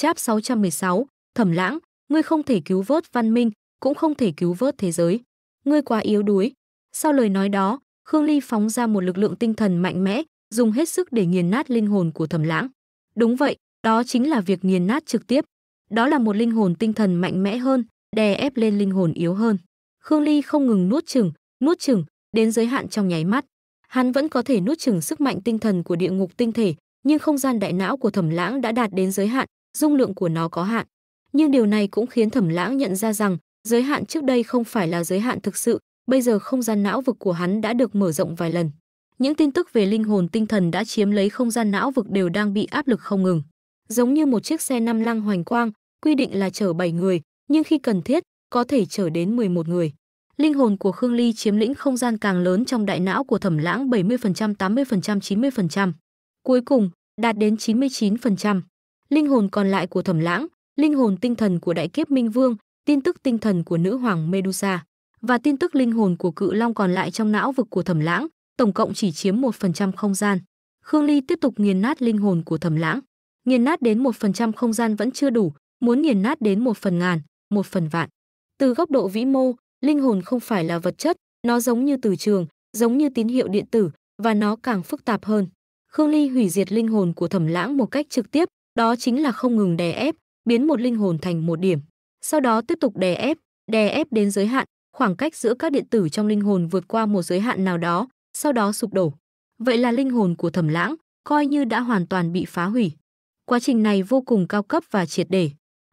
Cháp 616, Thẩm Lãng, ngươi không thể cứu vớt văn minh, cũng không thể cứu vớt thế giới. Ngươi quá yếu đuối. Sau lời nói đó, Khương Ly phóng ra một lực lượng tinh thần mạnh mẽ, dùng hết sức để nghiền nát linh hồn của Thẩm Lãng. Đúng vậy, đó chính là việc nghiền nát trực tiếp. Đó là một linh hồn tinh thần mạnh mẽ hơn, đè ép lên linh hồn yếu hơn. Khương Ly không ngừng nuốt chửng, nuốt chửng, đến giới hạn trong nháy mắt. Hắn vẫn có thể nuốt chửng sức mạnh tinh thần của địa ngục tinh thể, nhưng không gian đại não của Thẩm Lãng đã đạt đến giới hạn, dung lượng của nó có hạn. Nhưng điều này cũng khiến Thẩm Lãng nhận ra rằng, giới hạn trước đây không phải là giới hạn thực sự, bây giờ không gian não vực của hắn đã được mở rộng vài lần. Những tin tức về linh hồn tinh thần đã chiếm lấy không gian não vực đều đang bị áp lực không ngừng. Giống như một chiếc xe năm lăng hoành quang, quy định là chở 7 người, nhưng khi cần thiết, có thể chở đến 11 người. Linh hồn của Khương Ly chiếm lĩnh không gian càng lớn trong đại não của Thẩm Lãng 70%, 80%, 90%. Cuối cùng, đạt đến 99% linh hồn còn lại của Thẩm Lãng, linh hồn tinh thần của Đại Kiếp Minh Vương, tin tức tinh thần của nữ hoàng Medusa và tin tức linh hồn của cự long còn lại trong não vực của Thẩm Lãng, tổng cộng chỉ chiếm một phần trăm không gian. Khương Ly tiếp tục nghiền nát linh hồn của Thẩm Lãng, nghiền nát đến một phần trăm không gian vẫn chưa đủ, muốn nghiền nát đến một phần ngàn, một phần vạn. Từ góc độ vĩ mô, linh hồn không phải là vật chất, nó giống như từ trường, giống như tín hiệu điện tử và nó càng phức tạp hơn. Khương Ly hủy diệt linh hồn của Thẩm Lãng một cách trực tiếp, đó chính là không ngừng đè ép, biến một linh hồn thành một điểm. Sau đó tiếp tục đè ép, đè ép đến giới hạn, khoảng cách giữa các điện tử trong linh hồn vượt qua một giới hạn nào đó, sau đó sụp đổ. Vậy là linh hồn của Thẩm Lãng coi như đã hoàn toàn bị phá hủy. Quá trình này vô cùng cao cấp và triệt để.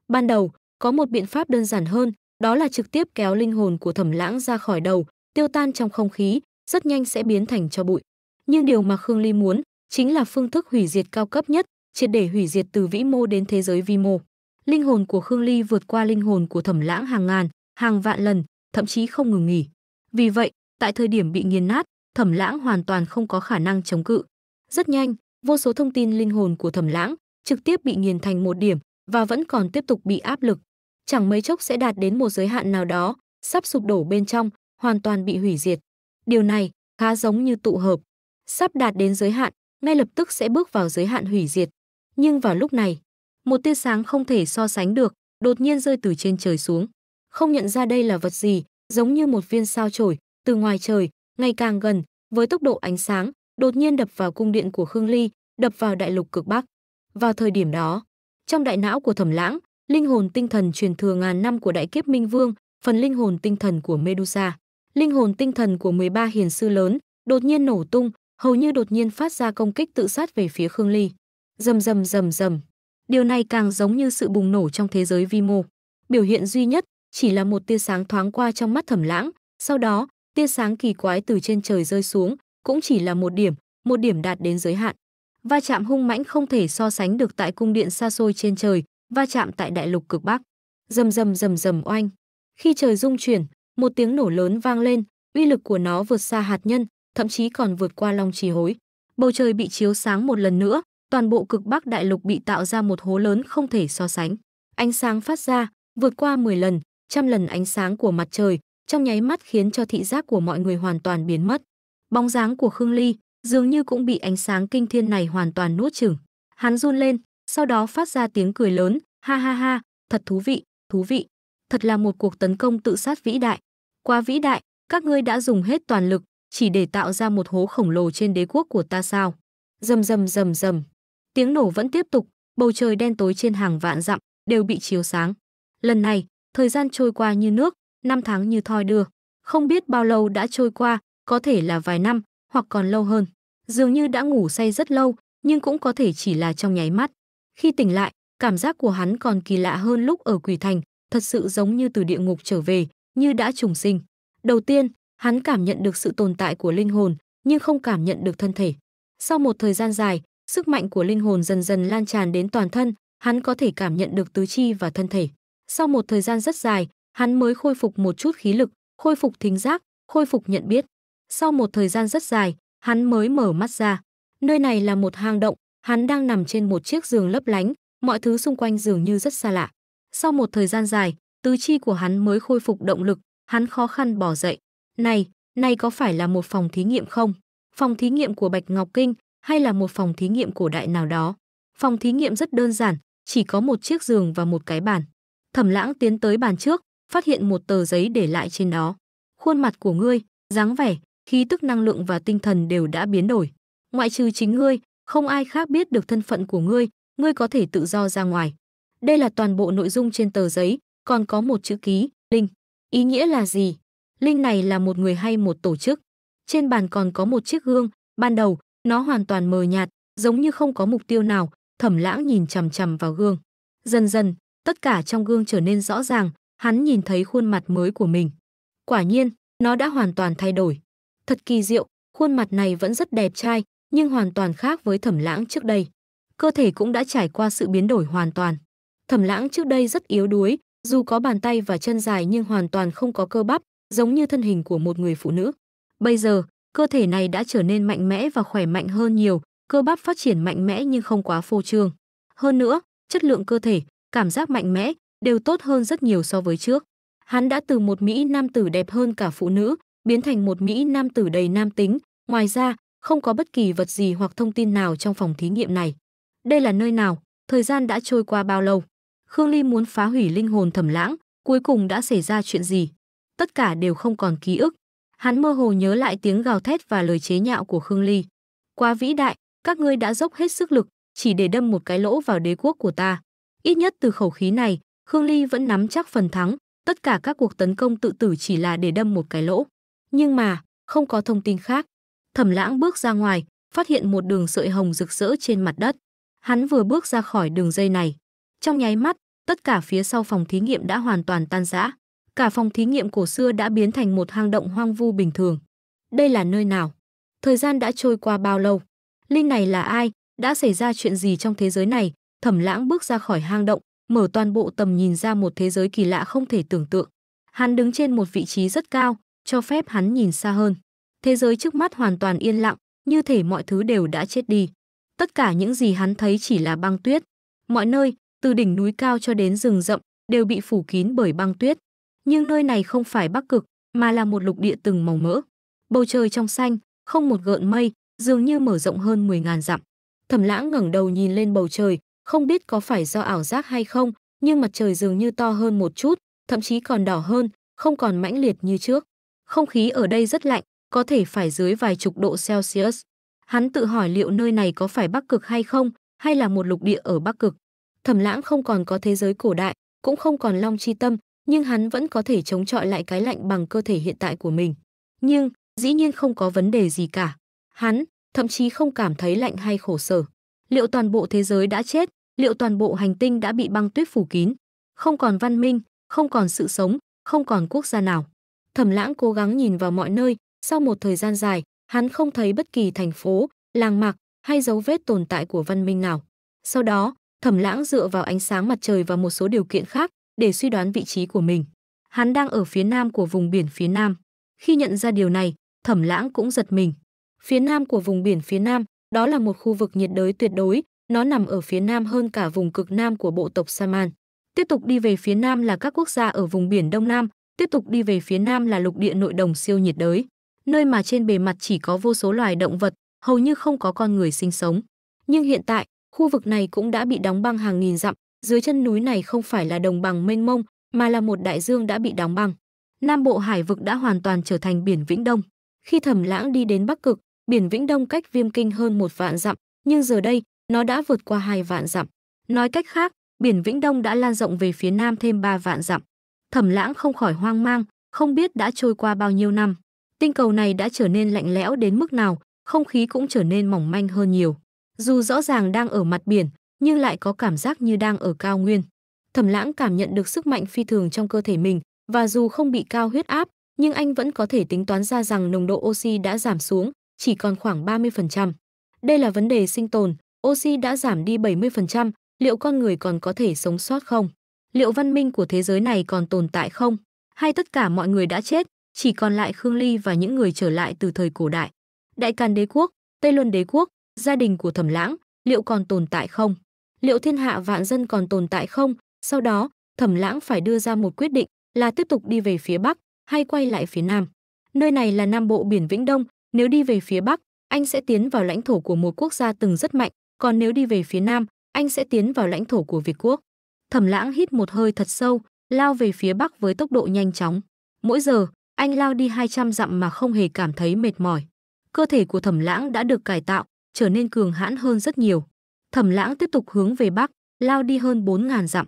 Ban đầu, có một biện pháp đơn giản hơn, đó là trực tiếp kéo linh hồn của Thẩm Lãng ra khỏi đầu, tiêu tan trong không khí, rất nhanh sẽ biến thành cho bụi. Nhưng điều mà Khương Ly muốn chính là phương thức hủy diệt cao cấp nhất, triệt để hủy diệt từ vĩ mô đến thế giới vi mô. Linh hồn của Khương Ly vượt qua linh hồn của Thẩm Lãng hàng ngàn, hàng vạn lần, thậm chí không ngừng nghỉ. Vì vậy, tại thời điểm bị nghiền nát, Thẩm Lãng hoàn toàn không có khả năng chống cự. Rất nhanh, vô số thông tin linh hồn của Thẩm Lãng trực tiếp bị nghiền thành một điểm và vẫn còn tiếp tục bị áp lực. Chẳng mấy chốc sẽ đạt đến một giới hạn nào đó, sắp sụp đổ bên trong, hoàn toàn bị hủy diệt. Điều này khá giống như tụ hợp, sắp đạt đến giới hạn, ngay lập tức sẽ bước vào giới hạn hủy diệt. Nhưng vào lúc này, một tia sáng không thể so sánh được, đột nhiên rơi từ trên trời xuống. Không nhận ra đây là vật gì, giống như một viên sao chổi, từ ngoài trời, ngày càng gần, với tốc độ ánh sáng, đột nhiên đập vào cung điện của Khương Ly, đập vào đại lục cực Bắc. Vào thời điểm đó, trong đại não của Thẩm Lãng, linh hồn tinh thần truyền thừa ngàn năm của đại kiếp Minh Vương, phần linh hồn tinh thần của Medusa, linh hồn tinh thần của 13 hiền sư lớn, đột nhiên nổ tung, hầu như đột nhiên phát ra công kích tự sát về phía Khương Ly. Rầm rầm rầm rầm. Điều này càng giống như sự bùng nổ trong thế giới vi mô. Biểu hiện duy nhất chỉ là một tia sáng thoáng qua trong mắt Thẩm Lãng, sau đó, tia sáng kỳ quái từ trên trời rơi xuống, cũng chỉ là một điểm, một điểm đạt đến giới hạn. Va chạm hung mãnh không thể so sánh được tại cung điện xa xôi trên trời, va chạm tại đại lục cực bắc. Rầm rầm rầm rầm oanh. Khi trời rung chuyển, một tiếng nổ lớn vang lên, uy lực của nó vượt xa hạt nhân, thậm chí còn vượt qua long trì hối. Bầu trời bị chiếu sáng một lần nữa, toàn bộ cực Bắc đại lục bị tạo ra một hố lớn không thể so sánh. Ánh sáng phát ra vượt qua 10 lần, trăm lần ánh sáng của mặt trời, trong nháy mắt khiến cho thị giác của mọi người hoàn toàn biến mất. Bóng dáng của Khương Ly dường như cũng bị ánh sáng kinh thiên này hoàn toàn nuốt chửng. Hắn run lên, sau đó phát ra tiếng cười lớn, ha ha ha, thật thú vị, thú vị. Thật là một cuộc tấn công tự sát vĩ đại. Quá vĩ đại, các ngươi đã dùng hết toàn lực, chỉ để tạo ra một hố khổng lồ trên đế quốc của ta sao. rầm rầm rầm rầm Tiếng nổ vẫn tiếp tục, bầu trời đen tối trên hàng vạn dặm đều bị chiếu sáng. Lần này, thời gian trôi qua như nước, năm tháng như thoi đưa. Không biết bao lâu đã trôi qua, có thể là vài năm, hoặc còn lâu hơn. Dường như đã ngủ say rất lâu, nhưng cũng có thể chỉ là trong nháy mắt. Khi tỉnh lại, cảm giác của hắn còn kỳ lạ hơn lúc ở Quỷ Thành, thật sự giống như từ địa ngục trở về, như đã trùng sinh. Đầu tiên, hắn cảm nhận được sự tồn tại của linh hồn, nhưng không cảm nhận được thân thể. Sau một thời gian dài, Sức mạnh của linh hồn dần dần lan tràn đến toàn thân, hắn có thể cảm nhận được tứ chi và thân thể. Sau một thời gian rất dài, hắn mới khôi phục một chút khí lực, khôi phục thính giác, khôi phục nhận biết. Sau một thời gian rất dài, hắn mới mở mắt ra. Nơi này là một hang động, hắn đang nằm trên một chiếc giường lấp lánh, mọi thứ xung quanh dường như rất xa lạ. Sau một thời gian dài, tứ chi của hắn mới khôi phục động lực, hắn khó khăn bỏ dậy. Này, này có phải là một phòng thí nghiệm không? Phòng thí nghiệm của Bạch Ngọc Kinh, hay là một phòng thí nghiệm cổ đại nào đó. Phòng thí nghiệm rất đơn giản, chỉ có một chiếc giường và một cái bàn. Thẩm Lãng tiến tới bàn trước, phát hiện một tờ giấy để lại trên đó. Khuôn mặt của ngươi, dáng vẻ, khí tức năng lượng và tinh thần đều đã biến đổi. Ngoại trừ chính ngươi, không ai khác biết được thân phận của ngươi, ngươi có thể tự do ra ngoài. Đây là toàn bộ nội dung trên tờ giấy, còn có một chữ ký, Linh. Ý nghĩa là gì? Linh này là một người hay một tổ chức? Trên bàn còn có một chiếc gương, ban đầu nó hoàn toàn mờ nhạt, giống như không có mục tiêu nào, thẩm lãng nhìn chằm chằm vào gương. Dần dần, tất cả trong gương trở nên rõ ràng, hắn nhìn thấy khuôn mặt mới của mình. Quả nhiên, nó đã hoàn toàn thay đổi. Thật kỳ diệu, khuôn mặt này vẫn rất đẹp trai, nhưng hoàn toàn khác với thẩm lãng trước đây. Cơ thể cũng đã trải qua sự biến đổi hoàn toàn. Thẩm lãng trước đây rất yếu đuối, dù có bàn tay và chân dài nhưng hoàn toàn không có cơ bắp, giống như thân hình của một người phụ nữ. Bây giờ, cơ thể này đã trở nên mạnh mẽ và khỏe mạnh hơn nhiều, cơ bắp phát triển mạnh mẽ nhưng không quá phô trương. Hơn nữa, chất lượng cơ thể, cảm giác mạnh mẽ đều tốt hơn rất nhiều so với trước. Hắn đã từ một mỹ nam tử đẹp hơn cả phụ nữ, biến thành một mỹ nam tử đầy nam tính, ngoài ra, không có bất kỳ vật gì hoặc thông tin nào trong phòng thí nghiệm này. Đây là nơi nào? Thời gian đã trôi qua bao lâu? Khương Ly muốn phá hủy linh hồn Thẩm Lãng, cuối cùng đã xảy ra chuyện gì? Tất cả đều không còn ký ức, Hắn mơ hồ nhớ lại tiếng gào thét và lời chế nhạo của Khương Ly. Quá vĩ đại, các ngươi đã dốc hết sức lực, chỉ để đâm một cái lỗ vào đế quốc của ta. Ít nhất từ khẩu khí này, Khương Ly vẫn nắm chắc phần thắng, tất cả các cuộc tấn công tự tử chỉ là để đâm một cái lỗ. Nhưng mà, không có thông tin khác. Thẩm Lãng bước ra ngoài, phát hiện một đường sợi hồng rực rỡ trên mặt đất. Hắn vừa bước ra khỏi đường dây này, trong nháy mắt, tất cả phía sau phòng thí nghiệm đã hoàn toàn tan rã cả phòng thí nghiệm cổ xưa đã biến thành một hang động hoang vu bình thường. Đây là nơi nào? Thời gian đã trôi qua bao lâu? Linh này là ai? Đã xảy ra chuyện gì trong thế giới này? Thẩm lãng bước ra khỏi hang động, mở toàn bộ tầm nhìn ra một thế giới kỳ lạ không thể tưởng tượng. Hắn đứng trên một vị trí rất cao, cho phép hắn nhìn xa hơn. Thế giới trước mắt hoàn toàn yên lặng, như thể mọi thứ đều đã chết đi. Tất cả những gì hắn thấy chỉ là băng tuyết. Mọi nơi, từ đỉnh núi cao cho đến rừng rậm, đều bị phủ kín bởi băng tuyết nhưng nơi này không phải Bắc Cực, mà là một lục địa từng màu mỡ. Bầu trời trong xanh, không một gợn mây, dường như mở rộng hơn 10.000 dặm. Thẩm Lãng ngẩng đầu nhìn lên bầu trời, không biết có phải do ảo giác hay không, nhưng mặt trời dường như to hơn một chút, thậm chí còn đỏ hơn, không còn mãnh liệt như trước. Không khí ở đây rất lạnh, có thể phải dưới vài chục độ Celsius. Hắn tự hỏi liệu nơi này có phải Bắc Cực hay không, hay là một lục địa ở Bắc Cực. Thẩm Lãng không còn có thế giới cổ đại, cũng không còn Long Chi Tâm, nhưng hắn vẫn có thể chống chọi lại cái lạnh bằng cơ thể hiện tại của mình. Nhưng, dĩ nhiên không có vấn đề gì cả. Hắn thậm chí không cảm thấy lạnh hay khổ sở. Liệu toàn bộ thế giới đã chết, liệu toàn bộ hành tinh đã bị băng tuyết phủ kín, không còn văn minh, không còn sự sống, không còn quốc gia nào. Thẩm Lãng cố gắng nhìn vào mọi nơi, sau một thời gian dài, hắn không thấy bất kỳ thành phố, làng mạc hay dấu vết tồn tại của văn minh nào. Sau đó, Thẩm Lãng dựa vào ánh sáng mặt trời và một số điều kiện khác, để suy đoán vị trí của mình. Hắn đang ở phía nam của vùng biển phía nam. Khi nhận ra điều này, Thẩm Lãng cũng giật mình. Phía nam của vùng biển phía nam, đó là một khu vực nhiệt đới tuyệt đối, nó nằm ở phía nam hơn cả vùng cực nam của bộ tộc Saman. Tiếp tục đi về phía nam là các quốc gia ở vùng biển Đông Nam, tiếp tục đi về phía nam là lục địa nội đồng siêu nhiệt đới, nơi mà trên bề mặt chỉ có vô số loài động vật, hầu như không có con người sinh sống. Nhưng hiện tại, khu vực này cũng đã bị đóng băng hàng nghìn dặm, dưới chân núi này không phải là đồng bằng mênh mông, mà là một đại dương đã bị đóng băng. Nam bộ hải vực đã hoàn toàn trở thành biển Vĩnh Đông. Khi Thẩm Lãng đi đến Bắc Cực, biển Vĩnh Đông cách Viêm Kinh hơn một vạn dặm, nhưng giờ đây, nó đã vượt qua hai vạn dặm. Nói cách khác, biển Vĩnh Đông đã lan rộng về phía nam thêm ba vạn dặm. Thẩm Lãng không khỏi hoang mang, không biết đã trôi qua bao nhiêu năm. Tinh cầu này đã trở nên lạnh lẽo đến mức nào, không khí cũng trở nên mỏng manh hơn nhiều. Dù rõ ràng đang ở mặt biển, nhưng lại có cảm giác như đang ở cao nguyên. Thẩm Lãng cảm nhận được sức mạnh phi thường trong cơ thể mình và dù không bị cao huyết áp, nhưng anh vẫn có thể tính toán ra rằng nồng độ oxy đã giảm xuống, chỉ còn khoảng 30%. Đây là vấn đề sinh tồn, oxy đã giảm đi 70%, liệu con người còn có thể sống sót không? Liệu văn minh của thế giới này còn tồn tại không? Hay tất cả mọi người đã chết, chỉ còn lại Khương Ly và những người trở lại từ thời cổ đại? Đại Càn đế quốc, Tây Luân đế quốc, gia đình của Thẩm Lãng, liệu còn tồn tại không? liệu thiên hạ vạn dân còn tồn tại không? Sau đó, Thẩm Lãng phải đưa ra một quyết định là tiếp tục đi về phía Bắc hay quay lại phía Nam. Nơi này là Nam Bộ Biển Vĩnh Đông, nếu đi về phía Bắc, anh sẽ tiến vào lãnh thổ của một quốc gia từng rất mạnh, còn nếu đi về phía Nam, anh sẽ tiến vào lãnh thổ của Việt Quốc. Thẩm Lãng hít một hơi thật sâu, lao về phía Bắc với tốc độ nhanh chóng. Mỗi giờ, anh lao đi 200 dặm mà không hề cảm thấy mệt mỏi. Cơ thể của Thẩm Lãng đã được cải tạo, trở nên cường hãn hơn rất nhiều. Thẩm Lãng tiếp tục hướng về bắc, lao đi hơn bốn ngàn dặm.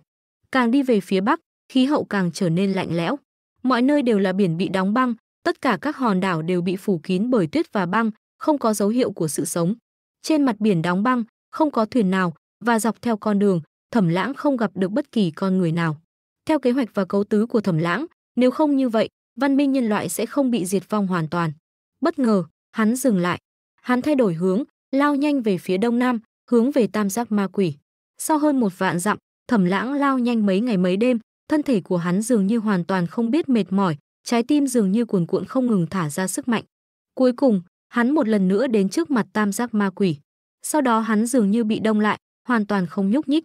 Càng đi về phía bắc, khí hậu càng trở nên lạnh lẽo. Mọi nơi đều là biển bị đóng băng, tất cả các hòn đảo đều bị phủ kín bởi tuyết và băng, không có dấu hiệu của sự sống. Trên mặt biển đóng băng, không có thuyền nào và dọc theo con đường, Thẩm Lãng không gặp được bất kỳ con người nào. Theo kế hoạch và cấu tứ của Thẩm Lãng, nếu không như vậy, văn minh nhân loại sẽ không bị diệt vong hoàn toàn. Bất ngờ, hắn dừng lại. Hắn thay đổi hướng, lao nhanh về phía đông nam, hướng về tam giác ma quỷ. Sau hơn một vạn dặm, thẩm lãng lao nhanh mấy ngày mấy đêm, thân thể của hắn dường như hoàn toàn không biết mệt mỏi, trái tim dường như cuồn cuộn không ngừng thả ra sức mạnh. Cuối cùng, hắn một lần nữa đến trước mặt tam giác ma quỷ. Sau đó hắn dường như bị đông lại, hoàn toàn không nhúc nhích.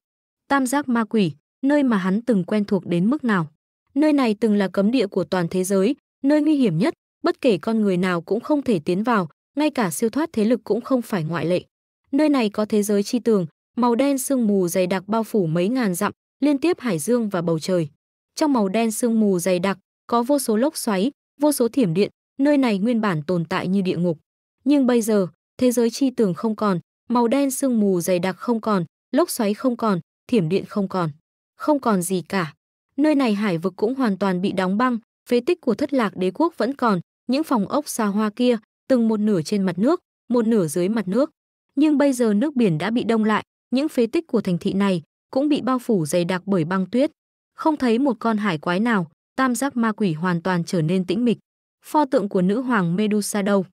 Tam giác ma quỷ, nơi mà hắn từng quen thuộc đến mức nào. Nơi này từng là cấm địa của toàn thế giới, nơi nguy hiểm nhất, bất kể con người nào cũng không thể tiến vào, ngay cả siêu thoát thế lực cũng không phải ngoại lệ. Nơi này có thế giới chi tường, màu đen sương mù dày đặc bao phủ mấy ngàn dặm, liên tiếp hải dương và bầu trời. Trong màu đen sương mù dày đặc, có vô số lốc xoáy, vô số thiểm điện, nơi này nguyên bản tồn tại như địa ngục. Nhưng bây giờ, thế giới chi tường không còn, màu đen sương mù dày đặc không còn, lốc xoáy không còn, thiểm điện không còn. Không còn gì cả. Nơi này hải vực cũng hoàn toàn bị đóng băng, phế tích của thất lạc đế quốc vẫn còn, những phòng ốc xa hoa kia, từng một nửa trên mặt nước, một nửa dưới mặt nước nhưng bây giờ nước biển đã bị đông lại, những phế tích của thành thị này cũng bị bao phủ dày đặc bởi băng tuyết. Không thấy một con hải quái nào, tam giác ma quỷ hoàn toàn trở nên tĩnh mịch. Pho tượng của nữ hoàng Medusa đâu?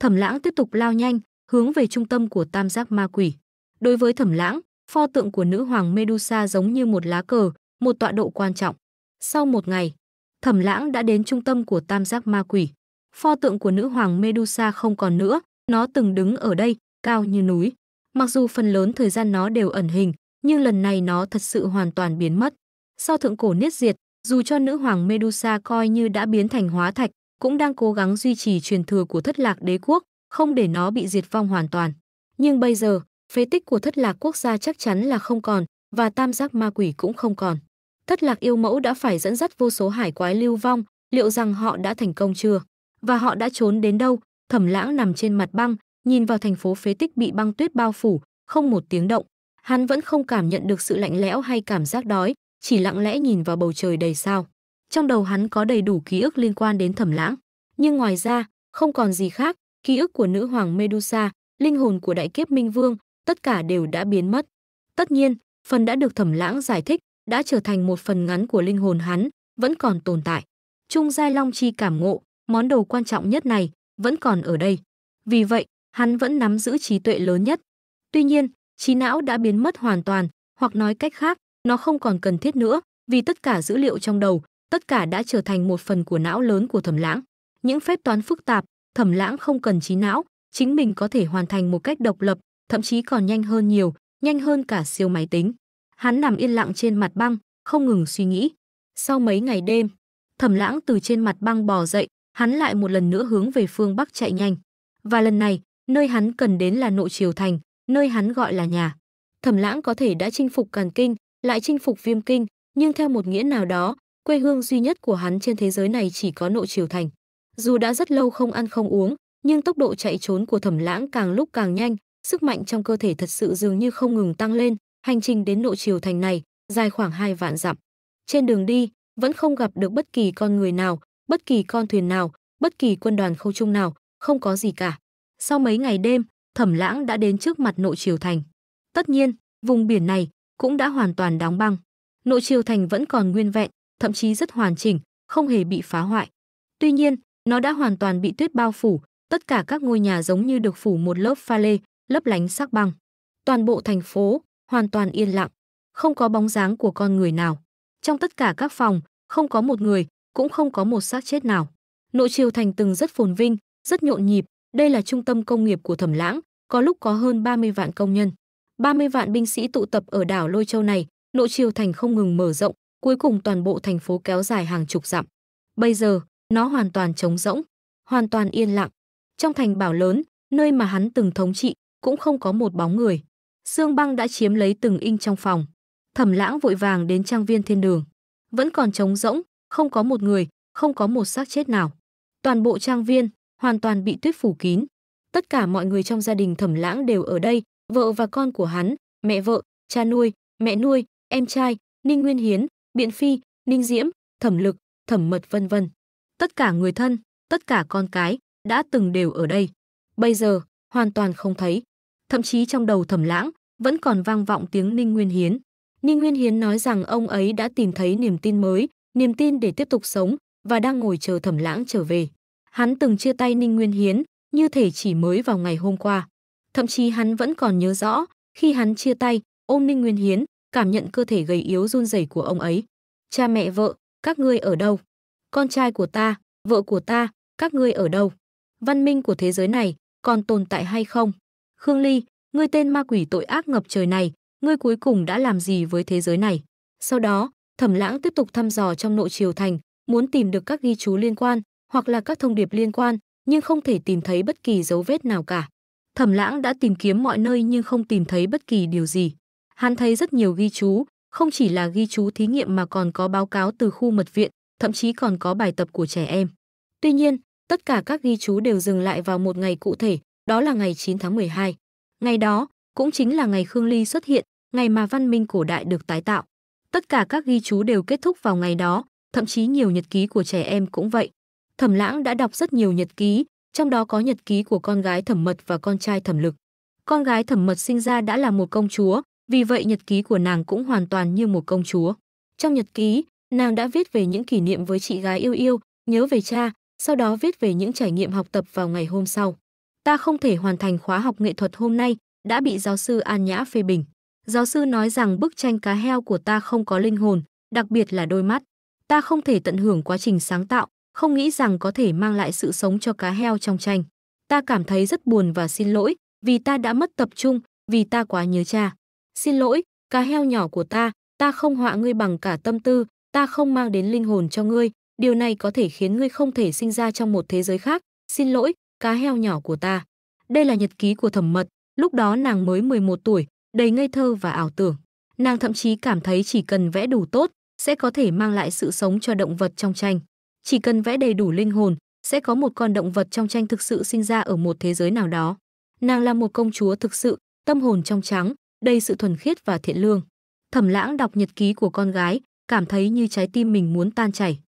Thẩm Lãng tiếp tục lao nhanh, hướng về trung tâm của tam giác ma quỷ. Đối với Thẩm Lãng, pho tượng của nữ hoàng Medusa giống như một lá cờ, một tọa độ quan trọng. Sau một ngày, Thẩm Lãng đã đến trung tâm của tam giác ma quỷ. Pho tượng của nữ hoàng Medusa không còn nữa, nó từng đứng ở đây, cao như núi. Mặc dù phần lớn thời gian nó đều ẩn hình, nhưng lần này nó thật sự hoàn toàn biến mất. Sau thượng cổ niết diệt, dù cho nữ hoàng Medusa coi như đã biến thành hóa thạch, cũng đang cố gắng duy trì truyền thừa của thất lạc đế quốc, không để nó bị diệt vong hoàn toàn. Nhưng bây giờ, phế tích của thất lạc quốc gia chắc chắn là không còn, và tam giác ma quỷ cũng không còn. Thất lạc yêu mẫu đã phải dẫn dắt vô số hải quái lưu vong, liệu rằng họ đã thành công chưa? Và họ đã trốn đến đâu? Thẩm lãng nằm trên mặt băng, nhìn vào thành phố phế tích bị băng tuyết bao phủ, không một tiếng động. Hắn vẫn không cảm nhận được sự lạnh lẽo hay cảm giác đói, chỉ lặng lẽ nhìn vào bầu trời đầy sao. Trong đầu hắn có đầy đủ ký ức liên quan đến thẩm lãng. Nhưng ngoài ra, không còn gì khác, ký ức của nữ hoàng Medusa, linh hồn của đại kiếp Minh Vương, tất cả đều đã biến mất. Tất nhiên, phần đã được thẩm lãng giải thích, đã trở thành một phần ngắn của linh hồn hắn, vẫn còn tồn tại. Trung Giai Long Chi cảm ngộ, món đồ quan trọng nhất này, vẫn còn ở đây. Vì vậy, hắn vẫn nắm giữ trí tuệ lớn nhất. Tuy nhiên, trí não đã biến mất hoàn toàn, hoặc nói cách khác, nó không còn cần thiết nữa, vì tất cả dữ liệu trong đầu, tất cả đã trở thành một phần của não lớn của Thẩm Lãng. Những phép toán phức tạp, Thẩm Lãng không cần trí não, chính mình có thể hoàn thành một cách độc lập, thậm chí còn nhanh hơn nhiều, nhanh hơn cả siêu máy tính. Hắn nằm yên lặng trên mặt băng, không ngừng suy nghĩ. Sau mấy ngày đêm, Thẩm Lãng từ trên mặt băng bò dậy, hắn lại một lần nữa hướng về phương bắc chạy nhanh. Và lần này, nơi hắn cần đến là nội triều thành, nơi hắn gọi là nhà. Thẩm Lãng có thể đã chinh phục Càn Kinh, lại chinh phục Viêm Kinh, nhưng theo một nghĩa nào đó, quê hương duy nhất của hắn trên thế giới này chỉ có nội triều thành. Dù đã rất lâu không ăn không uống, nhưng tốc độ chạy trốn của Thẩm Lãng càng lúc càng nhanh, sức mạnh trong cơ thể thật sự dường như không ngừng tăng lên, hành trình đến nội triều thành này dài khoảng hai vạn dặm. Trên đường đi, vẫn không gặp được bất kỳ con người nào, bất kỳ con thuyền nào, bất kỳ quân đoàn khâu trung nào, không có gì cả. Sau mấy ngày đêm, Thẩm Lãng đã đến trước mặt nội triều thành. Tất nhiên, vùng biển này cũng đã hoàn toàn đóng băng. Nội triều thành vẫn còn nguyên vẹn, thậm chí rất hoàn chỉnh, không hề bị phá hoại. Tuy nhiên, nó đã hoàn toàn bị tuyết bao phủ, tất cả các ngôi nhà giống như được phủ một lớp pha lê, lấp lánh sắc băng. Toàn bộ thành phố hoàn toàn yên lặng, không có bóng dáng của con người nào. Trong tất cả các phòng, không có một người, cũng không có một xác chết nào. Nội triều thành từng rất phồn vinh, rất nhộn nhịp, đây là trung tâm công nghiệp của Thẩm Lãng, có lúc có hơn 30 vạn công nhân. 30 vạn binh sĩ tụ tập ở đảo Lôi Châu này, nội triều thành không ngừng mở rộng, cuối cùng toàn bộ thành phố kéo dài hàng chục dặm. Bây giờ, nó hoàn toàn trống rỗng, hoàn toàn yên lặng. Trong thành bảo lớn, nơi mà hắn từng thống trị, cũng không có một bóng người. Sương băng đã chiếm lấy từng inch trong phòng. Thẩm lãng vội vàng đến trang viên thiên đường. Vẫn còn trống rỗng, không có một người, không có một xác chết nào. Toàn bộ trang viên, hoàn toàn bị tuyết phủ kín. Tất cả mọi người trong gia đình Thẩm Lãng đều ở đây, vợ và con của hắn, mẹ vợ, cha nuôi, mẹ nuôi, em trai, Ninh Nguyên Hiến, Biện Phi, Ninh Diễm, Thẩm Lực, Thẩm Mật vân vân. Tất cả người thân, tất cả con cái đã từng đều ở đây. Bây giờ, hoàn toàn không thấy. Thậm chí trong đầu Thẩm Lãng vẫn còn vang vọng tiếng Ninh Nguyên Hiến. Ninh Nguyên Hiến nói rằng ông ấy đã tìm thấy niềm tin mới, niềm tin để tiếp tục sống và đang ngồi chờ Thẩm Lãng trở về. Hắn từng chia tay Ninh Nguyên Hiến, như thể chỉ mới vào ngày hôm qua. Thậm chí hắn vẫn còn nhớ rõ, khi hắn chia tay, ôm Ninh Nguyên Hiến, cảm nhận cơ thể gầy yếu run rẩy của ông ấy. Cha mẹ vợ, các ngươi ở đâu? Con trai của ta, vợ của ta, các ngươi ở đâu? Văn minh của thế giới này còn tồn tại hay không? Khương Ly, ngươi tên ma quỷ tội ác ngập trời này, ngươi cuối cùng đã làm gì với thế giới này? Sau đó, Thẩm Lãng tiếp tục thăm dò trong nội triều thành, muốn tìm được các ghi chú liên quan, hoặc là các thông điệp liên quan, nhưng không thể tìm thấy bất kỳ dấu vết nào cả. Thẩm Lãng đã tìm kiếm mọi nơi nhưng không tìm thấy bất kỳ điều gì. Hắn thấy rất nhiều ghi chú, không chỉ là ghi chú thí nghiệm mà còn có báo cáo từ khu mật viện, thậm chí còn có bài tập của trẻ em. Tuy nhiên, tất cả các ghi chú đều dừng lại vào một ngày cụ thể, đó là ngày 9 tháng 12. Ngày đó, cũng chính là ngày Khương Ly xuất hiện, ngày mà văn minh cổ đại được tái tạo. Tất cả các ghi chú đều kết thúc vào ngày đó, thậm chí nhiều nhật ký của trẻ em cũng vậy. Thẩm Lãng đã đọc rất nhiều nhật ký, trong đó có nhật ký của con gái Thẩm Mật và con trai Thẩm Lực. Con gái Thẩm Mật sinh ra đã là một công chúa, vì vậy nhật ký của nàng cũng hoàn toàn như một công chúa. Trong nhật ký, nàng đã viết về những kỷ niệm với chị gái yêu yêu, nhớ về cha, sau đó viết về những trải nghiệm học tập vào ngày hôm sau. Ta không thể hoàn thành khóa học nghệ thuật hôm nay, đã bị giáo sư An Nhã phê bình. Giáo sư nói rằng bức tranh cá heo của ta không có linh hồn, đặc biệt là đôi mắt. Ta không thể tận hưởng quá trình sáng tạo, không nghĩ rằng có thể mang lại sự sống cho cá heo trong tranh. Ta cảm thấy rất buồn và xin lỗi, vì ta đã mất tập trung, vì ta quá nhớ cha. Xin lỗi, cá heo nhỏ của ta, ta không họa ngươi bằng cả tâm tư, ta không mang đến linh hồn cho ngươi, điều này có thể khiến ngươi không thể sinh ra trong một thế giới khác. Xin lỗi, cá heo nhỏ của ta. Đây là nhật ký của thẩm mật, lúc đó nàng mới 11 tuổi, đầy ngây thơ và ảo tưởng. Nàng thậm chí cảm thấy chỉ cần vẽ đủ tốt, sẽ có thể mang lại sự sống cho động vật trong tranh chỉ cần vẽ đầy đủ linh hồn, sẽ có một con động vật trong tranh thực sự sinh ra ở một thế giới nào đó. Nàng là một công chúa thực sự, tâm hồn trong trắng, đầy sự thuần khiết và thiện lương. Thẩm Lãng đọc nhật ký của con gái, cảm thấy như trái tim mình muốn tan chảy.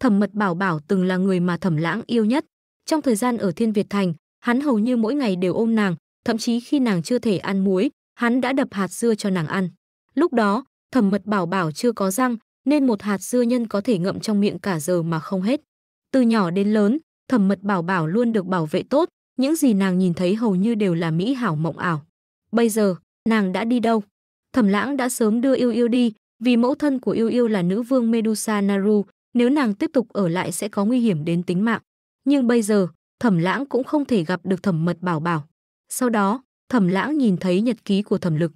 Thẩm Mật Bảo Bảo từng là người mà Thẩm Lãng yêu nhất. Trong thời gian ở Thiên Việt Thành, hắn hầu như mỗi ngày đều ôm nàng, thậm chí khi nàng chưa thể ăn muối, hắn đã đập hạt dưa cho nàng ăn. Lúc đó, Thẩm Mật Bảo Bảo chưa có răng, nên một hạt dưa nhân có thể ngậm trong miệng cả giờ mà không hết. Từ nhỏ đến lớn, Thẩm Mật Bảo Bảo luôn được bảo vệ tốt, những gì nàng nhìn thấy hầu như đều là mỹ hảo mộng ảo. Bây giờ, nàng đã đi đâu? Thẩm Lãng đã sớm đưa Yêu Yêu đi, vì mẫu thân của Yêu Yêu là nữ vương Medusa Naru, nếu nàng tiếp tục ở lại sẽ có nguy hiểm đến tính mạng. Nhưng bây giờ, Thẩm Lãng cũng không thể gặp được Thẩm Mật Bảo Bảo. Sau đó, Thẩm Lãng nhìn thấy nhật ký của Thẩm Lực.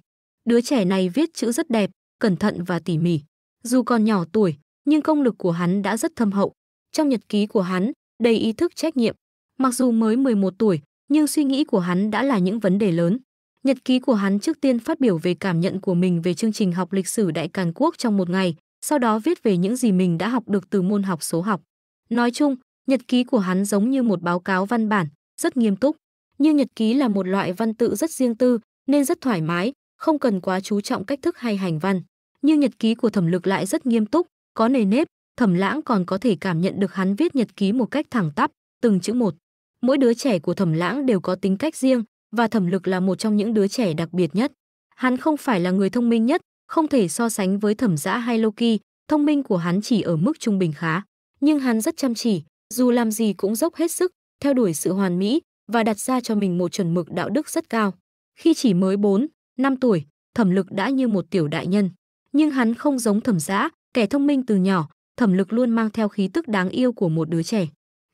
Đứa trẻ này viết chữ rất đẹp, cẩn thận và tỉ mỉ. Dù còn nhỏ tuổi, nhưng công lực của hắn đã rất thâm hậu. Trong nhật ký của hắn, đầy ý thức trách nhiệm. Mặc dù mới 11 tuổi, nhưng suy nghĩ của hắn đã là những vấn đề lớn. Nhật ký của hắn trước tiên phát biểu về cảm nhận của mình về chương trình học lịch sử Đại Càn Quốc trong một ngày, sau đó viết về những gì mình đã học được từ môn học số học. Nói chung, nhật ký của hắn giống như một báo cáo văn bản, rất nghiêm túc. Nhưng nhật ký là một loại văn tự rất riêng tư, nên rất thoải mái, không cần quá chú trọng cách thức hay hành văn nhưng nhật ký của thẩm lực lại rất nghiêm túc, có nề nếp, thẩm lãng còn có thể cảm nhận được hắn viết nhật ký một cách thẳng tắp, từng chữ một. Mỗi đứa trẻ của thẩm lãng đều có tính cách riêng, và thẩm lực là một trong những đứa trẻ đặc biệt nhất. Hắn không phải là người thông minh nhất, không thể so sánh với thẩm giã hay Loki, thông minh của hắn chỉ ở mức trung bình khá. Nhưng hắn rất chăm chỉ, dù làm gì cũng dốc hết sức, theo đuổi sự hoàn mỹ và đặt ra cho mình một chuẩn mực đạo đức rất cao. Khi chỉ mới 4, 5 tuổi, thẩm lực đã như một tiểu đại nhân nhưng hắn không giống thẩm giã, kẻ thông minh từ nhỏ, thẩm lực luôn mang theo khí tức đáng yêu của một đứa trẻ.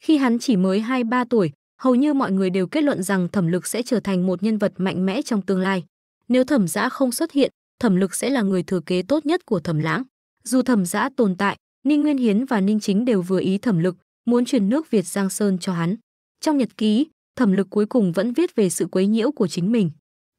Khi hắn chỉ mới 2-3 tuổi, hầu như mọi người đều kết luận rằng thẩm lực sẽ trở thành một nhân vật mạnh mẽ trong tương lai. Nếu thẩm giã không xuất hiện, thẩm lực sẽ là người thừa kế tốt nhất của thẩm lãng. Dù thẩm giã tồn tại, Ninh Nguyên Hiến và Ninh Chính đều vừa ý thẩm lực, muốn truyền nước Việt Giang Sơn cho hắn. Trong nhật ký, thẩm lực cuối cùng vẫn viết về sự quấy nhiễu của chính mình.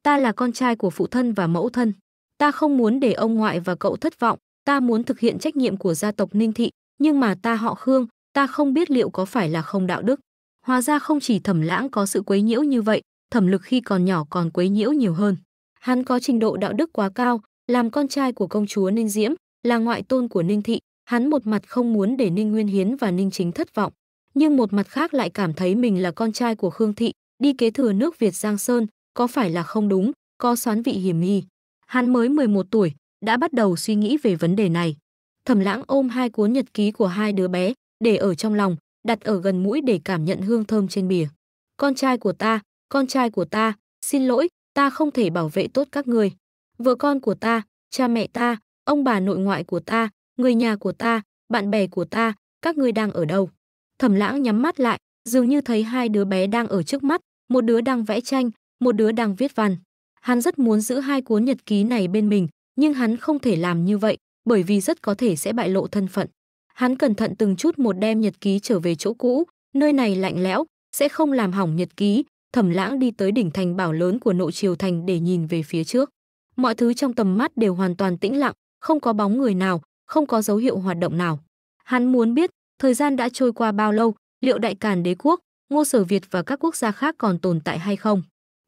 Ta là con trai của phụ thân và mẫu thân, Ta không muốn để ông ngoại và cậu thất vọng, ta muốn thực hiện trách nhiệm của gia tộc Ninh Thị, nhưng mà ta họ Khương, ta không biết liệu có phải là không đạo đức. Hóa ra không chỉ thẩm lãng có sự quấy nhiễu như vậy, thẩm lực khi còn nhỏ còn quấy nhiễu nhiều hơn. Hắn có trình độ đạo đức quá cao, làm con trai của công chúa Ninh Diễm, là ngoại tôn của Ninh Thị, hắn một mặt không muốn để Ninh Nguyên Hiến và Ninh Chính thất vọng, nhưng một mặt khác lại cảm thấy mình là con trai của Khương Thị, đi kế thừa nước Việt Giang Sơn, có phải là không đúng, có xoán vị hiểm nghi. Hắn mới 11 tuổi, đã bắt đầu suy nghĩ về vấn đề này. Thẩm Lãng ôm hai cuốn nhật ký của hai đứa bé, để ở trong lòng, đặt ở gần mũi để cảm nhận hương thơm trên bìa. Con trai của ta, con trai của ta, xin lỗi, ta không thể bảo vệ tốt các người. Vợ con của ta, cha mẹ ta, ông bà nội ngoại của ta, người nhà của ta, bạn bè của ta, các người đang ở đâu? Thẩm Lãng nhắm mắt lại, dường như thấy hai đứa bé đang ở trước mắt, một đứa đang vẽ tranh, một đứa đang viết văn. Hắn rất muốn giữ hai cuốn nhật ký này bên mình, nhưng hắn không thể làm như vậy, bởi vì rất có thể sẽ bại lộ thân phận. Hắn cẩn thận từng chút một đem nhật ký trở về chỗ cũ, nơi này lạnh lẽo, sẽ không làm hỏng nhật ký, thẩm lãng đi tới đỉnh thành bảo lớn của nội triều thành để nhìn về phía trước. Mọi thứ trong tầm mắt đều hoàn toàn tĩnh lặng, không có bóng người nào, không có dấu hiệu hoạt động nào. Hắn muốn biết, thời gian đã trôi qua bao lâu, liệu đại càn đế quốc, ngô sở Việt và các quốc gia khác còn tồn tại hay không?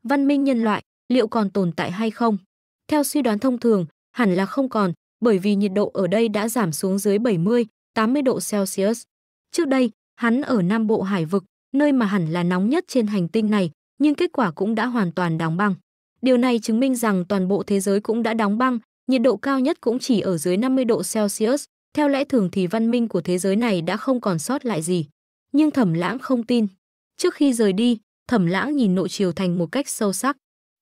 Văn minh nhân loại, liệu còn tồn tại hay không? Theo suy đoán thông thường, hẳn là không còn, bởi vì nhiệt độ ở đây đã giảm xuống dưới 70, 80 độ Celsius. Trước đây, hắn ở Nam Bộ Hải vực, nơi mà hẳn là nóng nhất trên hành tinh này, nhưng kết quả cũng đã hoàn toàn đóng băng. Điều này chứng minh rằng toàn bộ thế giới cũng đã đóng băng, nhiệt độ cao nhất cũng chỉ ở dưới 50 độ Celsius, theo lẽ thường thì văn minh của thế giới này đã không còn sót lại gì. Nhưng Thẩm Lãng không tin. Trước khi rời đi, Thẩm Lãng nhìn nội triều thành một cách sâu sắc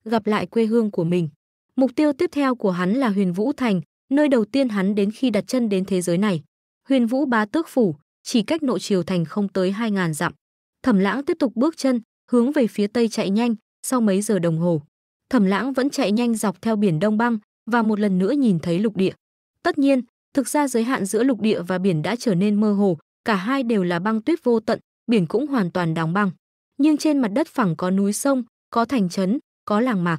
gặp lại quê hương của mình. Mục tiêu tiếp theo của hắn là Huyền Vũ Thành, nơi đầu tiên hắn đến khi đặt chân đến thế giới này. Huyền Vũ Bá Tước Phủ, chỉ cách nội triều thành không tới 2.000 dặm. Thẩm Lãng tiếp tục bước chân, hướng về phía tây chạy nhanh, sau mấy giờ đồng hồ. Thẩm Lãng vẫn chạy nhanh dọc theo biển Đông Băng và một lần nữa nhìn thấy lục địa. Tất nhiên, thực ra giới hạn giữa lục địa và biển đã trở nên mơ hồ, cả hai đều là băng tuyết vô tận, biển cũng hoàn toàn đóng băng. Nhưng trên mặt đất phẳng có núi sông, có thành trấn, có làng mạc.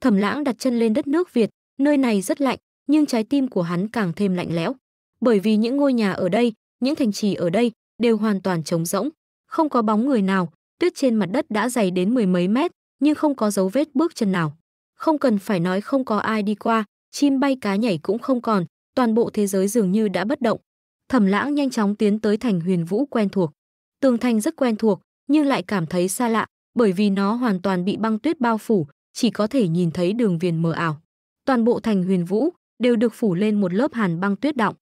Thẩm Lãng đặt chân lên đất nước Việt, nơi này rất lạnh, nhưng trái tim của hắn càng thêm lạnh lẽo, bởi vì những ngôi nhà ở đây, những thành trì ở đây đều hoàn toàn trống rỗng, không có bóng người nào, tuyết trên mặt đất đã dày đến mười mấy mét, nhưng không có dấu vết bước chân nào. Không cần phải nói không có ai đi qua, chim bay cá nhảy cũng không còn, toàn bộ thế giới dường như đã bất động. Thẩm Lãng nhanh chóng tiến tới thành Huyền Vũ quen thuộc. Tường thành rất quen thuộc, nhưng lại cảm thấy xa lạ, bởi vì nó hoàn toàn bị băng tuyết bao phủ, chỉ có thể nhìn thấy đường viền mờ ảo. Toàn bộ thành Huyền Vũ đều được phủ lên một lớp hàn băng tuyết động.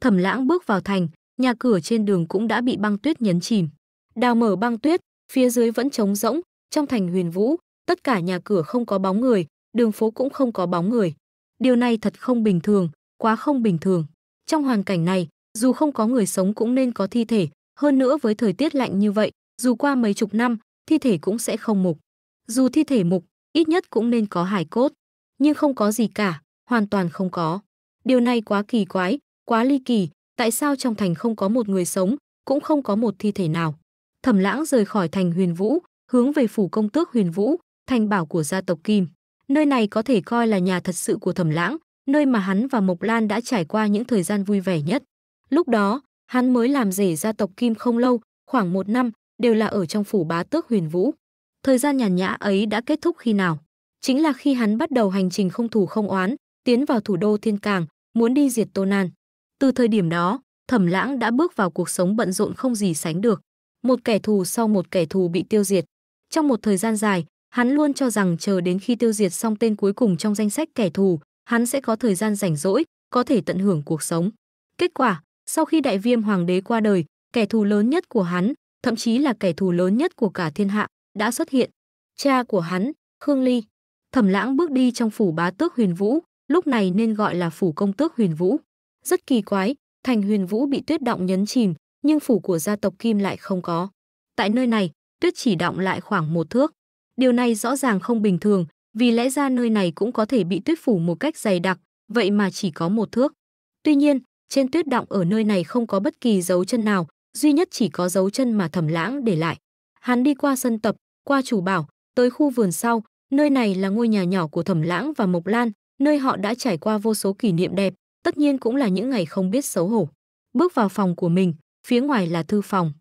Thẩm Lãng bước vào thành, nhà cửa trên đường cũng đã bị băng tuyết nhấn chìm. Đào mở băng tuyết, phía dưới vẫn trống rỗng, trong thành Huyền Vũ, tất cả nhà cửa không có bóng người, đường phố cũng không có bóng người. Điều này thật không bình thường, quá không bình thường. Trong hoàn cảnh này, dù không có người sống cũng nên có thi thể, hơn nữa với thời tiết lạnh như vậy, dù qua mấy chục năm, thi thể cũng sẽ không mục. Dù thi thể mục, ít nhất cũng nên có hài cốt, nhưng không có gì cả, hoàn toàn không có. Điều này quá kỳ quái, quá ly kỳ, tại sao trong thành không có một người sống, cũng không có một thi thể nào. Thẩm Lãng rời khỏi thành Huyền Vũ, hướng về phủ công tước Huyền Vũ, thành bảo của gia tộc Kim. Nơi này có thể coi là nhà thật sự của Thẩm Lãng, nơi mà hắn và Mộc Lan đã trải qua những thời gian vui vẻ nhất. Lúc đó, hắn mới làm rể gia tộc Kim không lâu, khoảng một năm, đều là ở trong phủ bá tước huyền vũ. Thời gian nhàn nhã ấy đã kết thúc khi nào? Chính là khi hắn bắt đầu hành trình không thủ không oán, tiến vào thủ đô Thiên Cảng, muốn đi diệt Tô Nan. Từ thời điểm đó, Thẩm Lãng đã bước vào cuộc sống bận rộn không gì sánh được. Một kẻ thù sau một kẻ thù bị tiêu diệt. Trong một thời gian dài, hắn luôn cho rằng chờ đến khi tiêu diệt xong tên cuối cùng trong danh sách kẻ thù, hắn sẽ có thời gian rảnh rỗi, có thể tận hưởng cuộc sống. Kết quả, sau khi đại viêm hoàng đế qua đời, kẻ thù lớn nhất của hắn, thậm chí là kẻ thù lớn nhất của cả thiên hạ, đã xuất hiện. Cha của hắn, Khương Ly, Thẩm Lãng bước đi trong phủ bá tước Huyền Vũ, lúc này nên gọi là phủ công tước Huyền Vũ. Rất kỳ quái, thành Huyền Vũ bị tuyết động nhấn chìm, nhưng phủ của gia tộc Kim lại không có. Tại nơi này, tuyết chỉ động lại khoảng một thước. Điều này rõ ràng không bình thường, vì lẽ ra nơi này cũng có thể bị tuyết phủ một cách dày đặc, vậy mà chỉ có một thước. Tuy nhiên, trên tuyết động ở nơi này không có bất kỳ dấu chân nào, duy nhất chỉ có dấu chân mà thẩm lãng để lại. Hắn đi qua sân tập, qua chủ bảo, tới khu vườn sau, nơi này là ngôi nhà nhỏ của thẩm lãng và Mộc Lan, nơi họ đã trải qua vô số kỷ niệm đẹp, tất nhiên cũng là những ngày không biết xấu hổ. Bước vào phòng của mình, phía ngoài là thư phòng.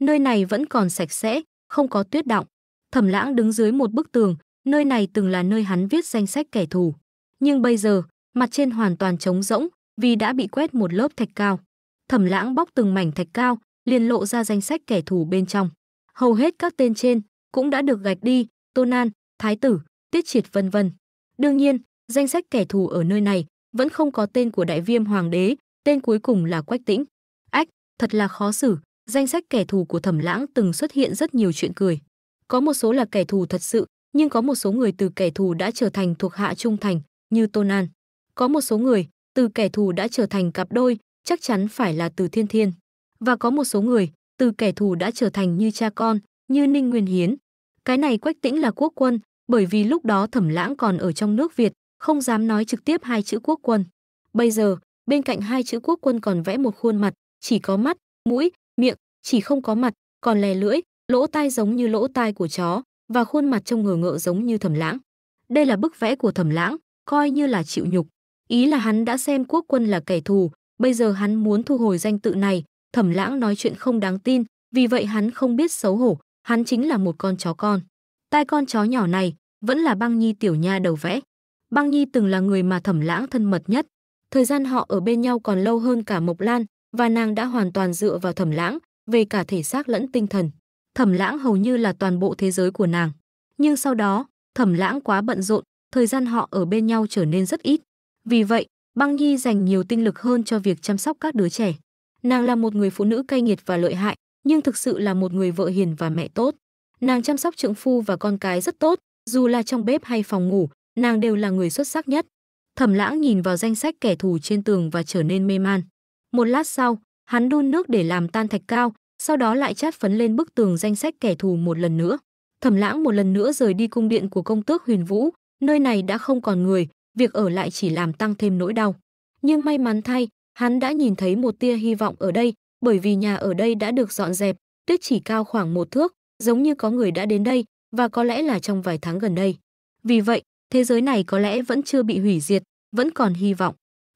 Nơi này vẫn còn sạch sẽ, không có tuyết động. Thẩm lãng đứng dưới một bức tường, nơi này từng là nơi hắn viết danh sách kẻ thù. Nhưng bây giờ, mặt trên hoàn toàn trống rỗng vì đã bị quét một lớp thạch cao. Thẩm lãng bóc từng mảnh thạch cao, liền lộ ra danh sách kẻ thù bên trong. Hầu hết các tên trên cũng đã được gạch đi, tôn an Thái tử, Tiết Triệt vân vân. Đương nhiên, danh sách kẻ thù ở nơi này vẫn không có tên của Đại Viêm Hoàng đế, tên cuối cùng là Quách Tĩnh. Ách, thật là khó xử, danh sách kẻ thù của Thẩm Lãng từng xuất hiện rất nhiều chuyện cười. Có một số là kẻ thù thật sự, nhưng có một số người từ kẻ thù đã trở thành thuộc hạ trung thành, như tôn an Có một số người từ kẻ thù đã trở thành cặp đôi, chắc chắn phải là từ Thiên Thiên. Và có một số người, từ kẻ thù đã trở thành như cha con, như Ninh Nguyên Hiến. Cái này Quách Tĩnh là quốc quân, bởi vì lúc đó Thẩm Lãng còn ở trong nước Việt, không dám nói trực tiếp hai chữ quốc quân. Bây giờ, bên cạnh hai chữ quốc quân còn vẽ một khuôn mặt, chỉ có mắt, mũi, miệng, chỉ không có mặt, còn lè lưỡi, lỗ tai giống như lỗ tai của chó và khuôn mặt trông ngờ ngợ giống như Thẩm Lãng. Đây là bức vẽ của Thẩm Lãng, coi như là chịu nhục. Ý là hắn đã xem quốc quân là kẻ thù, bây giờ hắn muốn thu hồi danh tự này, Thẩm Lãng nói chuyện không đáng tin, vì vậy hắn không biết xấu hổ, hắn chính là một con chó con. Tai con chó nhỏ này vẫn là Băng Nhi tiểu nha đầu vẽ. Băng Nhi từng là người mà Thẩm Lãng thân mật nhất. Thời gian họ ở bên nhau còn lâu hơn cả Mộc Lan và nàng đã hoàn toàn dựa vào Thẩm Lãng về cả thể xác lẫn tinh thần. Thẩm Lãng hầu như là toàn bộ thế giới của nàng. Nhưng sau đó, Thẩm Lãng quá bận rộn, thời gian họ ở bên nhau trở nên rất ít. Vì vậy, Băng Nhi dành nhiều tinh lực hơn cho việc chăm sóc các đứa trẻ. Nàng là một người phụ nữ cay nghiệt và lợi hại, nhưng thực sự là một người vợ hiền và mẹ tốt. Nàng chăm sóc trưởng phu và con cái rất tốt, dù là trong bếp hay phòng ngủ, nàng đều là người xuất sắc nhất. Thẩm Lãng nhìn vào danh sách kẻ thù trên tường và trở nên mê man. Một lát sau, hắn đun nước để làm tan thạch cao, sau đó lại chát phấn lên bức tường danh sách kẻ thù một lần nữa. Thẩm Lãng một lần nữa rời đi cung điện của công tước Huyền Vũ, nơi này đã không còn người, việc ở lại chỉ làm tăng thêm nỗi đau. Nhưng may mắn thay, Hắn đã nhìn thấy một tia hy vọng ở đây, bởi vì nhà ở đây đã được dọn dẹp, tuyết chỉ cao khoảng một thước, giống như có người đã đến đây, và có lẽ là trong vài tháng gần đây. Vì vậy, thế giới này có lẽ vẫn chưa bị hủy diệt, vẫn còn hy vọng.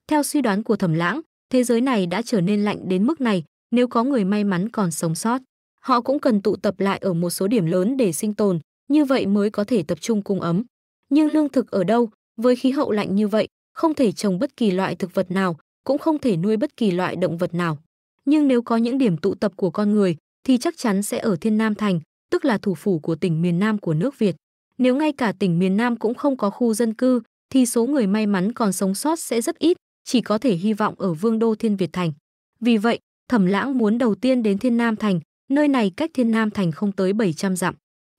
Theo suy đoán của Thẩm Lãng, thế giới này đã trở nên lạnh đến mức này, nếu có người may mắn còn sống sót, họ cũng cần tụ tập lại ở một số điểm lớn để sinh tồn, như vậy mới có thể tập trung cung ấm. Nhưng lương thực ở đâu? Với khí hậu lạnh như vậy, không thể trồng bất kỳ loại thực vật nào, cũng không thể nuôi bất kỳ loại động vật nào. Nhưng nếu có những điểm tụ tập của con người thì chắc chắn sẽ ở Thiên Nam Thành, tức là thủ phủ của tỉnh miền Nam của nước Việt. Nếu ngay cả tỉnh miền Nam cũng không có khu dân cư thì số người may mắn còn sống sót sẽ rất ít, chỉ có thể hy vọng ở Vương đô Thiên Việt Thành. Vì vậy, Thẩm Lãng muốn đầu tiên đến Thiên Nam Thành, nơi này cách Thiên Nam Thành không tới 700 dặm.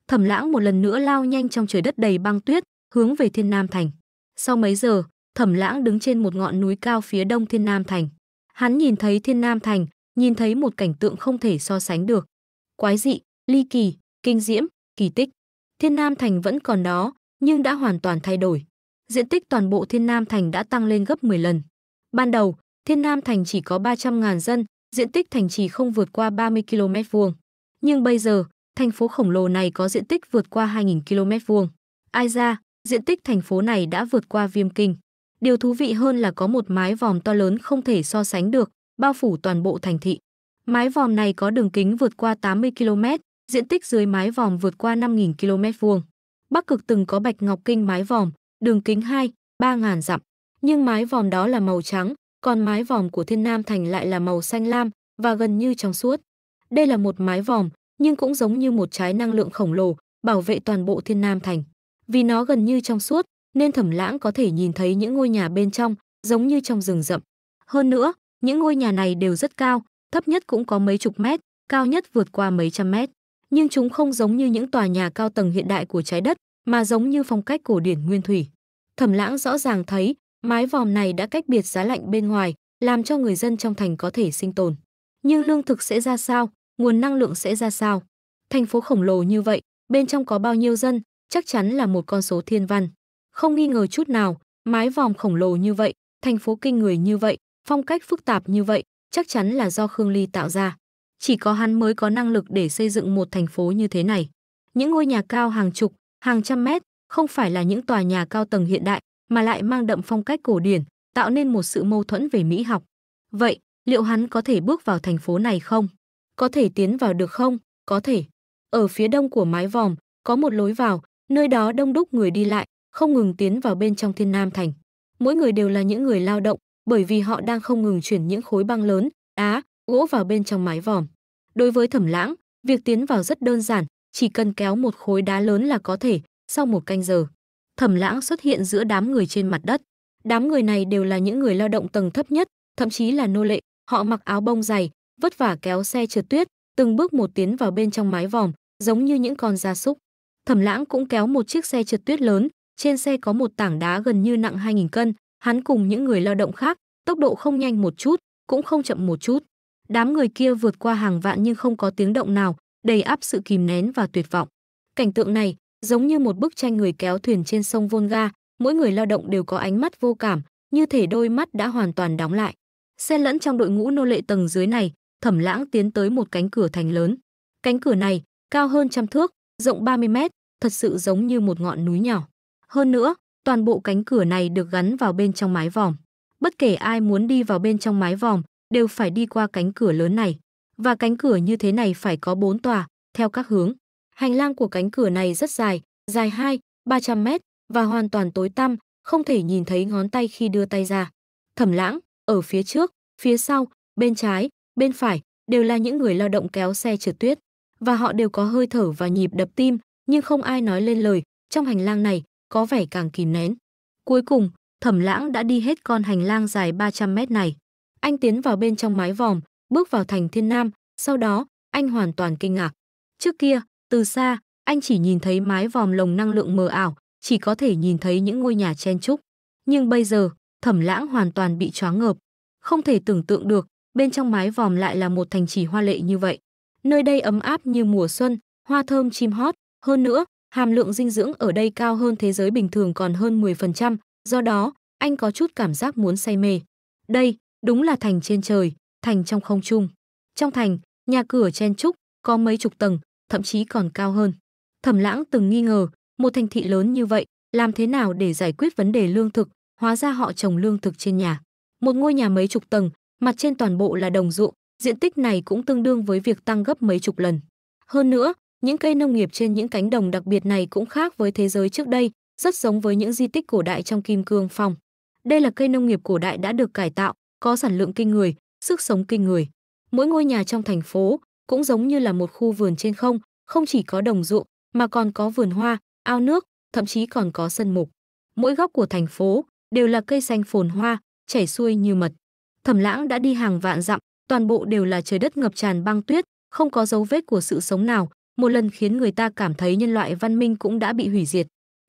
Thẩm Lãng một lần nữa lao nhanh trong trời đất đầy băng tuyết, hướng về Thiên Nam Thành. Sau mấy giờ, Thẩm Lãng đứng trên một ngọn núi cao phía đông Thiên Nam Thành. Hắn nhìn thấy Thiên Nam Thành, nhìn thấy một cảnh tượng không thể so sánh được. Quái dị, ly kỳ, kinh diễm, kỳ tích. Thiên Nam Thành vẫn còn đó, nhưng đã hoàn toàn thay đổi. Diện tích toàn bộ Thiên Nam Thành đã tăng lên gấp 10 lần. Ban đầu, Thiên Nam Thành chỉ có 300.000 dân, diện tích thành trì không vượt qua 30 km vuông. Nhưng bây giờ, thành phố khổng lồ này có diện tích vượt qua 2.000 km vuông. Ai ra, diện tích thành phố này đã vượt qua Viêm Kinh. Điều thú vị hơn là có một mái vòm to lớn không thể so sánh được, bao phủ toàn bộ thành thị. Mái vòm này có đường kính vượt qua 80 km, diện tích dưới mái vòm vượt qua 5.000 km vuông. Bắc Cực từng có Bạch Ngọc Kinh mái vòm, đường kính 2, 3.000 dặm. Nhưng mái vòm đó là màu trắng, còn mái vòm của Thiên Nam Thành lại là màu xanh lam và gần như trong suốt. Đây là một mái vòm, nhưng cũng giống như một trái năng lượng khổng lồ, bảo vệ toàn bộ Thiên Nam Thành. Vì nó gần như trong suốt, nên thẩm lãng có thể nhìn thấy những ngôi nhà bên trong, giống như trong rừng rậm. Hơn nữa, những ngôi nhà này đều rất cao, thấp nhất cũng có mấy chục mét, cao nhất vượt qua mấy trăm mét. Nhưng chúng không giống như những tòa nhà cao tầng hiện đại của trái đất, mà giống như phong cách cổ điển nguyên thủy. Thẩm lãng rõ ràng thấy, mái vòm này đã cách biệt giá lạnh bên ngoài, làm cho người dân trong thành có thể sinh tồn. Nhưng lương thực sẽ ra sao, nguồn năng lượng sẽ ra sao? Thành phố khổng lồ như vậy, bên trong có bao nhiêu dân, chắc chắn là một con số thiên văn. Không nghi ngờ chút nào, mái vòm khổng lồ như vậy, thành phố kinh người như vậy, phong cách phức tạp như vậy, chắc chắn là do Khương Ly tạo ra. Chỉ có hắn mới có năng lực để xây dựng một thành phố như thế này. Những ngôi nhà cao hàng chục, hàng trăm mét, không phải là những tòa nhà cao tầng hiện đại, mà lại mang đậm phong cách cổ điển, tạo nên một sự mâu thuẫn về mỹ học. Vậy, liệu hắn có thể bước vào thành phố này không? Có thể tiến vào được không? Có thể. Ở phía đông của mái vòm, có một lối vào, nơi đó đông đúc người đi lại, không ngừng tiến vào bên trong Thiên Nam thành. Mỗi người đều là những người lao động, bởi vì họ đang không ngừng chuyển những khối băng lớn, đá, gỗ vào bên trong mái vòm. Đối với Thẩm Lãng, việc tiến vào rất đơn giản, chỉ cần kéo một khối đá lớn là có thể, sau một canh giờ. Thẩm Lãng xuất hiện giữa đám người trên mặt đất. Đám người này đều là những người lao động tầng thấp nhất, thậm chí là nô lệ, họ mặc áo bông dày, vất vả kéo xe trượt tuyết, từng bước một tiến vào bên trong mái vòm, giống như những con gia súc. Thẩm Lãng cũng kéo một chiếc xe trượt tuyết lớn, trên xe có một tảng đá gần như nặng 2.000 cân, hắn cùng những người lao động khác, tốc độ không nhanh một chút, cũng không chậm một chút. Đám người kia vượt qua hàng vạn nhưng không có tiếng động nào, đầy áp sự kìm nén và tuyệt vọng. Cảnh tượng này giống như một bức tranh người kéo thuyền trên sông Volga, mỗi người lao động đều có ánh mắt vô cảm, như thể đôi mắt đã hoàn toàn đóng lại. Xe lẫn trong đội ngũ nô lệ tầng dưới này, Thẩm Lãng tiến tới một cánh cửa thành lớn. Cánh cửa này cao hơn trăm thước, rộng 30 mét, thật sự giống như một ngọn núi nhỏ. Hơn nữa, toàn bộ cánh cửa này được gắn vào bên trong mái vòm. Bất kể ai muốn đi vào bên trong mái vòm đều phải đi qua cánh cửa lớn này. Và cánh cửa như thế này phải có bốn tòa, theo các hướng. Hành lang của cánh cửa này rất dài, dài 2, 300 mét và hoàn toàn tối tăm, không thể nhìn thấy ngón tay khi đưa tay ra. Thẩm lãng, ở phía trước, phía sau, bên trái, bên phải đều là những người lao động kéo xe trượt tuyết. Và họ đều có hơi thở và nhịp đập tim, nhưng không ai nói lên lời. Trong hành lang này, có vẻ càng kìm nén. Cuối cùng, Thẩm Lãng đã đi hết con hành lang dài 300 mét này. Anh tiến vào bên trong mái vòm, bước vào thành Thiên Nam, sau đó, anh hoàn toàn kinh ngạc. Trước kia, từ xa, anh chỉ nhìn thấy mái vòm lồng năng lượng mờ ảo, chỉ có thể nhìn thấy những ngôi nhà chen trúc. Nhưng bây giờ, Thẩm Lãng hoàn toàn bị choáng ngợp, không thể tưởng tượng được, bên trong mái vòm lại là một thành trì hoa lệ như vậy. Nơi đây ấm áp như mùa xuân, hoa thơm chim hót, hơn nữa, Hàm lượng dinh dưỡng ở đây cao hơn thế giới bình thường còn hơn 10%, do đó, anh có chút cảm giác muốn say mê. Đây, đúng là thành trên trời, thành trong không trung. Trong thành, nhà cửa chen trúc, có mấy chục tầng, thậm chí còn cao hơn. Thẩm Lãng từng nghi ngờ, một thành thị lớn như vậy, làm thế nào để giải quyết vấn đề lương thực, hóa ra họ trồng lương thực trên nhà. Một ngôi nhà mấy chục tầng, mặt trên toàn bộ là đồng ruộng, diện tích này cũng tương đương với việc tăng gấp mấy chục lần. Hơn nữa, những cây nông nghiệp trên những cánh đồng đặc biệt này cũng khác với thế giới trước đây, rất giống với những di tích cổ đại trong Kim Cương Phong. Đây là cây nông nghiệp cổ đại đã được cải tạo, có sản lượng kinh người, sức sống kinh người. Mỗi ngôi nhà trong thành phố cũng giống như là một khu vườn trên không, không chỉ có đồng ruộng mà còn có vườn hoa, ao nước, thậm chí còn có sân mục. Mỗi góc của thành phố đều là cây xanh phồn hoa, chảy xuôi như mật. Thẩm Lãng đã đi hàng vạn dặm, toàn bộ đều là trời đất ngập tràn băng tuyết, không có dấu vết của sự sống nào, một lần khiến người ta cảm thấy nhân loại văn minh cũng đã bị hủy diệt.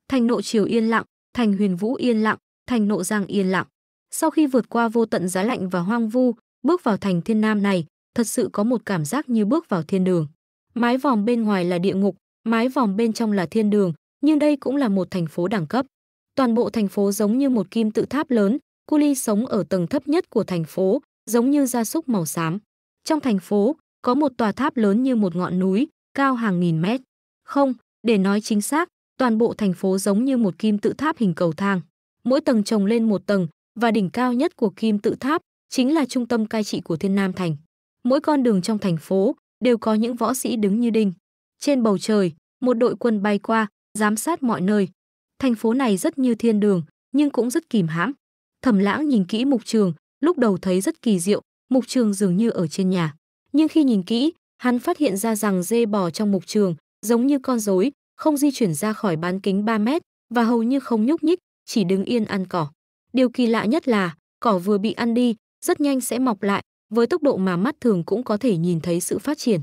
Thành nộ triều yên lặng, thành huyền vũ yên lặng, thành nộ giang yên lặng. Sau khi vượt qua vô tận giá lạnh và hoang vu, bước vào thành thiên nam này, thật sự có một cảm giác như bước vào thiên đường. Mái vòm bên ngoài là địa ngục, mái vòm bên trong là thiên đường, nhưng đây cũng là một thành phố đẳng cấp. Toàn bộ thành phố giống như một kim tự tháp lớn, cu ly sống ở tầng thấp nhất của thành phố, giống như gia súc màu xám. Trong thành phố, có một tòa tháp lớn như một ngọn núi, cao hàng nghìn mét. Không, để nói chính xác, toàn bộ thành phố giống như một kim tự tháp hình cầu thang. Mỗi tầng trồng lên một tầng và đỉnh cao nhất của kim tự tháp chính là trung tâm cai trị của Thiên Nam Thành. Mỗi con đường trong thành phố đều có những võ sĩ đứng như đinh. Trên bầu trời, một đội quân bay qua, giám sát mọi nơi. Thành phố này rất như thiên đường, nhưng cũng rất kìm hãm. Thẩm Lãng nhìn kỹ mục trường, lúc đầu thấy rất kỳ diệu, mục trường dường như ở trên nhà. Nhưng khi nhìn kỹ, hắn phát hiện ra rằng dê bò trong mục trường, giống như con rối, không di chuyển ra khỏi bán kính 3 mét và hầu như không nhúc nhích, chỉ đứng yên ăn cỏ. Điều kỳ lạ nhất là, cỏ vừa bị ăn đi, rất nhanh sẽ mọc lại, với tốc độ mà mắt thường cũng có thể nhìn thấy sự phát triển.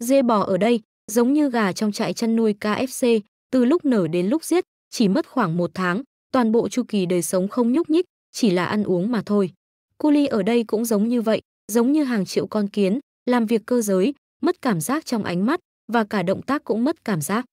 Dê bò ở đây, giống như gà trong trại chăn nuôi KFC, từ lúc nở đến lúc giết, chỉ mất khoảng một tháng, toàn bộ chu kỳ đời sống không nhúc nhích, chỉ là ăn uống mà thôi. Cu ly ở đây cũng giống như vậy, giống như hàng triệu con kiến, làm việc cơ giới, mất cảm giác trong ánh mắt và cả động tác cũng mất cảm giác.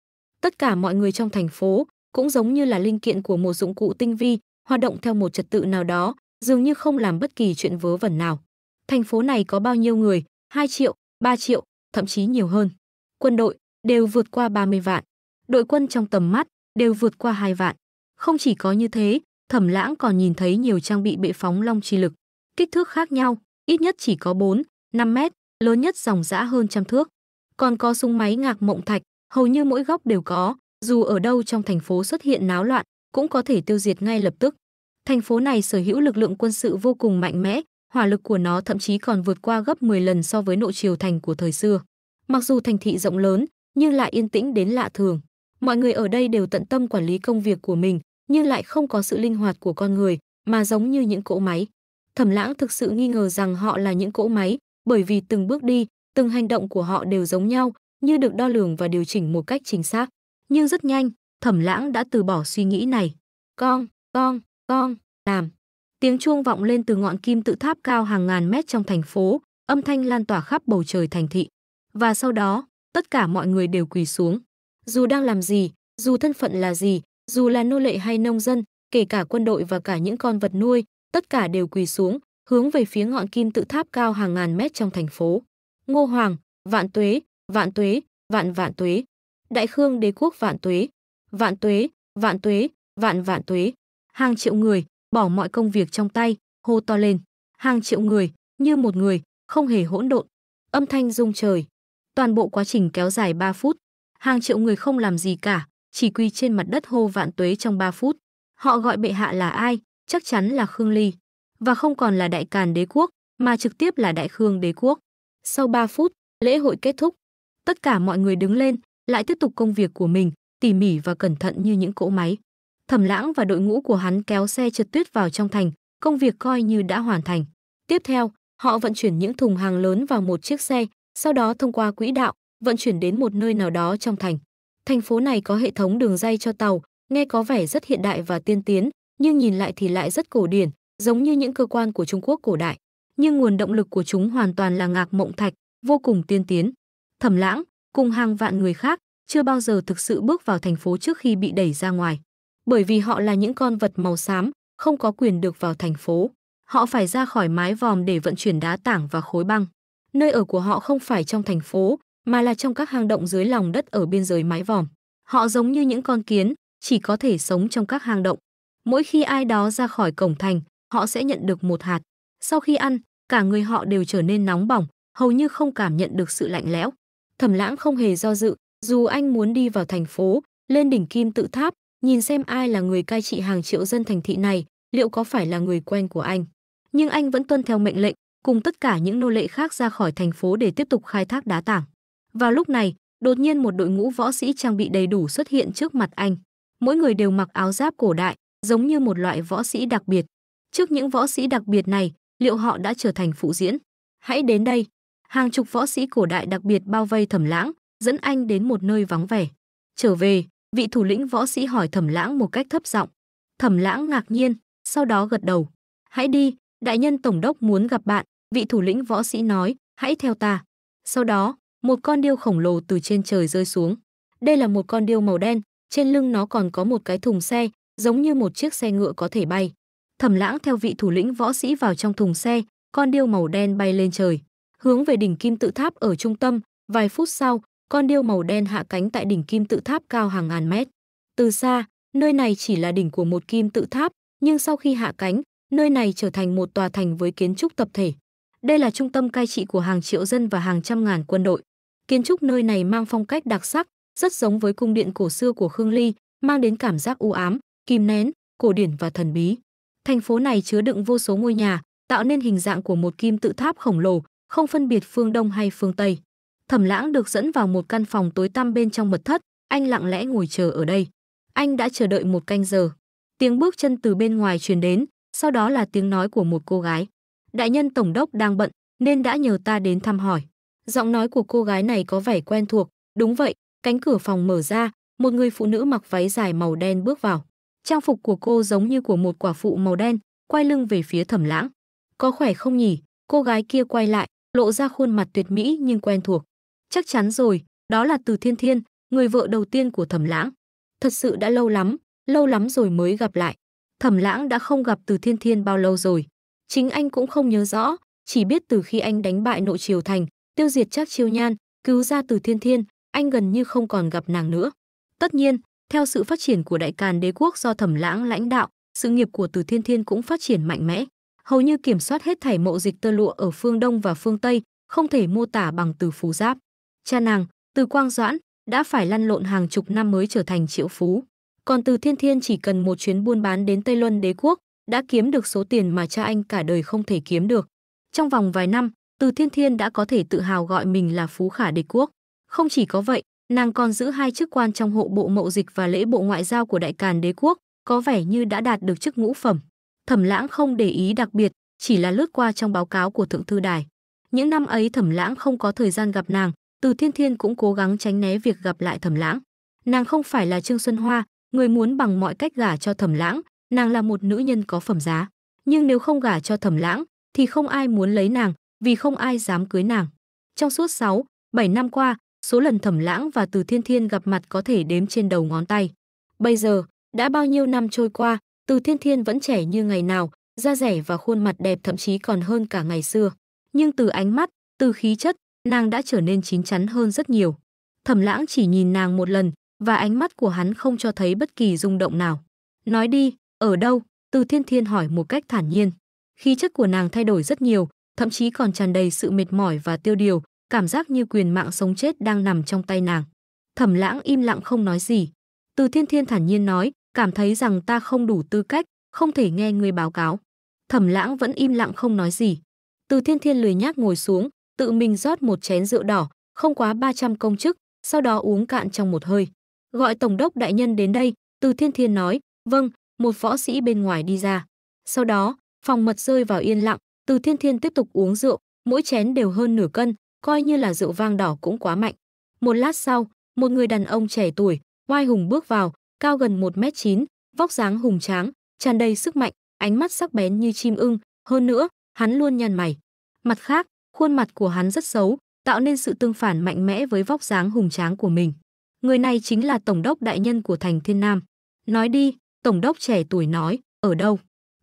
Tất cả mọi người trong thành phố cũng giống như là linh kiện của một dụng cụ tinh vi, hoạt động theo một trật tự nào đó, dường như không làm bất kỳ chuyện vớ vẩn nào. Thành phố này có bao nhiêu người? 2 triệu, 3 triệu, thậm chí nhiều hơn. Quân đội đều vượt qua 30 vạn. Đội quân trong tầm mắt đều vượt qua 2 vạn. Không chỉ có như thế, Thẩm Lãng còn nhìn thấy nhiều trang bị bệ phóng long chi lực, kích thước khác nhau, ít nhất chỉ có 4, 5 mét, lớn nhất dòng dã hơn trăm thước. Còn có súng máy ngạc mộng thạch, hầu như mỗi góc đều có, dù ở đâu trong thành phố xuất hiện náo loạn, cũng có thể tiêu diệt ngay lập tức. Thành phố này sở hữu lực lượng quân sự vô cùng mạnh mẽ, hỏa lực của nó thậm chí còn vượt qua gấp 10 lần so với nội triều thành của thời xưa. Mặc dù thành thị rộng lớn, nhưng lại yên tĩnh đến lạ thường. Mọi người ở đây đều tận tâm quản lý công việc của mình, nhưng lại không có sự linh hoạt của con người, mà giống như những cỗ máy. Thẩm Lãng thực sự nghi ngờ rằng họ là những cỗ máy, bởi vì từng bước đi, từng hành động của họ đều giống nhau, như được đo lường và điều chỉnh một cách chính xác. Nhưng rất nhanh, Thẩm Lãng đã từ bỏ suy nghĩ này. Con, con, con, làm. Tiếng chuông vọng lên từ ngọn kim tự tháp cao hàng ngàn mét trong thành phố, âm thanh lan tỏa khắp bầu trời thành thị. Và sau đó, tất cả mọi người đều quỳ xuống. Dù đang làm gì, dù thân phận là gì, dù là nô lệ hay nông dân, kể cả quân đội và cả những con vật nuôi, tất cả đều quỳ xuống, hướng về phía ngọn kim tự tháp cao hàng ngàn mét trong thành phố. Ngô Hoàng, Vạn Tuế, Vạn Tuế, Vạn Vạn Tuế, Đại Khương Đế quốc Vạn Tuế, Vạn Tuế, Vạn Tuế, Vạn Vạn Tuế. Hàng triệu người bỏ mọi công việc trong tay, hô to lên. Hàng triệu người, như một người, không hề hỗn độn. Âm thanh rung trời. Toàn bộ quá trình kéo dài 3 phút. Hàng triệu người không làm gì cả, chỉ quy trên mặt đất hô vạn tuế trong 3 phút. Họ gọi bệ hạ là ai, chắc chắn là Khương Ly và không còn là Đại Càn đế quốc, mà trực tiếp là Đại Khương đế quốc. Sau 3 phút, lễ hội kết thúc. Tất cả mọi người đứng lên, lại tiếp tục công việc của mình, tỉ mỉ và cẩn thận như những cỗ máy. Thẩm Lãng và đội ngũ của hắn kéo xe trượt tuyết vào trong thành, công việc coi như đã hoàn thành. Tiếp theo, họ vận chuyển những thùng hàng lớn vào một chiếc xe, sau đó thông qua quỹ đạo, vận chuyển đến một nơi nào đó trong thành. Thành phố này có hệ thống đường dây cho tàu, nghe có vẻ rất hiện đại và tiên tiến, nhưng nhìn lại thì lại rất cổ điển, giống như những cơ quan của Trung Quốc cổ đại, nhưng nguồn động lực của chúng hoàn toàn là ngạc mộng thạch, vô cùng tiên tiến. Thẩm Lãng, cùng hàng vạn người khác, chưa bao giờ thực sự bước vào thành phố trước khi bị đẩy ra ngoài, bởi vì họ là những con vật màu xám, không có quyền được vào thành phố. Họ phải ra khỏi mái vòm để vận chuyển đá tảng và khối băng. Nơi ở của họ không phải trong thành phố, mà là trong các hang động dưới lòng đất ở biên giới mái vòm. Họ giống như những con kiến, chỉ có thể sống trong các hang động. Mỗi khi ai đó ra khỏi cổng thành, họ sẽ nhận được một hạt. Sau khi ăn, cả người họ đều trở nên nóng bỏng, hầu như không cảm nhận được sự lạnh lẽo. Thẩm Lãng không hề do dự, dù anh muốn đi vào thành phố, lên đỉnh Kim Tự Tháp, nhìn xem ai là người cai trị hàng triệu dân thành thị này, liệu có phải là người quen của anh. Nhưng anh vẫn tuân theo mệnh lệnh, cùng tất cả những nô lệ khác ra khỏi thành phố để tiếp tục khai thác đá tảng. Vào lúc này, đột nhiên một đội ngũ võ sĩ trang bị đầy đủ xuất hiện trước mặt anh. Mỗi người đều mặc áo giáp cổ đại, giống như một loại võ sĩ đặc biệt. Trước những võ sĩ đặc biệt này, liệu họ đã trở thành phụ diễn? Hãy đến đây. Hàng chục võ sĩ cổ đại đặc biệt bao vây Thẩm Lãng, dẫn anh đến một nơi vắng vẻ. Trở về, vị thủ lĩnh võ sĩ hỏi Thẩm Lãng một cách thấp giọng. Thẩm Lãng ngạc nhiên, sau đó gật đầu. Hãy đi, đại nhân tổng đốc muốn gặp bạn, vị thủ lĩnh võ sĩ nói, hãy theo ta. Sau đó, một con điêu khổng lồ từ trên trời rơi xuống. Đây là một con điêu màu đen, trên lưng nó còn có một cái thùng xe, giống như một chiếc xe ngựa có thể bay. Thẩm Lãng theo vị thủ lĩnh võ sĩ vào trong thùng xe, con điêu màu đen bay lên trời, hướng về đỉnh kim tự tháp ở trung tâm, vài phút sau, con điêu màu đen hạ cánh tại đỉnh kim tự tháp cao hàng ngàn mét. Từ xa, nơi này chỉ là đỉnh của một kim tự tháp, nhưng sau khi hạ cánh, nơi này trở thành một tòa thành với kiến trúc tập thể. Đây là trung tâm cai trị của hàng triệu dân và hàng trăm ngàn quân đội. Kiến trúc nơi này mang phong cách đặc sắc, rất giống với cung điện cổ xưa của Khương Ly, mang đến cảm giác u ám, kìm nén, cổ điển và thần bí. Thành phố này chứa đựng vô số ngôi nhà, tạo nên hình dạng của một kim tự tháp khổng lồ, không phân biệt phương Đông hay phương Tây. Thẩm Lãng được dẫn vào một căn phòng tối tăm bên trong mật thất, anh lặng lẽ ngồi chờ ở đây. Anh đã chờ đợi một canh giờ. Tiếng bước chân từ bên ngoài truyền đến, sau đó là tiếng nói của một cô gái. Đại nhân tổng đốc đang bận nên đã nhờ ta đến thăm hỏi. Giọng nói của cô gái này có vẻ quen thuộc, đúng vậy, cánh cửa phòng mở ra, một người phụ nữ mặc váy dài màu đen bước vào. Trang phục của cô giống như của một quả phụ màu đen, quay lưng về phía thẩm lãng. Có khỏe không nhỉ? Cô gái kia quay lại, lộ ra khuôn mặt tuyệt mỹ nhưng quen thuộc. Chắc chắn rồi, đó là từ thiên thiên, người vợ đầu tiên của thẩm lãng. Thật sự đã lâu lắm, lâu lắm rồi mới gặp lại. Thẩm lãng đã không gặp từ thiên thiên bao lâu rồi. Chính anh cũng không nhớ rõ, chỉ biết từ khi anh đánh bại nội triều thành, tiêu diệt chắc chiêu nhan, cứu ra từ thiên thiên, anh gần như không còn gặp nàng nữa. Tất nhiên, theo sự phát triển của Đại Càn Đế quốc do Thẩm Lãng lãnh đạo, sự nghiệp của Từ Thiên Thiên cũng phát triển mạnh mẽ, hầu như kiểm soát hết thảy mộ dịch tơ lụa ở phương Đông và phương Tây, không thể mô tả bằng từ phú giáp. Cha nàng, Từ Quang Doãn, đã phải lăn lộn hàng chục năm mới trở thành triệu phú. Còn Từ Thiên Thiên chỉ cần một chuyến buôn bán đến Tây Luân Đế quốc, đã kiếm được số tiền mà cha anh cả đời không thể kiếm được. Trong vòng vài năm, Từ Thiên Thiên đã có thể tự hào gọi mình là phú khả đế quốc. Không chỉ có vậy, Nàng còn giữ hai chức quan trong hộ bộ mậu dịch và lễ bộ ngoại giao của Đại Càn đế quốc, có vẻ như đã đạt được chức ngũ phẩm. Thẩm Lãng không để ý đặc biệt, chỉ là lướt qua trong báo cáo của thượng thư đài. Những năm ấy Thẩm Lãng không có thời gian gặp nàng, Từ Thiên Thiên cũng cố gắng tránh né việc gặp lại Thẩm Lãng. Nàng không phải là Trương Xuân Hoa, người muốn bằng mọi cách gả cho Thẩm Lãng, nàng là một nữ nhân có phẩm giá, nhưng nếu không gả cho Thẩm Lãng thì không ai muốn lấy nàng, vì không ai dám cưới nàng. Trong suốt 6, 7 năm qua, số lần Thẩm Lãng và Từ Thiên Thiên gặp mặt có thể đếm trên đầu ngón tay. Bây giờ, đã bao nhiêu năm trôi qua, Từ Thiên Thiên vẫn trẻ như ngày nào, da rẻ và khuôn mặt đẹp thậm chí còn hơn cả ngày xưa. Nhưng từ ánh mắt, từ khí chất, nàng đã trở nên chín chắn hơn rất nhiều. Thẩm Lãng chỉ nhìn nàng một lần, và ánh mắt của hắn không cho thấy bất kỳ rung động nào. Nói đi, ở đâu? Từ Thiên Thiên hỏi một cách thản nhiên. Khí chất của nàng thay đổi rất nhiều, thậm chí còn tràn đầy sự mệt mỏi và tiêu điều, cảm giác như quyền mạng sống chết đang nằm trong tay nàng. Thẩm lãng im lặng không nói gì. Từ thiên thiên thản nhiên nói, cảm thấy rằng ta không đủ tư cách, không thể nghe người báo cáo. Thẩm lãng vẫn im lặng không nói gì. Từ thiên thiên lười nhác ngồi xuống, tự mình rót một chén rượu đỏ, không quá 300 công chức, sau đó uống cạn trong một hơi. Gọi Tổng đốc đại nhân đến đây, từ thiên thiên nói, vâng, một võ sĩ bên ngoài đi ra. Sau đó, phòng mật rơi vào yên lặng, từ thiên thiên tiếp tục uống rượu, mỗi chén đều hơn nửa cân, coi như là rượu vang đỏ cũng quá mạnh. Một lát sau, một người đàn ông trẻ tuổi, oai hùng bước vào, cao gần 1m9, vóc dáng hùng tráng, tràn đầy sức mạnh, ánh mắt sắc bén như chim ưng, hơn nữa, hắn luôn nhăn mày. Mặt khác, khuôn mặt của hắn rất xấu, tạo nên sự tương phản mạnh mẽ với vóc dáng hùng tráng của mình. Người này chính là tổng đốc đại nhân của thành Thiên Nam. Nói đi, tổng đốc trẻ tuổi nói, ở đâu?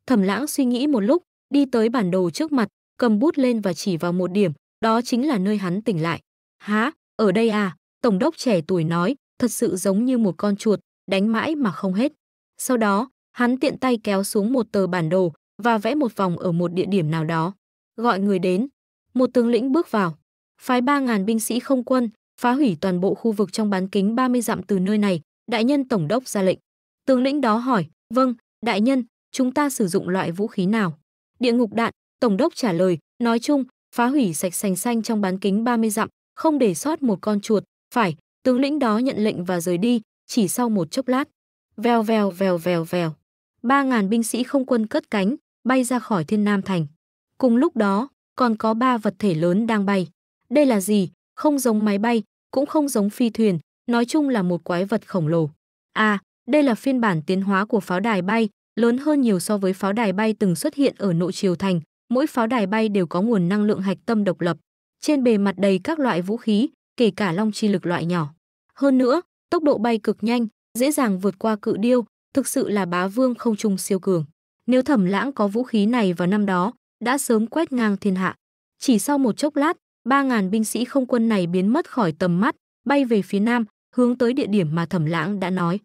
Thẩm Lãng suy nghĩ một lúc, đi tới bản đồ trước mặt, cầm bút lên và chỉ vào một điểm, đó chính là nơi hắn tỉnh lại. Há, ở đây à? Tổng đốc trẻ tuổi nói, thật sự giống như một con chuột, đánh mãi mà không hết. Sau đó, hắn tiện tay kéo xuống một tờ bản đồ và vẽ một vòng ở một địa điểm nào đó. Gọi người đến. Một tướng lĩnh bước vào. Phái 3.000 binh sĩ không quân, phá hủy toàn bộ khu vực trong bán kính 30 dặm từ nơi này, đại nhân tổng đốc ra lệnh. Tướng lĩnh đó hỏi, vâng, đại nhân, chúng ta sử dụng loại vũ khí nào? Địa ngục đạn, tổng đốc trả lời, nói chung, phá hủy sạch sành xanh trong bán kính 30 dặm, không để sót một con chuột, phải, tướng lĩnh đó nhận lệnh và rời đi, chỉ sau một chốc lát. Vèo vèo vèo vèo vèo. ba ngàn binh sĩ không quân cất cánh, bay ra khỏi Thiên Nam thành. Cùng lúc đó, còn có ba vật thể lớn đang bay. Đây là gì? Không giống máy bay, cũng không giống phi thuyền, nói chung là một quái vật khổng lồ. À, đây là phiên bản tiến hóa của pháo đài bay, lớn hơn nhiều so với pháo đài bay từng xuất hiện ở nội triều thành, mỗi pháo đài bay đều có nguồn năng lượng hạch tâm độc lập, trên bề mặt đầy các loại vũ khí, kể cả long chi lực loại nhỏ. Hơn nữa, tốc độ bay cực nhanh, dễ dàng vượt qua cự điêu, thực sự là bá vương không trung siêu cường. Nếu Thẩm Lãng có vũ khí này vào năm đó, đã sớm quét ngang thiên hạ. Chỉ sau một chốc lát, 3000 binh sĩ không quân này biến mất khỏi tầm mắt, bay về phía nam, hướng tới địa điểm mà Thẩm Lãng đã nói.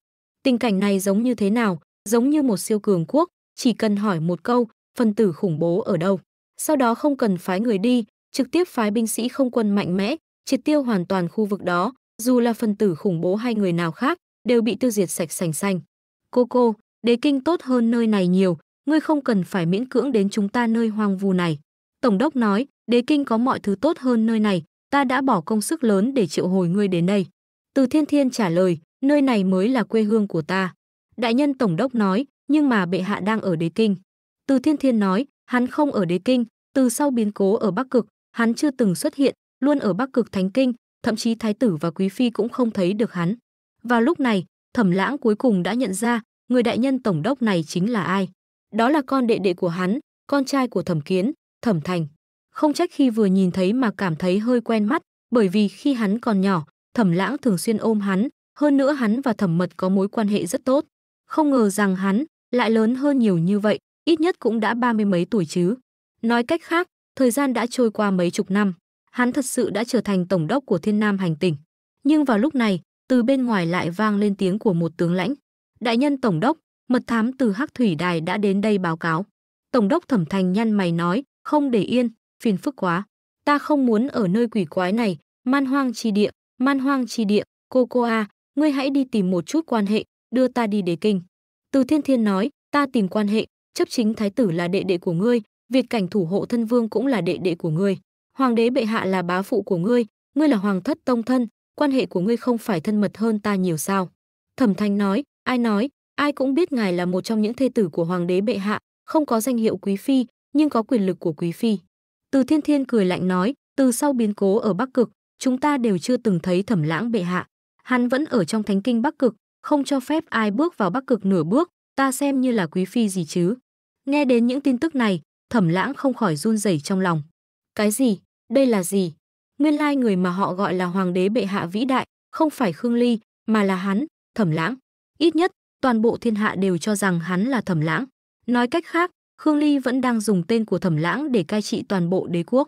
Tình cảnh này giống như thế nào, giống như một siêu cường quốc, chỉ cần hỏi một câu, phần tử khủng bố ở đâu. Sau đó không cần phái người đi, trực tiếp phái binh sĩ không quân mạnh mẽ, triệt tiêu hoàn toàn khu vực đó, dù là phần tử khủng bố hay người nào khác, đều bị tiêu diệt sạch sành xanh. Cô cô, đế kinh tốt hơn nơi này nhiều, ngươi không cần phải miễn cưỡng đến chúng ta nơi hoang vu này. Tổng đốc nói, đế kinh có mọi thứ tốt hơn nơi này, ta đã bỏ công sức lớn để triệu hồi ngươi đến đây. Từ thiên thiên trả lời, nơi này mới là quê hương của ta. Đại nhân tổng đốc nói, nhưng mà bệ hạ đang ở đế kinh. Từ Thiên Thiên nói, hắn không ở Đế Kinh, từ sau biến cố ở Bắc Cực, hắn chưa từng xuất hiện, luôn ở Bắc Cực Thánh Kinh, thậm chí thái tử và quý phi cũng không thấy được hắn. Vào lúc này, Thẩm Lãng cuối cùng đã nhận ra, người đại nhân tổng đốc này chính là ai. Đó là con đệ đệ của hắn, con trai của Thẩm Kiến, Thẩm Thành. Không trách khi vừa nhìn thấy mà cảm thấy hơi quen mắt, bởi vì khi hắn còn nhỏ, Thẩm Lãng thường xuyên ôm hắn, hơn nữa hắn và Thẩm Mật có mối quan hệ rất tốt. Không ngờ rằng hắn lại lớn hơn nhiều như vậy, ít nhất cũng đã ba mươi mấy tuổi chứ. Nói cách khác, thời gian đã trôi qua mấy chục năm, hắn thật sự đã trở thành tổng đốc của thiên nam hành tinh. Nhưng vào lúc này, từ bên ngoài lại vang lên tiếng của một tướng lãnh. Đại nhân tổng đốc, mật thám từ Hắc Thủy Đài đã đến đây báo cáo. Tổng đốc Thẩm Thành nhăn mày nói, không để yên, phiền phức quá. Ta không muốn ở nơi quỷ quái này, man hoang chi địa, man hoang chi địa, cô cô à, ngươi hãy đi tìm một chút quan hệ, đưa ta đi đế kinh. Từ Thiên Thiên nói, ta tìm quan hệ, chấp chính thái tử là đệ đệ của ngươi, Việt cảnh thủ hộ thân vương cũng là đệ đệ của ngươi. Hoàng đế bệ hạ là bá phụ của ngươi, ngươi là hoàng thất tông thân, quan hệ của ngươi không phải thân mật hơn ta nhiều sao?" Thẩm Thanh nói, "Ai nói, ai cũng biết ngài là một trong những thê tử của hoàng đế bệ hạ, không có danh hiệu quý phi, nhưng có quyền lực của quý phi." Từ Thiên Thiên cười lạnh nói, "Từ sau biến cố ở Bắc Cực, chúng ta đều chưa từng thấy Thẩm Lãng bệ hạ. Hắn vẫn ở trong thánh kinh Bắc Cực, không cho phép ai bước vào Bắc Cực nửa bước, ta xem như là quý phi gì chứ?" Nghe đến những tin tức này, thẩm lãng không khỏi run rẩy trong lòng. Cái gì? Đây là gì? Nguyên lai người mà họ gọi là hoàng đế bệ hạ vĩ đại, không phải Khương Ly, mà là hắn, thẩm lãng. Ít nhất, toàn bộ thiên hạ đều cho rằng hắn là thẩm lãng. Nói cách khác, Khương Ly vẫn đang dùng tên của thẩm lãng để cai trị toàn bộ đế quốc.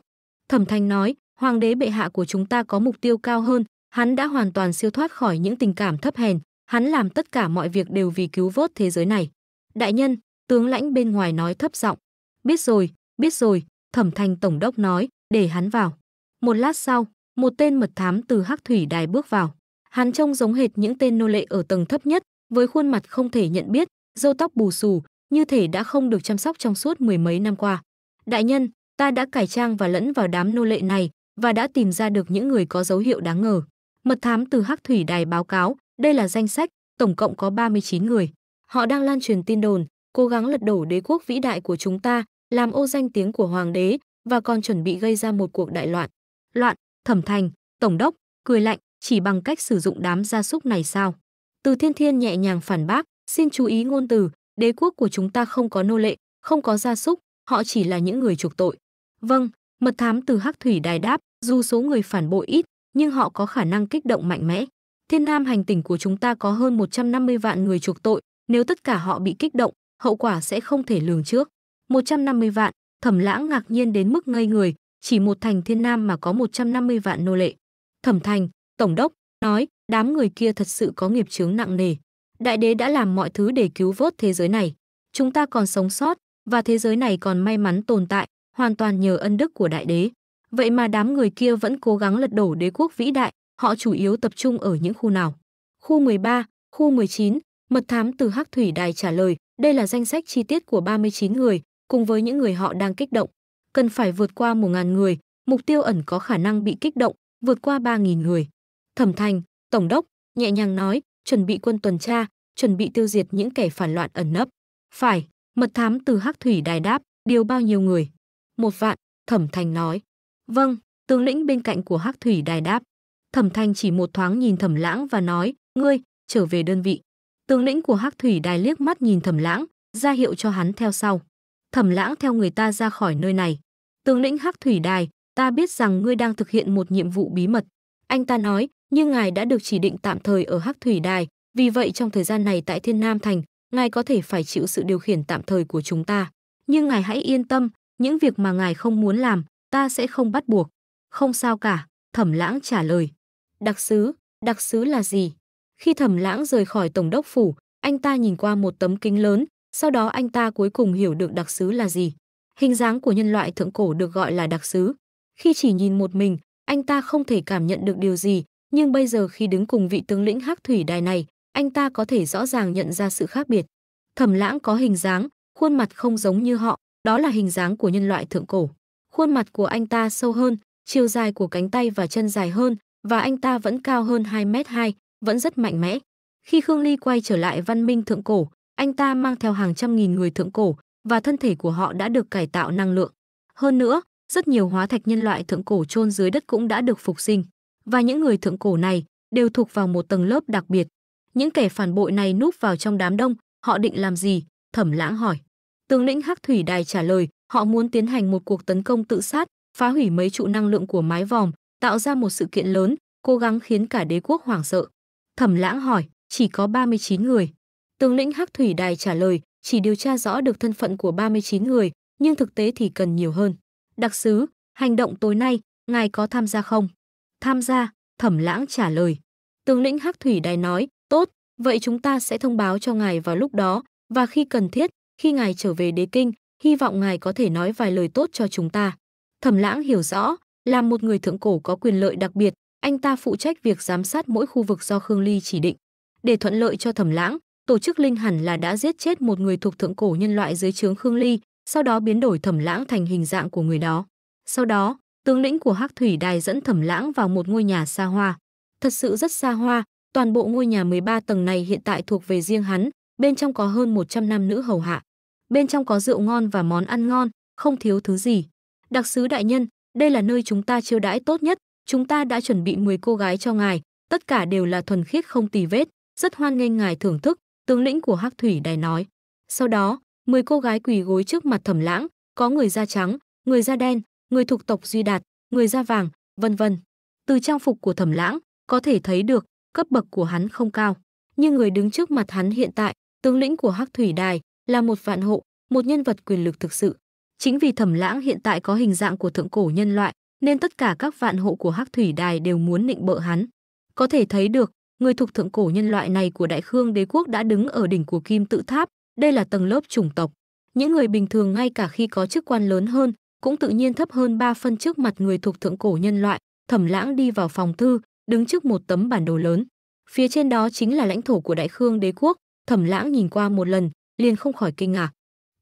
Thẩm Thanh nói, hoàng đế bệ hạ của chúng ta có mục tiêu cao hơn, hắn đã hoàn toàn siêu thoát khỏi những tình cảm thấp hèn, hắn làm tất cả mọi việc đều vì cứu vớt thế giới này. Đại nhân, Tướng lãnh bên ngoài nói thấp giọng. Biết rồi, biết rồi, thẩm thành tổng đốc nói, để hắn vào. Một lát sau, một tên mật thám từ hắc thủy đài bước vào. Hắn trông giống hệt những tên nô lệ ở tầng thấp nhất, với khuôn mặt không thể nhận biết, râu tóc bù xù, như thể đã không được chăm sóc trong suốt mười mấy năm qua. Đại nhân, ta đã cải trang và lẫn vào đám nô lệ này và đã tìm ra được những người có dấu hiệu đáng ngờ. Mật thám từ Hắc Thủy Đài báo cáo, đây là danh sách, tổng cộng có 39 người. Họ đang lan truyền tin đồn, cố gắng lật đổ đế quốc vĩ đại của chúng ta, làm ô danh tiếng của hoàng đế và còn chuẩn bị gây ra một cuộc đại loạn. Loạn, Thẩm Thành, tổng đốc cười lạnh, chỉ bằng cách sử dụng đám gia súc này sao? Từ Thiên Thiên nhẹ nhàng phản bác, xin chú ý ngôn từ, đế quốc của chúng ta không có nô lệ, không có gia súc, họ chỉ là những người trục tội. Vâng, mật thám từ Hắc Thủy Đài đáp, dù số người phản bội ít, nhưng họ có khả năng kích động mạnh mẽ. Thiên Nam hành tỉnh của chúng ta có hơn 150 vạn người trục tội, nếu tất cả họ bị kích động, hậu quả sẽ không thể lường trước. 150 vạn, Thẩm Lãng ngạc nhiên đến mức ngây người, chỉ một thành Thiên Nam mà có 150 vạn nô lệ. Thẩm Thành, tổng đốc nói, đám người kia thật sự có nghiệp chướng nặng nề. Đại đế đã làm mọi thứ để cứu vớt thế giới này, chúng ta còn sống sót và thế giới này còn may mắn tồn tại, hoàn toàn nhờ ân đức của đại đế. Vậy mà đám người kia vẫn cố gắng lật đổ đế quốc vĩ đại, họ chủ yếu tập trung ở những khu nào? Khu 13, khu 19, mật thám từ Hắc Thủy Đài trả lời, đây là danh sách chi tiết của 39 người, cùng với những người họ đang kích động. Cần phải vượt qua 1.000 người, mục tiêu ẩn có khả năng bị kích động, vượt qua 3.000 người. Thẩm Thành, Tổng đốc, nhẹ nhàng nói, chuẩn bị quân tuần tra, chuẩn bị tiêu diệt những kẻ phản loạn ẩn nấp. Phải, mật thám từ Hắc Thủy Đài đáp, điều bao nhiêu người? Một vạn, Thẩm Thành nói. Vâng, tướng lĩnh bên cạnh của Hắc Thủy Đài đáp. Thẩm Thành chỉ một thoáng nhìn Thẩm Lãng và nói, ngươi, trở về đơn vị tướng lĩnh của hắc thủy đài liếc mắt nhìn thẩm lãng ra hiệu cho hắn theo sau thẩm lãng theo người ta ra khỏi nơi này tướng lĩnh hắc thủy đài ta biết rằng ngươi đang thực hiện một nhiệm vụ bí mật anh ta nói nhưng ngài đã được chỉ định tạm thời ở hắc thủy đài vì vậy trong thời gian này tại thiên nam thành ngài có thể phải chịu sự điều khiển tạm thời của chúng ta nhưng ngài hãy yên tâm những việc mà ngài không muốn làm ta sẽ không bắt buộc không sao cả thẩm lãng trả lời đặc sứ đặc sứ là gì khi Thẩm Lãng rời khỏi tổng đốc phủ, anh ta nhìn qua một tấm kính lớn, sau đó anh ta cuối cùng hiểu được đặc sứ là gì. Hình dáng của nhân loại thượng cổ được gọi là đặc sứ. Khi chỉ nhìn một mình, anh ta không thể cảm nhận được điều gì, nhưng bây giờ khi đứng cùng vị tướng lĩnh Hắc Thủy Đài này, anh ta có thể rõ ràng nhận ra sự khác biệt. Thẩm Lãng có hình dáng, khuôn mặt không giống như họ, đó là hình dáng của nhân loại thượng cổ. Khuôn mặt của anh ta sâu hơn, chiều dài của cánh tay và chân dài hơn và anh ta vẫn cao hơn 2 mét 2, vẫn rất mạnh mẽ. Khi Khương Ly quay trở lại văn minh thượng cổ, anh ta mang theo hàng trăm nghìn người thượng cổ và thân thể của họ đã được cải tạo năng lượng. Hơn nữa, rất nhiều hóa thạch nhân loại thượng cổ chôn dưới đất cũng đã được phục sinh, và những người thượng cổ này đều thuộc vào một tầng lớp đặc biệt. Những kẻ phản bội này núp vào trong đám đông, họ định làm gì? Thẩm Lãng hỏi. Tướng lĩnh Hắc Thủy Đài trả lời, họ muốn tiến hành một cuộc tấn công tự sát, phá hủy mấy trụ năng lượng của mái vòm, tạo ra một sự kiện lớn, cố gắng khiến cả đế quốc hoảng sợ. Thẩm lãng hỏi, chỉ có 39 người. Tướng lĩnh Hắc Thủy Đài trả lời, chỉ điều tra rõ được thân phận của 39 người, nhưng thực tế thì cần nhiều hơn. Đặc sứ, hành động tối nay, ngài có tham gia không? Tham gia, thẩm lãng trả lời. Tướng lĩnh Hắc Thủy Đài nói, tốt, vậy chúng ta sẽ thông báo cho ngài vào lúc đó, và khi cần thiết, khi ngài trở về đế kinh, hy vọng ngài có thể nói vài lời tốt cho chúng ta. Thẩm lãng hiểu rõ, là một người thượng cổ có quyền lợi đặc biệt, anh ta phụ trách việc giám sát mỗi khu vực do Khương Ly chỉ định. Để thuận lợi cho Thẩm Lãng, tổ chức Linh hẳn là đã giết chết một người thuộc thượng cổ nhân loại dưới trướng Khương Ly, sau đó biến đổi Thẩm Lãng thành hình dạng của người đó. Sau đó, tướng lĩnh của Hắc Thủy Đài dẫn Thẩm Lãng vào một ngôi nhà xa hoa. Thật sự rất xa hoa, toàn bộ ngôi nhà 13 tầng này hiện tại thuộc về riêng hắn, bên trong có hơn 100 nam nữ hầu hạ. Bên trong có rượu ngon và món ăn ngon, không thiếu thứ gì. Đặc sứ đại nhân, đây là nơi chúng ta chiêu đãi tốt nhất, chúng ta đã chuẩn bị 10 cô gái cho ngài, tất cả đều là thuần khiết không tì vết, rất hoan nghênh ngài thưởng thức, tướng lĩnh của Hắc Thủy Đài nói. Sau đó, 10 cô gái quỳ gối trước mặt Thẩm Lãng, có người da trắng, người da đen, người thuộc tộc Duy Đạt, người da vàng, vân vân. Từ trang phục của Thẩm Lãng, có thể thấy được cấp bậc của hắn không cao, nhưng người đứng trước mặt hắn hiện tại, tướng lĩnh của Hắc Thủy Đài, là một vạn hộ, một nhân vật quyền lực thực sự. Chính vì Thẩm Lãng hiện tại có hình dạng của thượng cổ nhân loại, nên tất cả các vạn hộ của Hắc Thủy Đài đều muốn nịnh bợ hắn. Có thể thấy được, người thuộc thượng cổ nhân loại này của Đại Khương đế quốc đã đứng ở đỉnh của Kim Tự Tháp, đây là tầng lớp chủng tộc. Những người bình thường ngay cả khi có chức quan lớn hơn, cũng tự nhiên thấp hơn 3 phân trước mặt người thuộc thượng cổ nhân loại. Thẩm Lãng đi vào phòng thư, đứng trước một tấm bản đồ lớn. Phía trên đó chính là lãnh thổ của Đại Khương đế quốc, Thẩm Lãng nhìn qua một lần, liền không khỏi kinh ngạc.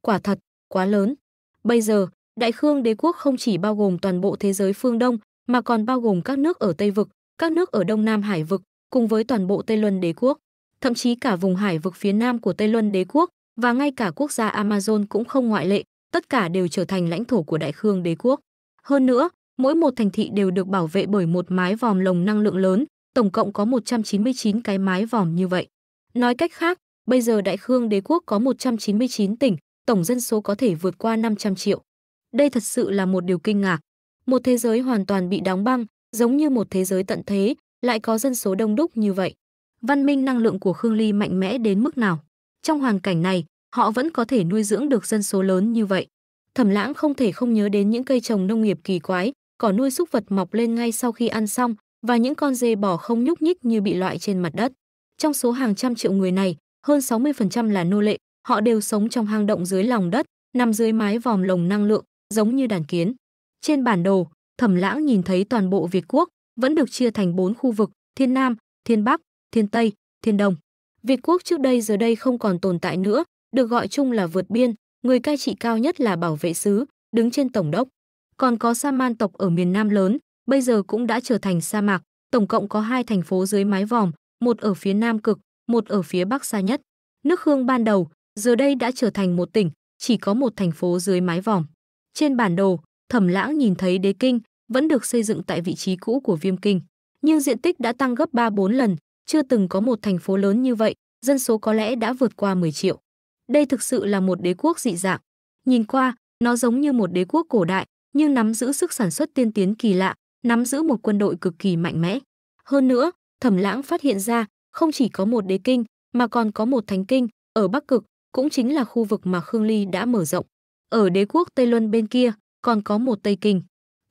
Quả thật, quá lớn. Bây giờ, Đại Khương đế quốc không chỉ bao gồm toàn bộ thế giới phương Đông, mà còn bao gồm các nước ở Tây vực, các nước ở Đông Nam Hải vực, cùng với toàn bộ Tây Luân đế quốc, thậm chí cả vùng hải vực phía nam của Tây Luân đế quốc và ngay cả quốc gia Amazon cũng không ngoại lệ, tất cả đều trở thành lãnh thổ của Đại Khương đế quốc. Hơn nữa, mỗi một thành thị đều được bảo vệ bởi một mái vòm lồng năng lượng lớn, tổng cộng có 199 cái mái vòm như vậy. Nói cách khác, bây giờ Đại Khương đế quốc có 199 tỉnh, tổng dân số có thể vượt qua 500 triệu. Đây thật sự là một điều kinh ngạc. Một thế giới hoàn toàn bị đóng băng, giống như một thế giới tận thế, lại có dân số đông đúc như vậy. Văn minh năng lượng của Khương Ly mạnh mẽ đến mức nào? Trong hoàn cảnh này, họ vẫn có thể nuôi dưỡng được dân số lớn như vậy. Thẩm Lãng không thể không nhớ đến những cây trồng nông nghiệp kỳ quái, cỏ nuôi súc vật mọc lên ngay sau khi ăn xong và những con dê bò không nhúc nhích như bị loại trên mặt đất. Trong số hàng trăm triệu người này, hơn 60% là nô lệ, họ đều sống trong hang động dưới lòng đất, nằm dưới mái vòm lồng năng lượng, giống như đàn kiến. Trên bản đồ, Thẩm Lãng nhìn thấy toàn bộ Việt quốc vẫn được chia thành bốn khu vực: Thiên Nam, Thiên Bắc, Thiên Tây, Thiên Đông. Việt quốc trước đây giờ đây không còn tồn tại nữa, được gọi chung là vượt biên, người cai trị cao nhất là bảo vệ sứ, đứng trên tổng đốc. Còn có Sa Man tộc ở miền Nam lớn, bây giờ cũng đã trở thành sa mạc, tổng cộng có hai thành phố dưới mái vòm, một ở phía Nam cực, một ở phía Bắc xa nhất. Nước Hương ban đầu, giờ đây đã trở thành một tỉnh, chỉ có một thành phố dưới mái vòm. Trên bản đồ, Thẩm Lãng nhìn thấy Đế Kinh vẫn được xây dựng tại vị trí cũ của Viêm Kinh, nhưng diện tích đã tăng gấp 3-4 lần, chưa từng có một thành phố lớn như vậy, dân số có lẽ đã vượt qua 10 triệu. Đây thực sự là một đế quốc dị dạng. Nhìn qua, nó giống như một đế quốc cổ đại, nhưng nắm giữ sức sản xuất tiên tiến kỳ lạ, nắm giữ một quân đội cực kỳ mạnh mẽ. Hơn nữa, Thẩm Lãng phát hiện ra, không chỉ có một đế kinh, mà còn có một thánh kinh ở Bắc Cực, cũng chính là khu vực mà Khương Ly đã mở rộng. Ở đế quốc Tây Luân bên kia, còn có một Tây Kinh.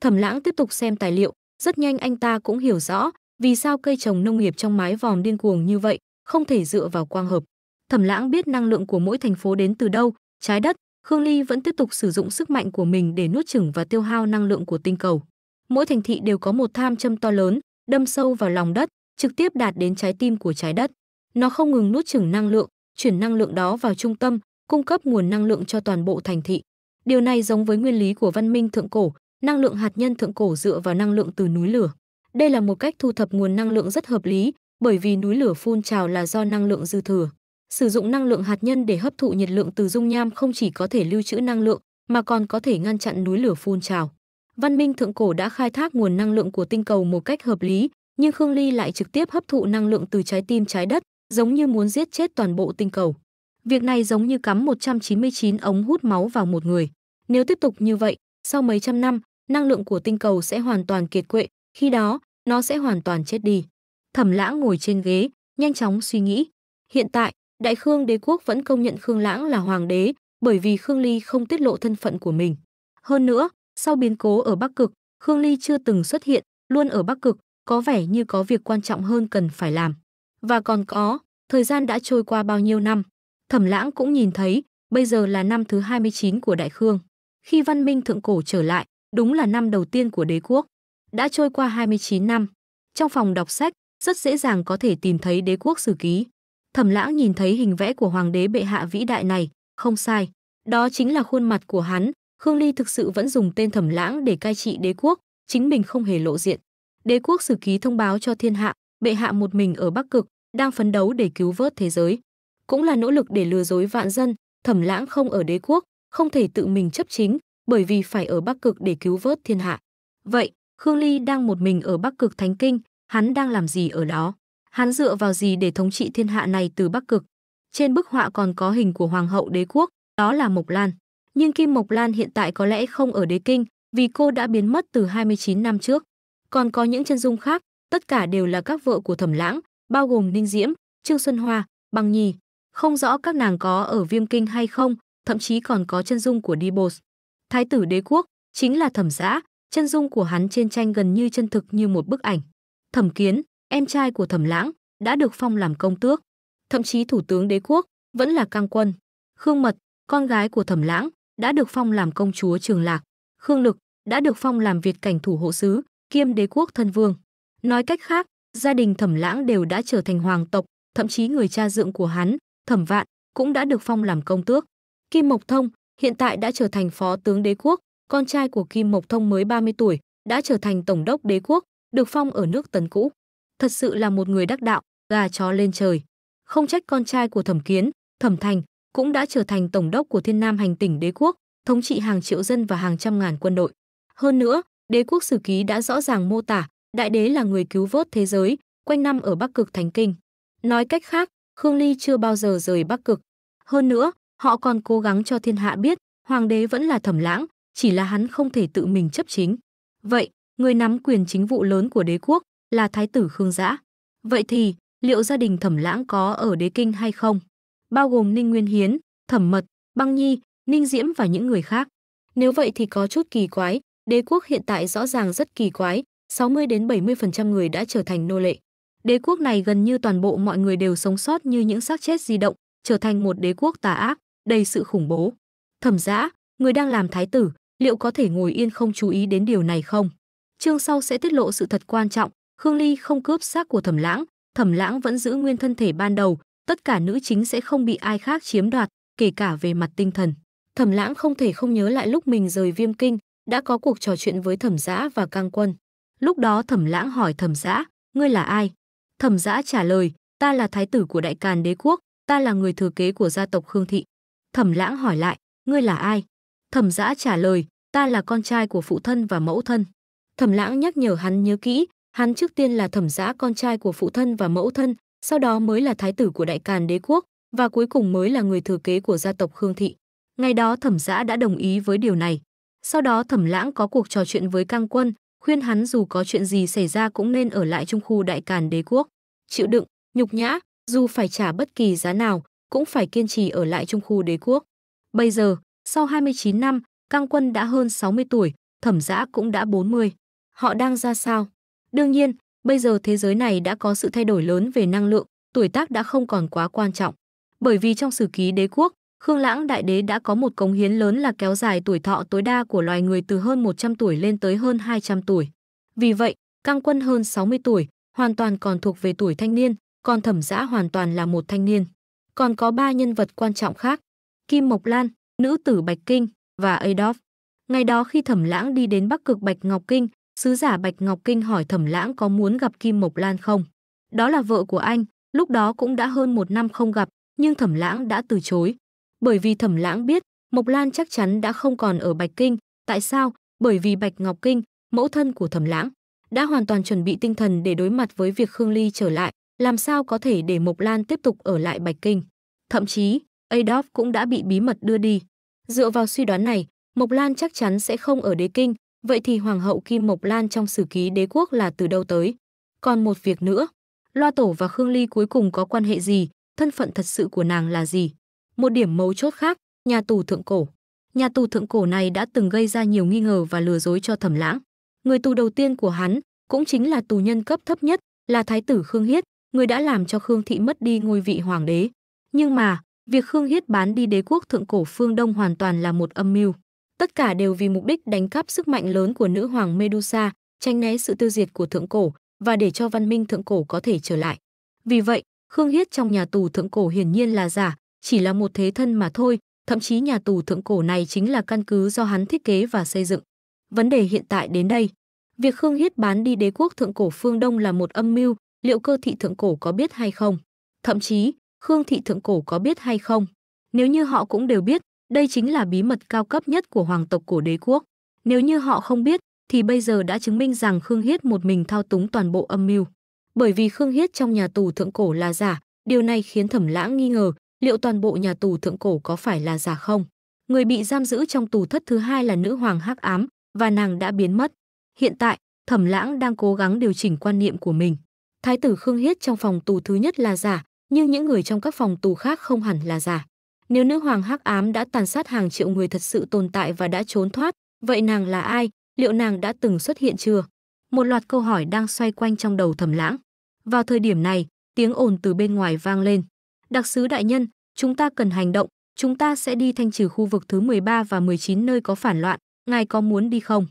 Thẩm Lãng tiếp tục xem tài liệu, rất nhanh anh ta cũng hiểu rõ vì sao cây trồng nông nghiệp trong mái vòm điên cuồng như vậy, không thể dựa vào quang hợp. Thẩm Lãng biết năng lượng của mỗi thành phố đến từ đâu, trái đất, Khương Ly vẫn tiếp tục sử dụng sức mạnh của mình để nuốt chửng và tiêu hao năng lượng của tinh cầu. Mỗi thành thị đều có một tham châm to lớn, đâm sâu vào lòng đất, trực tiếp đạt đến trái tim của trái đất. Nó không ngừng nuốt chửng năng lượng, chuyển năng lượng đó vào trung tâm, cung cấp nguồn năng lượng cho toàn bộ thành thị. Điều này giống với nguyên lý của văn minh thượng cổ, năng lượng hạt nhân thượng cổ dựa vào năng lượng từ núi lửa. Đây là một cách thu thập nguồn năng lượng rất hợp lý, bởi vì núi lửa phun trào là do năng lượng dư thừa. Sử dụng năng lượng hạt nhân để hấp thụ nhiệt lượng từ dung nham không chỉ có thể lưu trữ năng lượng mà còn có thể ngăn chặn núi lửa phun trào. Văn minh thượng cổ đã khai thác nguồn năng lượng của tinh cầu một cách hợp lý, nhưng Khương Ly lại trực tiếp hấp thụ năng lượng từ trái tim trái đất, giống như muốn giết chết toàn bộ tinh cầu. Việc này giống như cắm 199 ống hút máu vào một người. Nếu tiếp tục như vậy, sau mấy trăm năm, năng lượng của tinh cầu sẽ hoàn toàn kiệt quệ, khi đó, nó sẽ hoàn toàn chết đi. Thẩm Lãng ngồi trên ghế, nhanh chóng suy nghĩ. Hiện tại, Đại Khương đế quốc vẫn công nhận Khương Lãng là hoàng đế, bởi vì Khương Ly không tiết lộ thân phận của mình. Hơn nữa, sau biến cố ở Bắc Cực, Khương Ly chưa từng xuất hiện, luôn ở Bắc Cực, có vẻ như có việc quan trọng hơn cần phải làm. Và còn có, thời gian đã trôi qua bao nhiêu năm, Thẩm Lãng cũng nhìn thấy, bây giờ là năm thứ 29 của Đại Khương. Khi văn minh thượng cổ trở lại, đúng là năm đầu tiên của đế quốc. Đã trôi qua 29 năm. Trong phòng đọc sách, rất dễ dàng có thể tìm thấy đế quốc sử ký. Thẩm Lãng nhìn thấy hình vẽ của hoàng đế bệ hạ vĩ đại này, không sai, đó chính là khuôn mặt của hắn, Khương Ly thực sự vẫn dùng tên Thẩm Lãng để cai trị đế quốc, chính mình không hề lộ diện. Đế quốc sử ký thông báo cho thiên hạ, bệ hạ một mình ở Bắc Cực, đang phấn đấu để cứu vớt thế giới cũng là nỗ lực để lừa dối vạn dân, Thẩm Lãng không ở đế quốc, không thể tự mình chấp chính, bởi vì phải ở Bắc Cực để cứu vớt thiên hạ. Vậy, Khương Ly đang một mình ở Bắc Cực Thánh Kinh, hắn đang làm gì ở đó? Hắn dựa vào gì để thống trị thiên hạ này từ Bắc Cực? Trên bức họa còn có hình của hoàng hậu đế quốc, đó là Mộc Lan. Nhưng Kim Mộc Lan hiện tại có lẽ không ở đế kinh, vì cô đã biến mất từ 29 năm trước. Còn có những chân dung khác, tất cả đều là các vợ của Thẩm Lãng, bao gồm Ninh Diễm, Trương Xuân Hoa, Bằng Nhi, không rõ các nàng có ở viêm kinh hay không, thậm chí còn có chân dung của Dibos. Thái tử đế quốc chính là thẩm giã, chân dung của hắn trên tranh gần như chân thực như một bức ảnh. Thẩm kiến, em trai của thẩm lãng, đã được phong làm công tước. Thậm chí thủ tướng đế quốc vẫn là căng quân. Khương Mật, con gái của thẩm lãng, đã được phong làm công chúa Trường Lạc. Khương Lực đã được phong làm Việt cảnh thủ hộ sứ, kiêm đế quốc thân vương. Nói cách khác, gia đình thẩm lãng đều đã trở thành hoàng tộc, thậm chí người cha dượng của hắn Thẩm Vạn cũng đã được phong làm công tước. Kim Mộc Thông hiện tại đã trở thành phó tướng đế quốc, con trai của Kim Mộc Thông mới 30 tuổi, đã trở thành tổng đốc đế quốc, được phong ở nước Tấn cũ. Thật sự là một người đắc đạo, gà chó lên trời. Không trách con trai của Thẩm Kiến, Thẩm Thành cũng đã trở thành tổng đốc của Thiên Nam hành tỉnh đế quốc, thống trị hàng triệu dân và hàng trăm ngàn quân đội. Hơn nữa, đế quốc sử ký đã rõ ràng mô tả, đại đế là người cứu vớt thế giới, quanh năm ở Bắc Cực Thánh Kinh. Nói cách khác, Khương Ly chưa bao giờ rời Bắc Cực. Hơn nữa, họ còn cố gắng cho thiên hạ biết, hoàng đế vẫn là thẩm lãng, chỉ là hắn không thể tự mình chấp chính. Vậy, người nắm quyền chính vụ lớn của đế quốc là thái tử Khương Giã. Vậy thì, liệu gia đình thẩm lãng có ở đế kinh hay không? Bao gồm Ninh Nguyên Hiến, Thẩm Mật, Băng Nhi, Ninh Diễm và những người khác. Nếu vậy thì có chút kỳ quái, đế quốc hiện tại rõ ràng rất kỳ quái, 60 đến 70% người đã trở thành nô lệ. Đế quốc này gần như toàn bộ mọi người đều sống sót như những xác chết di động, trở thành một đế quốc tà ác, đầy sự khủng bố. Thẩm Dã, người đang làm thái tử, liệu có thể ngồi yên không chú ý đến điều này không? Chương sau sẽ tiết lộ sự thật quan trọng, Khương Ly không cướp xác của Thẩm Lãng, Thẩm Lãng vẫn giữ nguyên thân thể ban đầu, tất cả nữ chính sẽ không bị ai khác chiếm đoạt, kể cả về mặt tinh thần. Thẩm Lãng không thể không nhớ lại lúc mình rời Viêm Kinh, đã có cuộc trò chuyện với Thẩm Dã và Cang Quân. Lúc đó Thẩm Lãng hỏi Thẩm Dã, ngươi là ai? Thẩm Giã trả lời, ta là thái tử của Đại Càn đế quốc, ta là người thừa kế của gia tộc Khương Thị. Thẩm Lãng hỏi lại, ngươi là ai? Thẩm Giã trả lời, ta là con trai của phụ thân và mẫu thân. Thẩm Lãng nhắc nhở hắn nhớ kỹ, hắn trước tiên là Thẩm Giã con trai của phụ thân và mẫu thân, sau đó mới là thái tử của Đại Càn đế quốc và cuối cùng mới là người thừa kế của gia tộc Khương Thị. Ngày đó Thẩm Giã đã đồng ý với điều này. Sau đó Thẩm Lãng có cuộc trò chuyện với Cang Quân, khuyên hắn dù có chuyện gì xảy ra cũng nên ở lại trung khu đại càn đế quốc, chịu đựng, nhục nhã, dù phải trả bất kỳ giá nào, cũng phải kiên trì ở lại trung khu đế quốc. Bây giờ, sau 29 năm, Cang Quân đã hơn 60 tuổi, Thẩm giã cũng đã 40. Họ đang ra sao? Đương nhiên, bây giờ thế giới này đã có sự thay đổi lớn về năng lượng, tuổi tác đã không còn quá quan trọng. Bởi vì trong sử ký đế quốc, Khương Lãng Đại Đế đã có một cống hiến lớn là kéo dài tuổi thọ tối đa của loài người từ hơn 100 tuổi lên tới hơn 200 tuổi. Vì vậy, Căng Quân hơn 60 tuổi, hoàn toàn còn thuộc về tuổi thanh niên, còn Thẩm Giã hoàn toàn là một thanh niên. Còn có ba nhân vật quan trọng khác, Kim Mộc Lan, nữ tử Bạch Kinh và Adolf. Ngày đó khi Thẩm Lãng đi đến Bắc Cực Bạch Ngọc Kinh, sứ giả Bạch Ngọc Kinh hỏi Thẩm Lãng có muốn gặp Kim Mộc Lan không. Đó là vợ của anh, lúc đó cũng đã hơn một năm không gặp, nhưng Thẩm Lãng đã từ chối. Bởi vì Thẩm Lãng biết, Mộc Lan chắc chắn đã không còn ở Bạch Kinh, tại sao? Bởi vì Bạch Ngọc Kinh, mẫu thân của Thẩm Lãng, đã hoàn toàn chuẩn bị tinh thần để đối mặt với việc Khương Ly trở lại, làm sao có thể để Mộc Lan tiếp tục ở lại Bạch Kinh. Thậm chí, Adolf cũng đã bị bí mật đưa đi. Dựa vào suy đoán này, Mộc Lan chắc chắn sẽ không ở đế kinh, vậy thì Hoàng hậu Kim Mộc Lan trong sử ký đế quốc là từ đâu tới? Còn một việc nữa, Loa Tổ và Khương Ly cuối cùng có quan hệ gì, thân phận thật sự của nàng là gì? Một điểm mấu chốt khác, nhà tù thượng cổ. Nhà tù thượng cổ này đã từng gây ra nhiều nghi ngờ và lừa dối cho Thẩm Lãng. Người tù đầu tiên của hắn cũng chính là tù nhân cấp thấp nhất, là thái tử Khương Hiết, người đã làm cho Khương thị mất đi ngôi vị hoàng đế. Nhưng mà, việc Khương Hiết bán đi đế quốc thượng cổ phương Đông hoàn toàn là một âm mưu. Tất cả đều vì mục đích đánh cắp sức mạnh lớn của nữ hoàng Medusa, tránh né sự tiêu diệt của thượng cổ và để cho văn minh thượng cổ có thể trở lại. Vì vậy, Khương Hiết trong nhà tù thượng cổ hiển nhiên là giả, chỉ là một thế thân mà thôi, thậm chí nhà tù thượng cổ này chính là căn cứ do hắn thiết kế và xây dựng. Vấn đề hiện tại đến đây, việc Khương Hiết bán đi đế quốc thượng cổ phương Đông là một âm mưu, liệu cơ thị thượng cổ có biết hay không? Thậm chí, Khương thị thượng cổ có biết hay không? Nếu như họ cũng đều biết, đây chính là bí mật cao cấp nhất của hoàng tộc của đế quốc. Nếu như họ không biết, thì bây giờ đã chứng minh rằng Khương Hiết một mình thao túng toàn bộ âm mưu. Bởi vì Khương Hiết trong nhà tù thượng cổ là giả, điều này khiến Thẩm Lãng nghi ngờ, liệu toàn bộ nhà tù thượng cổ có phải là giả không? Người bị giam giữ trong tù thất thứ hai là nữ hoàng Hắc Ám và nàng đã biến mất. Hiện tại, Thẩm Lãng đang cố gắng điều chỉnh quan niệm của mình. Thái tử Khương Hiết trong phòng tù thứ nhất là giả, nhưng những người trong các phòng tù khác không hẳn là giả. Nếu nữ hoàng Hắc Ám đã tàn sát hàng triệu người thật sự tồn tại và đã trốn thoát, vậy nàng là ai? Liệu nàng đã từng xuất hiện chưa? Một loạt câu hỏi đang xoay quanh trong đầu Thẩm Lãng. Vào thời điểm này, tiếng ồn từ bên ngoài vang lên. Đặc sứ đại nhân, chúng ta cần hành động, chúng ta sẽ đi thanh trừ khu vực thứ 13 và 19 nơi có phản loạn, ngài có muốn đi không?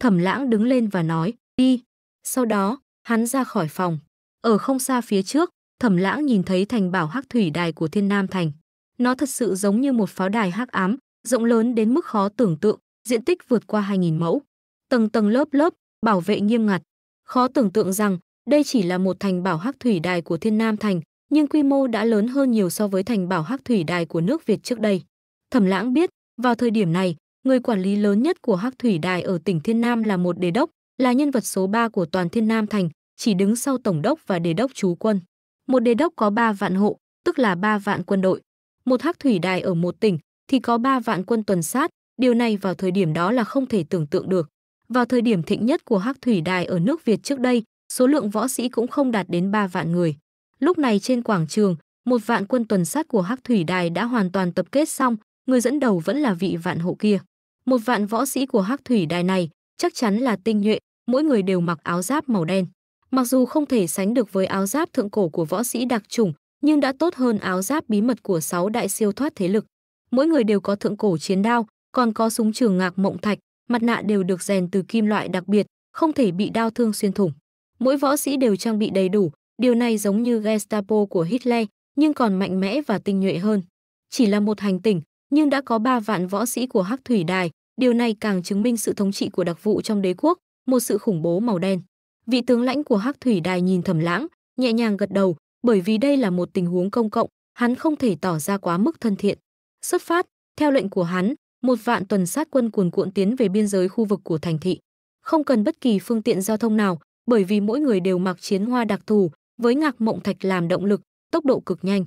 Thẩm lãng đứng lên và nói, đi. Sau đó, hắn ra khỏi phòng. Ở không xa phía trước, thẩm lãng nhìn thấy thành bảo hắc thủy đài của thiên nam thành. Nó thật sự giống như một pháo đài hắc ám, rộng lớn đến mức khó tưởng tượng, diện tích vượt qua 2.000 mẫu. Tầng tầng lớp lớp, bảo vệ nghiêm ngặt. Khó tưởng tượng rằng đây chỉ là một thành bảo hắc thủy đài của thiên nam thành, nhưng quy mô đã lớn hơn nhiều so với thành bảo Hắc Thủy Đài của nước Việt trước đây. Thẩm Lãng biết, vào thời điểm này, người quản lý lớn nhất của Hắc Thủy Đài ở tỉnh Thiên Nam là một đề đốc, là nhân vật số 3 của toàn Thiên Nam thành, chỉ đứng sau tổng đốc và đề đốc chú quân. Một đề đốc có 3 vạn hộ, tức là 3 vạn quân đội. Một Hắc Thủy Đài ở một tỉnh thì có 3 vạn quân tuần sát, điều này vào thời điểm đó là không thể tưởng tượng được. Vào thời điểm thịnh nhất của Hắc Thủy Đài ở nước Việt trước đây, số lượng võ sĩ cũng không đạt đến 3 vạn người. Lúc này trên quảng trường, một vạn quân tuần sát của Hắc Thủy Đài đã hoàn toàn tập kết xong, người dẫn đầu vẫn là vị vạn hộ kia. Một vạn võ sĩ của Hắc Thủy Đài này chắc chắn là tinh nhuệ, mỗi người đều mặc áo giáp màu đen. Mặc dù không thể sánh được với áo giáp thượng cổ của võ sĩ đặc chủng, nhưng đã tốt hơn áo giáp bí mật của sáu đại siêu thoát thế lực. Mỗi người đều có thượng cổ chiến đao, còn có súng trường ngạc mộng thạch, mặt nạ đều được rèn từ kim loại đặc biệt, không thể bị đao thương xuyên thủng. Mỗi võ sĩ đều trang bị đầy đủ, Điều này giống như Gestapo của Hitler, nhưng còn mạnh mẽ và tinh nhuệ hơn. Chỉ là một hành tỉnh, nhưng đã có 3 vạn võ sĩ của Hắc Thủy Đài, điều này càng chứng minh sự thống trị của đặc vụ trong đế quốc, một sự khủng bố màu đen. Vị tướng lãnh của Hắc Thủy Đài nhìn thầm Lãng, nhẹ nhàng gật đầu, bởi vì đây là một tình huống công cộng, hắn không thể tỏ ra quá mức thân thiện. Xuất phát, theo lệnh của hắn, một vạn tuần sát quân cuồn cuộn tiến về biên giới khu vực của thành thị. Không cần bất kỳ phương tiện giao thông nào, bởi vì mỗi người đều mặc chiến hoa đặc thù, với Ngạc Mộng Thạch làm động lực, tốc độ cực nhanh.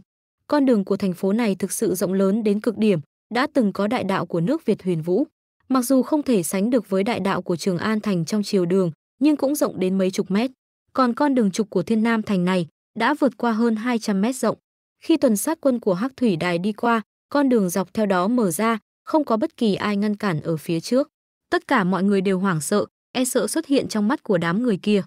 Con đường của thành phố này thực sự rộng lớn đến cực điểm, đã từng có đại đạo của nước Việt huyền vũ. Mặc dù không thể sánh được với đại đạo của Trường An Thành trong chiều đường, nhưng cũng rộng đến mấy chục mét. Còn con đường trục của Thiên Nam Thành này đã vượt qua hơn 200 mét rộng. Khi tuần sát quân của Hắc Thủy Đài đi qua, con đường dọc theo đó mở ra, không có bất kỳ ai ngăn cản ở phía trước. Tất cả mọi người đều hoảng sợ, e sợ xuất hiện trong mắt của đám người kia.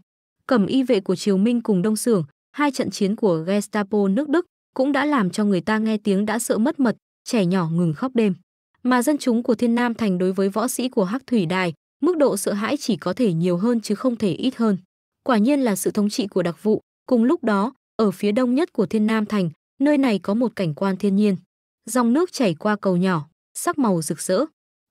Cẩm y vệ của Triều Minh cùng Đông Sưởng, hai trận chiến của Gestapo nước Đức cũng đã làm cho người ta nghe tiếng đã sợ mất mật, trẻ nhỏ ngừng khóc đêm. Mà dân chúng của Thiên Nam Thành đối với võ sĩ của Hắc Thủy Đài, mức độ sợ hãi chỉ có thể nhiều hơn chứ không thể ít hơn. Quả nhiên là sự thống trị của đặc vụ, cùng lúc đó, ở phía đông nhất của Thiên Nam Thành, nơi này có một cảnh quan thiên nhiên. Dòng nước chảy qua cầu nhỏ, sắc màu rực rỡ.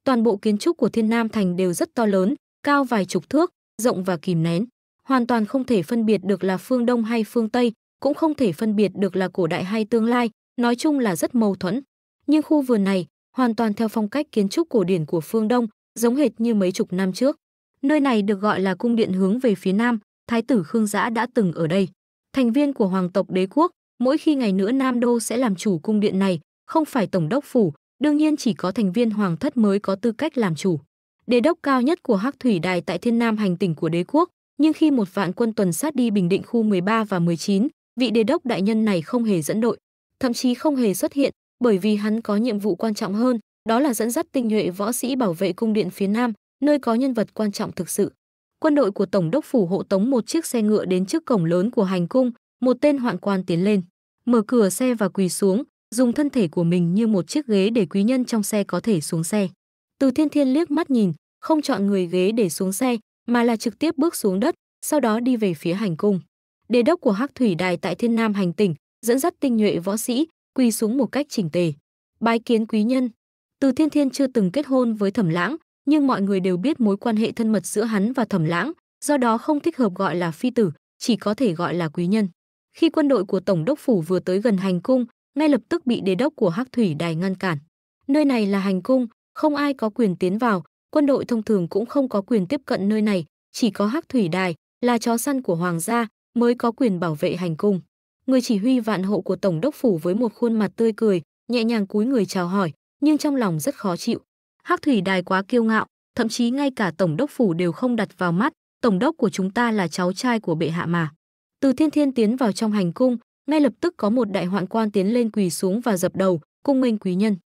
Toàn bộ kiến trúc của Thiên Nam Thành đều rất to lớn, cao vài chục thước, rộng và kìm nén hoàn toàn không thể phân biệt được là phương Đông hay phương Tây, cũng không thể phân biệt được là cổ đại hay tương lai, nói chung là rất mâu thuẫn. Nhưng khu vườn này hoàn toàn theo phong cách kiến trúc cổ điển của phương Đông, giống hệt như mấy chục năm trước. Nơi này được gọi là cung điện hướng về phía nam, thái tử Khương Giã đã từng ở đây. Thành viên của hoàng tộc đế quốc, mỗi khi ngày nữa Nam Đô sẽ làm chủ cung điện này, không phải tổng đốc phủ, đương nhiên chỉ có thành viên hoàng thất mới có tư cách làm chủ. Đế đốc cao nhất của Hắc Thủy Đài tại Thiên Nam hành tỉnh của đế quốc, nhưng khi một vạn quân tuần sát đi Bình Định khu 13 và 19, vị đề đốc đại nhân này không hề dẫn đội, thậm chí không hề xuất hiện, bởi vì hắn có nhiệm vụ quan trọng hơn, đó là dẫn dắt tinh nhuệ võ sĩ bảo vệ cung điện phía Nam, nơi có nhân vật quan trọng thực sự. Quân đội của Tổng đốc phủ hộ tống một chiếc xe ngựa đến trước cổng lớn của hành cung, một tên hoạn quan tiến lên, mở cửa xe và quỳ xuống, dùng thân thể của mình như một chiếc ghế để quý nhân trong xe có thể xuống xe. Từ Thiên Thiên liếc mắt nhìn, không chọn người ghế để xuống xe, mà là trực tiếp bước xuống đất, sau đó đi về phía hành cung. Đế đốc của Hắc Thủy Đài tại Thiên Nam hành tỉnh, dẫn dắt tinh nhuệ võ sĩ, quỳ xuống một cách chỉnh tề. Bái kiến quý nhân. Từ Thiên Thiên chưa từng kết hôn với Thẩm Lãng, nhưng mọi người đều biết mối quan hệ thân mật giữa hắn và Thẩm Lãng, do đó không thích hợp gọi là phi tử, chỉ có thể gọi là quý nhân. Khi quân đội của Tổng đốc phủ vừa tới gần hành cung, ngay lập tức bị đế đốc của Hắc Thủy Đài ngăn cản. Nơi này là hành cung, không ai có quyền tiến vào, quân đội thông thường cũng không có quyền tiếp cận nơi này, chỉ có hắc thủy đài là chó săn của hoàng gia mới có quyền bảo vệ hành cung. Người chỉ huy vạn hộ của tổng đốc phủ với một khuôn mặt tươi cười, nhẹ nhàng cúi người chào hỏi, nhưng trong lòng rất khó chịu. Hắc thủy đài quá kiêu ngạo, thậm chí ngay cả tổng đốc phủ đều không đặt vào mắt, tổng đốc của chúng ta là cháu trai của bệ hạ mà. Từ Thiên Thiên tiến vào trong hành cung, ngay lập tức có một đại hoạn quan tiến lên quỳ xuống và dập đầu, cung minh quý nhân.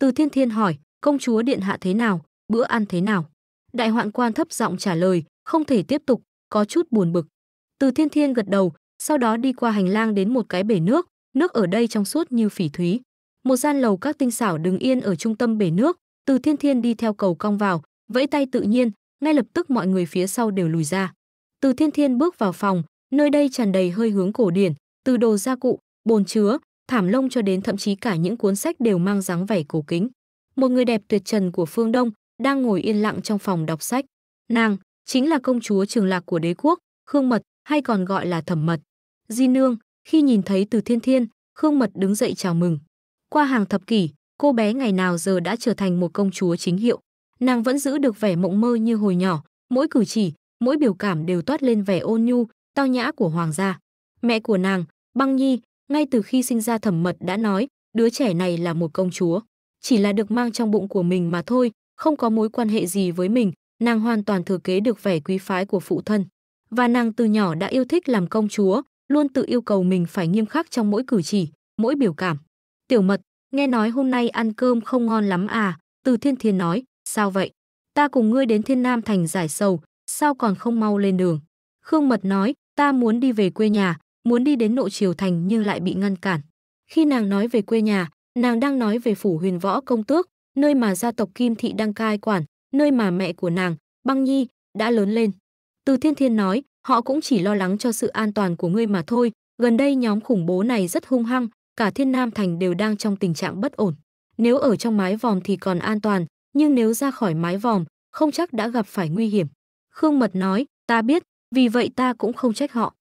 Từ Thiên Thiên hỏi, công chúa điện hạ thế nào? bữa ăn thế nào? Đại hoạn quan thấp giọng trả lời, không thể tiếp tục, có chút buồn bực. Từ thiên thiên gật đầu, sau đó đi qua hành lang đến một cái bể nước, nước ở đây trong suốt như phỉ thúy. Một gian lầu các tinh xảo đứng yên ở trung tâm bể nước, từ thiên thiên đi theo cầu cong vào, vẫy tay tự nhiên, ngay lập tức mọi người phía sau đều lùi ra. Từ thiên thiên bước vào phòng, nơi đây tràn đầy hơi hướng cổ điển, từ đồ gia cụ, bồn chứa, thảm lông cho đến thậm chí cả những cuốn sách đều mang dáng vẻ cổ kính. Một người đẹp tuyệt trần của phương Đông, đang ngồi yên lặng trong phòng đọc sách. Nàng chính là công chúa Trường Lạc của đế quốc, Khương Mật hay còn gọi là Thẩm Mật. Di nương, khi nhìn thấy Từ Thiên Thiên, Khương Mật đứng dậy chào mừng. Qua hàng thập kỷ, cô bé ngày nào giờ đã trở thành một công chúa chính hiệu. Nàng vẫn giữ được vẻ mộng mơ như hồi nhỏ, mỗi cử chỉ, mỗi biểu cảm đều toát lên vẻ ôn nhu, tao nhã của hoàng gia. Mẹ của nàng, Băng Nhi, ngay từ khi sinh ra Thẩm Mật đã nói, đứa trẻ này là một công chúa, chỉ là được mang trong bụng của mình mà thôi, không có mối quan hệ gì với mình, nàng hoàn toàn thừa kế được vẻ quý phái của phụ thân. Và nàng từ nhỏ đã yêu thích làm công chúa, luôn tự yêu cầu mình phải nghiêm khắc trong mỗi cử chỉ, mỗi biểu cảm. Tiểu mật, nghe nói hôm nay ăn cơm không ngon lắm à, từ thiên thiên nói, sao vậy? Ta cùng ngươi đến thiên nam thành giải sầu, sao còn không mau lên đường? Khương mật nói, ta muốn đi về quê nhà, muốn đi đến nội triều thành nhưng lại bị ngăn cản. Khi nàng nói về quê nhà, nàng đang nói về phủ huyền võ công tước, nơi mà gia tộc Kim Thị đang cai quản, nơi mà mẹ của nàng, Băng Nhi, đã lớn lên. Từ Thiên Thiên nói, họ cũng chỉ lo lắng cho sự an toàn của ngươi mà thôi, gần đây nhóm khủng bố này rất hung hăng, cả Thiên Nam Thành đều đang trong tình trạng bất ổn. Nếu ở trong mái vòm thì còn an toàn, nhưng nếu ra khỏi mái vòm, không chắc đã gặp phải nguy hiểm. Khương Mật nói, ta biết, vì vậy ta cũng không trách họ.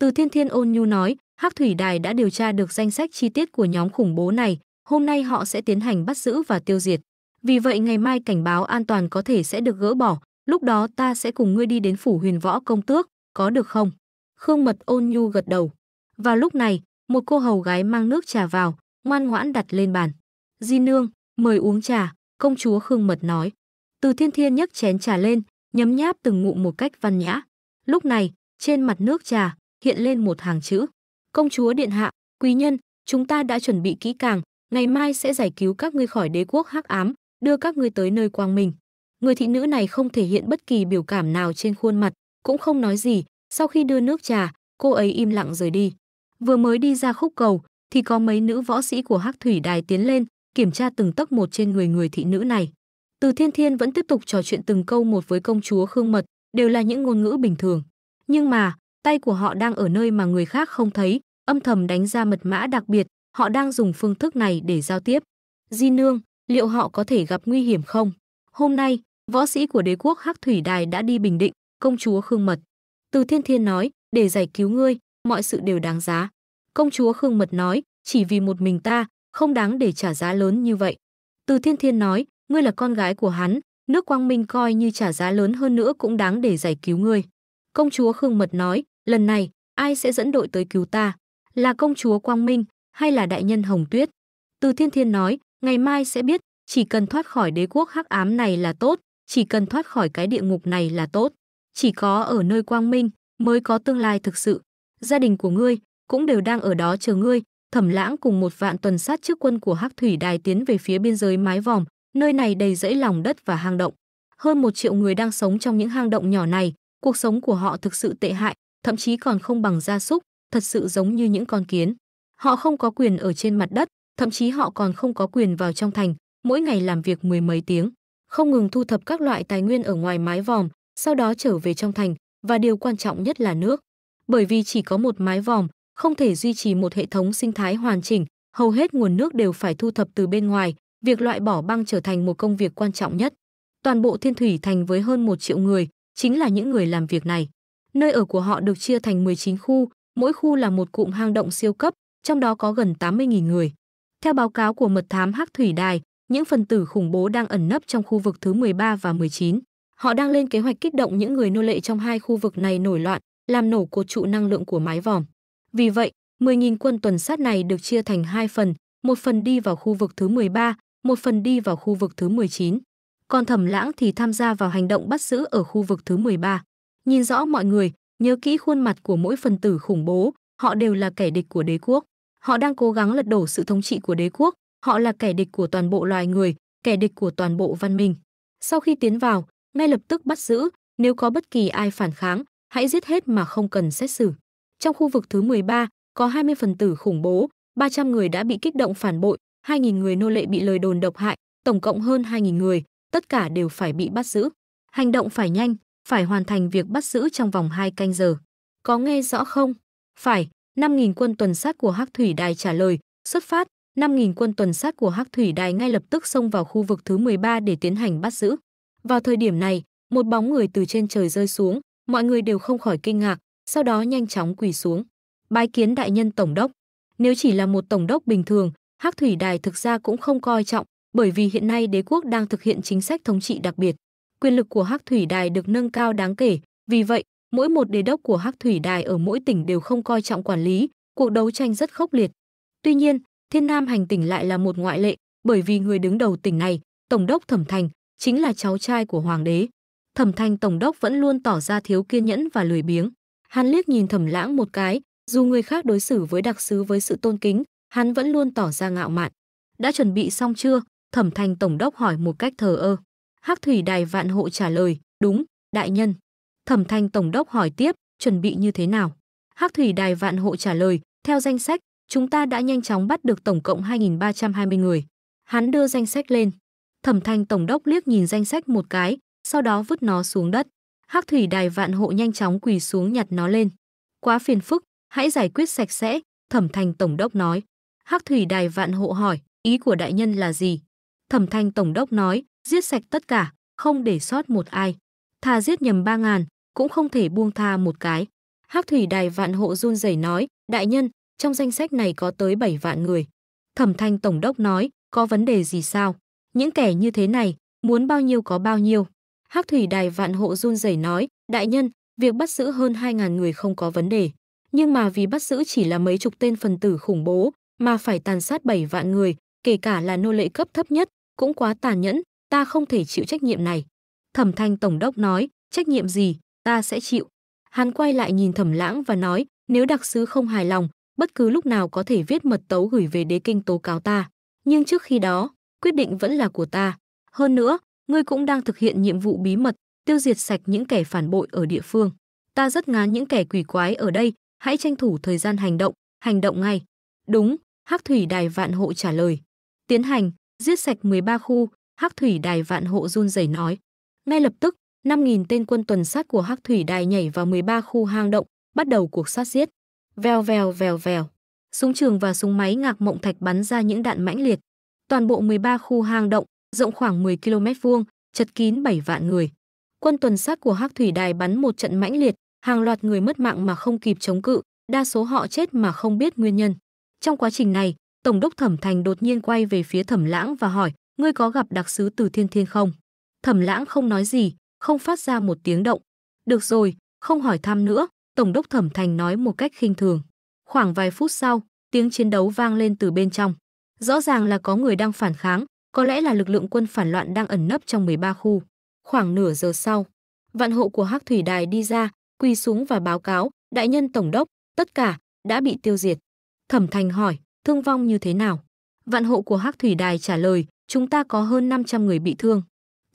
Từ Thiên Thiên ôn nhu nói, Hắc Thủy Đài đã điều tra được danh sách chi tiết của nhóm khủng bố này, hôm nay họ sẽ tiến hành bắt giữ và tiêu diệt. Vì vậy ngày mai cảnh báo an toàn có thể sẽ được gỡ bỏ, lúc đó ta sẽ cùng ngươi đi đến phủ huyền võ công tước, có được không? Khương Mật ôn nhu gật đầu. Và lúc này, một cô hầu gái mang nước trà vào, ngoan ngoãn đặt lên bàn. Di nương, mời uống trà, công chúa Khương Mật nói. Từ thiên thiên nhấc chén trà lên, nhấm nháp từng ngụm một cách văn nhã. Lúc này, trên mặt nước trà, hiện lên một hàng chữ. Công chúa điện hạ, quý nhân, chúng ta đã chuẩn bị kỹ càng, ngày mai sẽ giải cứu các ngươi khỏi đế quốc hắc ám, đưa các ngươi tới nơi quang minh. Người thị nữ này không thể hiện bất kỳ biểu cảm nào trên khuôn mặt, cũng không nói gì, sau khi đưa nước trà, cô ấy im lặng rời đi. Vừa mới đi ra khúc cầu, thì có mấy nữ võ sĩ của Hắc Thủy Đài tiến lên, kiểm tra từng tấc một trên người người thị nữ này. Từ Thiên Thiên vẫn tiếp tục trò chuyện từng câu một với công chúa Khương Mật, đều là những ngôn ngữ bình thường. Nhưng mà, tay của họ đang ở nơi mà người khác không thấy, âm thầm đánh ra mật mã đặc biệt, họ đang dùng phương thức này để giao tiếp. Di Nương, liệu họ có thể gặp nguy hiểm không? Hôm nay, võ sĩ của đế quốc Hắc Thủy Đài đã đi Bình Định, công chúa Khương Mật. Từ Thiên Thiên nói, để giải cứu ngươi, mọi sự đều đáng giá. Công chúa Khương Mật nói, chỉ vì một mình ta, không đáng để trả giá lớn như vậy. Từ Thiên Thiên nói, ngươi là con gái của hắn, nước Quang Minh coi như trả giá lớn hơn nữa cũng đáng để giải cứu ngươi. Công chúa Khương Mật nói, lần này, ai sẽ dẫn đội tới cứu ta? Là công chúa Quang Minh, hay là đại nhân Hồng Tuyết. Từ Thiên Thiên nói, ngày mai sẽ biết, chỉ cần thoát khỏi đế quốc hắc ám này là tốt, chỉ cần thoát khỏi cái địa ngục này là tốt. Chỉ có ở nơi quang minh mới có tương lai thực sự. Gia đình của ngươi cũng đều đang ở đó chờ ngươi. Thẩm Lãng cùng một vạn tuần sát trước quân của Hắc Thủy Đài tiến về phía biên giới mái vòm, nơi này đầy rẫy lòng đất và hang động. Hơn một triệu người đang sống trong những hang động nhỏ này, cuộc sống của họ thực sự tệ hại, thậm chí còn không bằng gia súc, thật sự giống như những con kiến. Họ không có quyền ở trên mặt đất, thậm chí họ còn không có quyền vào trong thành, mỗi ngày làm việc mười mấy tiếng, không ngừng thu thập các loại tài nguyên ở ngoài mái vòm, sau đó trở về trong thành và điều quan trọng nhất là nước. Bởi vì chỉ có một mái vòm, không thể duy trì một hệ thống sinh thái hoàn chỉnh, hầu hết nguồn nước đều phải thu thập từ bên ngoài, việc loại bỏ băng trở thành một công việc quan trọng nhất. Toàn bộ Thiên Thủy Thành với hơn một triệu người chính là những người làm việc này. Nơi ở của họ được chia thành 19 khu, mỗi khu là một cụm hang động siêu cấp, trong đó có gần 80.000 người. Theo báo cáo của mật thám Hắc Thủy Đài, những phần tử khủng bố đang ẩn nấp trong khu vực thứ 13 và 19. Họ đang lên kế hoạch kích động những người nô lệ trong hai khu vực này nổi loạn, làm nổ cột trụ năng lượng của mái vòm. Vì vậy, 10.000 quân tuần sát này được chia thành hai phần, một phần đi vào khu vực thứ 13, một phần đi vào khu vực thứ 19. Còn Thẩm Lãng thì tham gia vào hành động bắt giữ ở khu vực thứ 13. Nhìn rõ mọi người, nhớ kỹ khuôn mặt của mỗi phần tử khủng bố, họ đều là kẻ địch của đế quốc. Họ đang cố gắng lật đổ sự thống trị của đế quốc, họ là kẻ địch của toàn bộ loài người, kẻ địch của toàn bộ văn minh. Sau khi tiến vào, ngay lập tức bắt giữ, nếu có bất kỳ ai phản kháng, hãy giết hết mà không cần xét xử. Trong khu vực thứ 13, có 20 phần tử khủng bố, 300 người đã bị kích động phản bội, 2.000 người nô lệ bị lời đồn độc hại, tổng cộng hơn 2.000 người, tất cả đều phải bị bắt giữ. Hành động phải nhanh, phải hoàn thành việc bắt giữ trong vòng 2 canh giờ. Có nghe rõ không? Phải, 5.000 quân tuần sát của Hắc Thủy Đài trả lời, xuất phát, 5.000 quân tuần sát của Hắc Thủy Đài ngay lập tức xông vào khu vực thứ 13 để tiến hành bắt giữ. Vào thời điểm này, một bóng người từ trên trời rơi xuống, mọi người đều không khỏi kinh ngạc, sau đó nhanh chóng quỳ xuống. Bái kiến đại nhân tổng đốc. Nếu chỉ là một tổng đốc bình thường, Hắc Thủy Đài thực ra cũng không coi trọng, bởi vì hiện nay đế quốc đang thực hiện chính sách thống trị đặc biệt. Quyền lực của Hắc Thủy Đài được nâng cao đáng kể, vì vậy, mỗi một đề đốc của Hắc Thủy Đài ở mỗi tỉnh đều không coi trọng quản lý, cuộc đấu tranh rất khốc liệt. Tuy nhiên, Thiên Nam hành tỉnh lại là một ngoại lệ, bởi vì người đứng đầu tỉnh này, Tổng đốc Thẩm Thành, chính là cháu trai của hoàng đế. Thẩm Thành tổng đốc vẫn luôn tỏ ra thiếu kiên nhẫn và lười biếng. Hắn liếc nhìn Thẩm Lãng một cái, dù người khác đối xử với đặc sứ với sự tôn kính, hắn vẫn luôn tỏ ra ngạo mạn. Đã chuẩn bị xong chưa? Thẩm Thành tổng đốc hỏi một cách thờ ơ. Hắc Thủy Đài Vạn Hộ trả lời, đúng, đại nhân. Thẩm Thanh tổng đốc hỏi tiếp, chuẩn bị như thế nào? Hắc thủy đài vạn hộ trả lời, theo danh sách, chúng ta đã nhanh chóng bắt được tổng cộng 2320 người. Hắn đưa danh sách lên. Thẩm Thanh tổng đốc liếc nhìn danh sách một cái, sau đó vứt nó xuống đất. Hắc thủy đài vạn hộ nhanh chóng quỳ xuống nhặt nó lên. Quá phiền phức, hãy giải quyết sạch sẽ, Thẩm Thanh tổng đốc nói. Hắc thủy đài vạn hộ hỏi, ý của đại nhân là gì? Thẩm Thanh tổng đốc nói, giết sạch tất cả, không để sót một ai thà giết nhầm ba ngàn, cũng không thể buông tha một cái. Hắc thủy đài vạn hộ run rẩy nói, đại nhân, trong danh sách này có tới bảy vạn người. Thẩm thanh tổng đốc nói, có vấn đề gì sao? Những kẻ như thế này, muốn bao nhiêu có bao nhiêu. Hắc thủy đài vạn hộ run rẩy nói, đại nhân, việc bắt giữ hơn hai ngàn người không có vấn đề. Nhưng mà vì bắt giữ chỉ là mấy chục tên phần tử khủng bố, mà phải tàn sát bảy vạn người, kể cả là nô lệ cấp thấp nhất, cũng quá tàn nhẫn, ta không thể chịu trách nhiệm này. Thẩm Thanh tổng đốc nói, trách nhiệm gì, ta sẽ chịu. Hắn quay lại nhìn Thẩm Lãng và nói, nếu đặc sứ không hài lòng, bất cứ lúc nào có thể viết mật tấu gửi về đế kinh tố cáo ta. Nhưng trước khi đó, quyết định vẫn là của ta. Hơn nữa, ngươi cũng đang thực hiện nhiệm vụ bí mật, tiêu diệt sạch những kẻ phản bội ở địa phương. Ta rất ngán những kẻ quỷ quái ở đây, hãy tranh thủ thời gian hành động, hành động ngay. Đúng, Hắc Thủy Đài Vạn Hộ trả lời. Tiến hành, giết sạch 13 khu, Hắc Thủy Đài Vạn Hộ run rẩy nói. Ngay lập tức, 5.000 tên quân tuần sát của Hắc Thủy Đài nhảy vào 13 khu hang động, bắt đầu cuộc sát giết. Vèo vèo vèo vèo. Súng trường và súng máy ngạc mộng thạch bắn ra những đạn mãnh liệt. Toàn bộ 13 khu hang động, rộng khoảng 10 km vuông, chật kín 7 vạn người. Quân tuần sát của Hắc Thủy Đài bắn một trận mãnh liệt, hàng loạt người mất mạng mà không kịp chống cự, đa số họ chết mà không biết nguyên nhân. Trong quá trình này, Tổng đốc Thẩm Thành đột nhiên quay về phía Thẩm Lãng và hỏi, ngươi có gặp đặc sứ từ thiên thiên không? Thẩm lãng không nói gì, không phát ra một tiếng động. Được rồi, không hỏi thăm nữa, Tổng đốc Thẩm Thành nói một cách khinh thường. Khoảng vài phút sau, tiếng chiến đấu vang lên từ bên trong. Rõ ràng là có người đang phản kháng, có lẽ là lực lượng quân phản loạn đang ẩn nấp trong 13 khu. Khoảng nửa giờ sau, vạn hộ của Hắc Thủy Đài đi ra, quỳ xuống và báo cáo, đại nhân Tổng đốc, tất cả, đã bị tiêu diệt. Thẩm Thành hỏi, thương vong như thế nào? Vạn hộ của Hắc Thủy Đài trả lời, chúng ta có hơn 500 người bị thương.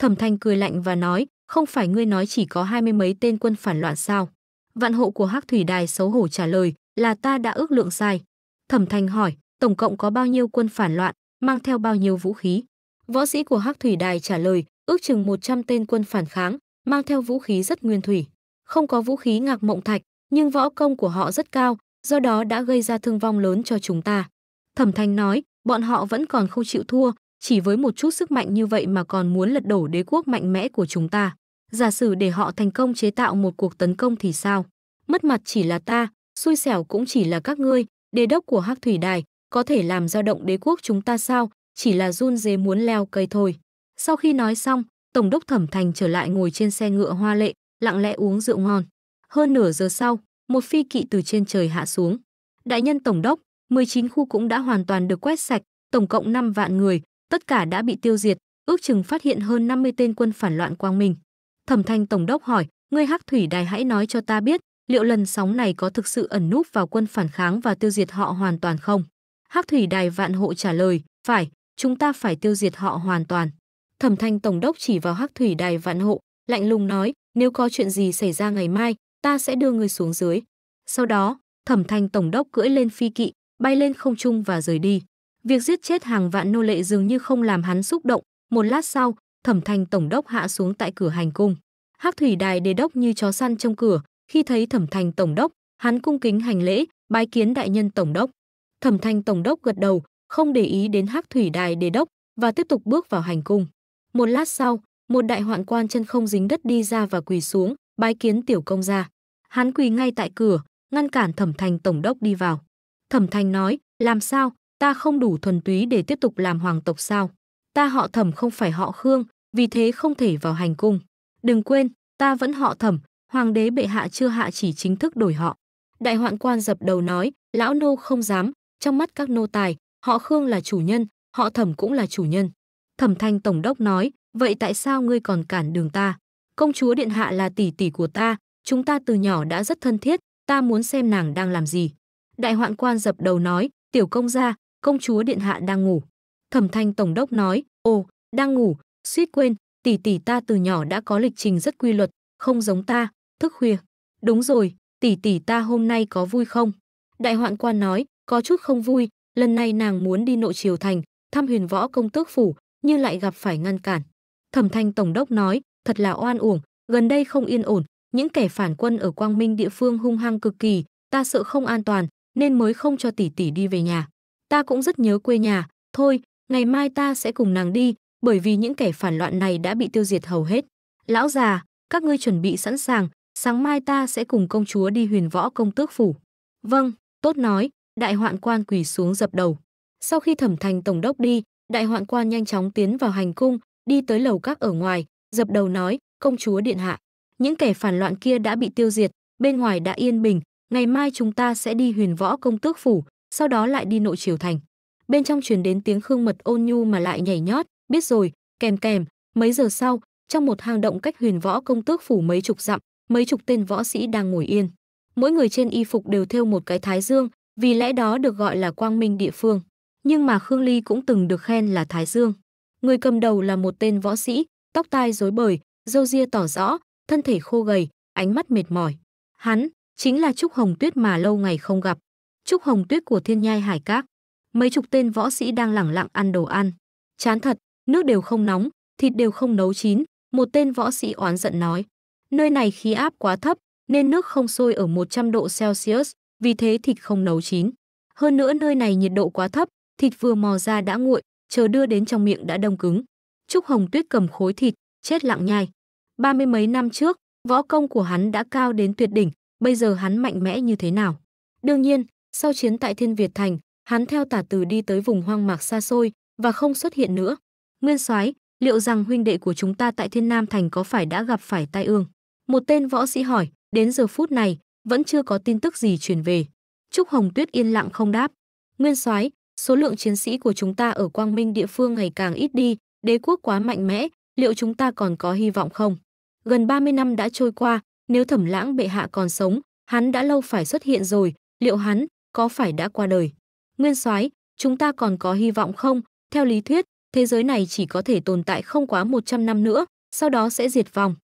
Thẩm Thanh cười lạnh và nói, không phải ngươi nói chỉ có hai mươi mấy tên quân phản loạn sao? Vạn hộ của Hắc Thủy Đài xấu hổ trả lời, là ta đã ước lượng sai. Thẩm Thanh hỏi, tổng cộng có bao nhiêu quân phản loạn, mang theo bao nhiêu vũ khí? Võ sĩ của Hắc Thủy Đài trả lời, ước chừng 100 tên quân phản kháng, mang theo vũ khí rất nguyên thủy. Không có vũ khí ngạc mộng thạch, nhưng võ công của họ rất cao, do đó đã gây ra thương vong lớn cho chúng ta. Thẩm Thanh nói, bọn họ vẫn còn không chịu thua, chỉ với một chút sức mạnh như vậy mà còn muốn lật đổ đế quốc mạnh mẽ của chúng ta. Giả sử để họ thành công chế tạo một cuộc tấn công thì sao? Mất mặt chỉ là ta, xui xẻo cũng chỉ là các ngươi, đế đốc của Hắc Thủy Đài, có thể làm dao động đế quốc chúng ta sao? Chỉ là run dế muốn leo cây thôi. Sau khi nói xong, Tổng đốc Thẩm Thành trở lại ngồi trên xe ngựa hoa lệ, lặng lẽ uống rượu ngon. Hơn nửa giờ sau, một phi kỵ từ trên trời hạ xuống. Đại nhân Tổng đốc, 19 khu cũng đã hoàn toàn được quét sạch, tổng cộng 5 vạn người, tất cả đã bị tiêu diệt, ước chừng phát hiện hơn 50 tên quân phản loạn Quang Minh. Thẩm Thanh tổng đốc hỏi, "Ngươi Hắc Thủy Đài hãy nói cho ta biết, liệu lần sóng này có thực sự ẩn núp vào quân phản kháng và tiêu diệt họ hoàn toàn không?" Hắc Thủy Đài Vạn Hộ trả lời, "Phải, chúng ta phải tiêu diệt họ hoàn toàn." Thẩm Thanh tổng đốc chỉ vào Hắc Thủy Đài Vạn Hộ, lạnh lùng nói, "Nếu có chuyện gì xảy ra ngày mai, ta sẽ đưa ngươi xuống dưới." Sau đó, Thẩm Thanh tổng đốc cưỡi lên phi kỵ, bay lên không trung và rời đi. Việc giết chết hàng vạn nô lệ dường như không làm hắn xúc động, một lát sau, Thẩm Thành tổng đốc hạ xuống tại cửa hành cung. Hắc Thủy Đài đề đốc như chó săn trong cửa, khi thấy Thẩm Thành tổng đốc, hắn cung kính hành lễ, bái kiến đại nhân tổng đốc. Thẩm Thành tổng đốc gật đầu, không để ý đến Hắc Thủy Đài đề đốc và tiếp tục bước vào hành cung. Một lát sau, một đại hoạn quan chân không dính đất đi ra và quỳ xuống, bái kiến tiểu công gia. Hắn quỳ ngay tại cửa, ngăn cản Thẩm Thành tổng đốc đi vào. Thẩm Thành nói, làm sao, ta không đủ thuần túy để tiếp tục làm hoàng tộc sao? Ta họ Thẩm không phải họ Khương, vì thế không thể vào hành cung. Đừng quên, ta vẫn họ Thẩm, hoàng đế bệ hạ chưa hạ chỉ chính thức đổi họ." Đại hoạn quan dập đầu nói, "Lão nô không dám, trong mắt các nô tài, họ Khương là chủ nhân, họ Thẩm cũng là chủ nhân." Thẩm Thanh tổng đốc nói, "Vậy tại sao ngươi còn cản đường ta? Công chúa điện hạ là tỷ tỷ của ta, chúng ta từ nhỏ đã rất thân thiết, ta muốn xem nàng đang làm gì." Đại hoạn quan dập đầu nói, "Tiểu công gia, công chúa điện hạ đang ngủ. Thẩm thanh tổng đốc nói, ồ, đang ngủ, suýt quên, tỷ tỷ ta từ nhỏ đã có lịch trình rất quy luật, không giống ta, thức khuya. Đúng rồi, tỷ tỷ ta hôm nay có vui không? Đại hoạn quan nói, có chút không vui, lần này nàng muốn đi nội triều thành, thăm huyền võ công tước phủ, nhưng lại gặp phải ngăn cản. Thẩm thanh tổng đốc nói, thật là oan uổng, gần đây không yên ổn, những kẻ phản quân ở Quang Minh địa phương hung hăng cực kỳ, ta sợ không an toàn, nên mới không cho tỷ tỷ đi về nhà ta cũng rất nhớ quê nhà, thôi, ngày mai ta sẽ cùng nàng đi, bởi vì những kẻ phản loạn này đã bị tiêu diệt hầu hết. Lão già, các ngươi chuẩn bị sẵn sàng, sáng mai ta sẽ cùng công chúa đi huyền võ công tước phủ. Vâng, tốt nói, đại hoạn quan quỳ xuống dập đầu. Sau khi thẩm thành tổng đốc đi, đại hoạn quan nhanh chóng tiến vào hành cung, đi tới lầu các ở ngoài, dập đầu nói, công chúa điện hạ. Những kẻ phản loạn kia đã bị tiêu diệt, bên ngoài đã yên bình, ngày mai chúng ta sẽ đi huyền võ công tước phủ, sau đó lại đi nội triều thành. Bên trong truyền đến tiếng Khương Mật ôn nhu mà lại nhảy nhót, biết rồi, kèm kèm, mấy giờ sau, trong một hang động cách huyền võ công tước phủ mấy chục dặm, mấy chục tên võ sĩ đang ngồi yên. Mỗi người trên y phục đều thêu một cái thái dương, vì lẽ đó được gọi là quang minh địa phương. Nhưng mà Khương Ly cũng từng được khen là thái dương. Người cầm đầu là một tên võ sĩ, tóc tai rối bời, râu ria tỏ rõ, thân thể khô gầy, ánh mắt mệt mỏi. Hắn chính là Trúc Hồng Tuyết mà lâu ngày không gặp. Trúc Hồng Tuyết của Thiên Nhai Hải Các. Mấy chục tên võ sĩ đang lẳng lặng ăn đồ ăn. Chán thật, nước đều không nóng, thịt đều không nấu chín, một tên võ sĩ oán giận nói. Nơi này khí áp quá thấp, nên nước không sôi ở 100 độ Celsius, vì thế thịt không nấu chín. Hơn nữa nơi này nhiệt độ quá thấp, thịt vừa mò ra đã nguội, chờ đưa đến trong miệng đã đông cứng. Trúc Hồng Tuyết cầm khối thịt, chết lặng nhai. Ba mươi mấy năm trước, võ công của hắn đã cao đến tuyệt đỉnh, bây giờ hắn mạnh mẽ như thế nào? Đương nhiên, sau chiến tại Thiên Việt Thành, hắn theo tả từ đi tới vùng hoang mạc xa xôi và không xuất hiện nữa. Nguyên soái, liệu rằng huynh đệ của chúng ta tại Thiên Nam Thành có phải đã gặp phải tai ương? Một tên võ sĩ hỏi, đến giờ phút này, vẫn chưa có tin tức gì truyền về. Trúc Hồng Tuyết yên lặng không đáp. Nguyên soái, số lượng chiến sĩ của chúng ta ở Quang Minh địa phương ngày càng ít đi, đế quốc quá mạnh mẽ, liệu chúng ta còn có hy vọng không? Gần 30 năm đã trôi qua, nếu thẩm lãng bệ hạ còn sống, hắn đã lâu phải xuất hiện rồi, liệu hắn, có phải đã qua đời? Nguyên soái, chúng ta còn có hy vọng không? Theo lý thuyết, thế giới này chỉ có thể tồn tại không quá 100 năm nữa, sau đó sẽ diệt vong.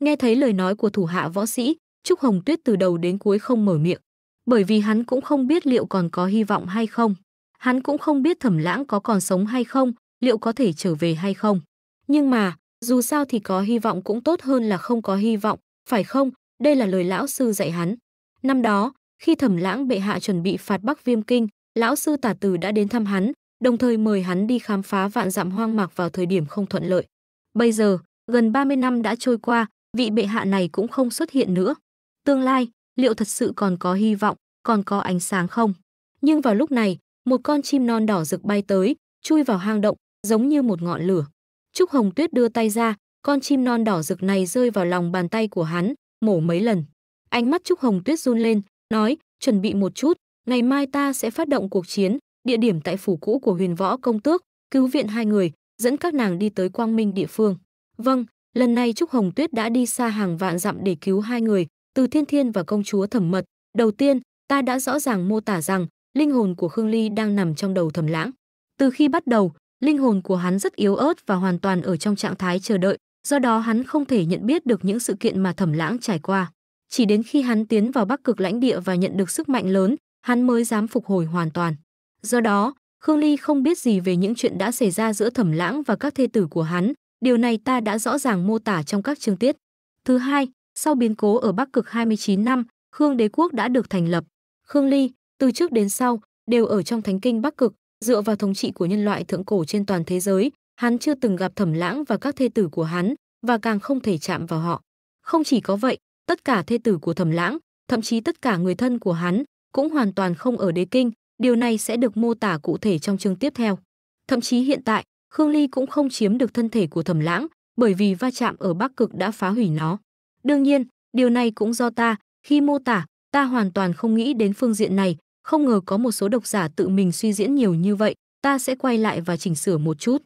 Nghe thấy lời nói của thủ hạ võ sĩ, Trúc Hồng Tuyết từ đầu đến cuối không mở miệng, bởi vì hắn cũng không biết liệu còn có hy vọng hay không. Hắn cũng không biết Thẩm Lãng có còn sống hay không, liệu có thể trở về hay không. Nhưng mà, dù sao thì có hy vọng cũng tốt hơn là không có hy vọng, phải không? Đây là lời lão sư dạy hắn. Năm đó, khi Thẩm Lãng bệ hạ chuẩn bị phạt Bắc Viêm Kinh, lão sư Tả Từ đã đến thăm hắn, đồng thời mời hắn đi khám phá vạn dặm hoang mạc vào thời điểm không thuận lợi. Bây giờ, gần 30 năm đã trôi qua, vị bệ hạ này cũng không xuất hiện nữa. Tương lai, liệu thật sự còn có hy vọng, còn có ánh sáng không? Nhưng vào lúc này, một con chim non đỏ rực bay tới, chui vào hang động, giống như một ngọn lửa. Trúc Hồng Tuyết đưa tay ra, con chim non đỏ rực này rơi vào lòng bàn tay của hắn, mổ mấy lần. Ánh mắt Trúc Hồng Tuyết run lên, nói, chuẩn bị một chút, ngày mai ta sẽ phát động cuộc chiến, địa điểm tại phủ cũ của huyền võ công tước, cứu viện hai người, dẫn các nàng đi tới quang minh địa phương. Vâng, lần này Trúc Hồng Tuyết đã đi xa hàng vạn dặm để cứu hai người, từ thiên thiên và công chúa thẩm mật. Đầu tiên, ta đã rõ ràng mô tả rằng, linh hồn của Khương Ly đang nằm trong đầu thẩm lãng. Từ khi bắt đầu, linh hồn của hắn rất yếu ớt và hoàn toàn ở trong trạng thái chờ đợi, do đó hắn không thể nhận biết được những sự kiện mà thẩm lãng trải qua chỉ đến khi hắn tiến vào Bắc Cực lãnh địa và nhận được sức mạnh lớn, hắn mới dám phục hồi hoàn toàn. Do đó, Khương Ly không biết gì về những chuyện đã xảy ra giữa Thẩm Lãng và các thê tử của hắn, điều này ta đã rõ ràng mô tả trong các chương tiết. Thứ hai, sau biến cố ở Bắc Cực 29 năm, Khương Đế quốc đã được thành lập. Khương Ly, từ trước đến sau, đều ở trong thánh kinh Bắc Cực, dựa vào thống trị của nhân loại thượng cổ trên toàn thế giới, hắn chưa từng gặp Thẩm Lãng và các thê tử của hắn và càng không thể chạm vào họ. Không chỉ có vậy, tất cả thê tử của Thẩm Lãng, thậm chí tất cả người thân của hắn cũng hoàn toàn không ở Đế Kinh, điều này sẽ được mô tả cụ thể trong chương tiếp theo. Thậm chí hiện tại, Khương Ly cũng không chiếm được thân thể của Thẩm Lãng, bởi vì va chạm ở Bắc Cực đã phá hủy nó. Đương nhiên, điều này cũng do ta, khi mô tả, ta hoàn toàn không nghĩ đến phương diện này, không ngờ có một số độc giả tự mình suy diễn nhiều như vậy, ta sẽ quay lại và chỉnh sửa một chút.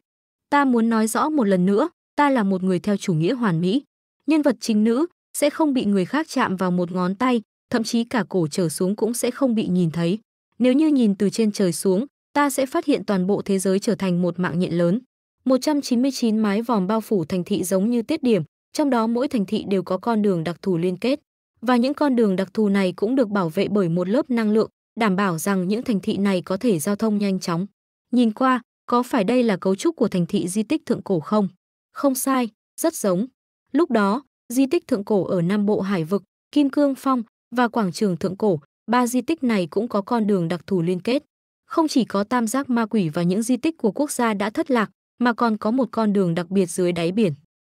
Ta muốn nói rõ một lần nữa, ta là một người theo chủ nghĩa hoàn mỹ. Nhân vật chính nữ, sẽ không bị người khác chạm vào một ngón tay, thậm chí cả cổ trở xuống cũng sẽ không bị nhìn thấy. Nếu như nhìn từ trên trời xuống, ta sẽ phát hiện toàn bộ thế giới trở thành một mạng nhện lớn. 199 mái vòm bao phủ thành thị giống như tiết điểm, trong đó mỗi thành thị đều có con đường đặc thù liên kết. Và những con đường đặc thù này cũng được bảo vệ bởi một lớp năng lượng, đảm bảo rằng những thành thị này có thể giao thông nhanh chóng. Nhìn qua, có phải đây là cấu trúc của thành thị di tích thượng cổ không? Không sai, rất giống. Lúc đó, di tích thượng cổ ở Nam Bộ Hải Vực, Kim Cương Phong và Quảng trường Thượng Cổ, ba di tích này cũng có con đường đặc thù liên kết. Không chỉ có tam giác ma quỷ và những di tích của quốc gia đã thất lạc, mà còn có một con đường đặc biệt dưới đáy biển.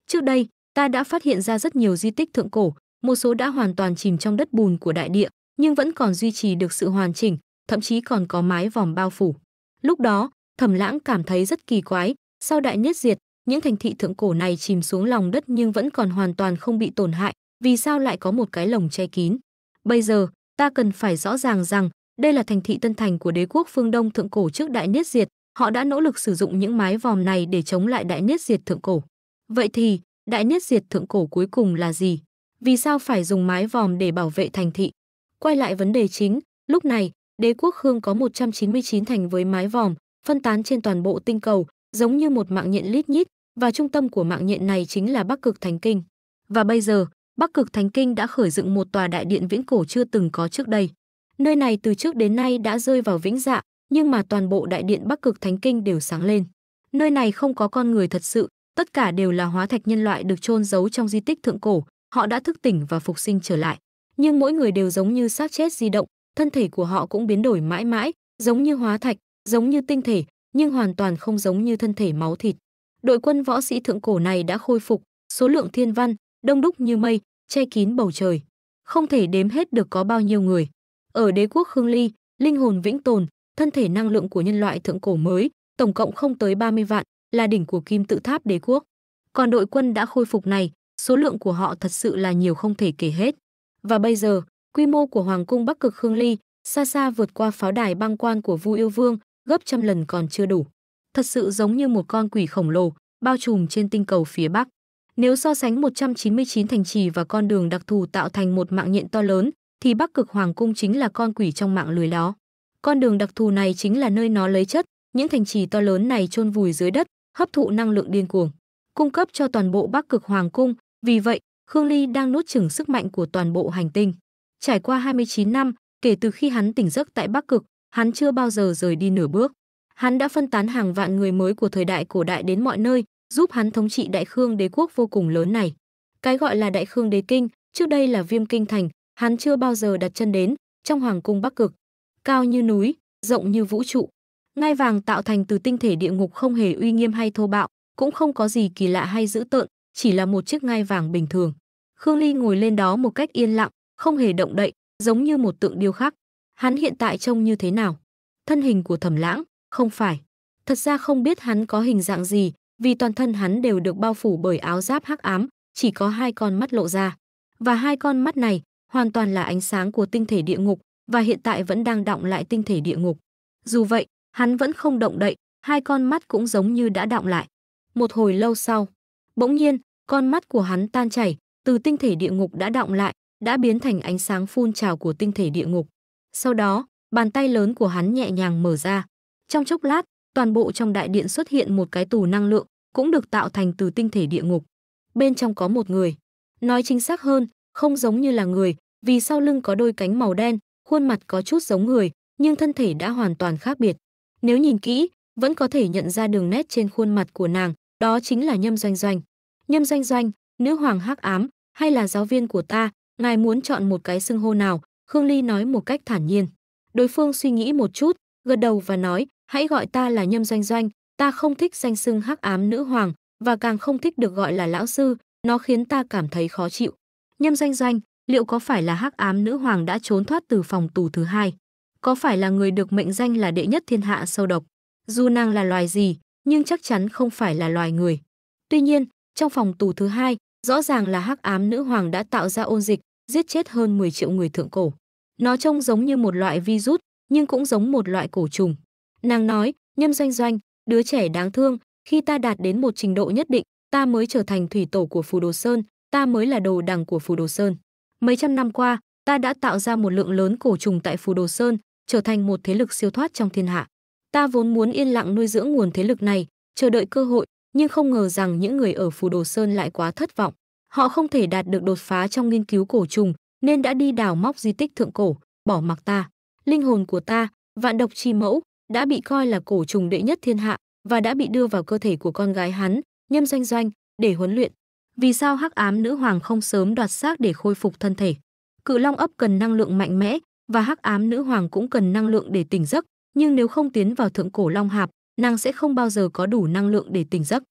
Trước đây, ta đã phát hiện ra rất nhiều di tích thượng cổ, một số đã hoàn toàn chìm trong đất bùn của đại địa, nhưng vẫn còn duy trì được sự hoàn chỉnh, thậm chí còn có mái vòm bao phủ. Lúc đó, Thẩm Lãng cảm thấy rất kỳ quái, sau đại nhất diệt, những thành thị thượng cổ này chìm xuống lòng đất nhưng vẫn còn hoàn toàn không bị tổn hại, vì sao lại có một cái lồng che kín? Bây giờ, ta cần phải rõ ràng rằng đây là thành thị tân thành của đế quốc phương Đông thượng cổ trước đại niết diệt, họ đã nỗ lực sử dụng những mái vòm này để chống lại đại niết diệt thượng cổ. Vậy thì, đại niết diệt thượng cổ cuối cùng là gì? Vì sao phải dùng mái vòm để bảo vệ thành thị? Quay lại vấn đề chính, lúc này, đế quốc Khương có 199 thành với mái vòm, phân tán trên toàn bộ tinh cầu, giống như một mạng nhện lít nhít, và trung tâm của mạng nhện này chính là Bắc Cực Thánh Kinh. Và bây giờ, Bắc Cực Thánh Kinh đã khởi dựng một tòa đại điện viễn cổ chưa từng có trước đây. Nơi này từ trước đến nay đã rơi vào vĩnh dạ, nhưng mà toàn bộ đại điện Bắc Cực Thánh Kinh đều sáng lên. Nơi này không có con người thật sự, tất cả đều là hóa thạch nhân loại được chôn giấu trong di tích thượng cổ, họ đã thức tỉnh và phục sinh trở lại. Nhưng mỗi người đều giống như xác chết di động, thân thể của họ cũng biến đổi mãi mãi, giống như hóa thạch, giống như tinh thể, nhưng hoàn toàn không giống như thân thể máu thịt đội quân võ sĩ thượng cổ này đã khôi phục, số lượng thiên văn, đông đúc như mây, che kín bầu trời. Không thể đếm hết được có bao nhiêu người. Ở đế quốc Khương Ly, linh hồn vĩnh tồn, thân thể năng lượng của nhân loại thượng cổ mới, tổng cộng không tới 30 vạn, là đỉnh của kim tự tháp đế quốc. Còn đội quân đã khôi phục này, số lượng của họ thật sự là nhiều không thể kể hết. Và bây giờ, quy mô của Hoàng cung Bắc Cực Khương Ly xa xa vượt qua pháo đài băng quan của Vu Yêu Vương, gấp trăm lần còn chưa đủ thật sự giống như một con quỷ khổng lồ, bao trùm trên tinh cầu phía Bắc. Nếu so sánh 199 thành trì và con đường đặc thù tạo thành một mạng nhện to lớn, thì Bắc Cực Hoàng Cung chính là con quỷ trong mạng lưới đó. Con đường đặc thù này chính là nơi nó lấy chất, những thành trì to lớn này chôn vùi dưới đất, hấp thụ năng lượng điên cuồng, cung cấp cho toàn bộ Bắc Cực Hoàng Cung, vì vậy, Khương Ly đang nuốt chửng sức mạnh của toàn bộ hành tinh. Trải qua 29 năm, kể từ khi hắn tỉnh giấc tại Bắc Cực, hắn chưa bao giờ rời đi nửa bước hắn đã phân tán hàng vạn người mới của thời đại cổ đại đến mọi nơi, giúp hắn thống trị Đại Khương đế quốc vô cùng lớn này. Cái gọi là Đại Khương đế kinh, trước đây là Viêm kinh thành, hắn chưa bao giờ đặt chân đến, trong hoàng cung Bắc Cực, cao như núi, rộng như vũ trụ. Ngai vàng tạo thành từ tinh thể địa ngục không hề uy nghiêm hay thô bạo, cũng không có gì kỳ lạ hay dữ tợn, chỉ là một chiếc ngai vàng bình thường. Khương Ly ngồi lên đó một cách yên lặng, không hề động đậy, giống như một tượng điêu khắc. Hắn hiện tại trông như thế nào? Thân hình của Thẩm Lãng, không phải. Thật ra không biết hắn có hình dạng gì, vì toàn thân hắn đều được bao phủ bởi áo giáp hắc ám, chỉ có hai con mắt lộ ra. Và hai con mắt này hoàn toàn là ánh sáng của tinh thể địa ngục và hiện tại vẫn đang đọng lại tinh thể địa ngục. Dù vậy, hắn vẫn không động đậy, hai con mắt cũng giống như đã đọng lại. Một hồi lâu sau, bỗng nhiên, con mắt của hắn tan chảy, từ tinh thể địa ngục đã đọng lại, đã biến thành ánh sáng phun trào của tinh thể địa ngục. Sau đó, bàn tay lớn của hắn nhẹ nhàng mở ra, trong chốc lát, toàn bộ trong đại điện xuất hiện một cái tù năng lượng, cũng được tạo thành từ tinh thể địa ngục. Bên trong có một người. Nói chính xác hơn, không giống như là người, vì sau lưng có đôi cánh màu đen, khuôn mặt có chút giống người, nhưng thân thể đã hoàn toàn khác biệt. Nếu nhìn kỹ, vẫn có thể nhận ra đường nét trên khuôn mặt của nàng, đó chính là Nhâm Doanh Doanh. Nhâm Doanh Doanh, nữ hoàng hắc ám, hay là giáo viên của ta, ngài muốn chọn một cái xưng hô nào, Khương Ly nói một cách thản nhiên. Đối phương suy nghĩ một chút, gật đầu và nói, hãy gọi ta là Nhâm Doanh Doanh, ta không thích danh xưng hắc ám nữ hoàng và càng không thích được gọi là lão sư, nó khiến ta cảm thấy khó chịu. Nhâm Doanh Doanh, liệu có phải là hắc ám nữ hoàng đã trốn thoát từ phòng tù thứ hai? Có phải là người được mệnh danh là đệ nhất thiên hạ sâu độc? Dù nàng là loài gì, nhưng chắc chắn không phải là loài người. Tuy nhiên, trong phòng tù thứ hai, rõ ràng là hắc ám nữ hoàng đã tạo ra ôn dịch, giết chết hơn 10 triệu người thượng cổ. Nó trông giống như một loại virus, nhưng cũng giống một loại cổ trùng. Nàng nói, nhâm doanh doanh, đứa trẻ đáng thương, khi ta đạt đến một trình độ nhất định, ta mới trở thành thủy tổ của Phù Đồ Sơn, ta mới là đồ đằng của Phù Đồ Sơn. Mấy trăm năm qua, ta đã tạo ra một lượng lớn cổ trùng tại Phù Đồ Sơn, trở thành một thế lực siêu thoát trong thiên hạ. Ta vốn muốn yên lặng nuôi dưỡng nguồn thế lực này, chờ đợi cơ hội, nhưng không ngờ rằng những người ở Phù Đồ Sơn lại quá thất vọng. Họ không thể đạt được đột phá trong nghiên cứu cổ trùng, nên đã đi đào móc di tích thượng cổ, bỏ mặc ta. Linh hồn của ta, vạn độc chi mẫu, đã bị coi là cổ trùng đệ nhất thiên hạ và đã bị đưa vào cơ thể của con gái hắn, Nhâm Doanh Doanh, để huấn luyện. Vì sao Hắc Ám Nữ Hoàng không sớm đoạt xác để khôi phục thân thể? Cự Long ấp cần năng lượng mạnh mẽ và Hắc Ám Nữ Hoàng cũng cần năng lượng để tỉnh giấc, nhưng nếu không tiến vào thượng cổ Long Hạp, nàng sẽ không bao giờ có đủ năng lượng để tỉnh giấc.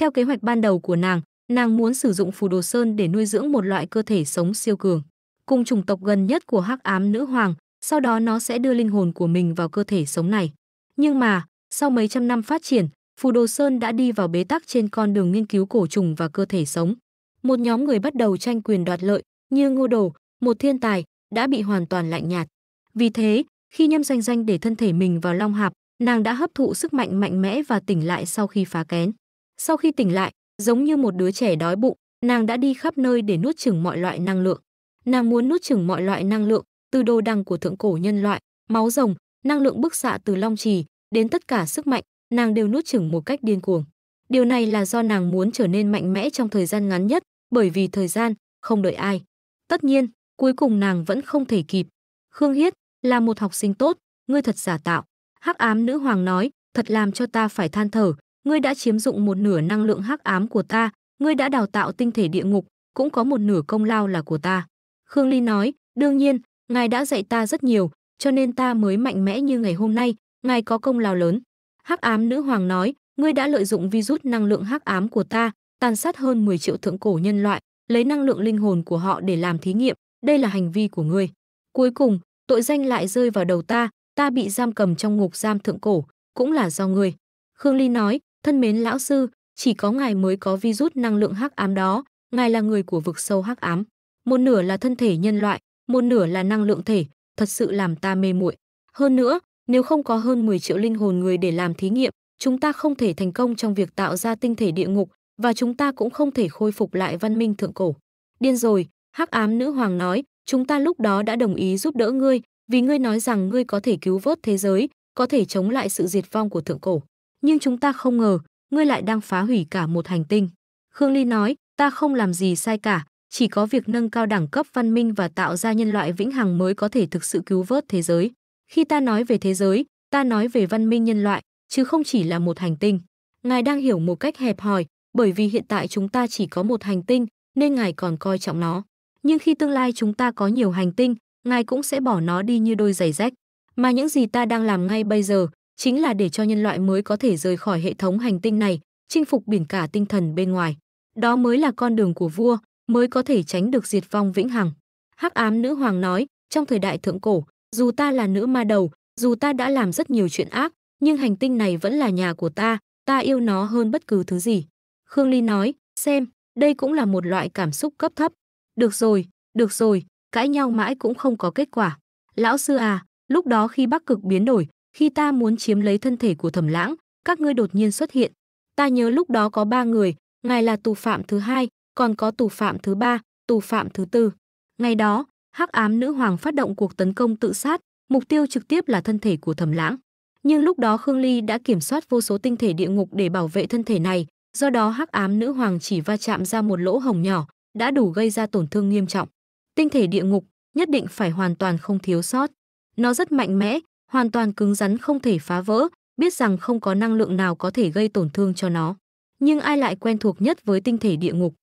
Theo kế hoạch ban đầu của nàng, nàng muốn sử dụng Phù Đồ Sơn để nuôi dưỡng một loại cơ thể sống siêu cường, cùng chủng tộc gần nhất của Hắc Ám Nữ Hoàng, sau đó nó sẽ đưa linh hồn của mình vào cơ thể sống này. Nhưng mà, sau mấy trăm năm phát triển, Phù Đồ Sơn đã đi vào bế tắc trên con đường nghiên cứu cổ trùng và cơ thể sống. Một nhóm người bắt đầu tranh quyền đoạt lợi, như Ngô Đồ, một thiên tài, đã bị hoàn toàn lạnh nhạt. Vì thế, khi nhâm danh danh để thân thể mình vào Long Hạp, nàng đã hấp thụ sức mạnh mạnh mẽ và tỉnh lại sau khi phá kén. Sau khi tỉnh lại, giống như một đứa trẻ đói bụng, nàng đã đi khắp nơi để nuốt chửng mọi loại năng lượng. Nàng muốn nuốt chửng mọi loại năng lượng, từ đồ đằng của thượng cổ nhân loại, máu rồng, năng lượng bức xạ từ long trì đến tất cả sức mạnh, nàng đều nuốt chửng một cách điên cuồng. Điều này là do nàng muốn trở nên mạnh mẽ trong thời gian ngắn nhất, bởi vì thời gian không đợi ai. Tất nhiên, cuối cùng nàng vẫn không thể kịp. Khương Hiết là một học sinh tốt, ngươi thật giả tạo. Hắc ám nữ hoàng nói, thật làm cho ta phải than thở, ngươi đã chiếm dụng một nửa năng lượng hắc ám của ta, ngươi đã đào tạo tinh thể địa ngục, cũng có một nửa công lao là của ta. Khương Ly nói, đương nhiên, ngài đã dạy ta rất nhiều, cho nên ta mới mạnh mẽ như ngày hôm nay, ngài có công lao lớn. Hắc ám nữ hoàng nói, ngươi đã lợi dụng virus năng lượng hắc ám của ta, tàn sát hơn 10 triệu thượng cổ nhân loại, lấy năng lượng linh hồn của họ để làm thí nghiệm, đây là hành vi của ngươi. Cuối cùng, tội danh lại rơi vào đầu ta, ta bị giam cầm trong ngục giam thượng cổ, cũng là do ngươi. Khương Ly nói, thân mến lão sư, chỉ có ngài mới có virus năng lượng hắc ám đó, ngài là người của vực sâu hắc ám. Một nửa là thân thể nhân loại, một nửa là năng lượng thể, thật sự làm ta mê muội. Hơn nữa, nếu không có hơn 10 triệu linh hồn người để làm thí nghiệm, chúng ta không thể thành công trong việc tạo ra tinh thể địa ngục và chúng ta cũng không thể khôi phục lại văn minh thượng cổ. Điên rồi, Hắc Ám Nữ Hoàng nói, chúng ta lúc đó đã đồng ý giúp đỡ ngươi, vì ngươi nói rằng ngươi có thể cứu vớt thế giới, có thể chống lại sự diệt vong của thượng cổ. Nhưng chúng ta không ngờ, ngươi lại đang phá hủy cả một hành tinh. Khương Ly nói, ta không làm gì sai cả, chỉ có việc nâng cao đẳng cấp văn minh và tạo ra nhân loại vĩnh hằng mới có thể thực sự cứu vớt thế giới. Khi ta nói về thế giới, ta nói về văn minh nhân loại, chứ không chỉ là một hành tinh. Ngài đang hiểu một cách hẹp hòi, bởi vì hiện tại chúng ta chỉ có một hành tinh, nên ngài còn coi trọng nó. Nhưng khi tương lai chúng ta có nhiều hành tinh, ngài cũng sẽ bỏ nó đi như đôi giày rách. Mà những gì ta đang làm ngay bây giờ chính là để cho nhân loại mới có thể rời khỏi hệ thống hành tinh này, chinh phục biển cả tinh thần bên ngoài. Đó mới là con đường của vua, mới có thể tránh được diệt vong vĩnh hằng. Hắc ám nữ hoàng nói, trong thời đại thượng cổ, dù ta là nữ ma đầu, dù ta đã làm rất nhiều chuyện ác, nhưng hành tinh này vẫn là nhà của ta, ta yêu nó hơn bất cứ thứ gì. Khương Ly nói, xem, đây cũng là một loại cảm xúc cấp thấp. Được rồi, được rồi, cãi nhau mãi cũng không có kết quả. Lão sư à, lúc đó khi bắc cực biến đổi, khi ta muốn chiếm lấy thân thể của thẩm lãng, các ngươi đột nhiên xuất hiện. Ta nhớ lúc đó có ba người, ngài là tù phạm thứ hai, còn có tù phạm thứ ba, tù phạm thứ tư. Ngày đó, Hắc Ám Nữ Hoàng phát động cuộc tấn công tự sát, mục tiêu trực tiếp là thân thể của Thẩm Lãng. Nhưng lúc đó Khương Ly đã kiểm soát vô số tinh thể địa ngục để bảo vệ thân thể này, do đó Hắc Ám Nữ Hoàng chỉ va chạm ra một lỗ hồng nhỏ, đã đủ gây ra tổn thương nghiêm trọng. Tinh thể địa ngục nhất định phải hoàn toàn không thiếu sót. Nó rất mạnh mẽ, hoàn toàn cứng rắn không thể phá vỡ, biết rằng không có năng lượng nào có thể gây tổn thương cho nó. Nhưng ai lại quen thuộc nhất với tinh thể địa ngục?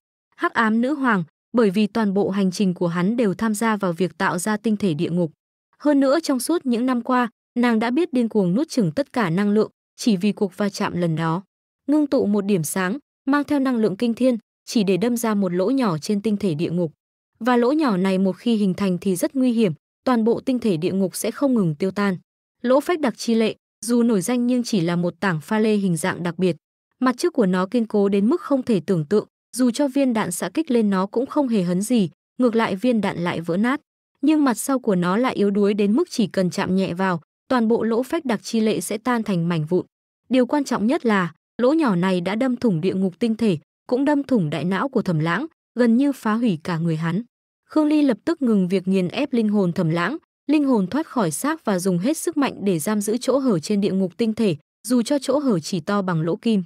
hắc ám nữ hoàng, bởi vì toàn bộ hành trình của hắn đều tham gia vào việc tạo ra tinh thể địa ngục. Hơn nữa trong suốt những năm qua, nàng đã biết điên cuồng nuốt chửng tất cả năng lượng chỉ vì cuộc va chạm lần đó. Ngưng tụ một điểm sáng, mang theo năng lượng kinh thiên, chỉ để đâm ra một lỗ nhỏ trên tinh thể địa ngục. Và lỗ nhỏ này một khi hình thành thì rất nguy hiểm, toàn bộ tinh thể địa ngục sẽ không ngừng tiêu tan. Lỗ phách đặc chi lệ, dù nổi danh nhưng chỉ là một tảng pha lê hình dạng đặc biệt. Mặt trước của nó kiên cố đến mức không thể tưởng tượng, dù cho viên đạn xạ kích lên nó cũng không hề hấn gì, ngược lại viên đạn lại vỡ nát. Nhưng mặt sau của nó lại yếu đuối đến mức chỉ cần chạm nhẹ vào, toàn bộ lỗ phách đặc chi lệ sẽ tan thành mảnh vụn. Điều quan trọng nhất là, lỗ nhỏ này đã đâm thủng địa ngục tinh thể, cũng đâm thủng đại não của Thẩm Lãng, gần như phá hủy cả người hắn. Khương Ly lập tức ngừng việc nghiền ép linh hồn Thẩm Lãng, linh hồn thoát khỏi xác và dùng hết sức mạnh để giam giữ chỗ hở trên địa ngục tinh thể, dù cho chỗ hở chỉ to bằng lỗ kim.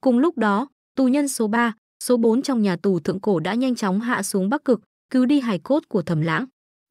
Cùng lúc đó, tù nhân số 3, số 4 trong nhà tù thượng cổ đã nhanh chóng hạ xuống Bắc Cực, cứu đi hài cốt của Thẩm Lãng.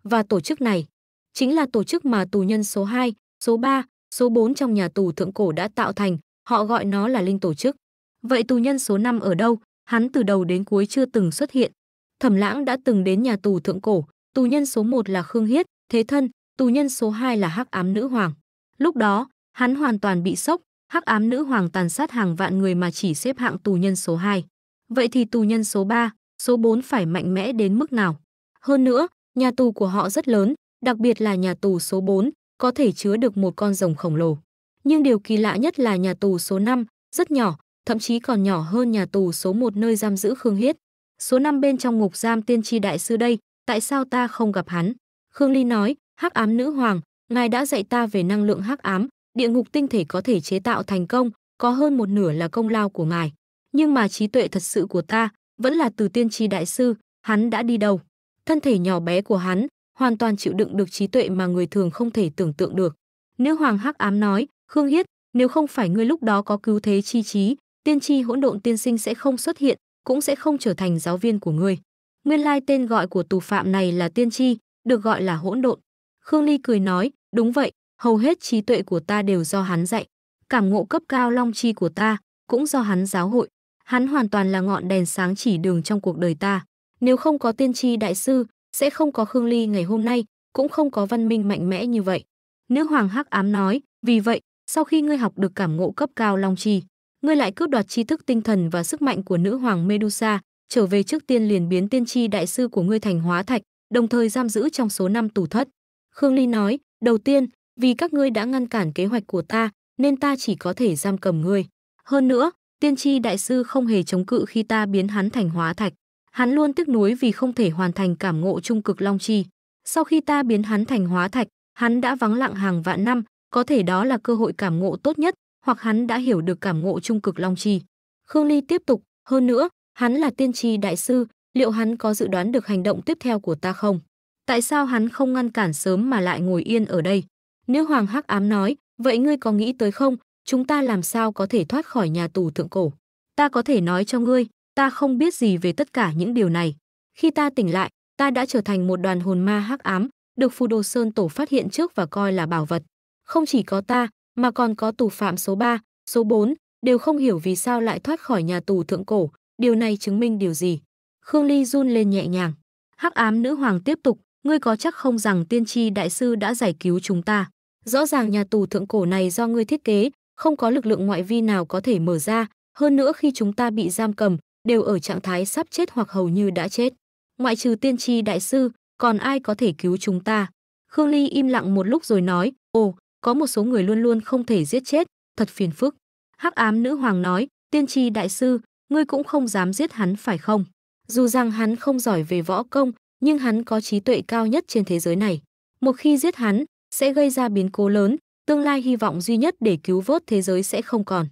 Và tổ chức này chính là tổ chức mà tù nhân số 2, số 3, số 4 trong nhà tù thượng cổ đã tạo thành, họ gọi nó là linh tổ chức. Vậy tù nhân số 5 ở đâu? Hắn từ đầu đến cuối chưa từng xuất hiện. Thẩm Lãng đã từng đến nhà tù thượng cổ, tù nhân số 1 là Khương Hiết, Thế Thân, tù nhân số 2 là Hắc Ám Nữ Hoàng. Lúc đó, hắn hoàn toàn bị sốc, Hắc Ám Nữ Hoàng tàn sát hàng vạn người mà chỉ xếp hạng tù nhân số 2. Vậy thì tù nhân số 3, số 4 phải mạnh mẽ đến mức nào? Hơn nữa, nhà tù của họ rất lớn, đặc biệt là nhà tù số 4, có thể chứa được một con rồng khổng lồ. Nhưng điều kỳ lạ nhất là nhà tù số 5, rất nhỏ, thậm chí còn nhỏ hơn nhà tù số 1 nơi giam giữ Khương Hiết. Số 5 bên trong ngục giam tiên tri đại sư đây, tại sao ta không gặp hắn? Khương Ly nói, hắc ám nữ hoàng, ngài đã dạy ta về năng lượng hắc ám, địa ngục tinh thể có thể chế tạo thành công, có hơn một nửa là công lao của ngài nhưng mà trí tuệ thật sự của ta vẫn là từ tiên tri đại sư, hắn đã đi đầu. Thân thể nhỏ bé của hắn hoàn toàn chịu đựng được trí tuệ mà người thường không thể tưởng tượng được. Nữ hoàng hắc ám nói, Khương Hiết, nếu không phải ngươi lúc đó có cứu thế chi trí, tiên tri hỗn độn tiên sinh sẽ không xuất hiện, cũng sẽ không trở thành giáo viên của ngươi. Nguyên lai tên gọi của tù phạm này là tiên tri, được gọi là hỗn độn. Khương Ly cười nói, đúng vậy, hầu hết trí tuệ của ta đều do hắn dạy. Cảm ngộ cấp cao long chi của ta cũng do hắn giáo hội. Hắn hoàn toàn là ngọn đèn sáng chỉ đường trong cuộc đời ta. Nếu không có tiên tri đại sư, sẽ không có Khương Ly ngày hôm nay, cũng không có văn minh mạnh mẽ như vậy. Nữ hoàng hắc ám nói, vì vậy, sau khi ngươi học được cảm ngộ cấp cao long chi, ngươi lại cướp đoạt tri thức tinh thần và sức mạnh của nữ hoàng Medusa, trở về trước tiên liền biến tiên tri đại sư của ngươi thành hóa thạch, đồng thời giam giữ trong số năm tù thất. Khương Ly nói, đầu tiên, vì các ngươi đã ngăn cản kế hoạch của ta, nên ta chỉ có thể giam cầm ngươi. Hơn nữa, Tiên tri đại sư không hề chống cự khi ta biến hắn thành hóa thạch. Hắn luôn tức nuối vì không thể hoàn thành cảm ngộ trung cực long chi. Sau khi ta biến hắn thành hóa thạch, hắn đã vắng lặng hàng vạn năm, có thể đó là cơ hội cảm ngộ tốt nhất, hoặc hắn đã hiểu được cảm ngộ trung cực long chi. Khương Ly tiếp tục, hơn nữa, hắn là tiên tri đại sư, liệu hắn có dự đoán được hành động tiếp theo của ta không? Tại sao hắn không ngăn cản sớm mà lại ngồi yên ở đây? Nữ hoàng hắc ám nói, vậy ngươi có nghĩ tới không, chúng ta làm sao có thể thoát khỏi nhà tù thượng cổ. Ta có thể nói cho ngươi, ta không biết gì về tất cả những điều này. Khi ta tỉnh lại, ta đã trở thành một đoàn hồn ma hắc ám, được Phù Đồ Sơn Tổ phát hiện trước và coi là bảo vật. Không chỉ có ta, mà còn có tù phạm số 3, số 4, đều không hiểu vì sao lại thoát khỏi nhà tù thượng cổ, điều này chứng minh điều gì. Khương Ly run lên nhẹ nhàng. Hắc ám nữ hoàng tiếp tục, ngươi có chắc không rằng tiên tri đại sư đã giải cứu chúng ta? Rõ ràng nhà tù thượng cổ này do ngươi thiết kế, không có lực lượng ngoại vi nào có thể mở ra, hơn nữa khi chúng ta bị giam cầm, đều ở trạng thái sắp chết hoặc hầu như đã chết. Ngoại trừ tiên tri đại sư, còn ai có thể cứu chúng ta? Khương Ly im lặng một lúc rồi nói, ồ, có một số người luôn luôn không thể giết chết, thật phiền phức. Hắc ám nữ hoàng nói, tiên tri đại sư, ngươi cũng không dám giết hắn phải không? Dù rằng hắn không giỏi về võ công, nhưng hắn có trí tuệ cao nhất trên thế giới này. Một khi giết hắn, sẽ gây ra biến cố lớn, tương lai hy vọng duy nhất để cứu vớt thế giới sẽ không còn.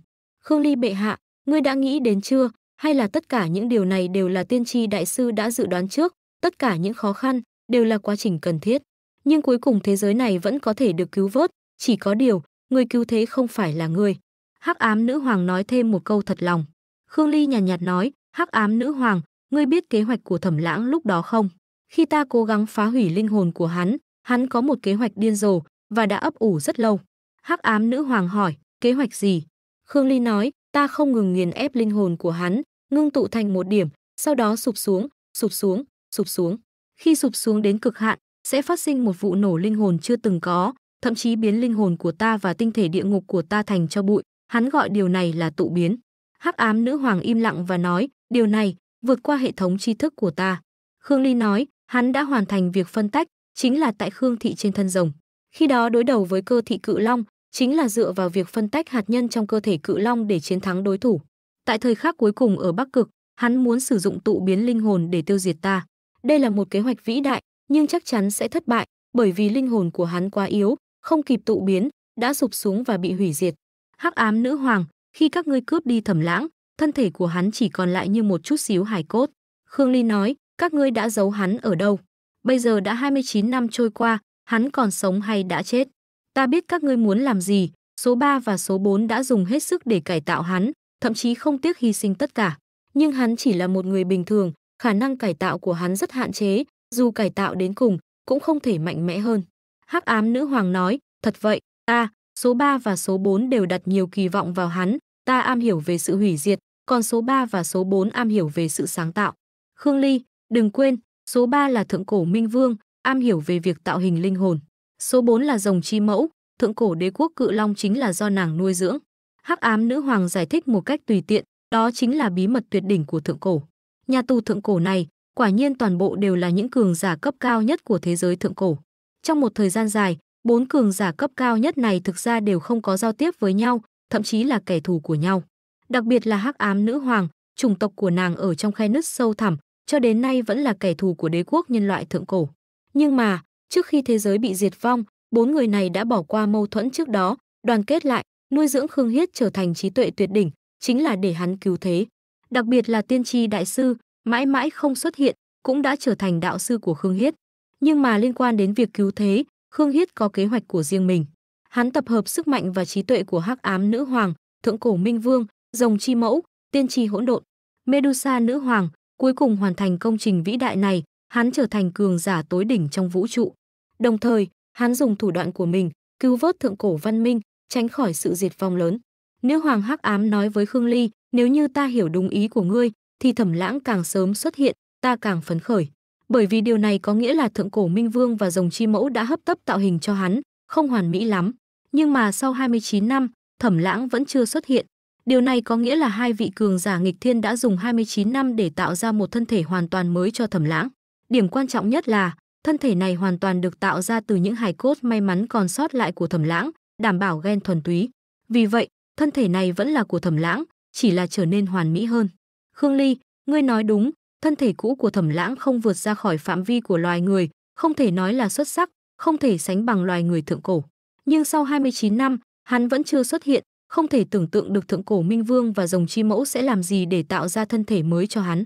Khương Ly bệ hạ, ngươi đã nghĩ đến chưa, hay là tất cả những điều này đều là tiên tri đại sư đã dự đoán trước, tất cả những khó khăn đều là quá trình cần thiết. Nhưng cuối cùng thế giới này vẫn có thể được cứu vớt, chỉ có điều, người cứu thế không phải là ngươi. Hắc ám nữ hoàng nói thêm một câu thật lòng. Khương Ly nhàn nhạt, nhạt nói, Hắc ám nữ hoàng, ngươi biết kế hoạch của thẩm lãng lúc đó không? Khi ta cố gắng phá hủy linh hồn của hắn, hắn có một kế hoạch điên rồ và đã ấp ủ rất lâu. Hắc ám nữ hoàng hỏi, kế hoạch gì? Khương Ly nói, ta không ngừng nghiền ép linh hồn của hắn, ngưng tụ thành một điểm, sau đó sụp xuống, sụp xuống, sụp xuống. Khi sụp xuống đến cực hạn, sẽ phát sinh một vụ nổ linh hồn chưa từng có, thậm chí biến linh hồn của ta và tinh thể địa ngục của ta thành cho bụi, hắn gọi điều này là tụ biến. Hắc ám nữ hoàng im lặng và nói, điều này vượt qua hệ thống tri thức của ta. Khương Ly nói, hắn đã hoàn thành việc phân tách, chính là tại Khương thị trên thân rồng. Khi đó đối đầu với cơ thị cự long, chính là dựa vào việc phân tách hạt nhân trong cơ thể cự long để chiến thắng đối thủ. Tại thời khắc cuối cùng ở Bắc Cực, hắn muốn sử dụng tụ biến linh hồn để tiêu diệt ta. Đây là một kế hoạch vĩ đại, nhưng chắc chắn sẽ thất bại, bởi vì linh hồn của hắn quá yếu, không kịp tụ biến, đã sụp xuống và bị hủy diệt. Hắc ám nữ hoàng, khi các ngươi cướp đi Thẩm Lãng, thân thể của hắn chỉ còn lại như một chút xíu hài cốt. Khương Ly nói, các ngươi đã giấu hắn ở đâu? Bây giờ đã 29 năm trôi qua, hắn còn sống hay đã chết? Ta biết các ngươi muốn làm gì, số 3 và số 4 đã dùng hết sức để cải tạo hắn, thậm chí không tiếc hy sinh tất cả. Nhưng hắn chỉ là một người bình thường, khả năng cải tạo của hắn rất hạn chế, dù cải tạo đến cùng, cũng không thể mạnh mẽ hơn. Hắc ám nữ hoàng nói, thật vậy, ta, số 3 và số 4 đều đặt nhiều kỳ vọng vào hắn, ta am hiểu về sự hủy diệt, còn số 3 và số 4 am hiểu về sự sáng tạo. Khương Ly, đừng quên, số 3 là thượng cổ minh vương, am hiểu về việc tạo hình linh hồn. Số 4 là rồng chi mẫu, thượng cổ đế quốc cự long chính là do nàng nuôi dưỡng. Hắc ám nữ hoàng giải thích một cách tùy tiện, đó chính là bí mật tuyệt đỉnh của thượng cổ. Nhà tù thượng cổ này, quả nhiên toàn bộ đều là những cường giả cấp cao nhất của thế giới thượng cổ. Trong một thời gian dài, bốn cường giả cấp cao nhất này thực ra đều không có giao tiếp với nhau, thậm chí là kẻ thù của nhau. Đặc biệt là Hắc Ám Nữ Hoàng, chủng tộc của nàng ở trong khe nứt sâu thẳm, cho đến nay vẫn là kẻ thù của đế quốc nhân loại thượng cổ. Nhưng mà, Trước khi thế giới bị diệt vong, bốn người này đã bỏ qua mâu thuẫn trước đó, đoàn kết lại, nuôi dưỡng Khương Hiết trở thành trí tuệ tuyệt đỉnh, chính là để hắn cứu thế. Đặc biệt là tiên tri đại sư, mãi mãi không xuất hiện, cũng đã trở thành đạo sư của Khương Hiết. Nhưng mà liên quan đến việc cứu thế, Khương Hiết có kế hoạch của riêng mình. Hắn tập hợp sức mạnh và trí tuệ của Hắc Ám Nữ Hoàng, Thượng Cổ Minh Vương, Rồng Chi Mẫu, Tiên Tri Hỗn Độn, Medusa Nữ Hoàng, cuối cùng hoàn thành công trình vĩ đại này, hắn trở thành cường giả tối đỉnh trong vũ trụ. Đồng thời, hắn dùng thủ đoạn của mình cứu vớt thượng cổ văn minh, tránh khỏi sự diệt vong lớn. Nữ hoàng Hắc Ám nói với Khương Ly, nếu như ta hiểu đúng ý của ngươi, thì Thẩm Lãng càng sớm xuất hiện, ta càng phấn khởi. Bởi vì điều này có nghĩa là thượng cổ Minh Vương và rồng chi mẫu đã hấp tấp tạo hình cho hắn, không hoàn mỹ lắm, nhưng mà sau 29 năm, Thẩm Lãng vẫn chưa xuất hiện. Điều này có nghĩa là hai vị cường giả nghịch thiên đã dùng 29 năm để tạo ra một thân thể hoàn toàn mới cho Thẩm Lãng. Điểm quan trọng nhất là Thân thể này hoàn toàn được tạo ra từ những hài cốt may mắn còn sót lại của Thẩm Lãng, đảm bảo gen thuần túy. Vì vậy, thân thể này vẫn là của Thẩm Lãng, chỉ là trở nên hoàn mỹ hơn. Khương Ly, ngươi nói đúng, thân thể cũ của Thẩm Lãng không vượt ra khỏi phạm vi của loài người, không thể nói là xuất sắc, không thể sánh bằng loài người thượng cổ. Nhưng sau 29 năm, hắn vẫn chưa xuất hiện, không thể tưởng tượng được thượng cổ minh vương và rồng chi mẫu sẽ làm gì để tạo ra thân thể mới cho hắn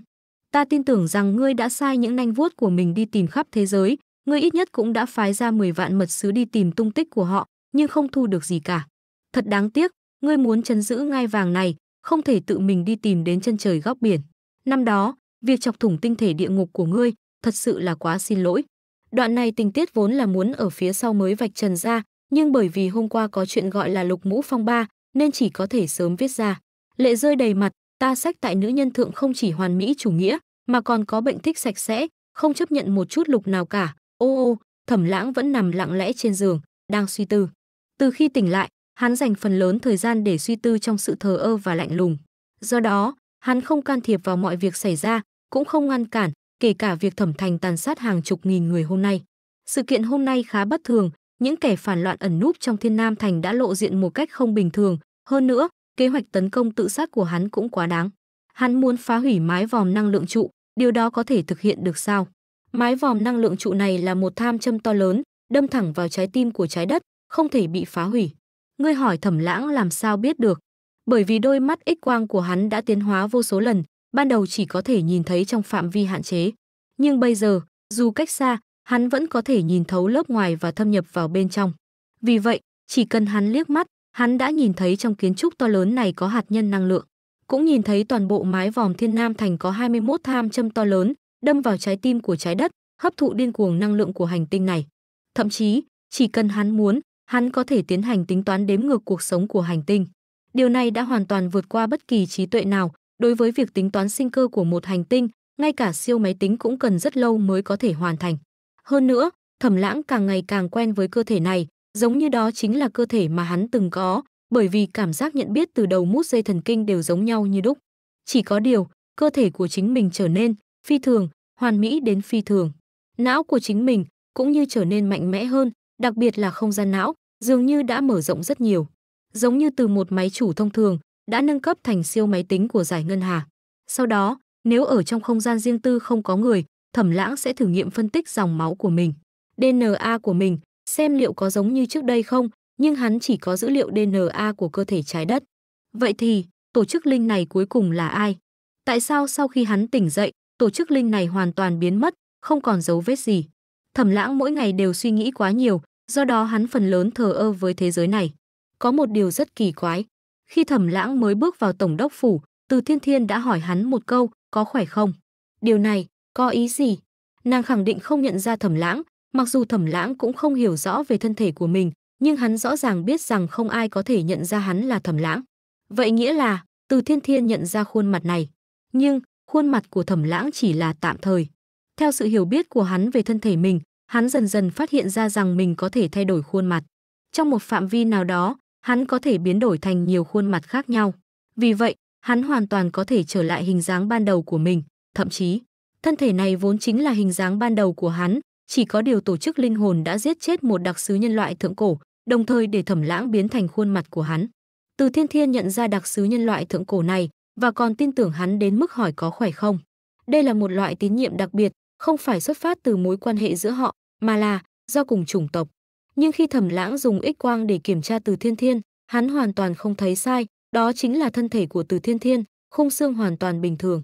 ta tin tưởng rằng ngươi đã sai những nanh vuốt của mình đi tìm khắp thế giới, ngươi ít nhất cũng đã phái ra 10 vạn mật sứ đi tìm tung tích của họ, nhưng không thu được gì cả. Thật đáng tiếc, ngươi muốn chấn giữ ngai vàng này, không thể tự mình đi tìm đến chân trời góc biển. Năm đó, việc chọc thủng tinh thể địa ngục của ngươi, thật sự là quá xin lỗi. Đoạn này tình tiết vốn là muốn ở phía sau mới vạch trần ra, nhưng bởi vì hôm qua có chuyện gọi là lục mũ phong ba, nên chỉ có thể sớm viết ra. Lệ rơi đầy mặt, ta sách tại nữ nhân thượng không chỉ hoàn mỹ chủ nghĩa, mà còn có bệnh thích sạch sẽ, không chấp nhận một chút lục nào cả. Ô ô, Thẩm Lãng vẫn nằm lặng lẽ trên giường, đang suy tư. Từ khi tỉnh lại, hắn dành phần lớn thời gian để suy tư trong sự thờ ơ và lạnh lùng. Do đó, hắn không can thiệp vào mọi việc xảy ra, cũng không ngăn cản, kể cả việc thẩm thành tàn sát hàng chục nghìn người hôm nay. Sự kiện hôm nay khá bất thường, những kẻ phản loạn ẩn núp trong Thiên Nam Thành đã lộ diện một cách không bình thường, hơn nữa, kế hoạch tấn công tự sát của hắn cũng quá đáng. Hắn muốn phá hủy mái vòm năng lượng trụ, điều đó có thể thực hiện được sao? Mái vòm năng lượng trụ này là một tham châm to lớn, đâm thẳng vào trái tim của trái đất, không thể bị phá hủy. Ngươi hỏi Thẩm Lãng làm sao biết được? Bởi vì đôi mắt X quang của hắn đã tiến hóa vô số lần, ban đầu chỉ có thể nhìn thấy trong phạm vi hạn chế, nhưng bây giờ, dù cách xa, hắn vẫn có thể nhìn thấu lớp ngoài và thâm nhập vào bên trong. Vì vậy, chỉ cần hắn liếc mắt, Hắn đã nhìn thấy trong kiến trúc to lớn này có hạt nhân năng lượng, cũng nhìn thấy toàn bộ mái vòm Thiên Nam Thành có 21 tham châm to lớn, đâm vào trái tim của trái đất, hấp thụ điên cuồng năng lượng của hành tinh này. Thậm chí, chỉ cần hắn muốn, hắn có thể tiến hành tính toán đếm ngược cuộc sống của hành tinh. Điều này đã hoàn toàn vượt qua bất kỳ trí tuệ nào, đối với việc tính toán sinh cơ của một hành tinh, ngay cả siêu máy tính cũng cần rất lâu mới có thể hoàn thành. Hơn nữa, Thẩm Lãng càng ngày càng quen với cơ thể này, giống như đó chính là cơ thể mà hắn từng có, bởi vì cảm giác nhận biết từ đầu mút dây thần kinh đều giống nhau như đúc. Chỉ có điều, cơ thể của chính mình trở nên phi thường, hoàn mỹ đến phi thường. Não của chính mình cũng như trở nên mạnh mẽ hơn, đặc biệt là không gian não, dường như đã mở rộng rất nhiều. Giống như từ một máy chủ thông thường, đã nâng cấp thành siêu máy tính của giải ngân hà. Sau đó, nếu ở trong không gian riêng tư không có người, Thẩm Lãng sẽ thử nghiệm phân tích dòng máu của mình, DNA của mình, xem liệu có giống như trước đây không, nhưng hắn chỉ có dữ liệu DNA của cơ thể trái đất. Vậy thì, tổ chức linh này cuối cùng là ai? Tại sao sau khi hắn tỉnh dậy, tổ chức linh này hoàn toàn biến mất, không còn dấu vết gì? Thẩm lãng mỗi ngày đều suy nghĩ quá nhiều, do đó hắn phần lớn thờ ơ với thế giới này. Có một điều rất kỳ quái. Khi thẩm lãng mới bước vào tổng đốc phủ, từ thiên thiên đã hỏi hắn một câu, có khỏe không? Điều này, có ý gì? Nàng khẳng định không nhận ra thẩm lãng, Mặc dù Thẩm Lãng cũng không hiểu rõ về thân thể của mình, nhưng hắn rõ ràng biết rằng không ai có thể nhận ra hắn là Thẩm Lãng. Vậy nghĩa là Từ Thiên Thiên nhận ra khuôn mặt này, nhưng khuôn mặt của Thẩm Lãng chỉ là tạm thời. Theo sự hiểu biết của hắn về thân thể mình, hắn dần dần phát hiện ra rằng mình có thể thay đổi khuôn mặt. Trong một phạm vi nào đó, hắn có thể biến đổi thành nhiều khuôn mặt khác nhau. Vì vậy, hắn hoàn toàn có thể trở lại hình dáng ban đầu của mình, thậm chí, thân thể này vốn chính là hình dáng ban đầu của hắn, chỉ có điều tổ chức linh hồn đã giết chết một đặc sứ nhân loại thượng cổ, đồng thời để Thẩm Lãng biến thành khuôn mặt của hắn. Từ Thiên Thiên nhận ra đặc sứ nhân loại thượng cổ này và còn tin tưởng hắn đến mức hỏi có khỏe không. Đây là một loại tín nhiệm đặc biệt, không phải xuất phát từ mối quan hệ giữa họ, mà là do cùng chủng tộc. Nhưng khi Thẩm Lãng dùng X quang để kiểm tra Từ Thiên Thiên, hắn hoàn toàn không thấy sai, đó chính là thân thể của Từ Thiên Thiên, khung xương hoàn toàn bình thường.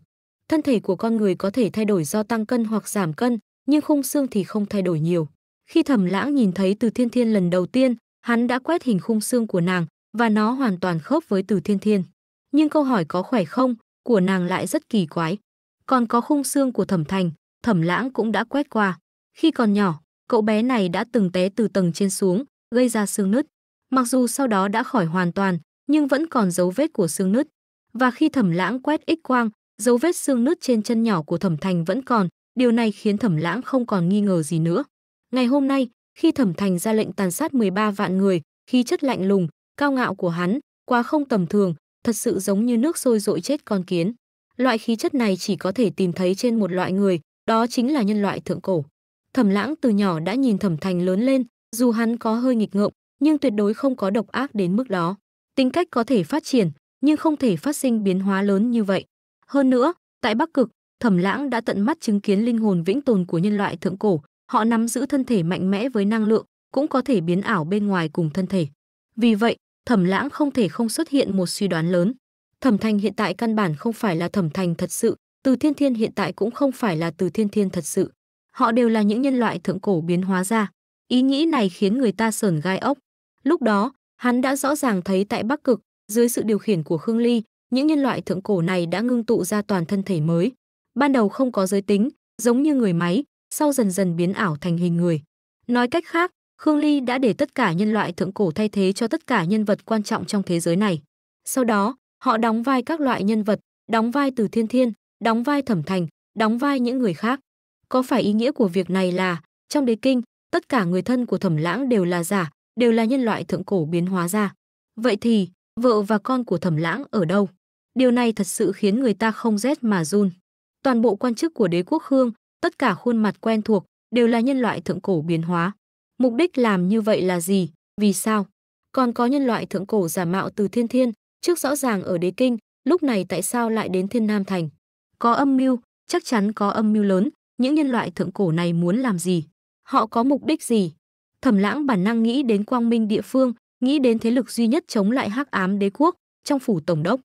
Thân thể của con người có thể thay đổi do tăng cân hoặc giảm cân, nhưng khung xương thì không thay đổi nhiều. Khi Thẩm Lãng nhìn thấy Từ Thiên Thiên lần đầu tiên, hắn đã quét hình khung xương của nàng và nó hoàn toàn khớp với Từ Thiên Thiên. Nhưng câu hỏi có khỏe không của nàng lại rất kỳ quái. Còn có khung xương của Thẩm Thành, Thẩm Lãng cũng đã quét qua. Khi còn nhỏ, cậu bé này đã từng té từ tầng trên xuống, gây ra xương nứt. Mặc dù sau đó đã khỏi hoàn toàn, nhưng vẫn còn dấu vết của xương nứt. Và khi Thẩm Lãng quét X quang, dấu vết xương nứt trên chân nhỏ của Thẩm Thành vẫn còn, Điều này khiến Thẩm Lãng không còn nghi ngờ gì nữa. Ngày hôm nay, khi Thẩm Thành ra lệnh tàn sát 13 vạn người, khí chất lạnh lùng, cao ngạo của hắn quá không tầm thường, thật sự giống như nước sôi dội chết con kiến. Loại khí chất này chỉ có thể tìm thấy trên một loại người, đó chính là nhân loại thượng cổ. Thẩm Lãng từ nhỏ đã nhìn Thẩm Thành lớn lên, dù hắn có hơi nghịch ngợm, nhưng tuyệt đối không có độc ác đến mức đó. Tính cách có thể phát triển, nhưng không thể phát sinh biến hóa lớn như vậy. Hơn nữa, tại Bắc Cực, Thẩm Lãng đã tận mắt chứng kiến linh hồn vĩnh tồn của nhân loại thượng cổ, họ nắm giữ thân thể mạnh mẽ với năng lượng, cũng có thể biến ảo bên ngoài cùng thân thể. Vì vậy, Thẩm Lãng không thể không xuất hiện một suy đoán lớn. Thẩm Thành hiện tại căn bản không phải là Thẩm Thành thật sự, Từ Thiên Thiên hiện tại cũng không phải là Từ Thiên Thiên thật sự. Họ đều là những nhân loại thượng cổ biến hóa ra. Ý nghĩ này khiến người ta sờn gai ốc. Lúc đó, hắn đã rõ ràng thấy tại Bắc Cực, dưới sự điều khiển của Khương Ly, những nhân loại thượng cổ này đã ngưng tụ ra toàn thân thể mới ban đầu không có giới tính, giống như người máy, sau dần dần biến ảo thành hình người. Nói cách khác, Khương Ly đã để tất cả nhân loại thượng cổ thay thế cho tất cả nhân vật quan trọng trong thế giới này. Sau đó, họ đóng vai các loại nhân vật, đóng vai từ thiên thiên, đóng vai thẩm thành, đóng vai những người khác. Có phải ý nghĩa của việc này là, trong đế kinh, tất cả người thân của thẩm lãng đều là giả, đều là nhân loại thượng cổ biến hóa ra. Vậy thì, vợ và con của thẩm lãng ở đâu? Điều này thật sự khiến người ta không rét mà run toàn bộ quan chức của đế quốc Khương, tất cả khuôn mặt quen thuộc đều là nhân loại thượng cổ biến hóa. Mục đích làm như vậy là gì? Vì sao? Còn có nhân loại thượng cổ giả mạo từ Thiên Thiên, trước rõ ràng ở Đế Kinh, lúc này tại sao lại đến Thiên Nam thành? Có âm mưu, chắc chắn có âm mưu lớn, những nhân loại thượng cổ này muốn làm gì? Họ có mục đích gì? Thẩm Lãng bản năng nghĩ đến Quang Minh địa phương, nghĩ đến thế lực duy nhất chống lại Hắc Ám Đế quốc, trong phủ tổng đốc.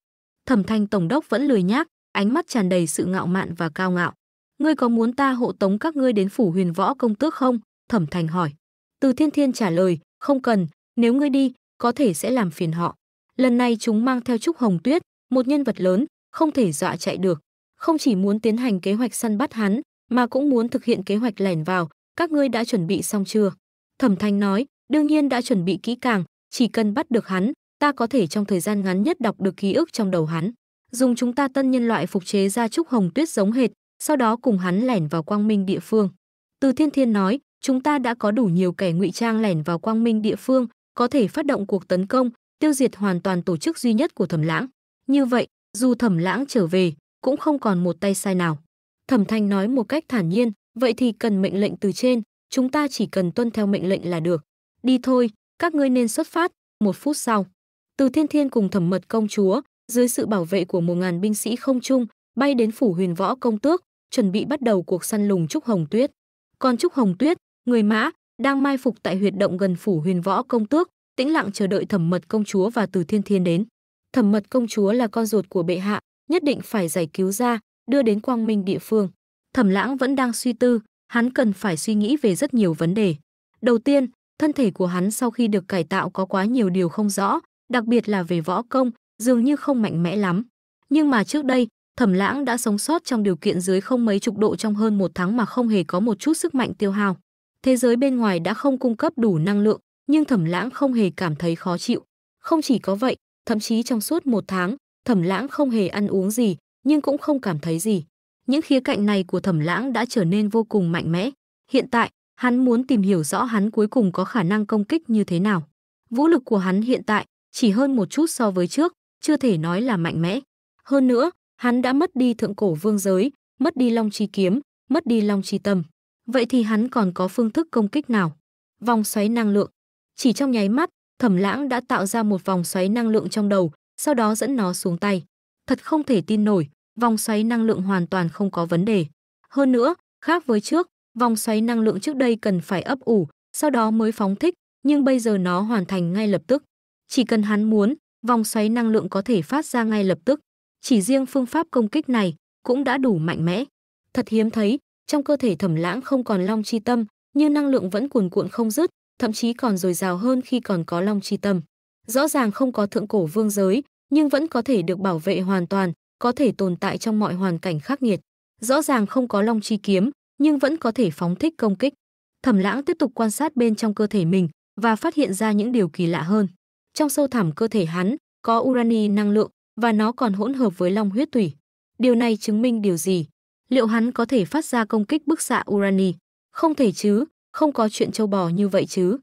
Thẩm Thanh tổng đốc vẫn lười nhác, ánh mắt tràn đầy sự ngạo mạn và cao ngạo. Ngươi có muốn ta hộ tống các ngươi đến phủ huyền võ công tước không? Thẩm Thành hỏi. Từ Thiên Thiên trả lời, không cần, nếu ngươi đi, có thể sẽ làm phiền họ. Lần này chúng mang theo Trúc Hồng Tuyết, một nhân vật lớn, không thể dọa chạy được. Không chỉ muốn tiến hành kế hoạch săn bắt hắn, mà cũng muốn thực hiện kế hoạch lẻn vào, các ngươi đã chuẩn bị xong chưa? Thẩm Thành nói, đương nhiên đã chuẩn bị kỹ càng, chỉ cần bắt được hắn, ta có thể trong thời gian ngắn nhất đọc được ký ức trong đầu hắn dùng chúng ta tân nhân loại phục chế ra trúc hồng tuyết giống hệt, sau đó cùng hắn lẻn vào quang minh địa phương. Từ Thiên Thiên nói, chúng ta đã có đủ nhiều kẻ ngụy trang lẻn vào quang minh địa phương, có thể phát động cuộc tấn công, tiêu diệt hoàn toàn tổ chức duy nhất của Thẩm Lãng. Như vậy, dù Thẩm Lãng trở về, cũng không còn một tay sai nào. Thẩm Thanh nói một cách thản nhiên, vậy thì cần mệnh lệnh từ trên, chúng ta chỉ cần tuân theo mệnh lệnh là được. Đi thôi, các ngươi nên xuất phát, một phút sau. Từ Thiên Thiên cùng Thẩm Mật công chúa, dưới sự bảo vệ của một ngàn binh sĩ không trung, bay đến phủ huyền võ công tước, chuẩn bị bắt đầu cuộc săn lùng Trúc Hồng Tuyết. Còn Trúc Hồng Tuyết, người mã, đang mai phục tại huyệt động gần phủ huyền võ công tước, tĩnh lặng chờ đợi thẩm mật công chúa và từ thiên thiên đến. Thẩm mật công chúa là con ruột của bệ hạ, nhất định phải giải cứu ra, đưa đến quang minh địa phương. Thẩm lãng vẫn đang suy tư, hắn cần phải suy nghĩ về rất nhiều vấn đề. Đầu tiên, thân thể của hắn sau khi được cải tạo có quá nhiều điều không rõ, đặc biệt là về võ công, dường như không mạnh mẽ lắm. Nhưng mà trước đây, Thẩm Lãng đã sống sót trong điều kiện dưới không mấy chục độ trong hơn một tháng mà không hề có một chút sức mạnh tiêu hao. Thế giới bên ngoài đã không cung cấp đủ năng lượng, nhưng Thẩm Lãng không hề cảm thấy khó chịu. Không chỉ có vậy, thậm chí trong suốt một tháng, Thẩm Lãng không hề ăn uống gì, nhưng cũng không cảm thấy gì. Những khía cạnh này của Thẩm Lãng đã trở nên vô cùng mạnh mẽ. Hiện tại, hắn muốn tìm hiểu rõ hắn cuối cùng có khả năng công kích như thế nào. Vũ lực của hắn hiện tại chỉ hơn một chút so với trước, chưa thể nói là mạnh mẽ. Hơn nữa, hắn đã mất đi thượng cổ vương giới, mất đi long chi kiếm, mất đi long chi tâm. Vậy thì hắn còn có phương thức công kích nào? Vòng xoáy năng lượng. Chỉ trong nháy mắt, Thẩm Lãng đã tạo ra một vòng xoáy năng lượng trong đầu, sau đó dẫn nó xuống tay. Thật không thể tin nổi, vòng xoáy năng lượng hoàn toàn không có vấn đề. Hơn nữa, khác với trước, vòng xoáy năng lượng trước đây cần phải ấp ủ, sau đó mới phóng thích, nhưng bây giờ nó hoàn thành ngay lập tức. Chỉ cần hắn muốn, vòng xoáy năng lượng có thể phát ra ngay lập tức. Chỉ riêng phương pháp công kích này cũng đã đủ mạnh mẽ. Thật hiếm thấy, trong cơ thể thẩm lãng không còn long chi tâm, nhưng năng lượng vẫn cuồn cuộn không dứt, thậm chí còn dồi dào hơn khi còn có long chi tâm. Rõ ràng không có thượng cổ vương giới, nhưng vẫn có thể được bảo vệ hoàn toàn, có thể tồn tại trong mọi hoàn cảnh khắc nghiệt. Rõ ràng không có long chi kiếm, nhưng vẫn có thể phóng thích công kích. Thẩm lãng tiếp tục quan sát bên trong cơ thể mình và phát hiện ra những điều kỳ lạ hơn. Trong sâu thẳm cơ thể hắn có urani năng lượng và nó còn hỗn hợp với long huyết thủy. Điều này chứng minh điều gì? Liệu hắn có thể phát ra công kích bức xạ urani? Không thể chứ, không có chuyện châu bò như vậy chứ.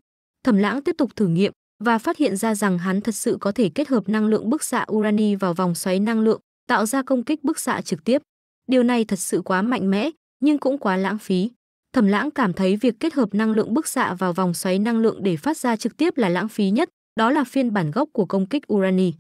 Thẩm Lãng tiếp tục thử nghiệm và phát hiện ra rằng hắn thật sự có thể kết hợp năng lượng bức xạ urani vào vòng xoáy năng lượng, tạo ra công kích bức xạ trực tiếp. Điều này thật sự quá mạnh mẽ, nhưng cũng quá lãng phí. Thẩm Lãng cảm thấy việc kết hợp năng lượng bức xạ vào vòng xoáy năng lượng để phát ra trực tiếp là lãng phí nhất, đó là phiên bản gốc của công kích Urani.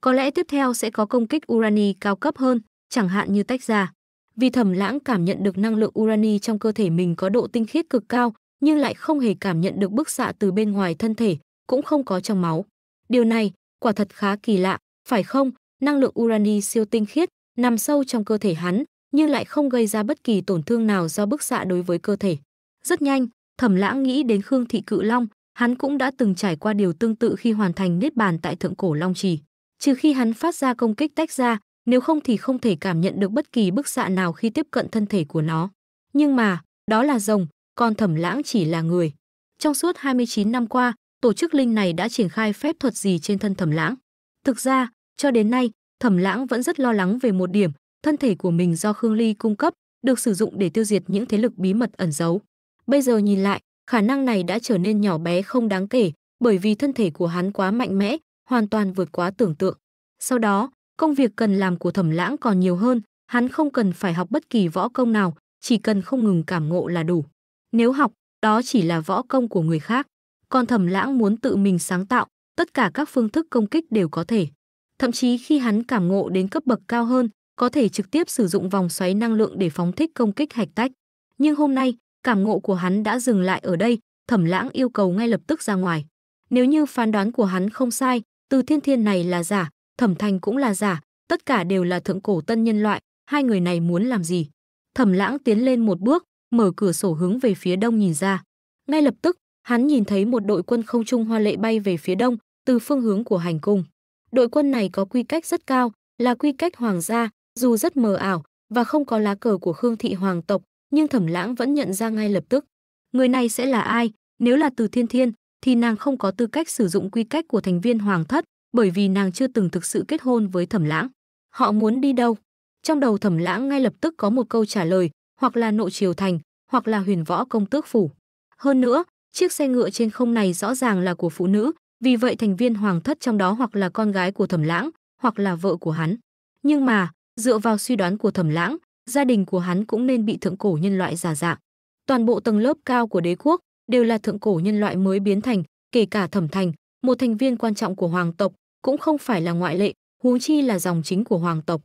Có lẽ tiếp theo sẽ có công kích Urani cao cấp hơn, chẳng hạn như tách ra. Vì Thẩm Lãng cảm nhận được năng lượng Urani trong cơ thể mình có độ tinh khiết cực cao, nhưng lại không hề cảm nhận được bức xạ từ bên ngoài thân thể, cũng không có trong máu. Điều này quả thật khá kỳ lạ, phải không? Năng lượng Urani siêu tinh khiết nằm sâu trong cơ thể hắn, nhưng lại không gây ra bất kỳ tổn thương nào do bức xạ đối với cơ thể. Rất nhanh, Thẩm Lãng nghĩ đến Khương Thị Cự Long, Hắn cũng đã từng trải qua điều tương tự khi hoàn thành niết bàn tại thượng cổ Long Trì. Trừ khi hắn phát ra công kích tách ra, nếu không thì không thể cảm nhận được bất kỳ bức xạ nào khi tiếp cận thân thể của nó. Nhưng mà, đó là rồng, còn thẩm lãng chỉ là người. Trong suốt 29 năm qua, tổ chức linh này đã triển khai phép thuật gì trên thân thẩm lãng. Thực ra, cho đến nay, thẩm lãng vẫn rất lo lắng về một điểm, thân thể của mình do Khương Ly cung cấp, được sử dụng để tiêu diệt những thế lực bí mật ẩn giấu. Bây giờ nhìn lại, khả năng này đã trở nên nhỏ bé không đáng kể bởi vì thân thể của hắn quá mạnh mẽ, hoàn toàn vượt quá tưởng tượng. Sau đó, công việc cần làm của thẩm lãng còn nhiều hơn, hắn không cần phải học bất kỳ võ công nào, chỉ cần không ngừng cảm ngộ là đủ. Nếu học, đó chỉ là võ công của người khác. Còn thẩm lãng muốn tự mình sáng tạo, tất cả các phương thức công kích đều có thể. Thậm chí khi hắn cảm ngộ đến cấp bậc cao hơn, có thể trực tiếp sử dụng vòng xoáy năng lượng để phóng thích công kích hạch tách. Nhưng hôm nay, cảm ngộ của hắn đã dừng lại ở đây, Thẩm Lãng yêu cầu ngay lập tức ra ngoài. Nếu như phán đoán của hắn không sai, từ thiên thiên này là giả, Thẩm Thành cũng là giả, tất cả đều là thượng cổ tân nhân loại, hai người này muốn làm gì? Thẩm Lãng tiến lên một bước, mở cửa sổ hướng về phía đông nhìn ra. Ngay lập tức, hắn nhìn thấy một đội quân không trung hoa lệ bay về phía đông, từ phương hướng của hành cung. Đội quân này có quy cách rất cao, là quy cách hoàng gia, dù rất mờ ảo và không có lá cờ của Khương thị hoàng tộc, nhưng thẩm lãng vẫn nhận ra ngay lập tức người này sẽ là ai nếu là từ thiên thiên thì nàng không có tư cách sử dụng quy cách của thành viên hoàng thất bởi vì nàng chưa từng thực sự kết hôn với thẩm lãng họ muốn đi đâu trong đầu thẩm lãng ngay lập tức có một câu trả lời hoặc là nội triều thành hoặc là huyền võ công tước phủ hơn nữa chiếc xe ngựa trên không này rõ ràng là của phụ nữ vì vậy thành viên hoàng thất trong đó hoặc là con gái của thẩm lãng hoặc là vợ của hắn nhưng mà dựa vào suy đoán của thẩm lãng gia đình của hắn cũng nên bị thượng cổ nhân loại giả dạng. Toàn bộ tầng lớp cao của đế quốc đều là thượng cổ nhân loại mới biến thành, kể cả Thẩm Thành, một thành viên quan trọng của hoàng tộc, cũng không phải là ngoại lệ, huống chi là dòng chính của hoàng tộc.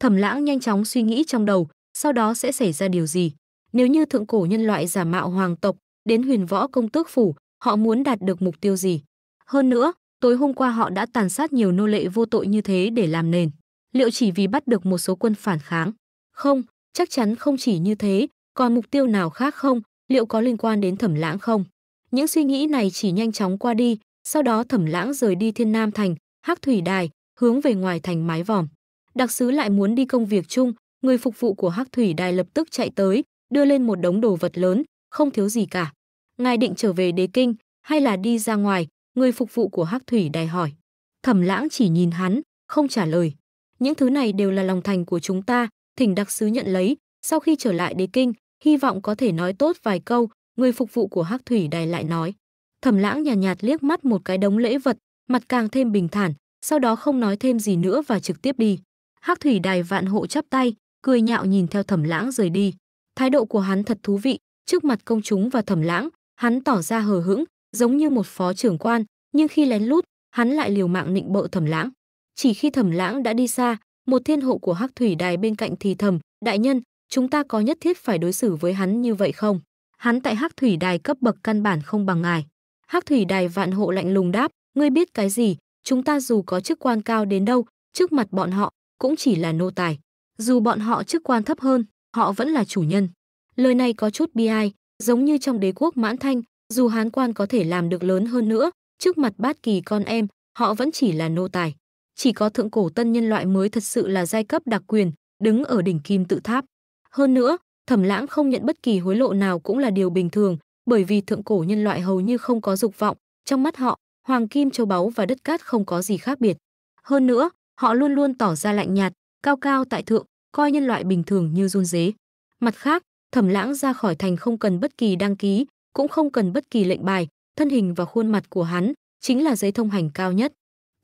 Thẩm Lãng nhanh chóng suy nghĩ trong đầu, sau đó sẽ xảy ra điều gì? Nếu như thượng cổ nhân loại giả mạo hoàng tộc đến Huyền Võ công tước phủ, họ muốn đạt được mục tiêu gì? Hơn nữa, tối hôm qua họ đã tàn sát nhiều nô lệ vô tội như thế để làm nền liệu chỉ vì bắt được một số quân phản kháng không, chắc chắn không chỉ như thế, còn mục tiêu nào khác không, liệu có liên quan đến thẩm lãng không? Những suy nghĩ này chỉ nhanh chóng qua đi, sau đó thẩm lãng rời đi thiên nam thành, hắc thủy đài, hướng về ngoài thành mái vòm. Đặc sứ lại muốn đi công việc chung, người phục vụ của hắc thủy đài lập tức chạy tới, đưa lên một đống đồ vật lớn, không thiếu gì cả. Ngài định trở về đế kinh, hay là đi ra ngoài, người phục vụ của hắc thủy đài hỏi. Thẩm lãng chỉ nhìn hắn, không trả lời. Những thứ này đều là lòng thành của chúng ta, thỉnh đặc sứ nhận lấy, sau khi trở lại đế kinh, hy vọng có thể nói tốt vài câu, người phục vụ của Hắc Thủy Đài lại nói. Thẩm Lãng nhàn nhạt, nhạt liếc mắt một cái đống lễ vật, mặt càng thêm bình thản, sau đó không nói thêm gì nữa và trực tiếp đi. Hắc Thủy Đài vạn hộ chắp tay, cười nhạo nhìn theo Thẩm Lãng rời đi. Thái độ của hắn thật thú vị, trước mặt công chúng và Thẩm Lãng, hắn tỏ ra hờ hững, giống như một phó trưởng quan, nhưng khi lén lút, hắn lại liều mạng nịnh bợ Thẩm Lãng. Chỉ khi Thẩm Lãng đã đi xa, một thiên hộ của hắc thủy đài bên cạnh thì thầm đại nhân chúng ta có nhất thiết phải đối xử với hắn như vậy không hắn tại hắc thủy đài cấp bậc căn bản không bằng ngài hắc thủy đài vạn hộ lạnh lùng đáp ngươi biết cái gì chúng ta dù có chức quan cao đến đâu trước mặt bọn họ cũng chỉ là nô tài dù bọn họ chức quan thấp hơn họ vẫn là chủ nhân lời này có chút bi ai giống như trong đế quốc mãn thanh dù hán quan có thể làm được lớn hơn nữa trước mặt bát kỳ con em họ vẫn chỉ là nô tài chỉ có thượng cổ tân nhân loại mới thật sự là giai cấp đặc quyền, đứng ở đỉnh kim tự tháp. Hơn nữa, Thẩm Lãng không nhận bất kỳ hối lộ nào cũng là điều bình thường, bởi vì thượng cổ nhân loại hầu như không có dục vọng, trong mắt họ, hoàng kim châu báu và đất cát không có gì khác biệt. Hơn nữa, họ luôn luôn tỏ ra lạnh nhạt, cao cao tại thượng, coi nhân loại bình thường như run rế. Mặt khác, Thẩm Lãng ra khỏi thành không cần bất kỳ đăng ký, cũng không cần bất kỳ lệnh bài, thân hình và khuôn mặt của hắn chính là giấy thông hành cao nhất.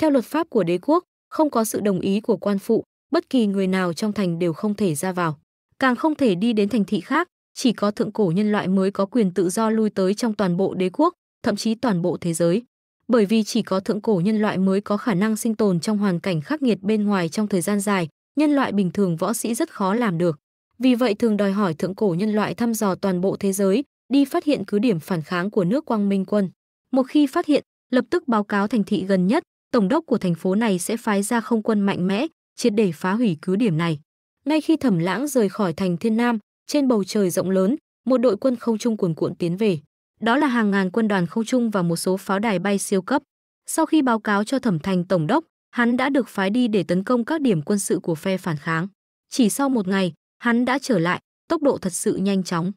Theo luật pháp của đế quốc, không có sự đồng ý của quan phụ, bất kỳ người nào trong thành đều không thể ra vào, càng không thể đi đến thành thị khác, chỉ có thượng cổ nhân loại mới có quyền tự do lui tới trong toàn bộ đế quốc, thậm chí toàn bộ thế giới. Bởi vì chỉ có thượng cổ nhân loại mới có khả năng sinh tồn trong hoàn cảnh khắc nghiệt bên ngoài trong thời gian dài, nhân loại bình thường võ sĩ rất khó làm được. Vì vậy thường đòi hỏi thượng cổ nhân loại thăm dò toàn bộ thế giới, đi phát hiện cứ điểm phản kháng của nước Quang Minh quân. Một khi phát hiện, lập tức báo cáo thành thị gần nhất, tổng đốc của thành phố này sẽ phái ra không quân mạnh mẽ, triệt để phá hủy cứ điểm này. Ngay khi Thẩm Lãng rời khỏi thành Thiên Nam, trên bầu trời rộng lớn, một đội quân không trung cuồn cuộn tiến về. Đó là hàng ngàn quân đoàn không trung và một số pháo đài bay siêu cấp. Sau khi báo cáo cho Thẩm Thành tổng đốc, hắn đã được phái đi để tấn công các điểm quân sự của phe phản kháng. Chỉ sau một ngày, hắn đã trở lại, tốc độ thật sự nhanh chóng.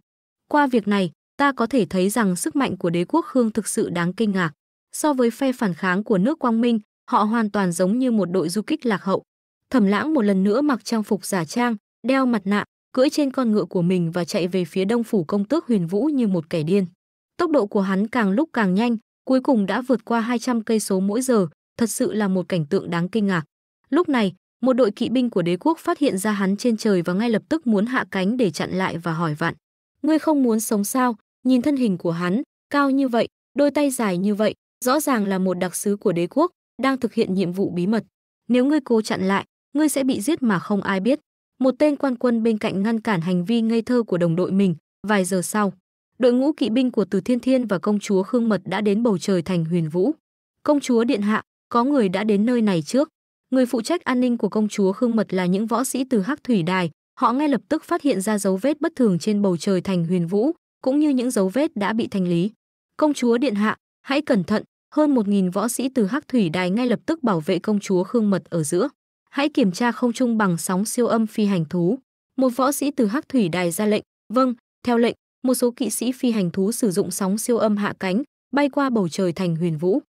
Qua việc này, ta có thể thấy rằng sức mạnh của đế quốc Khương thực sự đáng kinh ngạc. So với phe phản kháng của nước Quang Minh, họ hoàn toàn giống như một đội du kích lạc hậu. Thẩm Lãng một lần nữa mặc trang phục giả trang, đeo mặt nạ, cưỡi trên con ngựa của mình và chạy về phía Đông phủ công tước Huyền Vũ như một kẻ điên. Tốc độ của hắn càng lúc càng nhanh, cuối cùng đã vượt qua 200 cây số mỗi giờ, thật sự là một cảnh tượng đáng kinh ngạc. Lúc này, một đội kỵ binh của đế quốc phát hiện ra hắn trên trời và ngay lập tức muốn hạ cánh để chặn lại và hỏi vặn: "Ngươi không muốn sống sao? Nhìn thân hình của hắn, cao như vậy, đôi tay dài như vậy, rõ ràng là một đặc sứ của đế quốc, đang thực hiện nhiệm vụ bí mật. Nếu ngươi cố chặn lại, ngươi sẽ bị giết mà không ai biết. Một tên quan quân bên cạnh ngăn cản hành vi ngây thơ của đồng đội mình, vài giờ sau, đội ngũ kỵ binh của Từ Thiên Thiên và công chúa Khương Mật đã đến bầu trời thành Huyền Vũ. Công chúa điện hạ, có người đã đến nơi này trước. Người phụ trách an ninh của công chúa Khương Mật là những võ sĩ từ Hắc Thủy Đài, họ ngay lập tức phát hiện ra dấu vết bất thường trên bầu trời thành Huyền Vũ, cũng như những dấu vết đã bị thanh lý. Công chúa điện hạ, hãy cẩn thận, hơn 1.000 võ sĩ từ Hắc Thủy Đài ngay lập tức bảo vệ công chúa Khương Mật ở giữa. Hãy kiểm tra không trung bằng sóng siêu âm phi hành thú. Một võ sĩ từ Hắc Thủy Đài ra lệnh, vâng, theo lệnh, một số kỵ sĩ phi hành thú sử dụng sóng siêu âm hạ cánh, bay qua bầu trời thành huyền vũ.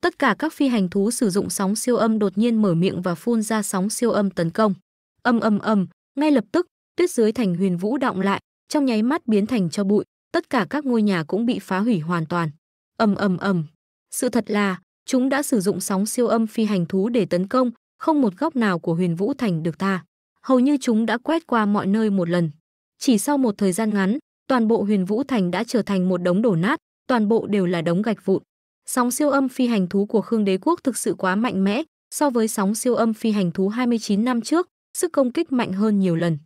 Tất cả các phi hành thú sử dụng sóng siêu âm đột nhiên mở miệng và phun ra sóng siêu âm tấn công. Âm âm âm, ngay lập tức, tuyết dưới thành huyền vũ động lại, trong nháy mắt biến thành cho bụi, tất cả các ngôi nhà cũng bị phá hủy hoàn toàn. Âm âm âm. Sự thật là, chúng đã sử dụng sóng siêu âm phi hành thú để tấn công, không một góc nào của huyền vũ thành được ta. Hầu như chúng đã quét qua mọi nơi một lần. Chỉ sau một thời gian ngắn, toàn bộ huyền vũ thành đã trở thành một đống đổ nát, toàn bộ đều là đống gạch vụn. Sóng siêu âm phi hành thú của Khương Đế Quốc thực sự quá mạnh mẽ, so với sóng siêu âm phi hành thú 29 năm trước, sức công kích mạnh hơn nhiều lần.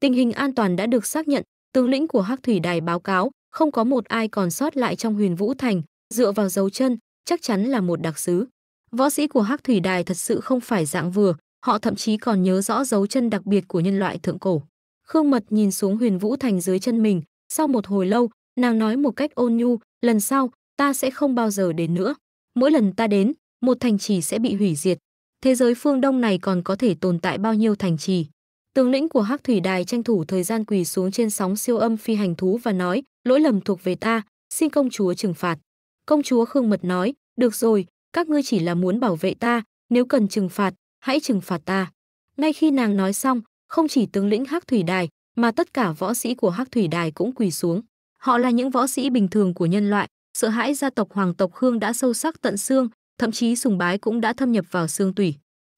Tình hình an toàn đã được xác nhận, tướng lĩnh của Hắc Thủy Đài báo cáo, không có một ai còn sót lại trong Huyền Vũ Thành, dựa vào dấu chân, chắc chắn là một đặc sứ. Võ sĩ của Hắc Thủy Đài thật sự không phải dạng vừa, họ thậm chí còn nhớ rõ dấu chân đặc biệt của nhân loại thượng cổ. Khương Mật nhìn xuống Huyền Vũ Thành dưới chân mình, sau một hồi lâu, nàng nói một cách ôn nhu, lần sau, ta sẽ không bao giờ đến nữa. Mỗi lần ta đến, một thành trì sẽ bị hủy diệt. Thế giới phương Đông này còn có thể tồn tại bao nhiêu thành trì? Tướng lĩnh của Hắc Thủy Đài tranh thủ thời gian quỳ xuống trên sóng siêu âm phi hành thú và nói, lỗi lầm thuộc về ta, xin công chúa trừng phạt. Công chúa Khương Mật nói, được rồi, các ngươi chỉ là muốn bảo vệ ta, nếu cần trừng phạt, hãy trừng phạt ta. Ngay khi nàng nói xong, không chỉ tướng lĩnh Hắc Thủy Đài, mà tất cả võ sĩ của Hắc Thủy Đài cũng quỳ xuống. Họ là những võ sĩ bình thường của nhân loại, sợ hãi gia tộc hoàng tộc Khương đã sâu sắc tận xương, thậm chí sùng bái cũng đã thâm nhập vào xương tủy.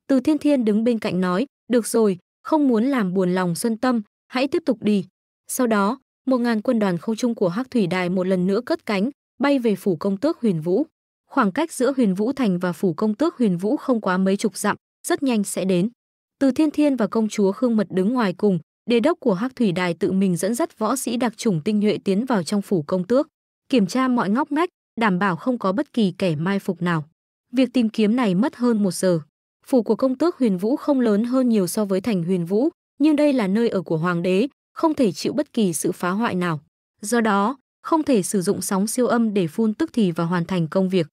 Từ Thiên Thiên đứng bên cạnh nói, "Được rồi, không muốn làm buồn lòng Xuân Tâm, hãy tiếp tục đi." Sau đó, một ngàn quân đoàn không trung của Hắc Thủy Đài một lần nữa cất cánh, bay về phủ công tước Huyền Vũ. Khoảng cách giữa Huyền Vũ Thành và phủ công tước Huyền Vũ không quá mấy chục dặm, rất nhanh sẽ đến. Từ Thiên Thiên và công chúa Khương Mật đứng ngoài cùng, Đề đốc của Hắc Thủy Đài tự mình dẫn dắt võ sĩ đặc chủng tinh nhuệ tiến vào trong phủ công tước, kiểm tra mọi ngóc ngách, đảm bảo không có bất kỳ kẻ mai phục nào. Việc tìm kiếm này mất hơn một giờ. Phủ của công tước Huyền Vũ không lớn hơn nhiều so với thành Huyền Vũ, nhưng đây là nơi ở của hoàng đế, không thể chịu bất kỳ sự phá hoại nào. Do đó, không thể sử dụng sóng siêu âm để phun tức thì và hoàn thành công việc.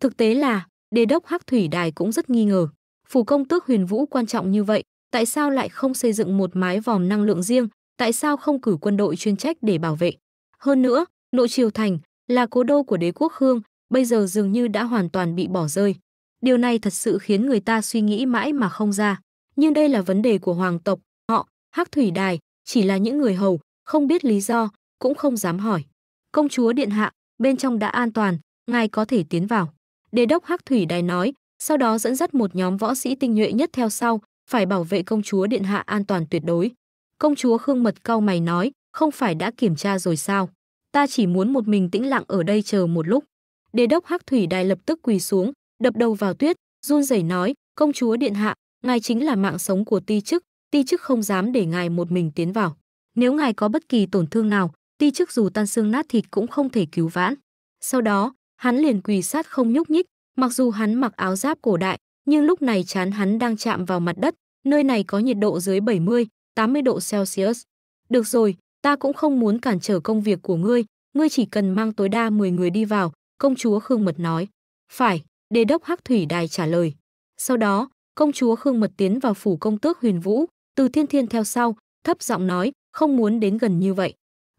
Thực tế là, đề đốc Hắc Thủy Đài cũng rất nghi ngờ. Phủ công tước huyền vũ quan trọng như vậy, tại sao lại không xây dựng một mái vòm năng lượng riêng, tại sao không cử quân đội chuyên trách để bảo vệ. Hơn nữa, nội triều thành là cố đô của đế quốc Hương, bây giờ dường như đã hoàn toàn bị bỏ rơi. Điều này thật sự khiến người ta suy nghĩ mãi mà không ra. Nhưng đây là vấn đề của hoàng tộc, họ, Hắc Thủy Đài, chỉ là những người hầu, không biết lý do, cũng không dám hỏi công chúa điện hạ bên trong đã an toàn ngài có thể tiến vào Đề đốc hắc thủy đài nói sau đó dẫn dắt một nhóm võ sĩ tinh nhuệ nhất theo sau phải bảo vệ công chúa điện hạ an toàn tuyệt đối công chúa khương mật cau mày nói không phải đã kiểm tra rồi sao ta chỉ muốn một mình tĩnh lặng ở đây chờ một lúc Đề đốc hắc thủy đài lập tức quỳ xuống đập đầu vào tuyết run rẩy nói công chúa điện hạ ngài chính là mạng sống của ti chức ti chức không dám để ngài một mình tiến vào nếu ngài có bất kỳ tổn thương nào ti chức dù tan xương nát thịt cũng không thể cứu vãn. Sau đó, hắn liền quỳ sát không nhúc nhích, mặc dù hắn mặc áo giáp cổ đại, nhưng lúc này chán hắn đang chạm vào mặt đất, nơi này có nhiệt độ dưới 70, 80 độ Celsius. Được rồi, ta cũng không muốn cản trở công việc của ngươi, ngươi chỉ cần mang tối đa 10 người đi vào, công chúa Khương Mật nói. Phải, Đề đốc Hắc Thủy Đài trả lời. Sau đó, công chúa Khương Mật tiến vào phủ công tước huyền vũ, từ thiên thiên theo sau, thấp giọng nói, không muốn đến gần như vậy.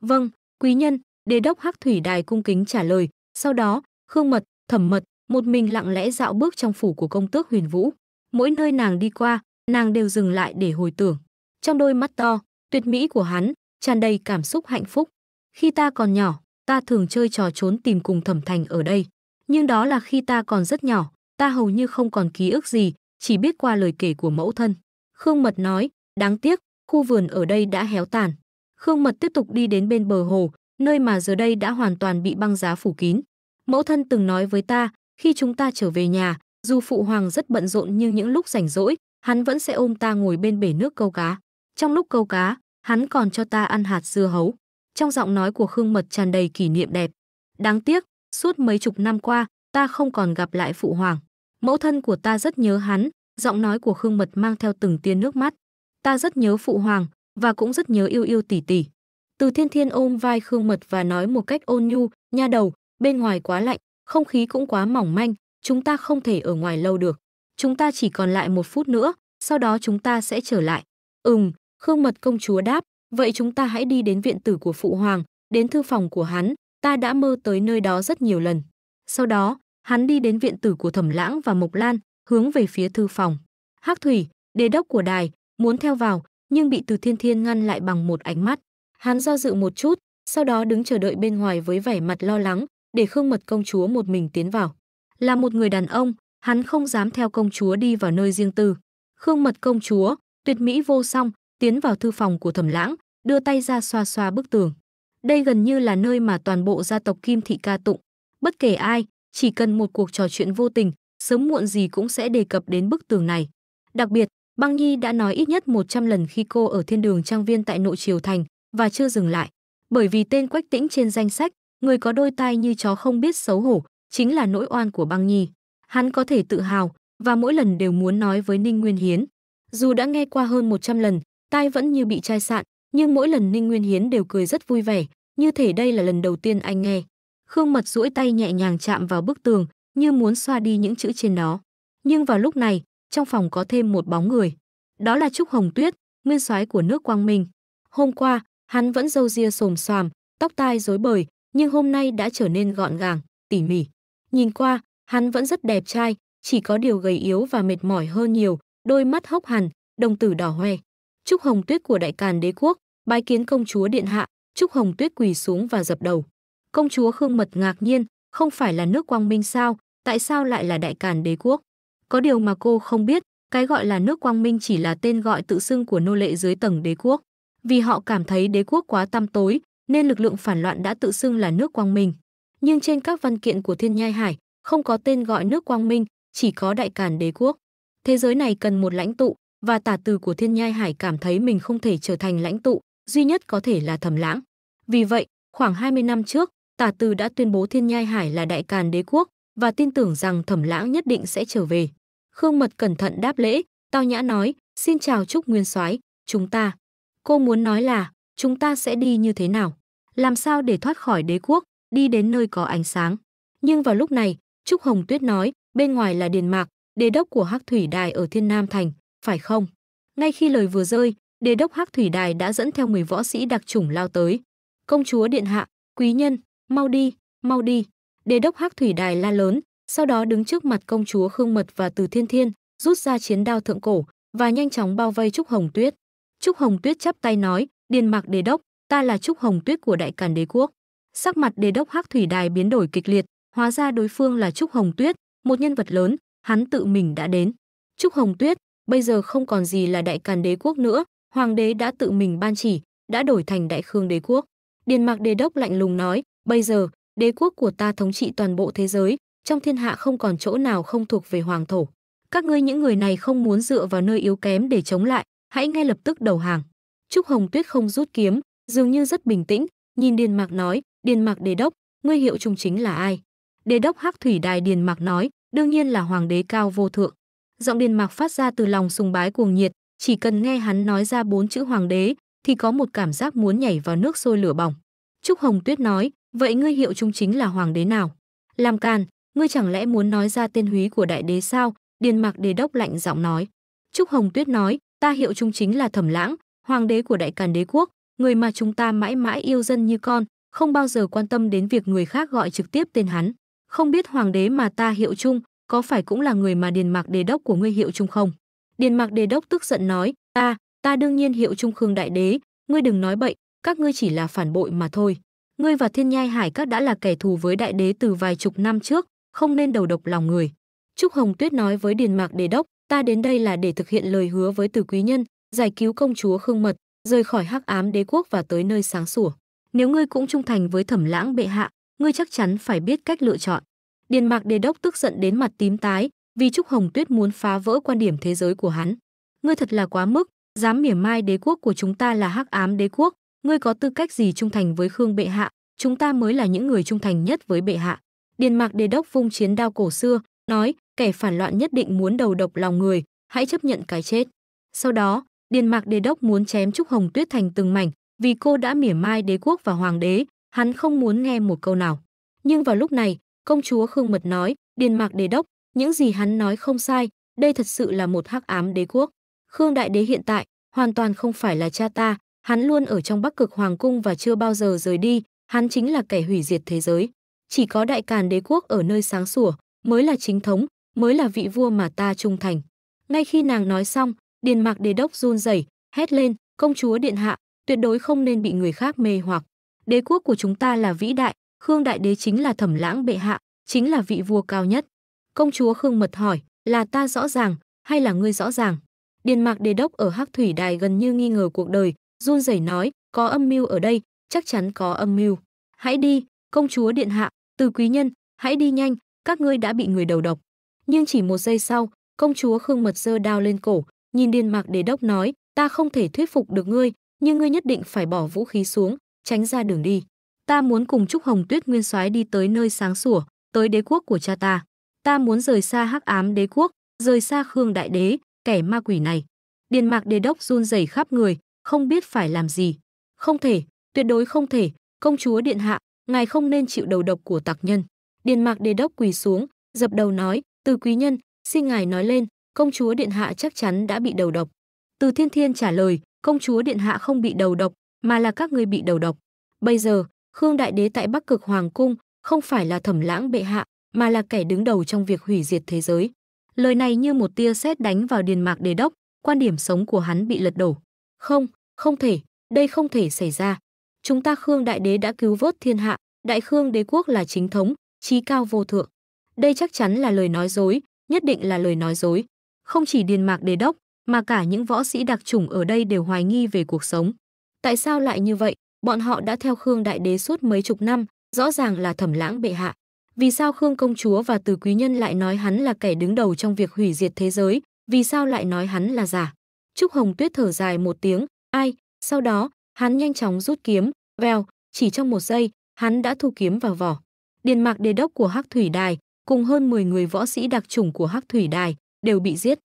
Vâng, quý nhân, đề đốc Hắc Thủy Đài cung kính trả lời, sau đó, Khương Mật, Thẩm Mật, một mình lặng lẽ dạo bước trong phủ của công tước Huyền Vũ. Mỗi nơi nàng đi qua, nàng đều dừng lại để hồi tưởng. Trong đôi mắt to, tuyệt mỹ của hắn, tràn đầy cảm xúc hạnh phúc. Khi ta còn nhỏ, ta thường chơi trò trốn tìm cùng Thẩm Thành ở đây. Nhưng đó là khi ta còn rất nhỏ, ta hầu như không còn ký ức gì, chỉ biết qua lời kể của mẫu thân. Khương Mật nói, đáng tiếc, khu vườn ở đây đã héo tàn. Khương Mật tiếp tục đi đến bên bờ hồ, nơi mà giờ đây đã hoàn toàn bị băng giá phủ kín. Mẫu thân từng nói với ta, khi chúng ta trở về nhà, dù phụ hoàng rất bận rộn nhưng những lúc rảnh rỗi, hắn vẫn sẽ ôm ta ngồi bên bể nước câu cá. Trong lúc câu cá, hắn còn cho ta ăn hạt dưa hấu. Trong giọng nói của Khương Mật tràn đầy kỷ niệm đẹp. Đáng tiếc, suốt mấy chục năm qua, ta không còn gặp lại phụ hoàng. Mẫu thân của ta rất nhớ hắn, giọng nói của Khương Mật mang theo từng tia nước mắt. Ta rất nhớ phụ hoàng, và cũng rất nhớ yêu yêu tỷ tỷ. Từ Thiên Thiên ôm vai Khương Mật và nói một cách ôn nhu, nha đầu, bên ngoài quá lạnh, không khí cũng quá mỏng manh, chúng ta không thể ở ngoài lâu được. Chúng ta chỉ còn lại một phút nữa, sau đó chúng ta sẽ trở lại. Ừm, Khương Mật công chúa đáp, vậy chúng ta hãy đi đến viện tử của Phụ Hoàng, đến thư phòng của hắn, ta đã mơ tới nơi đó rất nhiều lần. Sau đó, hắn đi đến viện tử của Thẩm Lãng và Mộc Lan, hướng về phía thư phòng. Hắc Thủy, đề đốc của đài, muốn theo vào, nhưng bị Từ Thiên Thiên ngăn lại bằng một ánh mắt. Hắn do dự một chút, sau đó đứng chờ đợi bên ngoài với vẻ mặt lo lắng, để Khương Mật công chúa một mình tiến vào. Là một người đàn ông, hắn không dám theo công chúa đi vào nơi riêng tư. Khương Mật công chúa, tuyệt mỹ vô song, tiến vào thư phòng của Thẩm Lãng, đưa tay ra xoa xoa bức tường. Đây gần như là nơi mà toàn bộ gia tộc Kim thị ca tụng, bất kể ai, chỉ cần một cuộc trò chuyện vô tình, sớm muộn gì cũng sẽ đề cập đến bức tường này. Đặc biệt, Băng Nhi đã nói ít nhất 100 lần khi cô ở thiên đường trang viên tại nội triều thành và chưa dừng lại. Bởi vì tên Quách Tĩnh trên danh sách, người có đôi tai như chó không biết xấu hổ, chính là nỗi oan của Băng Nhi. Hắn có thể tự hào và mỗi lần đều muốn nói với Ninh Nguyên Hiến. Dù đã nghe qua hơn 100 lần, tai vẫn như bị chai sạn, nhưng mỗi lần Ninh Nguyên Hiến đều cười rất vui vẻ, như thể đây là lần đầu tiên anh nghe. Khương Mật duỗi tay nhẹ nhàng chạm vào bức tường, như muốn xoa đi những chữ trên đó. Nhưng vào lúc này, trong phòng có thêm một bóng người. Đó là Trúc Hồng Tuyết, nguyên soái của nước Quang Minh. Hôm qua, hắn vẫn râu ria xồm xoàm, tóc tai rối bời, nhưng hôm nay đã trở nên gọn gàng, tỉ mỉ. Nhìn qua, hắn vẫn rất đẹp trai, chỉ có điều gầy yếu và mệt mỏi hơn nhiều, đôi mắt hốc hằn, đồng tử đỏ hoe. Trúc Hồng Tuyết của Đại Càn Đế quốc, bái kiến công chúa điện hạ, Trúc Hồng Tuyết quỳ xuống và dập đầu. Công chúa Khương Mật ngạc nhiên, không phải là nước Quang Minh sao, tại sao lại là Đại Càn Đế quốc? Có điều mà cô không biết, cái gọi là nước quang minh chỉ là tên gọi tự xưng của nô lệ dưới tầng đế quốc. Vì họ cảm thấy đế quốc quá tăm tối, nên lực lượng phản loạn đã tự xưng là nước quang minh. Nhưng trên các văn kiện của Thiên Nhai Hải, không có tên gọi nước quang minh, chỉ có đại càn đế quốc. Thế giới này cần một lãnh tụ, và tả từ của Thiên Nhai Hải cảm thấy mình không thể trở thành lãnh tụ, duy nhất có thể là thẩm lãng. Vì vậy, khoảng 20 năm trước, tả từ đã tuyên bố Thiên Nhai Hải là đại càn đế quốc và tin tưởng rằng thẩm lãng nhất định sẽ trở về. Khương Mật cẩn thận đáp lễ, tao nhã nói, xin chào chúc nguyên soái chúng ta. Cô muốn nói là, chúng ta sẽ đi như thế nào? Làm sao để thoát khỏi đế quốc, đi đến nơi có ánh sáng? Nhưng vào lúc này, Trúc Hồng Tuyết nói, bên ngoài là Điền Mạc, Đề đốc của Hắc Thủy Đài ở Thiên Nam Thành, phải không? Ngay khi lời vừa rơi, Đề đốc Hắc Thủy Đài đã dẫn theo 10 võ sĩ đặc chủng lao tới. Công chúa Điện Hạ, quý nhân, mau đi, mau đi. Đề đốc Hắc Thủy Đài la lớn, sau đó đứng trước mặt công chúa Khương Mật và Từ Thiên Thiên, rút ra chiến đao thượng cổ và nhanh chóng bao vây Trúc Hồng Tuyết. Trúc Hồng Tuyết chắp tay nói, "Điền Mạc Đế đốc, ta là Trúc Hồng Tuyết của Đại Càn Đế quốc." Sắc mặt Đế đốc Hắc Thủy Đài biến đổi kịch liệt, hóa ra đối phương là Trúc Hồng Tuyết, một nhân vật lớn, hắn tự mình đã đến. Trúc Hồng Tuyết, bây giờ không còn gì là Đại Càn Đế quốc nữa, hoàng đế đã tự mình ban chỉ, đã đổi thành Đại Khương Đế quốc. Điền Mạc Đế đốc lạnh lùng nói, "Bây giờ, đế quốc của ta thống trị toàn bộ thế giới, trong thiên hạ không còn chỗ nào không thuộc về hoàng thổ. Các ngươi những người này không muốn dựa vào nơi yếu kém để chống lại, hãy ngay lập tức đầu hàng. Trúc Hồng Tuyết không rút kiếm, dường như rất bình tĩnh, nhìn Điền Mạc nói, Điền Mạc Đề Đốc, ngươi hiệu trung chính là ai? Đề Đốc Hắc Thủy Đài Điền Mạc nói, đương nhiên là Hoàng đế cao vô thượng. Giọng Điền Mạc phát ra từ lòng sùng bái cuồng nhiệt, chỉ cần nghe hắn nói ra bốn chữ Hoàng đế, thì có một cảm giác muốn nhảy vào nước sôi lửa bỏng. Trúc Hồng Tuyết nói, vậy ngươi hiệu trung chính là Hoàng đế nào? Làm càn, ngươi chẳng lẽ muốn nói ra tên húy của đại đế sao? Điền Mạc Đề đốc lạnh giọng nói. Trúc Hồng Tuyết nói, ta hiệu trung chính là Thẩm Lãng, hoàng đế của Đại Càn đế quốc, người mà chúng ta mãi mãi yêu dân như con, không bao giờ quan tâm đến việc người khác gọi trực tiếp tên hắn. Không biết hoàng đế mà ta hiệu trung có phải cũng là người mà Điền Mạc Đề đốc của ngươi hiệu trung không? Điền Mạc Đề đốc tức giận nói, ta, ta đương nhiên hiệu trung Khương đại đế, ngươi đừng nói bậy, các ngươi chỉ là phản bội mà thôi. Ngươi và Thiên Nhai Hải các đã là kẻ thù với đại đế từ vài chục năm trước, không nên đầu độc lòng người. Trúc Hồng Tuyết nói với Điền Mạc Đề Đốc, ta đến đây là để thực hiện lời hứa với Từ Quý Nhân, giải cứu công chúa Khương Mật, rời khỏi hắc ám đế quốc và tới nơi sáng sủa. Nếu ngươi cũng trung thành với Thẩm Lãng bệ hạ, ngươi chắc chắn phải biết cách lựa chọn. Điền Mạc Đề Đốc tức giận đến mặt tím tái, vì Trúc Hồng Tuyết muốn phá vỡ quan điểm thế giới của hắn. Ngươi thật là quá mức, dám mỉa mai đế quốc của chúng ta là hắc ám đế quốc, ngươi có tư cách gì trung thành với Khương bệ hạ, chúng ta mới là những người trung thành nhất với bệ hạ. Điền Mạc Đề Đốc vung chiến đao cổ xưa, nói, kẻ phản loạn nhất định muốn đầu độc lòng người, hãy chấp nhận cái chết. Sau đó, Điền Mạc Đề Đốc muốn chém Trúc Hồng Tuyết thành từng mảnh, vì cô đã mỉa mai đế quốc và hoàng đế, hắn không muốn nghe một câu nào. Nhưng vào lúc này, công chúa Khương Mật nói, Điền Mạc Đề Đốc, những gì hắn nói không sai, đây thật sự là một hắc ám đế quốc. Khương Đại Đế hiện tại hoàn toàn không phải là cha ta, hắn luôn ở trong Bắc Cực Hoàng cung và chưa bao giờ rời đi, hắn chính là kẻ hủy diệt thế giới chỉ có đại càn đế quốc ở nơi sáng sủa mới là chính thống mới là vị vua mà ta trung thành ngay khi nàng nói xong điền mạc đế đốc run rẩy hét lên công chúa điện hạ tuyệt đối không nên bị người khác mê hoặc đế quốc của chúng ta là vĩ đại khương đại đế chính là thẩm lãng bệ hạ chính là vị vua cao nhất công chúa khương mật hỏi là ta rõ ràng hay là ngươi rõ ràng điền mạc đế đốc ở hắc thủy đài gần như nghi ngờ cuộc đời run rẩy nói có âm mưu ở đây chắc chắn có âm mưu hãy đi công chúa điện hạ, từ quý nhân, hãy đi nhanh, các ngươi đã bị người đầu độc. Nhưng chỉ một giây sau, công chúa Khương Mật giơ đao lên cổ, nhìn điên Mạc Đế Đốc nói, ta không thể thuyết phục được ngươi, nhưng ngươi nhất định phải bỏ vũ khí xuống, tránh ra đường đi. Ta muốn cùng Trúc Hồng Tuyết Nguyên Soái đi tới nơi sáng sủa, tới đế quốc của cha ta. Ta muốn rời xa Hắc Ám Đế quốc, rời xa Khương Đại Đế, kẻ ma quỷ này. Điền Mạc Đế Đốc run rẩy khắp người, không biết phải làm gì. Không thể, tuyệt đối không thể, công chúa điện hạ, ngài không nên chịu đầu độc của tặc nhân. Điền mạc đề đốc quỳ xuống, dập đầu nói, từ quý nhân, xin ngài nói lên, công chúa điện hạ chắc chắn đã bị đầu độc. Từ thiên thiên trả lời, công chúa điện hạ không bị đầu độc, mà là các người bị đầu độc. Bây giờ, Khương Đại Đế tại Bắc Cực Hoàng Cung không phải là thẩm lãng bệ hạ, mà là kẻ đứng đầu trong việc hủy diệt thế giới. Lời này như một tia sét đánh vào điền mạc đề đốc, quan điểm sống của hắn bị lật đổ. Không, không thể, đây không thể xảy ra chúng ta Khương Đại Đế đã cứu vớt thiên hạ, Đại Khương Đế quốc là chính thống, trí cao vô thượng. Đây chắc chắn là lời nói dối, nhất định là lời nói dối. Không chỉ Điền Mạc Đế đốc, mà cả những võ sĩ đặc chủng ở đây đều hoài nghi về cuộc sống. Tại sao lại như vậy? Bọn họ đã theo Khương Đại Đế suốt mấy chục năm, rõ ràng là thẩm lãng bệ hạ. Vì sao Khương công chúa và Từ quý nhân lại nói hắn là kẻ đứng đầu trong việc hủy diệt thế giới, vì sao lại nói hắn là giả? Trúc Hồng Tuyết thở dài một tiếng, ai, sau đó, Hắn nhanh chóng rút kiếm, veo, chỉ trong một giây, hắn đã thu kiếm vào vỏ. Điền mạc đề đốc của Hắc Thủy Đài, cùng hơn 10 người võ sĩ đặc chủng của Hắc Thủy Đài, đều bị giết.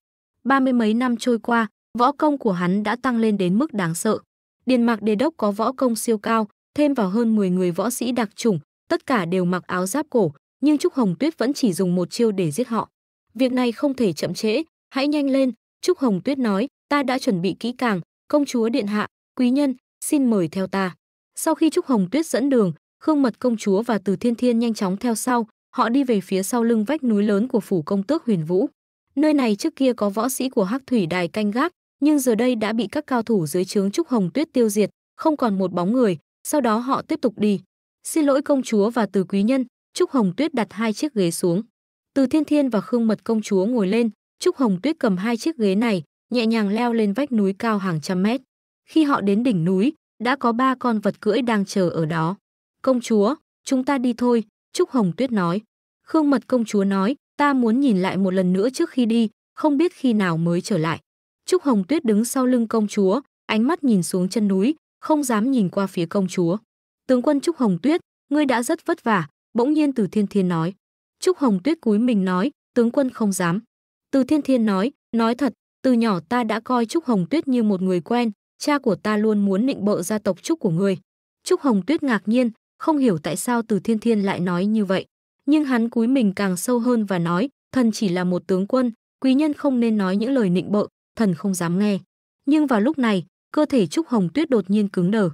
Ba mươi mấy năm trôi qua, võ công của hắn đã tăng lên đến mức đáng sợ. Điền mạc đề đốc có võ công siêu cao, thêm vào hơn 10 người võ sĩ đặc chủng, tất cả đều mặc áo giáp cổ, nhưng Trúc Hồng Tuyết vẫn chỉ dùng một chiêu để giết họ. Việc này không thể chậm trễ, hãy nhanh lên, Trúc Hồng Tuyết nói, ta đã chuẩn bị kỹ càng, công chúa điện hạ, quý nhân, xin mời theo ta. Sau khi Trúc Hồng Tuyết dẫn đường, Khương Mật Công Chúa và Từ Thiên Thiên nhanh chóng theo sau, họ đi về phía sau lưng vách núi lớn của phủ công tước Huyền Vũ. Nơi này trước kia có võ sĩ của Hắc Thủy Đài canh gác, nhưng giờ đây đã bị các cao thủ dưới trướng Trúc Hồng Tuyết tiêu diệt, không còn một bóng người, sau đó họ tiếp tục đi. Xin lỗi công chúa và Từ Quý Nhân, Trúc Hồng Tuyết đặt hai chiếc ghế xuống. Từ Thiên Thiên và Khương Mật Công Chúa ngồi lên, Trúc Hồng Tuyết cầm hai chiếc ghế này, nhẹ nhàng leo lên vách núi cao hàng trăm mét. Khi họ đến đỉnh núi, đã có ba con vật cưỡi đang chờ ở đó. Công chúa, chúng ta đi thôi, Trúc Hồng Tuyết nói. Khương Mật công chúa nói, ta muốn nhìn lại một lần nữa trước khi đi, không biết khi nào mới trở lại. Trúc Hồng Tuyết đứng sau lưng công chúa, ánh mắt nhìn xuống chân núi, không dám nhìn qua phía công chúa. Tướng quân Trúc Hồng Tuyết, ngươi đã rất vất vả, bỗng nhiên Từ Thiên Thiên nói. Trúc Hồng Tuyết cúi mình nói, tướng quân không dám. Từ Thiên Thiên nói, nói thật, từ nhỏ ta đã coi Trúc Hồng Tuyết như một người quen, cha của ta luôn muốn nịnh bợ gia tộc Trúc của ngươi. Trúc Hồng Tuyết ngạc nhiên, không hiểu tại sao Từ Thiên Thiên lại nói như vậy. Nhưng hắn cúi mình càng sâu hơn và nói, thần chỉ là một tướng quân, quý nhân không nên nói những lời nịnh bợ, thần không dám nghe. Nhưng vào lúc này, cơ thể Trúc Hồng Tuyết đột nhiên cứng đờ.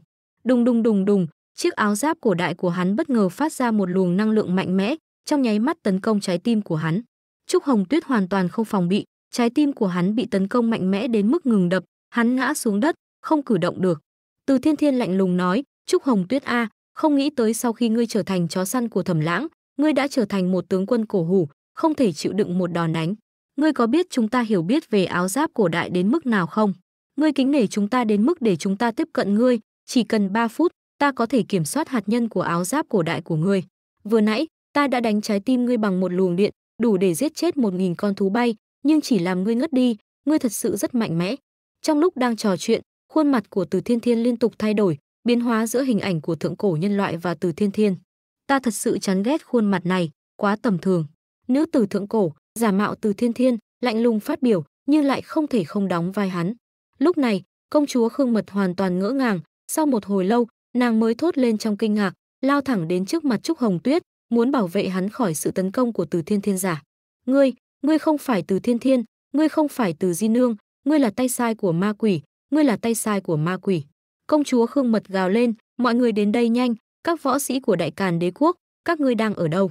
Đùng đùng đùng đùng, chiếc áo giáp cổ đại của hắn bất ngờ phát ra một luồng năng lượng mạnh mẽ, trong nháy mắt tấn công trái tim của hắn. Trúc Hồng Tuyết hoàn toàn không phòng bị, trái tim của hắn bị tấn công mạnh mẽ đến mức ngừng đập, hắn ngã xuống đất, không cử động được. Từ Thiên Thiên lạnh lùng nói, "Trúc Hồng Tuyết a, không nghĩ tới sau khi ngươi trở thành chó săn của Thẩm Lãng, ngươi đã trở thành một tướng quân cổ hủ, không thể chịu đựng một đòn đánh. Ngươi có biết chúng ta hiểu biết về áo giáp cổ đại đến mức nào không? Ngươi kính nể chúng ta đến mức để chúng ta tiếp cận ngươi, chỉ cần 3 phút, ta có thể kiểm soát hạt nhân của áo giáp cổ đại của ngươi. Vừa nãy, ta đã đánh trái tim ngươi bằng một luồng điện, đủ để giết chết một nghìn con thú bay, nhưng chỉ làm ngươi ngất đi, ngươi thật sự rất mạnh mẽ." Trong lúc đang trò chuyện, khuôn mặt của từ thiên thiên liên tục thay đổi biến hóa giữa hình ảnh của thượng cổ nhân loại và từ thiên thiên ta thật sự chán ghét khuôn mặt này quá tầm thường nữ tử thượng cổ giả mạo từ thiên thiên lạnh lùng phát biểu nhưng lại không thể không đóng vai hắn lúc này công chúa khương mật hoàn toàn ngỡ ngàng sau một hồi lâu nàng mới thốt lên trong kinh ngạc lao thẳng đến trước mặt trúc hồng tuyết muốn bảo vệ hắn khỏi sự tấn công của từ thiên thiên giả ngươi ngươi không phải từ thiên thiên ngươi không phải từ di nương ngươi là tay sai của ma quỷ ngươi là tay sai của ma quỷ. Công chúa Khương Mật gào lên, mọi người đến đây nhanh, các võ sĩ của đại càn đế quốc, các ngươi đang ở đâu?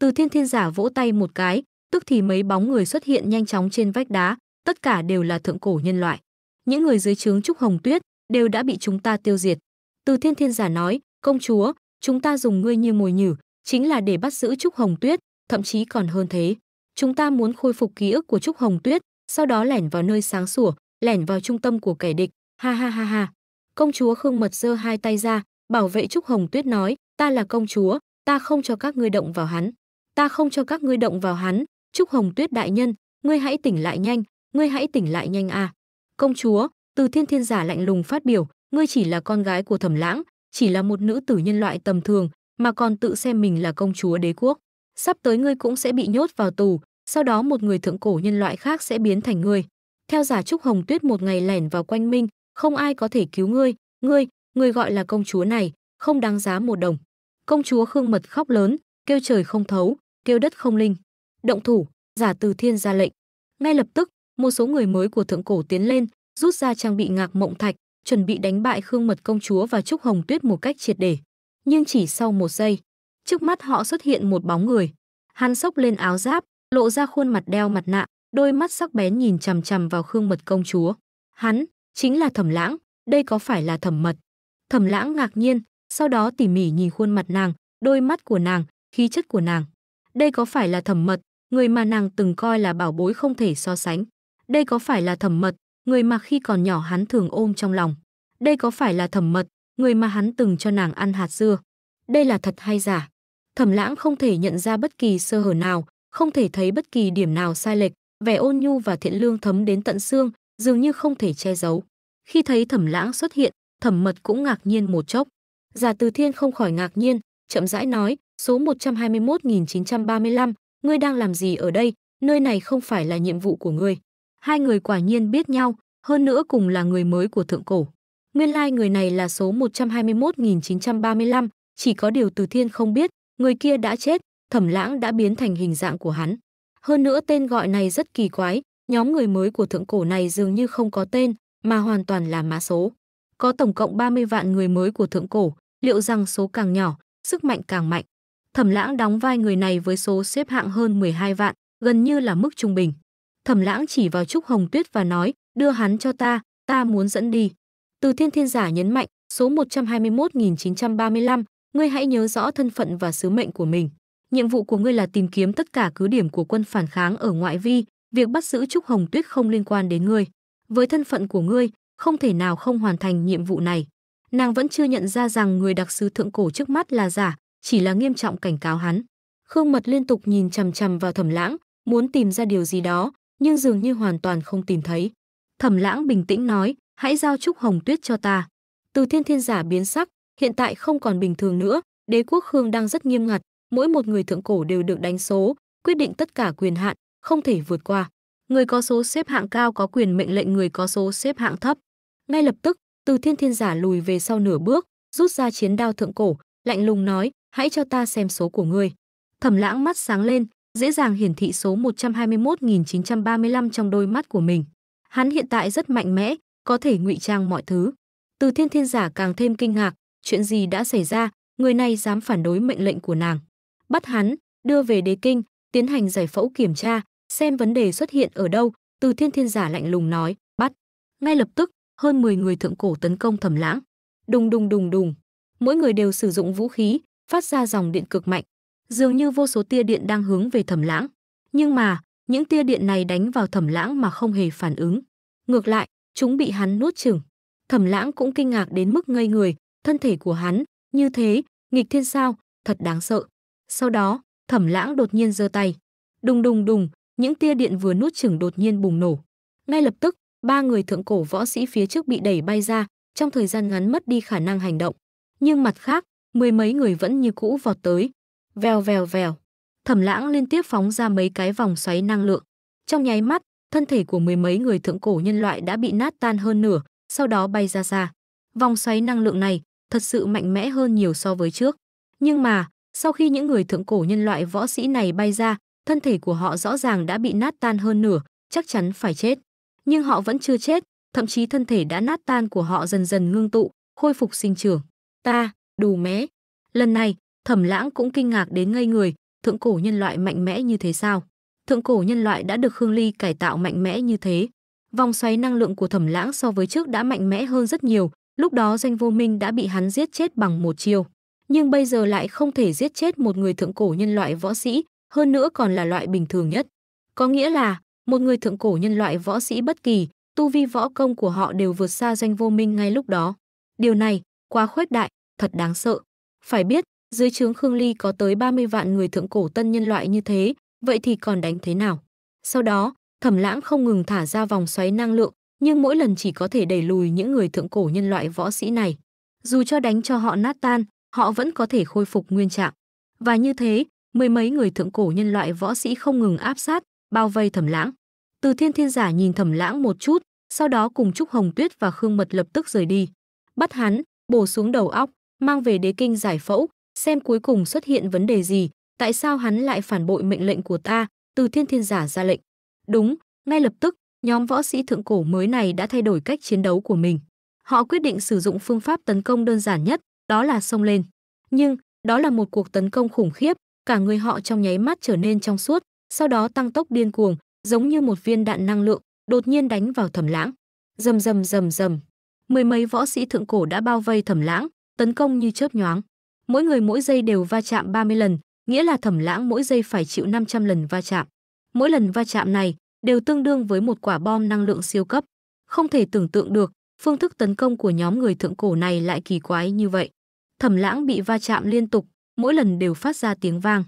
Từ thiên thiên giả vỗ tay một cái, tức thì mấy bóng người xuất hiện nhanh chóng trên vách đá, tất cả đều là thượng cổ nhân loại. Những người dưới trướng Trúc Hồng Tuyết đều đã bị chúng ta tiêu diệt. Từ thiên thiên giả nói, công chúa, chúng ta dùng ngươi như mồi nhử, chính là để bắt giữ Trúc Hồng Tuyết, thậm chí còn hơn thế. Chúng ta muốn khôi phục ký ức của Trúc Hồng Tuyết, sau đó lẻn vào nơi sáng sủa, lẻn vào trung tâm của kẻ địch, ha ha ha ha. Công chúa Khương Mật giơ hai tay ra, bảo vệ Trúc Hồng Tuyết nói, ta là công chúa, ta không cho các ngươi động vào hắn. Ta không cho các ngươi động vào hắn, Trúc Hồng Tuyết đại nhân, ngươi hãy tỉnh lại nhanh, ngươi hãy tỉnh lại nhanh à. Công chúa, từ thiên thiên giả lạnh lùng phát biểu, ngươi chỉ là con gái của thẩm lãng, chỉ là một nữ tử nhân loại tầm thường, mà còn tự xem mình là công chúa đế quốc. Sắp tới ngươi cũng sẽ bị nhốt vào tù, sau đó một người thượng cổ nhân loại khác sẽ biến thành ngươi. Theo giả trúc Hồng Tuyết một ngày lẻn vào quanh Minh, không ai có thể cứu ngươi, ngươi, ngươi gọi là công chúa này, không đáng giá một đồng. Công chúa Khương Mật khóc lớn, kêu trời không thấu, kêu đất không linh. Động thủ, giả từ thiên ra lệnh. Ngay lập tức, một số người mới của thượng cổ tiến lên, rút ra trang bị ngạc mộng thạch, chuẩn bị đánh bại Khương Mật công chúa và Trúc Hồng Tuyết một cách triệt để. Nhưng chỉ sau một giây, trước mắt họ xuất hiện một bóng người. Hắn xốc lên áo giáp, lộ ra khuôn mặt đeo mặt nạ, đôi mắt sắc bén nhìn chằm chằm vào Khương Mật công chúa. Hắn, chính là Thẩm Lãng, đây có phải là Thẩm Mật? Thẩm Lãng ngạc nhiên, sau đó tỉ mỉ nhìn khuôn mặt nàng, đôi mắt của nàng, khí chất của nàng. Đây có phải là Thẩm Mật, người mà nàng từng coi là bảo bối không thể so sánh? Đây có phải là Thẩm Mật, người mà khi còn nhỏ hắn thường ôm trong lòng? Đây có phải là Thẩm Mật, người mà hắn từng cho nàng ăn hạt dưa? Đây là thật hay giả? Thẩm Lãng không thể nhận ra bất kỳ sơ hở nào, không thể thấy bất kỳ điểm nào sai lệch, vẻ ôn nhu và thiện lương thấm đến tận xương, dường như không thể che giấu. Khi thấy Thẩm Lãng xuất hiện, Thẩm Mật cũng ngạc nhiên một chốc. Già Từ Thiên không khỏi ngạc nhiên, chậm rãi nói, số 121935, ngươi đang làm gì ở đây, nơi này không phải là nhiệm vụ của ngươi. Hai người quả nhiên biết nhau, hơn nữa cùng là người mới của thượng cổ. Nguyên lai like người này là số 121935, chỉ có điều Từ Thiên không biết, người kia đã chết, Thẩm Lãng đã biến thành hình dạng của hắn. Hơn nữa tên gọi này rất kỳ quái, nhóm người mới của thượng cổ này dường như không có tên, mà hoàn toàn là mã số. Có tổng cộng 30 vạn người mới của thượng cổ, liệu rằng số càng nhỏ, sức mạnh càng mạnh. Thẩm Lãng đóng vai người này với số xếp hạng hơn 12 vạn, gần như là mức trung bình. Thẩm Lãng chỉ vào Trúc Hồng Tuyết và nói, đưa hắn cho ta, ta muốn dẫn đi. Từ Thiên Thiên Giả nhấn mạnh, số 121.935, ngươi hãy nhớ rõ thân phận và sứ mệnh của mình nhiệm vụ của ngươi là tìm kiếm tất cả cứ điểm của quân phản kháng ở ngoại vi, việc bắt giữ Trúc Hồng Tuyết không liên quan đến ngươi. Với thân phận của ngươi, không thể nào không hoàn thành nhiệm vụ này. Nàng vẫn chưa nhận ra rằng người đặc sứ thượng cổ trước mắt là giả, chỉ là nghiêm trọng cảnh cáo hắn. Khương Mật liên tục nhìn chằm chằm vào Thẩm Lãng, muốn tìm ra điều gì đó, nhưng dường như hoàn toàn không tìm thấy. Thẩm Lãng bình tĩnh nói, hãy giao Trúc Hồng Tuyết cho ta. Từ thiên thiên giả biến sắc, hiện tại không còn bình thường nữa, đế quốc Khương đang rất nghiêm ngặt, mỗi một người thượng cổ đều được đánh số, quyết định tất cả quyền hạn, không thể vượt qua. Người có số xếp hạng cao có quyền mệnh lệnh người có số xếp hạng thấp. Ngay lập tức, Từ Thiên Thiên giả lùi về sau nửa bước, rút ra chiến đao thượng cổ, lạnh lùng nói, "Hãy cho ta xem số của ngươi." Thẩm Lãng mắt sáng lên, dễ dàng hiển thị số 121935 trong đôi mắt của mình. Hắn hiện tại rất mạnh mẽ, có thể ngụy trang mọi thứ. Từ Thiên Thiên giả càng thêm kinh ngạc, chuyện gì đã xảy ra, người này dám phản đối mệnh lệnh của nàng bắt hắn, đưa về đế kinh, tiến hành giải phẫu kiểm tra, xem vấn đề xuất hiện ở đâu, từ thiên thiên giả lạnh lùng nói, bắt. Ngay lập tức, hơn 10 người thượng cổ tấn công thẩm lãng. Đùng đùng đùng đùng, mỗi người đều sử dụng vũ khí, phát ra dòng điện cực mạnh, dường như vô số tia điện đang hướng về thẩm lãng. Nhưng mà, những tia điện này đánh vào thẩm lãng mà không hề phản ứng. Ngược lại, chúng bị hắn nuốt chửng. Thẩm lãng cũng kinh ngạc đến mức ngây người, thân thể của hắn, như thế, nghịch thiên sao, thật đáng sợ. Sau đó, Thẩm Lãng đột nhiên giơ tay. Đùng đùng đùng, những tia điện vừa nuốt chửng đột nhiên bùng nổ. Ngay lập tức, ba người thượng cổ võ sĩ phía trước bị đẩy bay ra, trong thời gian ngắn mất đi khả năng hành động. Nhưng mặt khác, mười mấy người vẫn như cũ vọt tới. Vèo vèo vèo. Thẩm Lãng liên tiếp phóng ra mấy cái vòng xoáy năng lượng. Trong nháy mắt, thân thể của mười mấy người thượng cổ nhân loại đã bị nát tan hơn nửa, sau đó bay ra xa. Vòng xoáy năng lượng này thật sự mạnh mẽ hơn nhiều so với trước. Nhưng mà, sau khi những người thượng cổ nhân loại võ sĩ này bay ra, thân thể của họ rõ ràng đã bị nát tan hơn nửa, chắc chắn phải chết. Nhưng họ vẫn chưa chết, thậm chí thân thể đã nát tan của họ dần dần ngưng tụ, khôi phục sinh trưởng. Ta, đù mé. Lần này, Thẩm Lãng cũng kinh ngạc đến ngây người, thượng cổ nhân loại mạnh mẽ như thế sao? Thượng cổ nhân loại đã được Khương Ly cải tạo mạnh mẽ như thế. Vòng xoáy năng lượng của Thẩm Lãng so với trước đã mạnh mẽ hơn rất nhiều, lúc đó Doanh Vô Minh đã bị hắn giết chết bằng một chiêu nhưng bây giờ lại không thể giết chết một người thượng cổ nhân loại võ sĩ, hơn nữa còn là loại bình thường nhất. Có nghĩa là, một người thượng cổ nhân loại võ sĩ bất kỳ, tu vi võ công của họ đều vượt xa danh vô minh ngay lúc đó. Điều này, quá khuếch đại, thật đáng sợ. Phải biết, dưới trướng Khương Ly có tới 30 vạn người thượng cổ tân nhân loại như thế, vậy thì còn đánh thế nào? Sau đó, thẩm lãng không ngừng thả ra vòng xoáy năng lượng, nhưng mỗi lần chỉ có thể đẩy lùi những người thượng cổ nhân loại võ sĩ này. Dù cho đánh cho họ nát tan, họ vẫn có thể khôi phục nguyên trạng. Và như thế, mười mấy người thượng cổ nhân loại võ sĩ không ngừng áp sát, bao vây Thẩm Lãng. Từ Thiên Thiên Giả nhìn Thẩm Lãng một chút, sau đó cùng Trúc Hồng Tuyết và Khương Mật lập tức rời đi. Bắt hắn, bổ xuống đầu óc, mang về đế kinh giải phẫu, xem cuối cùng xuất hiện vấn đề gì, tại sao hắn lại phản bội mệnh lệnh của ta, Từ Thiên Thiên Giả ra lệnh. Đúng, ngay lập tức, nhóm võ sĩ thượng cổ mới này đã thay đổi cách chiến đấu của mình. Họ quyết định sử dụng phương pháp tấn công đơn giản nhất, đó là xông lên. Nhưng, đó là một cuộc tấn công khủng khiếp, cả người họ trong nháy mắt trở nên trong suốt, sau đó tăng tốc điên cuồng, giống như một viên đạn năng lượng, đột nhiên đánh vào Thẩm Lãng. Rầm rầm rầm rầm. Mười mấy võ sĩ thượng cổ đã bao vây Thẩm Lãng, tấn công như chớp nhoáng. Mỗi người mỗi giây đều va chạm 30 lần, nghĩa là Thẩm Lãng mỗi giây phải chịu 500 lần va chạm. Mỗi lần va chạm này đều tương đương với một quả bom năng lượng siêu cấp. Không thể tưởng tượng được, phương thức tấn công của nhóm người thượng cổ này lại kỳ quái như vậy. Thẩm Lãng bị va chạm liên tục, mỗi lần đều phát ra tiếng vang.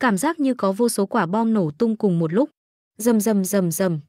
Cảm giác như có vô số quả bom nổ tung cùng một lúc. Rầm rầm rầm rầm.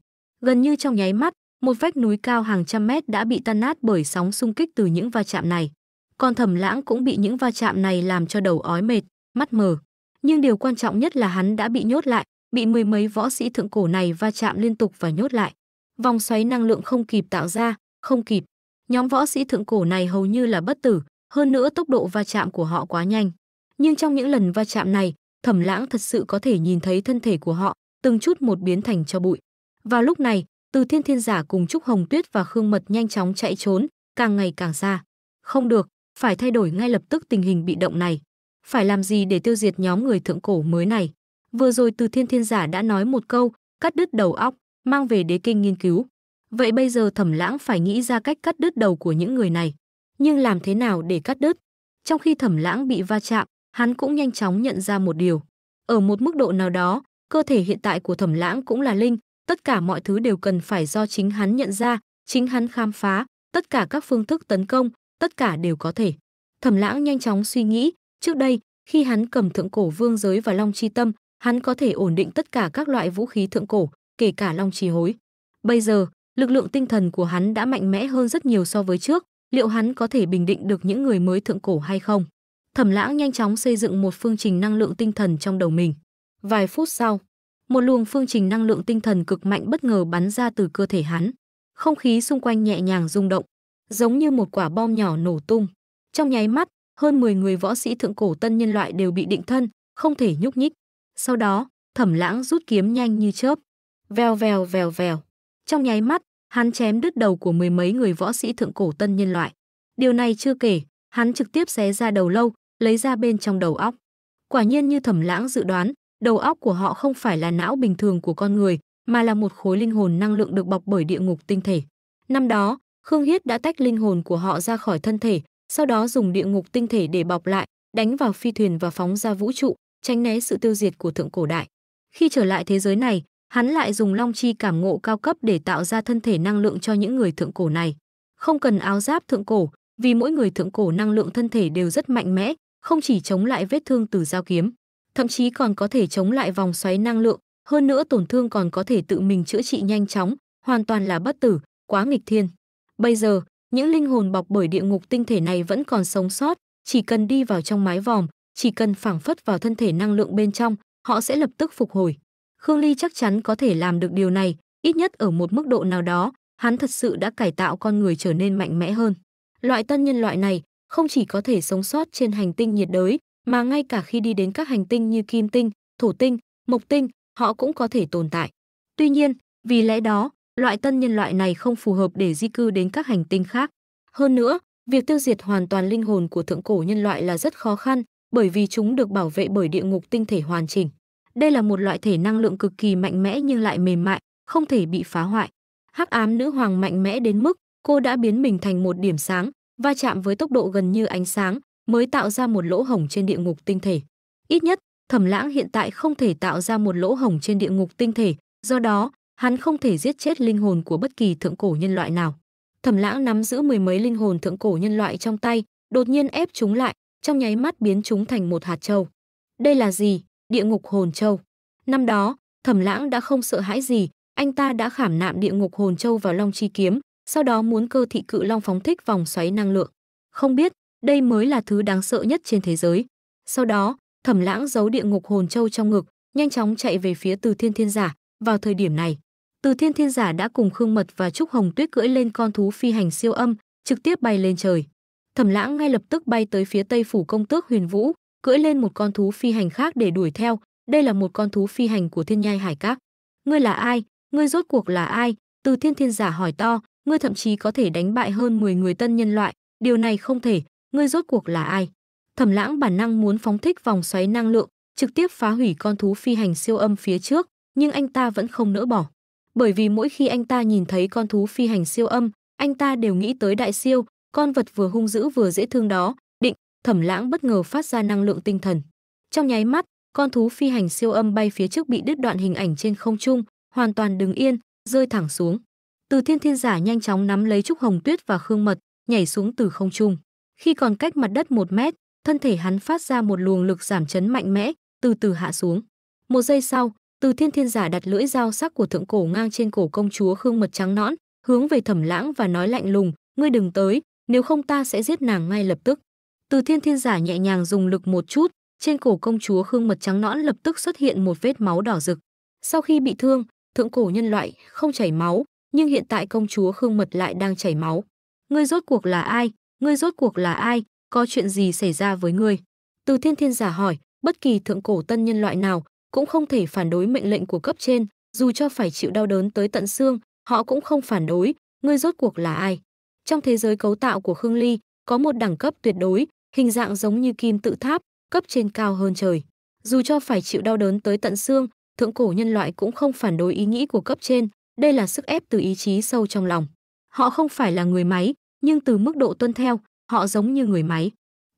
Gần như trong nháy mắt, một vách núi cao hàng trăm mét đã bị tan nát bởi sóng xung kích từ những va chạm này. Còn Thẩm Lãng cũng bị những va chạm này làm cho đầu ói mệt, mắt mờ. Nhưng điều quan trọng nhất là hắn đã bị nhốt lại, bị mười mấy võ sĩ thượng cổ này va chạm liên tục và nhốt lại. Vòng xoáy năng lượng không kịp tạo ra, không kịp. Nhóm võ sĩ thượng cổ này hầu như là bất tử, hơn nữa tốc độ va chạm của họ quá nhanh. Nhưng trong những lần va chạm này, Thẩm Lãng thật sự có thể nhìn thấy thân thể của họ từng chút một biến thành cho bụi. và lúc này, Từ Thiên Thiên Giả cùng Trúc Hồng Tuyết và Khương Mật nhanh chóng chạy trốn, càng ngày càng xa. Không được, phải thay đổi ngay lập tức tình hình bị động này. Phải làm gì để tiêu diệt nhóm người thượng cổ mới này? Vừa rồi Từ Thiên Thiên Giả đã nói một câu, cắt đứt đầu óc, mang về đế kinh nghiên cứu. Vậy bây giờ Thẩm Lãng phải nghĩ ra cách cắt đứt đầu của những người này nhưng làm thế nào để cắt đứt? Trong khi thẩm lãng bị va chạm, hắn cũng nhanh chóng nhận ra một điều. Ở một mức độ nào đó, cơ thể hiện tại của thẩm lãng cũng là linh, tất cả mọi thứ đều cần phải do chính hắn nhận ra, chính hắn khám phá, tất cả các phương thức tấn công, tất cả đều có thể. Thẩm lãng nhanh chóng suy nghĩ, trước đây, khi hắn cầm thượng cổ vương giới và long chi tâm, hắn có thể ổn định tất cả các loại vũ khí thượng cổ, kể cả long trì hối. Bây giờ, lực lượng tinh thần của hắn đã mạnh mẽ hơn rất nhiều so với trước, liệu hắn có thể bình định được những người mới thượng cổ hay không? Thẩm Lãng nhanh chóng xây dựng một phương trình năng lượng tinh thần trong đầu mình. Vài phút sau, một luồng phương trình năng lượng tinh thần cực mạnh bất ngờ bắn ra từ cơ thể hắn. Không khí xung quanh nhẹ nhàng rung động, giống như một quả bom nhỏ nổ tung. Trong nháy mắt, hơn 10 người võ sĩ thượng cổ tân nhân loại đều bị định thân, không thể nhúc nhích. Sau đó, Thẩm Lãng rút kiếm nhanh như chớp, vèo vèo vèo vèo. Trong nháy mắt, hắn chém đứt đầu của mười mấy người võ sĩ thượng cổ tân nhân loại. Điều này chưa kể, hắn trực tiếp xé ra đầu lâu, lấy ra bên trong đầu óc. Quả nhiên như Thẩm Lãng dự đoán, đầu óc của họ không phải là não bình thường của con người, mà là một khối linh hồn năng lượng được bọc bởi địa ngục tinh thể. Năm đó, Khương Hiết đã tách linh hồn của họ ra khỏi thân thể, sau đó dùng địa ngục tinh thể để bọc lại, đánh vào phi thuyền và phóng ra vũ trụ, tránh né sự tiêu diệt của thượng cổ đại. Khi trở lại thế giới này, hắn lại dùng long chi cảm ngộ cao cấp để tạo ra thân thể năng lượng cho những người thượng cổ này. Không cần áo giáp thượng cổ, vì mỗi người thượng cổ năng lượng thân thể đều rất mạnh mẽ, không chỉ chống lại vết thương từ dao kiếm, thậm chí còn có thể chống lại vòng xoáy năng lượng, hơn nữa tổn thương còn có thể tự mình chữa trị nhanh chóng, hoàn toàn là bất tử, quá nghịch thiên. Bây giờ, những linh hồn bọc bởi địa ngục tinh thể này vẫn còn sống sót, chỉ cần đi vào trong mái vòm, chỉ cần phảng phất vào thân thể năng lượng bên trong, họ sẽ lập tức phục hồi. Khương Ly chắc chắn có thể làm được điều này, ít nhất ở một mức độ nào đó, hắn thật sự đã cải tạo con người trở nên mạnh mẽ hơn. Loại tân nhân loại này không chỉ có thể sống sót trên hành tinh nhiệt đới, mà ngay cả khi đi đến các hành tinh như Kim Tinh, Thổ Tinh, Mộc Tinh, họ cũng có thể tồn tại. Tuy nhiên, vì lẽ đó, loại tân nhân loại này không phù hợp để di cư đến các hành tinh khác. Hơn nữa, việc tiêu diệt hoàn toàn linh hồn của thượng cổ nhân loại là rất khó khăn, bởi vì chúng được bảo vệ bởi địa ngục tinh thể hoàn chỉnh. Đây là một loại thể năng lượng cực kỳ mạnh mẽ nhưng lại mềm mại, không thể bị phá hoại. Hắc ám nữ hoàng mạnh mẽ đến mức cô đã biến mình thành một điểm sáng, va chạm với tốc độ gần như ánh sáng, mới tạo ra một lỗ hổng trên địa ngục tinh thể. Ít nhất, Thẩm Lãng hiện tại không thể tạo ra một lỗ hổng trên địa ngục tinh thể, do đó, hắn không thể giết chết linh hồn của bất kỳ thượng cổ nhân loại nào. Thẩm Lãng nắm giữ mười mấy linh hồn thượng cổ nhân loại trong tay, đột nhiên ép chúng lại, trong nháy mắt biến chúng thành một hạt châu. Đây là gì? địa ngục hồn châu. Năm đó, Thẩm Lãng đã không sợ hãi gì, anh ta đã khảm nạm địa ngục hồn châu vào Long chi kiếm, sau đó muốn cơ thị cự long phóng thích vòng xoáy năng lượng. Không biết, đây mới là thứ đáng sợ nhất trên thế giới. Sau đó, Thẩm Lãng giấu địa ngục hồn châu trong ngực, nhanh chóng chạy về phía Từ Thiên Thiên Giả, vào thời điểm này, Từ Thiên Thiên Giả đã cùng Khương Mật và Trúc Hồng Tuyết cưỡi lên con thú phi hành siêu âm, trực tiếp bay lên trời. Thẩm Lãng ngay lập tức bay tới phía Tây phủ công tước Huyền Vũ, cưỡi lên một con thú phi hành khác để đuổi theo. Đây là một con thú phi hành của thiên nhai hải các. Ngươi là ai? Ngươi rốt cuộc là ai? Từ thiên thiên giả hỏi to, ngươi thậm chí có thể đánh bại hơn 10 người tân nhân loại. Điều này không thể, ngươi rốt cuộc là ai? Thẩm lãng bản năng muốn phóng thích vòng xoáy năng lượng, trực tiếp phá hủy con thú phi hành siêu âm phía trước, nhưng anh ta vẫn không nỡ bỏ. Bởi vì mỗi khi anh ta nhìn thấy con thú phi hành siêu âm, anh ta đều nghĩ tới đại siêu, con vật vừa hung dữ vừa dễ thương đó, Thẩm Lãng bất ngờ phát ra năng lượng tinh thần. Trong nháy mắt, con thú phi hành siêu âm bay phía trước bị đứt đoạn hình ảnh trên không trung, hoàn toàn đứng yên, rơi thẳng xuống. Từ Thiên Thiên giả nhanh chóng nắm lấy Trúc Hồng Tuyết và Khương Mật, nhảy xuống từ không trung. Khi còn cách mặt đất một mét, thân thể hắn phát ra một luồng lực giảm chấn mạnh mẽ, từ từ hạ xuống. Một giây sau, Từ Thiên Thiên giả đặt lưỡi dao sắc của thượng cổ ngang trên cổ công chúa Khương Mật trắng nõn, hướng về Thẩm Lãng và nói lạnh lùng, ngươi đừng tới, nếu không ta sẽ giết nàng ngay lập tức. Từ thiên thiên giả nhẹ nhàng dùng lực một chút, trên cổ công chúa Khương Mật trắng nõn lập tức xuất hiện một vết máu đỏ rực. Sau khi bị thương, thượng cổ nhân loại không chảy máu, nhưng hiện tại công chúa Khương Mật lại đang chảy máu. Ngươi rốt cuộc là ai? Ngươi rốt cuộc là ai? Có chuyện gì xảy ra với ngươi? Từ thiên thiên giả hỏi, bất kỳ thượng cổ tân nhân loại nào cũng không thể phản đối mệnh lệnh của cấp trên, dù cho phải chịu đau đớn tới tận xương, họ cũng không phản đối, ngươi rốt cuộc là ai? Trong thế giới cấu tạo của Khương Ly, có một đẳng cấp tuyệt đối, hình dạng giống như kim tự tháp, cấp trên cao hơn trời. Dù cho phải chịu đau đớn tới tận xương, thượng cổ nhân loại cũng không phản đối ý nghĩ của cấp trên, đây là sức ép từ ý chí sâu trong lòng. Họ không phải là người máy, nhưng từ mức độ tuân theo, họ giống như người máy.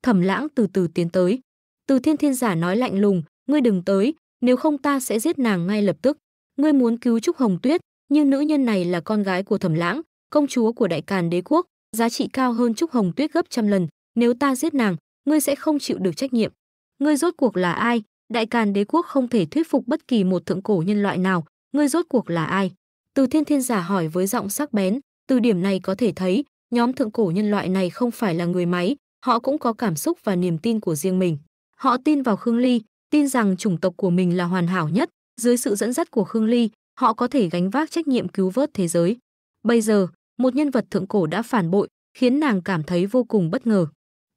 Thẩm Lãng từ từ tiến tới. Từ Thiên Thiên giả nói lạnh lùng, ngươi đừng tới, nếu không ta sẽ giết nàng ngay lập tức. Ngươi muốn cứu Trúc Hồng Tuyết, nhưng nữ nhân này là con gái của Thẩm Lãng, công chúa của Đại Càn Đế quốc, giá trị cao hơn Trúc Hồng Tuyết gấp trăm lần, nếu ta giết nàng, ngươi sẽ không chịu được trách nhiệm. Ngươi rốt cuộc là ai? Đại Càn đế quốc không thể thuyết phục bất kỳ một thượng cổ nhân loại nào, ngươi rốt cuộc là ai? Từ Thiên Thiên giả hỏi với giọng sắc bén, từ điểm này có thể thấy, nhóm thượng cổ nhân loại này không phải là người máy, họ cũng có cảm xúc và niềm tin của riêng mình. Họ tin vào Khương Ly, tin rằng chủng tộc của mình là hoàn hảo nhất, dưới sự dẫn dắt của Khương Ly, họ có thể gánh vác trách nhiệm cứu vớt thế giới. Bây giờ, một nhân vật thượng cổ đã phản bội, khiến nàng cảm thấy vô cùng bất ngờ.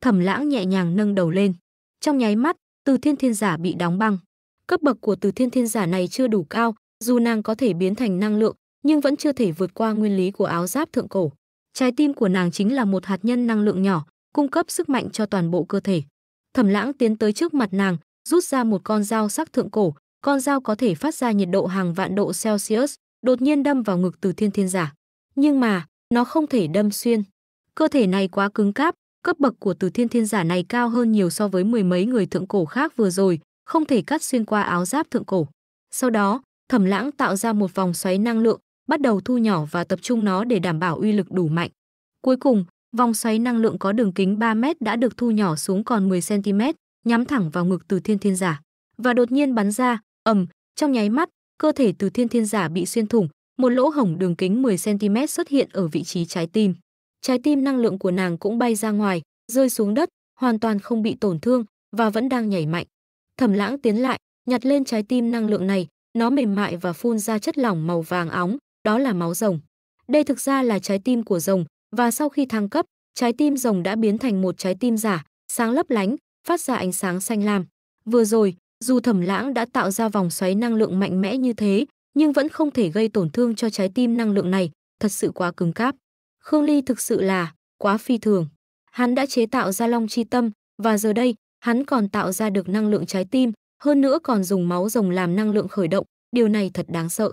Thẩm Lãng nhẹ nhàng nâng đầu lên. Trong nháy mắt, Từ Thiên Thiên Giả bị đóng băng. Cấp bậc của Từ Thiên Thiên Giả này chưa đủ cao, dù nàng có thể biến thành năng lượng, nhưng vẫn chưa thể vượt qua nguyên lý của áo giáp thượng cổ. Trái tim của nàng chính là một hạt nhân năng lượng nhỏ, cung cấp sức mạnh cho toàn bộ cơ thể. Thẩm Lãng tiến tới trước mặt nàng, rút ra một con dao sắc thượng cổ, con dao có thể phát ra nhiệt độ hàng vạn độ Celsius, đột nhiên đâm vào ngực Từ Thiên Thiên Giả. Nhưng mà, nó không thể đâm xuyên. Cơ thể này quá cứng cáp, cấp bậc của từ thiên thiên giả này cao hơn nhiều so với mười mấy người thượng cổ khác vừa rồi, không thể cắt xuyên qua áo giáp thượng cổ. Sau đó, Thẩm Lãng tạo ra một vòng xoáy năng lượng, bắt đầu thu nhỏ và tập trung nó để đảm bảo uy lực đủ mạnh. Cuối cùng, vòng xoáy năng lượng có đường kính 3 mét đã được thu nhỏ xuống còn 10 cm, nhắm thẳng vào ngực Từ Thiên Thiên Giả và đột nhiên bắn ra, ầm, trong nháy mắt, cơ thể Từ Thiên Thiên Giả bị xuyên thủng, một lỗ hổng đường kính 10 cm xuất hiện ở vị trí trái tim trái tim năng lượng của nàng cũng bay ra ngoài, rơi xuống đất, hoàn toàn không bị tổn thương và vẫn đang nhảy mạnh. Thẩm Lãng tiến lại, nhặt lên trái tim năng lượng này, nó mềm mại và phun ra chất lỏng màu vàng óng, đó là máu rồng. Đây thực ra là trái tim của rồng, và sau khi thăng cấp, trái tim rồng đã biến thành một trái tim giả, sáng lấp lánh, phát ra ánh sáng xanh lam. Vừa rồi, dù Thẩm Lãng đã tạo ra vòng xoáy năng lượng mạnh mẽ như thế, nhưng vẫn không thể gây tổn thương cho trái tim năng lượng này, thật sự quá cứng cáp. Khương Ly thực sự là quá phi thường. Hắn đã chế tạo ra Long Chi Tâm và giờ đây, hắn còn tạo ra được năng lượng trái tim, hơn nữa còn dùng máu rồng làm năng lượng khởi động, điều này thật đáng sợ.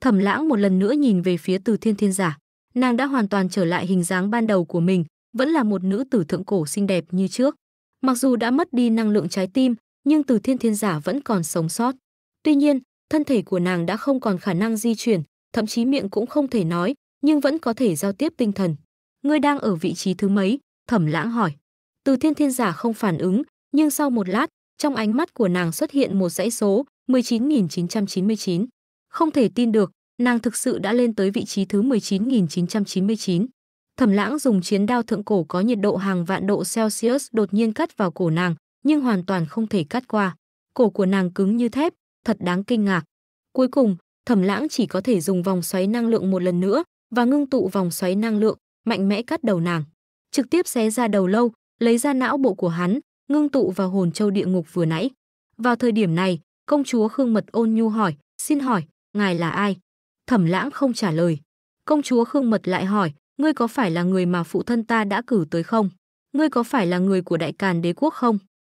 Thẩm Lãng một lần nữa nhìn về phía Từ Thiên Thiên Giả, nàng đã hoàn toàn trở lại hình dáng ban đầu của mình, vẫn là một nữ tử thượng cổ xinh đẹp như trước. Mặc dù đã mất đi năng lượng trái tim, nhưng Từ Thiên Thiên Giả vẫn còn sống sót. Tuy nhiên, thân thể của nàng đã không còn khả năng di chuyển, thậm chí miệng cũng không thể nói, nhưng vẫn có thể giao tiếp tinh thần. Ngươi đang ở vị trí thứ mấy? Thẩm lãng hỏi. Từ thiên thiên giả không phản ứng, nhưng sau một lát, trong ánh mắt của nàng xuất hiện một dãy số 19.999. Không thể tin được, nàng thực sự đã lên tới vị trí thứ 19.999. Thẩm lãng dùng chiến đao thượng cổ có nhiệt độ hàng vạn độ Celsius đột nhiên cắt vào cổ nàng, nhưng hoàn toàn không thể cắt qua. Cổ của nàng cứng như thép, thật đáng kinh ngạc. Cuối cùng, thẩm lãng chỉ có thể dùng vòng xoáy năng lượng một lần nữa, và ngưng tụ vòng xoáy năng lượng, mạnh mẽ cắt đầu nàng. Trực tiếp xé ra đầu lâu, lấy ra não bộ của hắn, ngưng tụ vào hồn châu địa ngục vừa nãy. Vào thời điểm này, công chúa Khương Mật ôn nhu hỏi, xin hỏi, ngài là ai? Thẩm lãng không trả lời. Công chúa Khương Mật lại hỏi, ngươi có phải là người mà phụ thân ta đã cử tới không? Ngươi có phải là người của đại càn đế quốc không?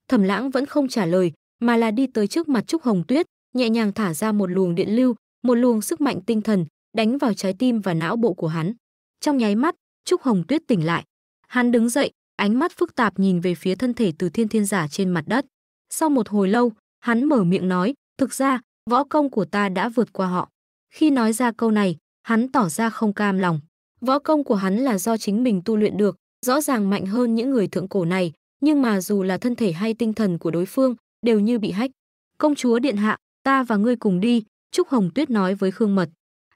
Thẩm lãng vẫn không trả lời, mà là đi tới trước mặt Trúc Hồng Tuyết, nhẹ nhàng thả ra một luồng điện lưu, một luồng sức mạnh tinh thần, đánh vào trái tim và não bộ của hắn. Trong nháy mắt, Trúc Hồng Tuyết tỉnh lại. Hắn đứng dậy, ánh mắt phức tạp nhìn về phía thân thể từ thiên thiên giả trên mặt đất. Sau một hồi lâu, hắn mở miệng nói, thực ra, võ công của ta đã vượt qua họ. Khi nói ra câu này, hắn tỏ ra không cam lòng. Võ công của hắn là do chính mình tu luyện được, rõ ràng mạnh hơn những người thượng cổ này, nhưng mà dù là thân thể hay tinh thần của đối phương, đều như bị hách. Công chúa điện hạ, ta và ngươi cùng đi, Trúc Hồng Tuyết nói với Khương Mật.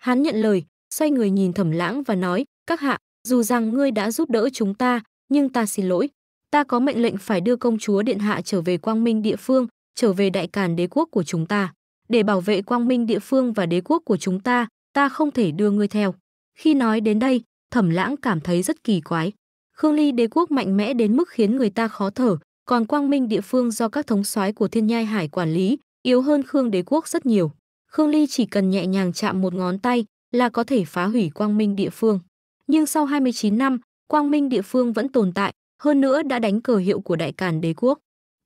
Hắn nhận lời, xoay người nhìn Thẩm Lãng và nói, các hạ, dù rằng ngươi đã giúp đỡ chúng ta, nhưng ta xin lỗi. Ta có mệnh lệnh phải đưa công chúa Điện Hạ trở về quang minh địa phương, trở về đại càn đế quốc của chúng ta. Để bảo vệ quang minh địa phương và đế quốc của chúng ta, ta không thể đưa ngươi theo. Khi nói đến đây, Thẩm Lãng cảm thấy rất kỳ quái. Khương Ly đế quốc mạnh mẽ đến mức khiến người ta khó thở, còn quang minh địa phương do các thống soái của thiên nhai hải quản lý, yếu hơn Khương đế quốc rất nhiều. Khương Ly chỉ cần nhẹ nhàng chạm một ngón tay là có thể phá hủy quang minh địa phương. Nhưng sau 29 năm, quang minh địa phương vẫn tồn tại, hơn nữa đã đánh cờ hiệu của đại càn đế quốc.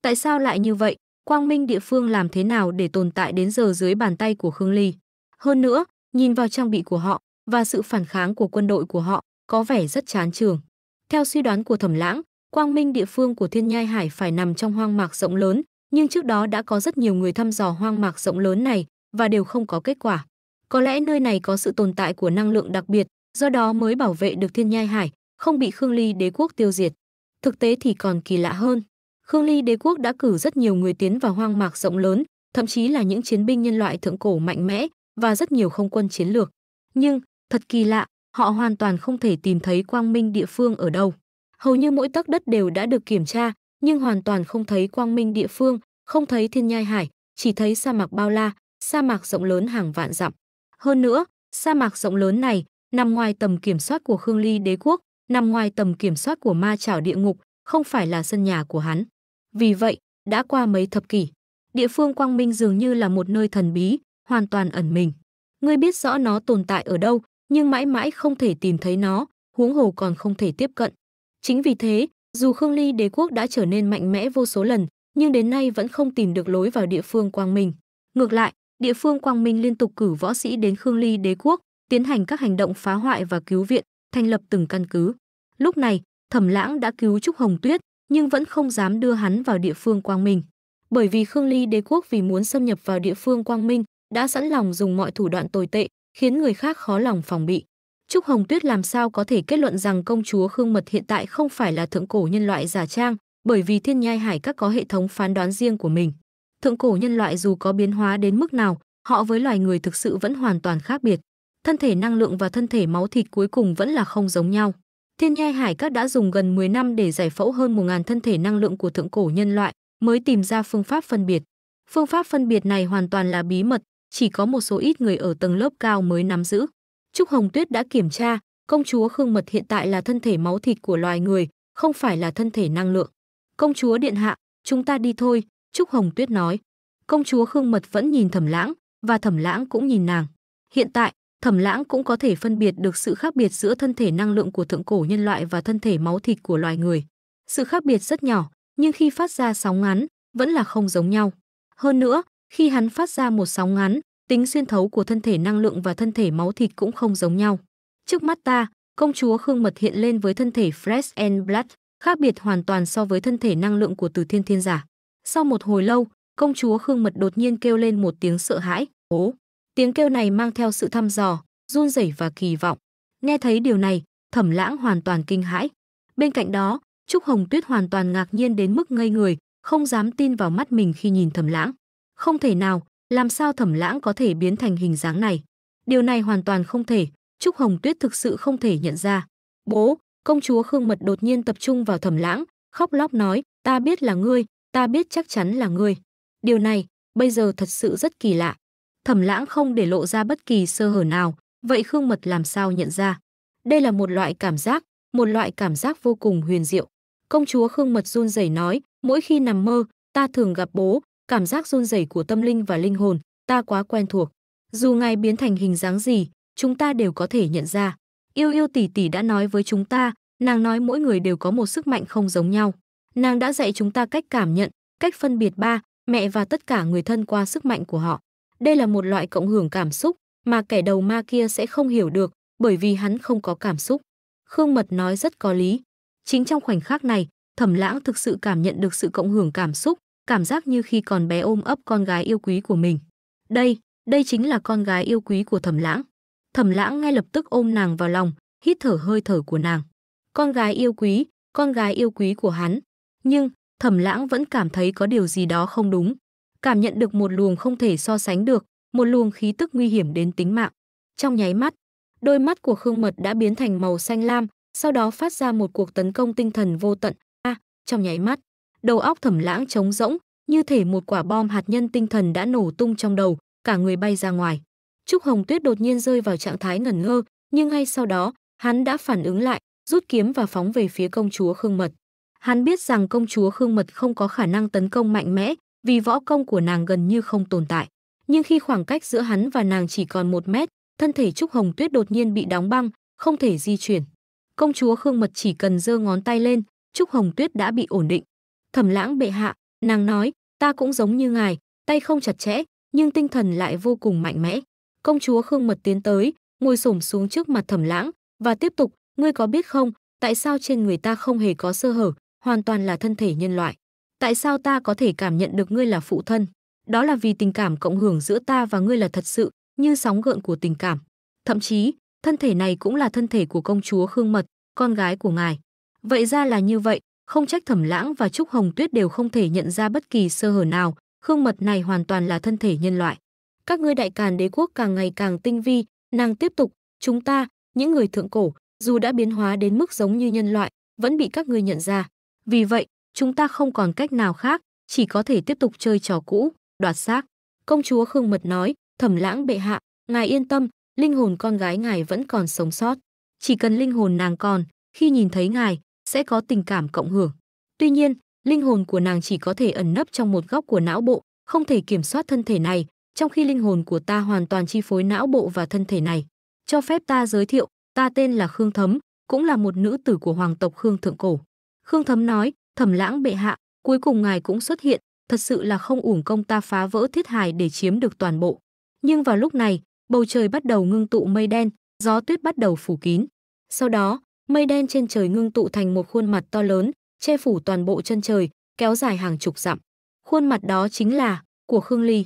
Tại sao lại như vậy? Quang minh địa phương làm thế nào để tồn tại đến giờ dưới bàn tay của Khương Ly? Hơn nữa, nhìn vào trang bị của họ và sự phản kháng của quân đội của họ có vẻ rất chán trường. Theo suy đoán của Thẩm Lãng, quang minh địa phương của Thiên Nhai Hải phải nằm trong hoang mạc rộng lớn, nhưng trước đó đã có rất nhiều người thăm dò hoang mạc rộng lớn này, và đều không có kết quả. Có lẽ nơi này có sự tồn tại của năng lượng đặc biệt, do đó mới bảo vệ được Thiên Nhai Hải, không bị Khương Ly đế quốc tiêu diệt. Thực tế thì còn kỳ lạ hơn. Khương Ly đế quốc đã cử rất nhiều người tiến vào hoang mạc rộng lớn, thậm chí là những chiến binh nhân loại thượng cổ mạnh mẽ và rất nhiều không quân chiến lược. Nhưng, thật kỳ lạ, họ hoàn toàn không thể tìm thấy quang minh địa phương ở đâu. Hầu như mỗi tấc đất đều đã được kiểm tra, nhưng hoàn toàn không thấy quang minh địa phương, không thấy thiên nhai hải, chỉ thấy sa mạc bao la, sa mạc rộng lớn hàng vạn dặm. Hơn nữa, sa mạc rộng lớn này nằm ngoài tầm kiểm soát của Khương Ly đế quốc, nằm ngoài tầm kiểm soát của ma Trảo địa ngục, không phải là sân nhà của hắn. Vì vậy, đã qua mấy thập kỷ, địa phương quang minh dường như là một nơi thần bí, hoàn toàn ẩn mình. Ngươi biết rõ nó tồn tại ở đâu, nhưng mãi mãi không thể tìm thấy nó, huống hồ còn không thể tiếp cận. Chính vì thế, dù Khương Ly đế quốc đã trở nên mạnh mẽ vô số lần, nhưng đến nay vẫn không tìm được lối vào địa phương quang minh. Ngược lại, địa phương Quang Minh liên tục cử võ sĩ đến Khương Ly đế quốc, tiến hành các hành động phá hoại và cứu viện, thành lập từng căn cứ. Lúc này, Thẩm Lãng đã cứu Trúc Hồng Tuyết, nhưng vẫn không dám đưa hắn vào địa phương Quang Minh, bởi vì Khương Ly đế quốc vì muốn xâm nhập vào địa phương Quang Minh, đã sẵn lòng dùng mọi thủ đoạn tồi tệ, khiến người khác khó lòng phòng bị. Trúc Hồng Tuyết làm sao có thể kết luận rằng công chúa Khương Mật hiện tại không phải là thượng cổ nhân loại giả trang, bởi vì thiên nhai hải các có hệ thống phán đoán riêng của mình thượng cổ nhân loại dù có biến hóa đến mức nào, họ với loài người thực sự vẫn hoàn toàn khác biệt. Thân thể năng lượng và thân thể máu thịt cuối cùng vẫn là không giống nhau. Thiên Nhai Hải Các đã dùng gần 10 năm để giải phẫu hơn 1.000 thân thể năng lượng của thượng cổ nhân loại, mới tìm ra phương pháp phân biệt. Phương pháp phân biệt này hoàn toàn là bí mật, chỉ có một số ít người ở tầng lớp cao mới nắm giữ. Trúc Hồng Tuyết đã kiểm tra, công chúa Khương Mật hiện tại là thân thể máu thịt của loài người, không phải là thân thể năng lượng. Công chúa Điện Hạ, chúng ta đi thôi, Trúc Hồng Tuyết nói. Công chúa Khương Mật vẫn nhìn Thẩm Lãng, và Thẩm Lãng cũng nhìn nàng. Hiện tại, Thẩm Lãng cũng có thể phân biệt được sự khác biệt giữa thân thể năng lượng của thượng cổ nhân loại và thân thể máu thịt của loài người. Sự khác biệt rất nhỏ, nhưng khi phát ra sóng ngắn, vẫn là không giống nhau. Hơn nữa, khi hắn phát ra một sóng ngắn, tính xuyên thấu của thân thể năng lượng và thân thể máu thịt cũng không giống nhau. Trước mắt ta, công chúa Khương Mật hiện lên với thân thể Fresh and Blood, khác biệt hoàn toàn so với thân thể năng lượng của Từ Thiên Thiên giả. Sau một hồi lâu, công chúa Khương Mật đột nhiên kêu lên một tiếng sợ hãi, ố. Tiếng kêu này mang theo sự thăm dò, run rẩy và kỳ vọng. Nghe thấy điều này, Thẩm Lãng hoàn toàn kinh hãi. Bên cạnh đó, Trúc Hồng Tuyết hoàn toàn ngạc nhiên đến mức ngây người, không dám tin vào mắt mình khi nhìn Thẩm Lãng. Không thể nào, làm sao Thẩm Lãng có thể biến thành hình dáng này? Điều này hoàn toàn không thể, Trúc Hồng Tuyết thực sự không thể nhận ra. Bố, công chúa Khương Mật đột nhiên tập trung vào Thẩm Lãng, khóc lóc nói, ta biết là ngươi, ta biết chắc chắn là ngươi. Điều này, bây giờ thật sự rất kỳ lạ. Thẩm lãng không để lộ ra bất kỳ sơ hở nào, vậy Khương Mật làm sao nhận ra? Đây là một loại cảm giác, một loại cảm giác vô cùng huyền diệu. Công chúa Khương Mật run rẩy nói, mỗi khi nằm mơ, ta thường gặp bố, cảm giác run rẩy của tâm linh và linh hồn, ta quá quen thuộc. Dù ngài biến thành hình dáng gì, chúng ta đều có thể nhận ra. Yêu yêu tỷ tỷ đã nói với chúng ta, nàng nói mỗi người đều có một sức mạnh không giống nhau. Nàng đã dạy chúng ta cách cảm nhận, cách phân biệt ba, mẹ và tất cả người thân qua sức mạnh của họ. Đây là một loại cộng hưởng cảm xúc mà kẻ đầu ma kia sẽ không hiểu được bởi vì hắn không có cảm xúc. Khương Mật nói rất có lý. Chính trong khoảnh khắc này, Thẩm Lãng thực sự cảm nhận được sự cộng hưởng cảm xúc, cảm giác như khi còn bé ôm ấp con gái yêu quý của mình. Đây, đây chính là con gái yêu quý của Thẩm Lãng. Thẩm Lãng ngay lập tức ôm nàng vào lòng, hít thở hơi thở của nàng. Con gái yêu quý, con gái yêu quý của hắn, nhưng thẩm lãng vẫn cảm thấy có điều gì đó không đúng cảm nhận được một luồng không thể so sánh được một luồng khí tức nguy hiểm đến tính mạng trong nháy mắt đôi mắt của khương mật đã biến thành màu xanh lam sau đó phát ra một cuộc tấn công tinh thần vô tận à, trong nháy mắt đầu óc thẩm lãng trống rỗng như thể một quả bom hạt nhân tinh thần đã nổ tung trong đầu cả người bay ra ngoài trúc hồng tuyết đột nhiên rơi vào trạng thái ngẩn ngơ nhưng ngay sau đó hắn đã phản ứng lại rút kiếm và phóng về phía công chúa khương mật Hắn biết rằng công chúa Khương Mật không có khả năng tấn công mạnh mẽ, vì võ công của nàng gần như không tồn tại. Nhưng khi khoảng cách giữa hắn và nàng chỉ còn một mét, thân thể Trúc Hồng Tuyết đột nhiên bị đóng băng, không thể di chuyển. Công chúa Khương Mật chỉ cần giơ ngón tay lên, Trúc Hồng Tuyết đã bị ổn định. Thẩm lãng bệ hạ, nàng nói, ta cũng giống như ngài, tay không chặt chẽ, nhưng tinh thần lại vô cùng mạnh mẽ. Công chúa Khương Mật tiến tới, ngồi xổm xuống trước mặt thẩm lãng, và tiếp tục, ngươi có biết không, tại sao trên người ta không hề có sơ hở, hoàn toàn là thân thể nhân loại. Tại sao ta có thể cảm nhận được ngươi là phụ thân? Đó là vì tình cảm cộng hưởng giữa ta và ngươi là thật sự, như sóng gợn của tình cảm. Thậm chí, thân thể này cũng là thân thể của công chúa Khương Mật, con gái của ngài. Vậy ra là như vậy, không trách Thẩm Lãng và Trúc Hồng Tuyết đều không thể nhận ra bất kỳ sơ hở nào, Khương Mật này hoàn toàn là thân thể nhân loại. Các ngươi đại càn đế quốc càng ngày càng tinh vi, nàng tiếp tục, chúng ta, những người thượng cổ, dù đã biến hóa đến mức giống như nhân loại, vẫn bị các ngươi nhận ra. Vì vậy, chúng ta không còn cách nào khác, chỉ có thể tiếp tục chơi trò cũ, đoạt xác. Công chúa Khương Mật nói, thẩm lãng bệ hạ, ngài yên tâm, linh hồn con gái ngài vẫn còn sống sót. Chỉ cần linh hồn nàng còn, khi nhìn thấy ngài, sẽ có tình cảm cộng hưởng. Tuy nhiên, linh hồn của nàng chỉ có thể ẩn nấp trong một góc của não bộ, không thể kiểm soát thân thể này, trong khi linh hồn của ta hoàn toàn chi phối não bộ và thân thể này. Cho phép ta giới thiệu, ta tên là Khương Thấm, cũng là một nữ tử của hoàng tộc Khương Thượng Cổ. Khương Thấm nói, thẩm lãng bệ hạ, cuối cùng ngài cũng xuất hiện, thật sự là không uổng công ta phá vỡ thiết hài để chiếm được toàn bộ. Nhưng vào lúc này, bầu trời bắt đầu ngưng tụ mây đen, gió tuyết bắt đầu phủ kín. Sau đó, mây đen trên trời ngưng tụ thành một khuôn mặt to lớn, che phủ toàn bộ chân trời, kéo dài hàng chục dặm. Khuôn mặt đó chính là của Khương Ly,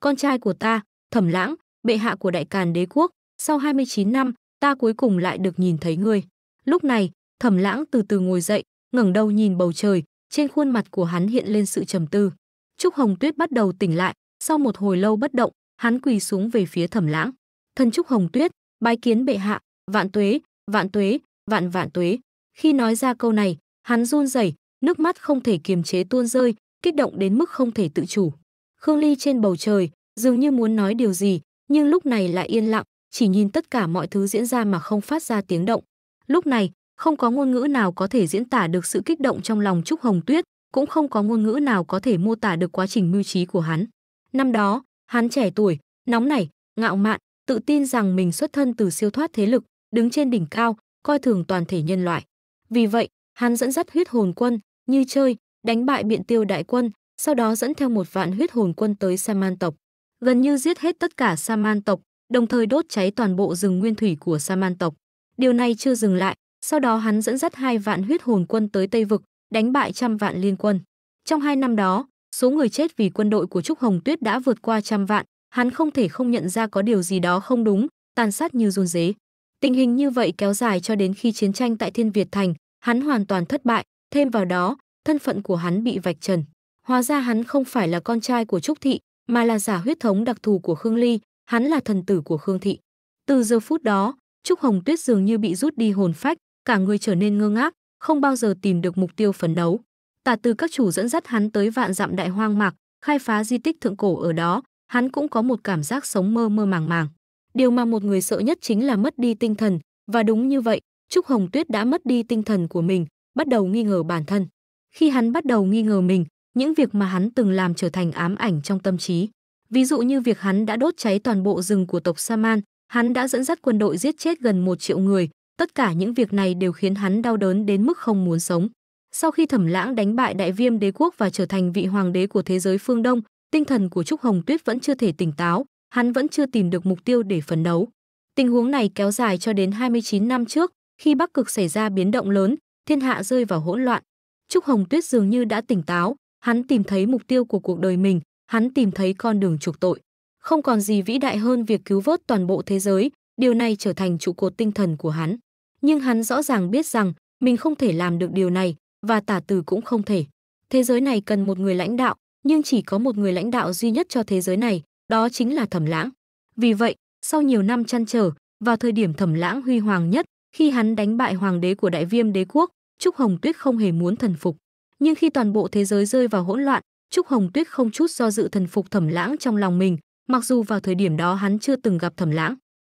con trai của ta, Thẩm Lãng, bệ hạ của Đại Càn đế quốc, sau 29 năm, ta cuối cùng lại được nhìn thấy ngươi. Lúc này, Thẩm Lãng từ từ ngồi dậy, ngẩng đầu nhìn bầu trời, trên khuôn mặt của hắn hiện lên sự trầm tư. Trúc Hồng Tuyết bắt đầu tỉnh lại, sau một hồi lâu bất động, hắn quỳ xuống về phía Thẩm Lãng. Thần Trúc Hồng Tuyết, bái kiến bệ hạ, vạn tuế, vạn tuế, vạn vạn tuế." Khi nói ra câu này, hắn run rẩy, nước mắt không thể kiềm chế tuôn rơi, kích động đến mức không thể tự chủ. Khương Ly trên bầu trời, dường như muốn nói điều gì, nhưng lúc này lại yên lặng, chỉ nhìn tất cả mọi thứ diễn ra mà không phát ra tiếng động. Lúc này, không có ngôn ngữ nào có thể diễn tả được sự kích động trong lòng Trúc Hồng Tuyết, cũng không có ngôn ngữ nào có thể mô tả được quá trình mưu trí của hắn. Năm đó, hắn trẻ tuổi, nóng nảy, ngạo mạn, tự tin rằng mình xuất thân từ siêu thoát thế lực, đứng trên đỉnh cao, coi thường toàn thể nhân loại. Vì vậy, hắn dẫn dắt huyết hồn quân, như chơi, đánh bại biện tiêu đại quân, sau đó dẫn theo một vạn huyết hồn quân tới Saman tộc. Gần như giết hết tất cả Saman tộc, đồng thời đốt cháy toàn bộ rừng nguyên thủy của Saman tộc. Điều này chưa dừng lại, sau đó hắn dẫn dắt hai vạn huyết hồn quân tới Tây Vực, đánh bại trăm vạn liên quân. Trong hai năm đó, số người chết vì quân đội của Trúc Hồng Tuyết đã vượt qua trăm vạn, hắn không thể không nhận ra có điều gì đó không đúng, tàn sát như run rế. Tình hình như vậy kéo dài cho đến khi chiến tranh tại Thiên Việt Thành, hắn hoàn toàn thất bại, thêm vào đó, thân phận của hắn bị vạch trần. Hóa ra hắn không phải là con trai của Trúc Thị, mà là giả huyết thống đặc thù của Khương Ly, hắn là thần tử của Khương Thị. Từ giờ phút đó, Trúc Hồng Tuyết dường như bị rút đi hồn phách, cả người trở nên ngơ ngác, không bao giờ tìm được mục tiêu phấn đấu. Tả từ các chủ dẫn dắt hắn tới vạn dặm đại hoang mạc, khai phá di tích thượng cổ ở đó, hắn cũng có một cảm giác sống mơ mơ màng màng. Điều mà một người sợ nhất chính là mất đi tinh thần, và đúng như vậy, Trúc Hồng Tuyết đã mất đi tinh thần của mình, bắt đầu nghi ngờ bản thân. Khi hắn bắt đầu nghi ngờ mình, những việc mà hắn từng làm trở thành ám ảnh trong tâm trí. Ví dụ như việc hắn đã đốt cháy toàn bộ rừng của tộc Saman, hắn đã dẫn dắt quân đội giết chết gần một triệu người, Tất cả những việc này đều khiến hắn đau đớn đến mức không muốn sống. Sau khi Thẩm Lãng đánh bại Đại Viêm Đế quốc và trở thành vị hoàng đế của thế giới phương Đông, tinh thần của Trúc Hồng Tuyết vẫn chưa thể tỉnh táo, hắn vẫn chưa tìm được mục tiêu để phấn đấu. Tình huống này kéo dài cho đến 29 năm trước, khi Bắc Cực xảy ra biến động lớn, thiên hạ rơi vào hỗn loạn. Trúc Hồng Tuyết dường như đã tỉnh táo, hắn tìm thấy mục tiêu của cuộc đời mình, hắn tìm thấy con đường trục tội. Không còn gì vĩ đại hơn việc cứu vớt toàn bộ thế giới, điều này trở thành trụ cột tinh thần của hắn. Nhưng hắn rõ ràng biết rằng mình không thể làm được điều này và tả từ cũng không thể. Thế giới này cần một người lãnh đạo, nhưng chỉ có một người lãnh đạo duy nhất cho thế giới này, đó chính là Thẩm Lãng. Vì vậy, sau nhiều năm chăn trở, vào thời điểm Thẩm Lãng huy hoàng nhất, khi hắn đánh bại hoàng đế của Đại Viêm đế quốc, Trúc Hồng Tuyết không hề muốn thần phục. Nhưng khi toàn bộ thế giới rơi vào hỗn loạn, Trúc Hồng Tuyết không chút do dự thần phục Thẩm Lãng trong lòng mình, mặc dù vào thời điểm đó hắn chưa từng gặp Thẩm Lãng.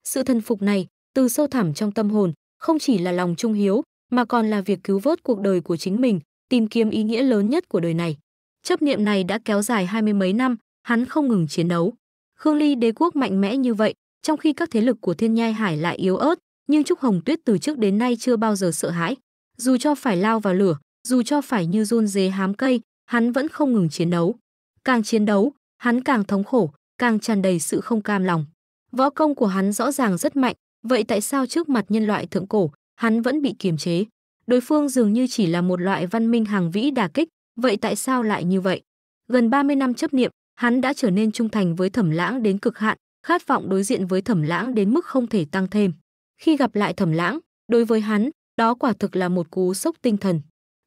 Sự thần phục này, từ sâu thẳm trong tâm hồn, không chỉ là lòng trung hiếu, mà còn là việc cứu vớt cuộc đời của chính mình, tìm kiếm ý nghĩa lớn nhất của đời này. Chấp niệm này đã kéo dài hai mươi mấy năm, hắn không ngừng chiến đấu. Khương Ly đế quốc mạnh mẽ như vậy, trong khi các thế lực của Thiên Nhai Hải lại yếu ớt, nhưng Trúc Hồng Tuyết từ trước đến nay chưa bao giờ sợ hãi. Dù cho phải lao vào lửa, dù cho phải như run dế hám cây, hắn vẫn không ngừng chiến đấu. Càng chiến đấu, hắn càng thống khổ, càng tràn đầy sự không cam lòng. Võ công của hắn rõ ràng rất mạnh, vậy tại sao trước mặt nhân loại thượng cổ, hắn vẫn bị kiềm chế? Đối phương dường như chỉ là một loại văn minh hàng vĩ đà kích, vậy tại sao lại như vậy? Gần 30 năm chấp niệm, hắn đã trở nên trung thành với Thẩm Lãng đến cực hạn, khát vọng đối diện với Thẩm Lãng đến mức không thể tăng thêm. Khi gặp lại Thẩm Lãng, đối với hắn, đó quả thực là một cú sốc tinh thần.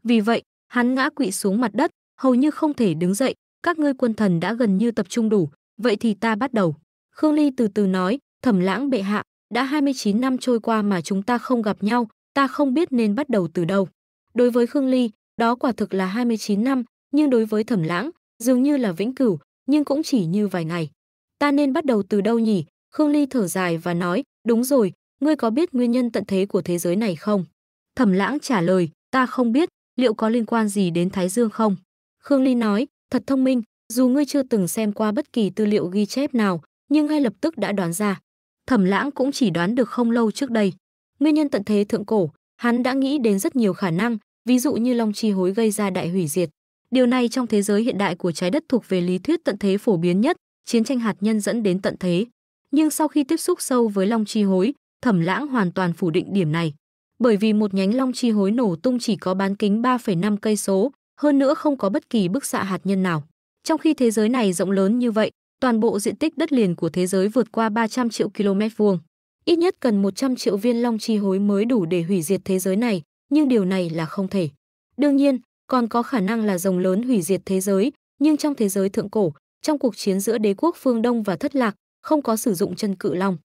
Vì vậy, hắn ngã quỵ xuống mặt đất, hầu như không thể đứng dậy, các ngươi quân thần đã gần như tập trung đủ, vậy thì ta bắt đầu. Khương Ly từ từ nói, thẩm lãng bệ hạ, đã 29 năm trôi qua mà chúng ta không gặp nhau, ta không biết nên bắt đầu từ đâu. Đối với Khương Ly, đó quả thực là 29 năm, nhưng đối với thẩm lãng, dường như là vĩnh cửu, nhưng cũng chỉ như vài ngày. Ta nên bắt đầu từ đâu nhỉ? Khương Ly thở dài và nói, đúng rồi, ngươi có biết nguyên nhân tận thế của thế giới này không? Thẩm lãng trả lời, ta không biết, liệu có liên quan gì đến Thái Dương không? Khương Ly nói, thật thông minh, dù ngươi chưa từng xem qua bất kỳ tư liệu ghi chép nào, nhưng ngay lập tức đã đoán ra. Thẩm Lãng cũng chỉ đoán được không lâu trước đây. Nguyên nhân tận thế thượng cổ, hắn đã nghĩ đến rất nhiều khả năng, ví dụ như long chi hối gây ra đại hủy diệt. Điều này trong thế giới hiện đại của trái đất thuộc về lý thuyết tận thế phổ biến nhất, chiến tranh hạt nhân dẫn đến tận thế. Nhưng sau khi tiếp xúc sâu với long chi hối, Thẩm Lãng hoàn toàn phủ định điểm này, bởi vì một nhánh long chi hối nổ tung chỉ có bán kính 3,5 cây số, hơn nữa không có bất kỳ bức xạ hạt nhân nào. Trong khi thế giới này rộng lớn như vậy, toàn bộ diện tích đất liền của thế giới vượt qua 300 triệu km vuông. Ít nhất cần 100 triệu viên long chi hối mới đủ để hủy diệt thế giới này, nhưng điều này là không thể. Đương nhiên, còn có khả năng là rồng lớn hủy diệt thế giới, nhưng trong thế giới thượng cổ, trong cuộc chiến giữa đế quốc phương Đông và thất lạc, không có sử dụng chân cự long.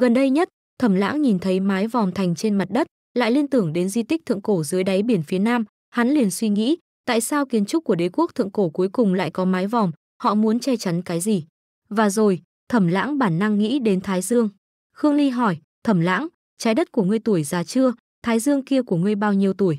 Gần đây nhất, Thẩm Lãng nhìn thấy mái vòm thành trên mặt đất, lại liên tưởng đến di tích thượng cổ dưới đáy biển phía nam, hắn liền suy nghĩ, tại sao kiến trúc của đế quốc thượng cổ cuối cùng lại có mái vòm, họ muốn che chắn cái gì? Và rồi, Thẩm Lãng bản năng nghĩ đến Thái Dương. Khương Ly hỏi, "Thẩm Lãng, trái đất của ngươi tuổi già chưa? Thái Dương kia của ngươi bao nhiêu tuổi?"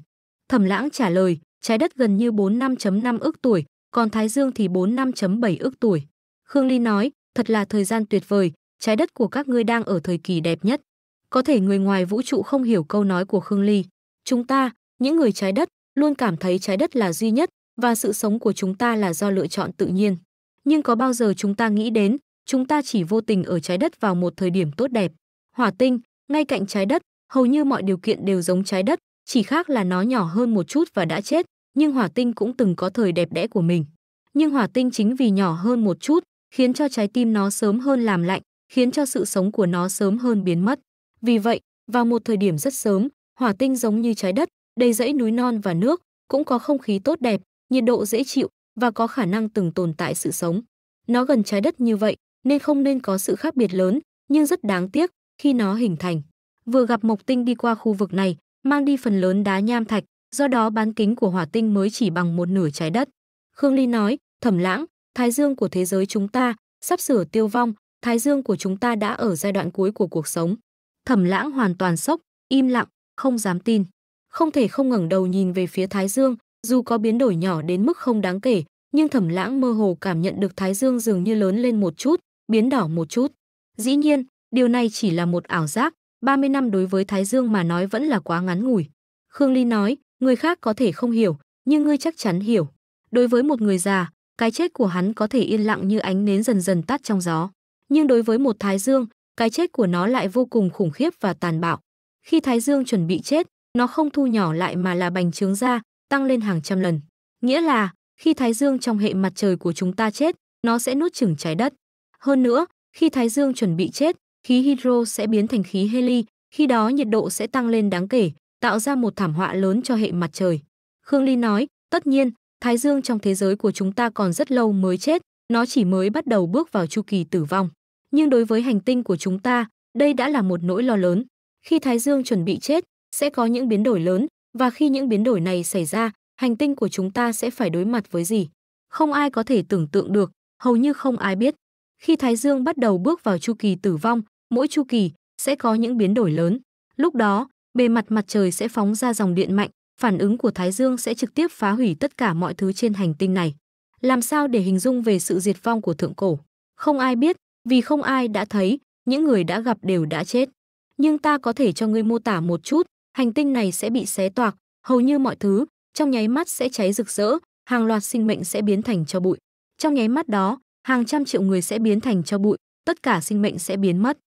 Thẩm Lãng trả lời, "Trái đất gần như 45.5 ức tuổi, còn Thái Dương thì 45.7 ức tuổi." Khương Ly nói, "Thật là thời gian tuyệt vời, trái đất của các ngươi đang ở thời kỳ đẹp nhất." Có thể người ngoài vũ trụ không hiểu câu nói của Khương Ly. Chúng ta, những người trái đất, luôn cảm thấy trái đất là duy nhất và sự sống của chúng ta là do lựa chọn tự nhiên nhưng có bao giờ chúng ta nghĩ đến, chúng ta chỉ vô tình ở trái đất vào một thời điểm tốt đẹp. Hỏa tinh, ngay cạnh trái đất, hầu như mọi điều kiện đều giống trái đất, chỉ khác là nó nhỏ hơn một chút và đã chết, nhưng hỏa tinh cũng từng có thời đẹp đẽ của mình. Nhưng hỏa tinh chính vì nhỏ hơn một chút, khiến cho trái tim nó sớm hơn làm lạnh, khiến cho sự sống của nó sớm hơn biến mất. Vì vậy, vào một thời điểm rất sớm, hỏa tinh giống như trái đất, đầy dãy núi non và nước, cũng có không khí tốt đẹp, nhiệt độ dễ chịu, và có khả năng từng tồn tại sự sống. Nó gần trái đất như vậy nên không nên có sự khác biệt lớn, nhưng rất đáng tiếc khi nó hình thành. Vừa gặp Mộc Tinh đi qua khu vực này, mang đi phần lớn đá nham thạch, do đó bán kính của hỏa tinh mới chỉ bằng một nửa trái đất. Khương Ly nói, thẩm lãng, thái dương của thế giới chúng ta sắp sửa tiêu vong, thái dương của chúng ta đã ở giai đoạn cuối của cuộc sống. Thẩm lãng hoàn toàn sốc, im lặng, không dám tin. Không thể không ngẩng đầu nhìn về phía thái dương, dù có biến đổi nhỏ đến mức không đáng kể, nhưng thẩm lãng mơ hồ cảm nhận được thái dương dường như lớn lên một chút, biến đỏ một chút. Dĩ nhiên, điều này chỉ là một ảo giác, 30 năm đối với thái dương mà nói vẫn là quá ngắn ngủi. Khương Ly nói, người khác có thể không hiểu, nhưng ngươi chắc chắn hiểu. Đối với một người già, cái chết của hắn có thể yên lặng như ánh nến dần dần tắt trong gió. Nhưng đối với một thái dương, cái chết của nó lại vô cùng khủng khiếp và tàn bạo. Khi thái dương chuẩn bị chết, nó không thu nhỏ lại mà là bành trướng ra, tăng lên hàng trăm lần. Nghĩa là, khi thái dương trong hệ mặt trời của chúng ta chết, nó sẽ nuốt chửng trái đất. Hơn nữa, khi thái dương chuẩn bị chết, khí hydro sẽ biến thành khí heli, khi đó nhiệt độ sẽ tăng lên đáng kể, tạo ra một thảm họa lớn cho hệ mặt trời. Khương Ly nói, tất nhiên, thái dương trong thế giới của chúng ta còn rất lâu mới chết, nó chỉ mới bắt đầu bước vào chu kỳ tử vong. Nhưng đối với hành tinh của chúng ta, đây đã là một nỗi lo lớn. Khi thái dương chuẩn bị chết, sẽ có những biến đổi lớn, và khi những biến đổi này xảy ra, hành tinh của chúng ta sẽ phải đối mặt với gì? Không ai có thể tưởng tượng được, hầu như không ai biết. Khi Thái Dương bắt đầu bước vào chu kỳ tử vong, mỗi chu kỳ sẽ có những biến đổi lớn. Lúc đó, bề mặt mặt trời sẽ phóng ra dòng điện mạnh, phản ứng của Thái Dương sẽ trực tiếp phá hủy tất cả mọi thứ trên hành tinh này. Làm sao để hình dung về sự diệt vong của thượng cổ? Không ai biết, vì không ai đã thấy, những người đã gặp đều đã chết. Nhưng ta có thể cho ngươi mô tả một chút, hành tinh này sẽ bị xé toạc, hầu như mọi thứ trong nháy mắt sẽ cháy rực rỡ, hàng loạt sinh mệnh sẽ biến thành cho bụi. Trong nháy mắt đó, hàng trăm triệu người sẽ biến thành cho bụi, tất cả sinh mệnh sẽ biến mất.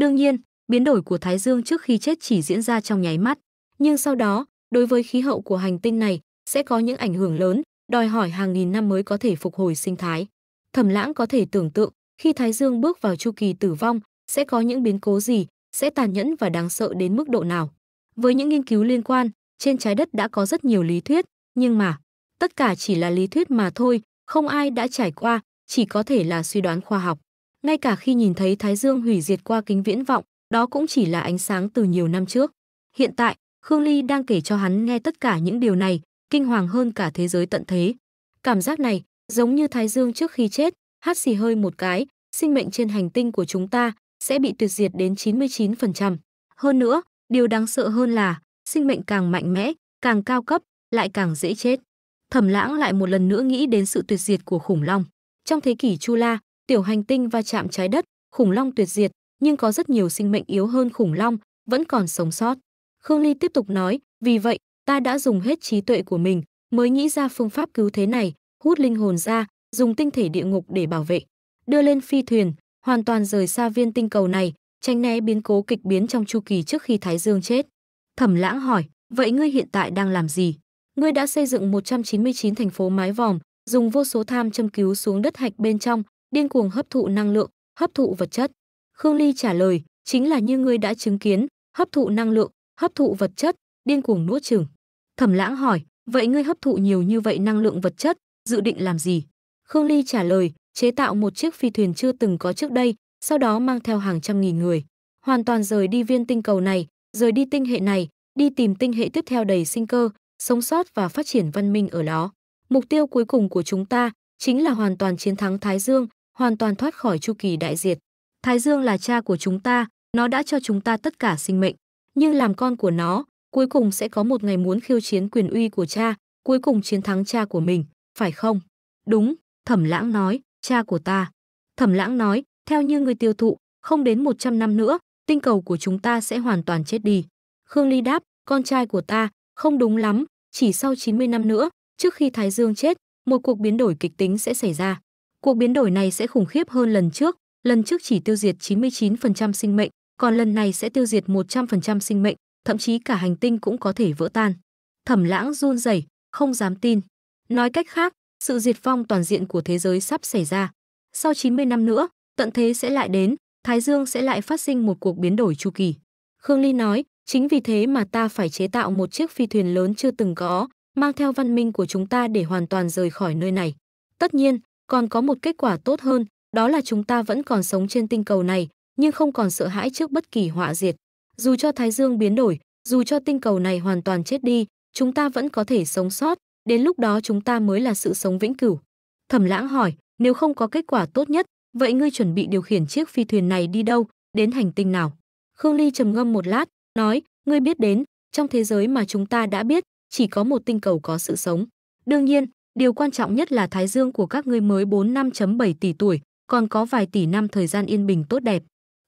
Đương nhiên, biến đổi của Thái Dương trước khi chết chỉ diễn ra trong nháy mắt, nhưng sau đó, đối với khí hậu của hành tinh này sẽ có những ảnh hưởng lớn, đòi hỏi hàng nghìn năm mới có thể phục hồi sinh thái. Thẩm Lãng có thể tưởng tượng, khi Thái Dương bước vào chu kỳ tử vong, sẽ có những biến cố gì, sẽ tàn nhẫn và đáng sợ đến mức độ nào. Với những nghiên cứu liên quan, trên trái đất đã có rất nhiều lý thuyết, nhưng mà tất cả chỉ là lý thuyết mà thôi, không ai đã trải qua, chỉ có thể là suy đoán khoa học. Ngay cả khi nhìn thấy Thái Dương hủy diệt qua kính viễn vọng, đó cũng chỉ là ánh sáng từ nhiều năm trước. Hiện tại, Khương Ly đang kể cho hắn nghe tất cả những điều này, kinh hoàng hơn cả thế giới tận thế. Cảm giác này, giống như Thái Dương trước khi chết, hắt xì hơi một cái, sinh mệnh trên hành tinh của chúng ta sẽ bị tuyệt diệt đến 99%. Hơn nữa, Điều đáng sợ hơn là, sinh mệnh càng mạnh mẽ, càng cao cấp, lại càng dễ chết. Thẩm Lãng lại một lần nữa nghĩ đến sự tuyệt diệt của khủng long. Trong thế kỷ Chu La, tiểu hành tinh va chạm trái đất, khủng long tuyệt diệt, nhưng có rất nhiều sinh mệnh yếu hơn khủng long vẫn còn sống sót. Khương Ly tiếp tục nói, vì vậy, ta đã dùng hết trí tuệ của mình, mới nghĩ ra phương pháp cứu thế này, hút linh hồn ra, dùng tinh thể địa ngục để bảo vệ, đưa lên phi thuyền, hoàn toàn rời xa viên tinh cầu này, tránh né biến cố kịch biến trong chu kỳ trước khi Thái Dương chết. Thẩm Lãng hỏi, vậy ngươi hiện tại đang làm gì? Ngươi đã xây dựng 199 thành phố mái vòm, dùng vô số tham châm cứu xuống đất hạch bên trong, điên cuồng hấp thụ năng lượng, hấp thụ vật chất. Khương Ly trả lời, chính là như ngươi đã chứng kiến, hấp thụ năng lượng, hấp thụ vật chất, điên cuồng nuốt chửng. Thẩm Lãng hỏi, vậy ngươi hấp thụ nhiều như vậy năng lượng vật chất, dự định làm gì? Khương Ly trả lời, chế tạo một chiếc phi thuyền chưa từng có trước đây, sau đó mang theo hàng trăm nghìn người, hoàn toàn rời đi viên tinh cầu này, rời đi tinh hệ này, đi tìm tinh hệ tiếp theo đầy sinh cơ, sống sót và phát triển văn minh ở đó. Mục tiêu cuối cùng của chúng ta chính là hoàn toàn chiến thắng Thái Dương, hoàn toàn thoát khỏi chu kỳ đại diệt. Thái Dương là cha của chúng ta, nó đã cho chúng ta tất cả sinh mệnh, nhưng làm con của nó, cuối cùng sẽ có một ngày muốn khiêu chiến quyền uy của cha, cuối cùng chiến thắng cha của mình, phải không? Đúng, Thẩm Lãng nói, cha của ta. Thẩm Lãng nói, theo như người tiêu thụ, không đến 100 năm nữa, tinh cầu của chúng ta sẽ hoàn toàn chết đi. Khương Ly đáp, con trai của ta, không đúng lắm, chỉ sau 90 năm nữa, trước khi Thái Dương chết, một cuộc biến đổi kịch tính sẽ xảy ra. Cuộc biến đổi này sẽ khủng khiếp hơn lần trước, lần trước chỉ tiêu diệt 99% sinh mệnh, còn lần này sẽ tiêu diệt 100% sinh mệnh, thậm chí cả hành tinh cũng có thể vỡ tan. Thẩm lãng run rẩy, không dám tin. Nói cách khác, sự diệt vong toàn diện của thế giới sắp xảy ra. Sau 90 năm nữa, Tận thế sẽ lại đến, Thái Dương sẽ lại phát sinh một cuộc biến đổi chu kỳ. Khương Ly nói, chính vì thế mà ta phải chế tạo một chiếc phi thuyền lớn chưa từng có, mang theo văn minh của chúng ta để hoàn toàn rời khỏi nơi này. Tất nhiên, còn có một kết quả tốt hơn, đó là chúng ta vẫn còn sống trên tinh cầu này, nhưng không còn sợ hãi trước bất kỳ họa diệt. Dù cho Thái Dương biến đổi, dù cho tinh cầu này hoàn toàn chết đi, chúng ta vẫn có thể sống sót, đến lúc đó chúng ta mới là sự sống vĩnh cửu. Thẩm Lãng hỏi, nếu không có kết quả tốt nhất, Vậy ngươi chuẩn bị điều khiển chiếc phi thuyền này đi đâu, đến hành tinh nào? Khương Ly trầm ngâm một lát, nói, ngươi biết đến, trong thế giới mà chúng ta đã biết, chỉ có một tinh cầu có sự sống. Đương nhiên, điều quan trọng nhất là thái dương của các ngươi mới 4 5 bảy tỷ tuổi, còn có vài tỷ năm thời gian yên bình tốt đẹp.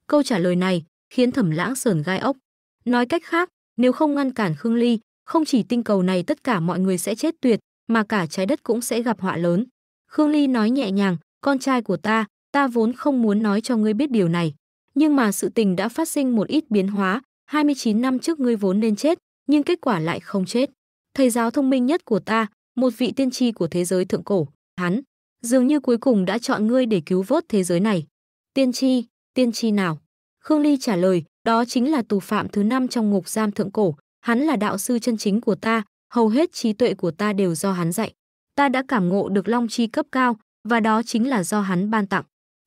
Câu trả lời này khiến Thẩm Lãng sờn gai ốc. Nói cách khác, nếu không ngăn cản Khương Ly, không chỉ tinh cầu này tất cả mọi người sẽ chết tuyệt, mà cả trái đất cũng sẽ gặp họa lớn. Khương Ly nói nhẹ nhàng, con trai của ta, ta vốn không muốn nói cho ngươi biết điều này. Nhưng mà sự tình đã phát sinh một ít biến hóa, 29 năm trước ngươi vốn nên chết, nhưng kết quả lại không chết. Thầy giáo thông minh nhất của ta, một vị tiên tri của thế giới thượng cổ, hắn, dường như cuối cùng đã chọn ngươi để cứu vớt thế giới này. Tiên tri, tiên tri nào? Khương Ly trả lời, đó chính là tù phạm thứ năm trong ngục giam thượng cổ, hắn là đạo sư chân chính của ta, hầu hết trí tuệ của ta đều do hắn dạy. Ta đã cảm ngộ được long chi cấp cao, và đó chính là do hắn ban tặng.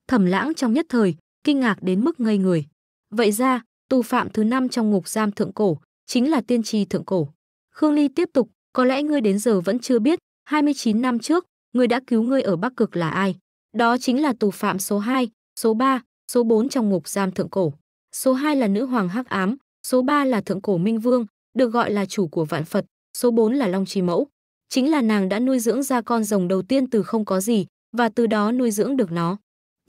Thẩm Lãng trong nhất thời, kinh ngạc đến mức ngây người. Vậy ra, tù phạm thứ năm trong ngục giam thượng cổ, chính là tiên tri thượng cổ. Khương Ly tiếp tục, có lẽ ngươi đến giờ vẫn chưa biết, 29 năm trước, người đã cứu ngươi ở Bắc Cực là ai? Đó chính là tù phạm số 2, số 3, số 4 trong ngục giam thượng cổ. Số 2 là nữ hoàng Hắc Ám, số 3 là thượng cổ Minh Vương, được gọi là chủ của vạn Phật, số 4 là Long Trì Mẫu. Chính là nàng đã nuôi dưỡng ra con rồng đầu tiên từ không có gì và từ đó nuôi dưỡng được nó.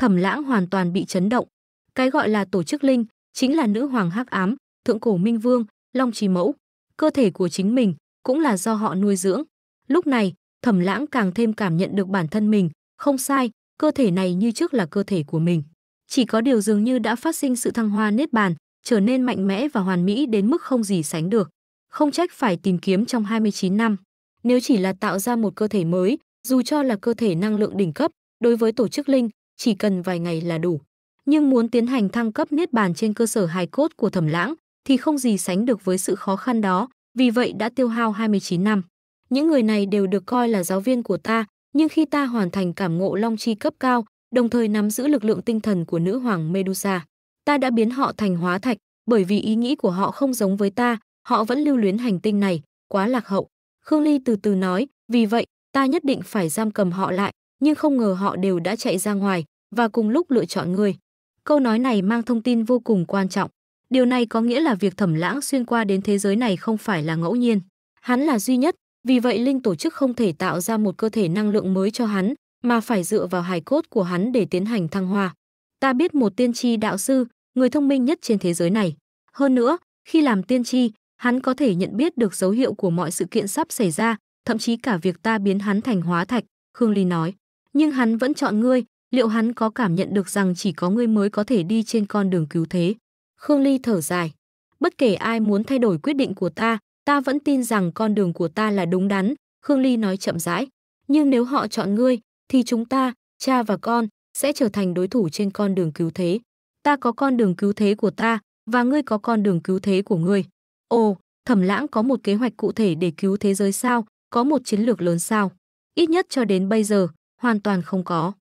Thẩm Lãng hoàn toàn bị chấn động. Cái gọi là tổ chức linh chính là nữ hoàng hắc ám, thượng cổ minh vương, long trì mẫu. Cơ thể của chính mình cũng là do họ nuôi dưỡng. Lúc này, Thẩm Lãng càng thêm cảm nhận được bản thân mình, không sai, cơ thể này như trước là cơ thể của mình. Chỉ có điều dường như đã phát sinh sự thăng hoa nết bàn, trở nên mạnh mẽ và hoàn mỹ đến mức không gì sánh được. Không trách phải tìm kiếm trong 29 năm. Nếu chỉ là tạo ra một cơ thể mới, dù cho là cơ thể năng lượng đỉnh cấp, đối với tổ chức linh chỉ cần vài ngày là đủ. Nhưng muốn tiến hành thăng cấp niết bàn trên cơ sở hài cốt của Thẩm Lãng thì không gì sánh được với sự khó khăn đó, vì vậy đã tiêu hao 29 năm. Những người này đều được coi là giáo viên của ta, nhưng khi ta hoàn thành cảm ngộ long chi cấp cao, đồng thời nắm giữ lực lượng tinh thần của nữ hoàng Medusa, ta đã biến họ thành hóa thạch, bởi vì ý nghĩ của họ không giống với ta, họ vẫn lưu luyến hành tinh này, quá lạc hậu. Khương Ly từ từ nói, vì vậy, ta nhất định phải giam cầm họ lại, nhưng không ngờ họ đều đã chạy ra ngoài, và cùng lúc lựa chọn người. Câu nói này mang thông tin vô cùng quan trọng. Điều này có nghĩa là việc thẩm lãng xuyên qua đến thế giới này không phải là ngẫu nhiên. Hắn là duy nhất, vì vậy linh tổ chức không thể tạo ra một cơ thể năng lượng mới cho hắn, mà phải dựa vào hài cốt của hắn để tiến hành thăng hoa. Ta biết một tiên tri đạo sư, người thông minh nhất trên thế giới này. Hơn nữa, khi làm tiên tri, hắn có thể nhận biết được dấu hiệu của mọi sự kiện sắp xảy ra, thậm chí cả việc ta biến hắn thành hóa thạch, Khương Ly nói. Nhưng hắn vẫn chọn ngươi, Liệu hắn có cảm nhận được rằng chỉ có ngươi mới có thể đi trên con đường cứu thế? Khương Ly thở dài. Bất kể ai muốn thay đổi quyết định của ta, ta vẫn tin rằng con đường của ta là đúng đắn. Khương Ly nói chậm rãi. Nhưng nếu họ chọn ngươi, thì chúng ta, cha và con, sẽ trở thành đối thủ trên con đường cứu thế. Ta có con đường cứu thế của ta, và ngươi có con đường cứu thế của ngươi. Ồ, thẩm lãng có một kế hoạch cụ thể để cứu thế giới sao, có một chiến lược lớn sao. Ít nhất cho đến bây giờ, hoàn toàn không có.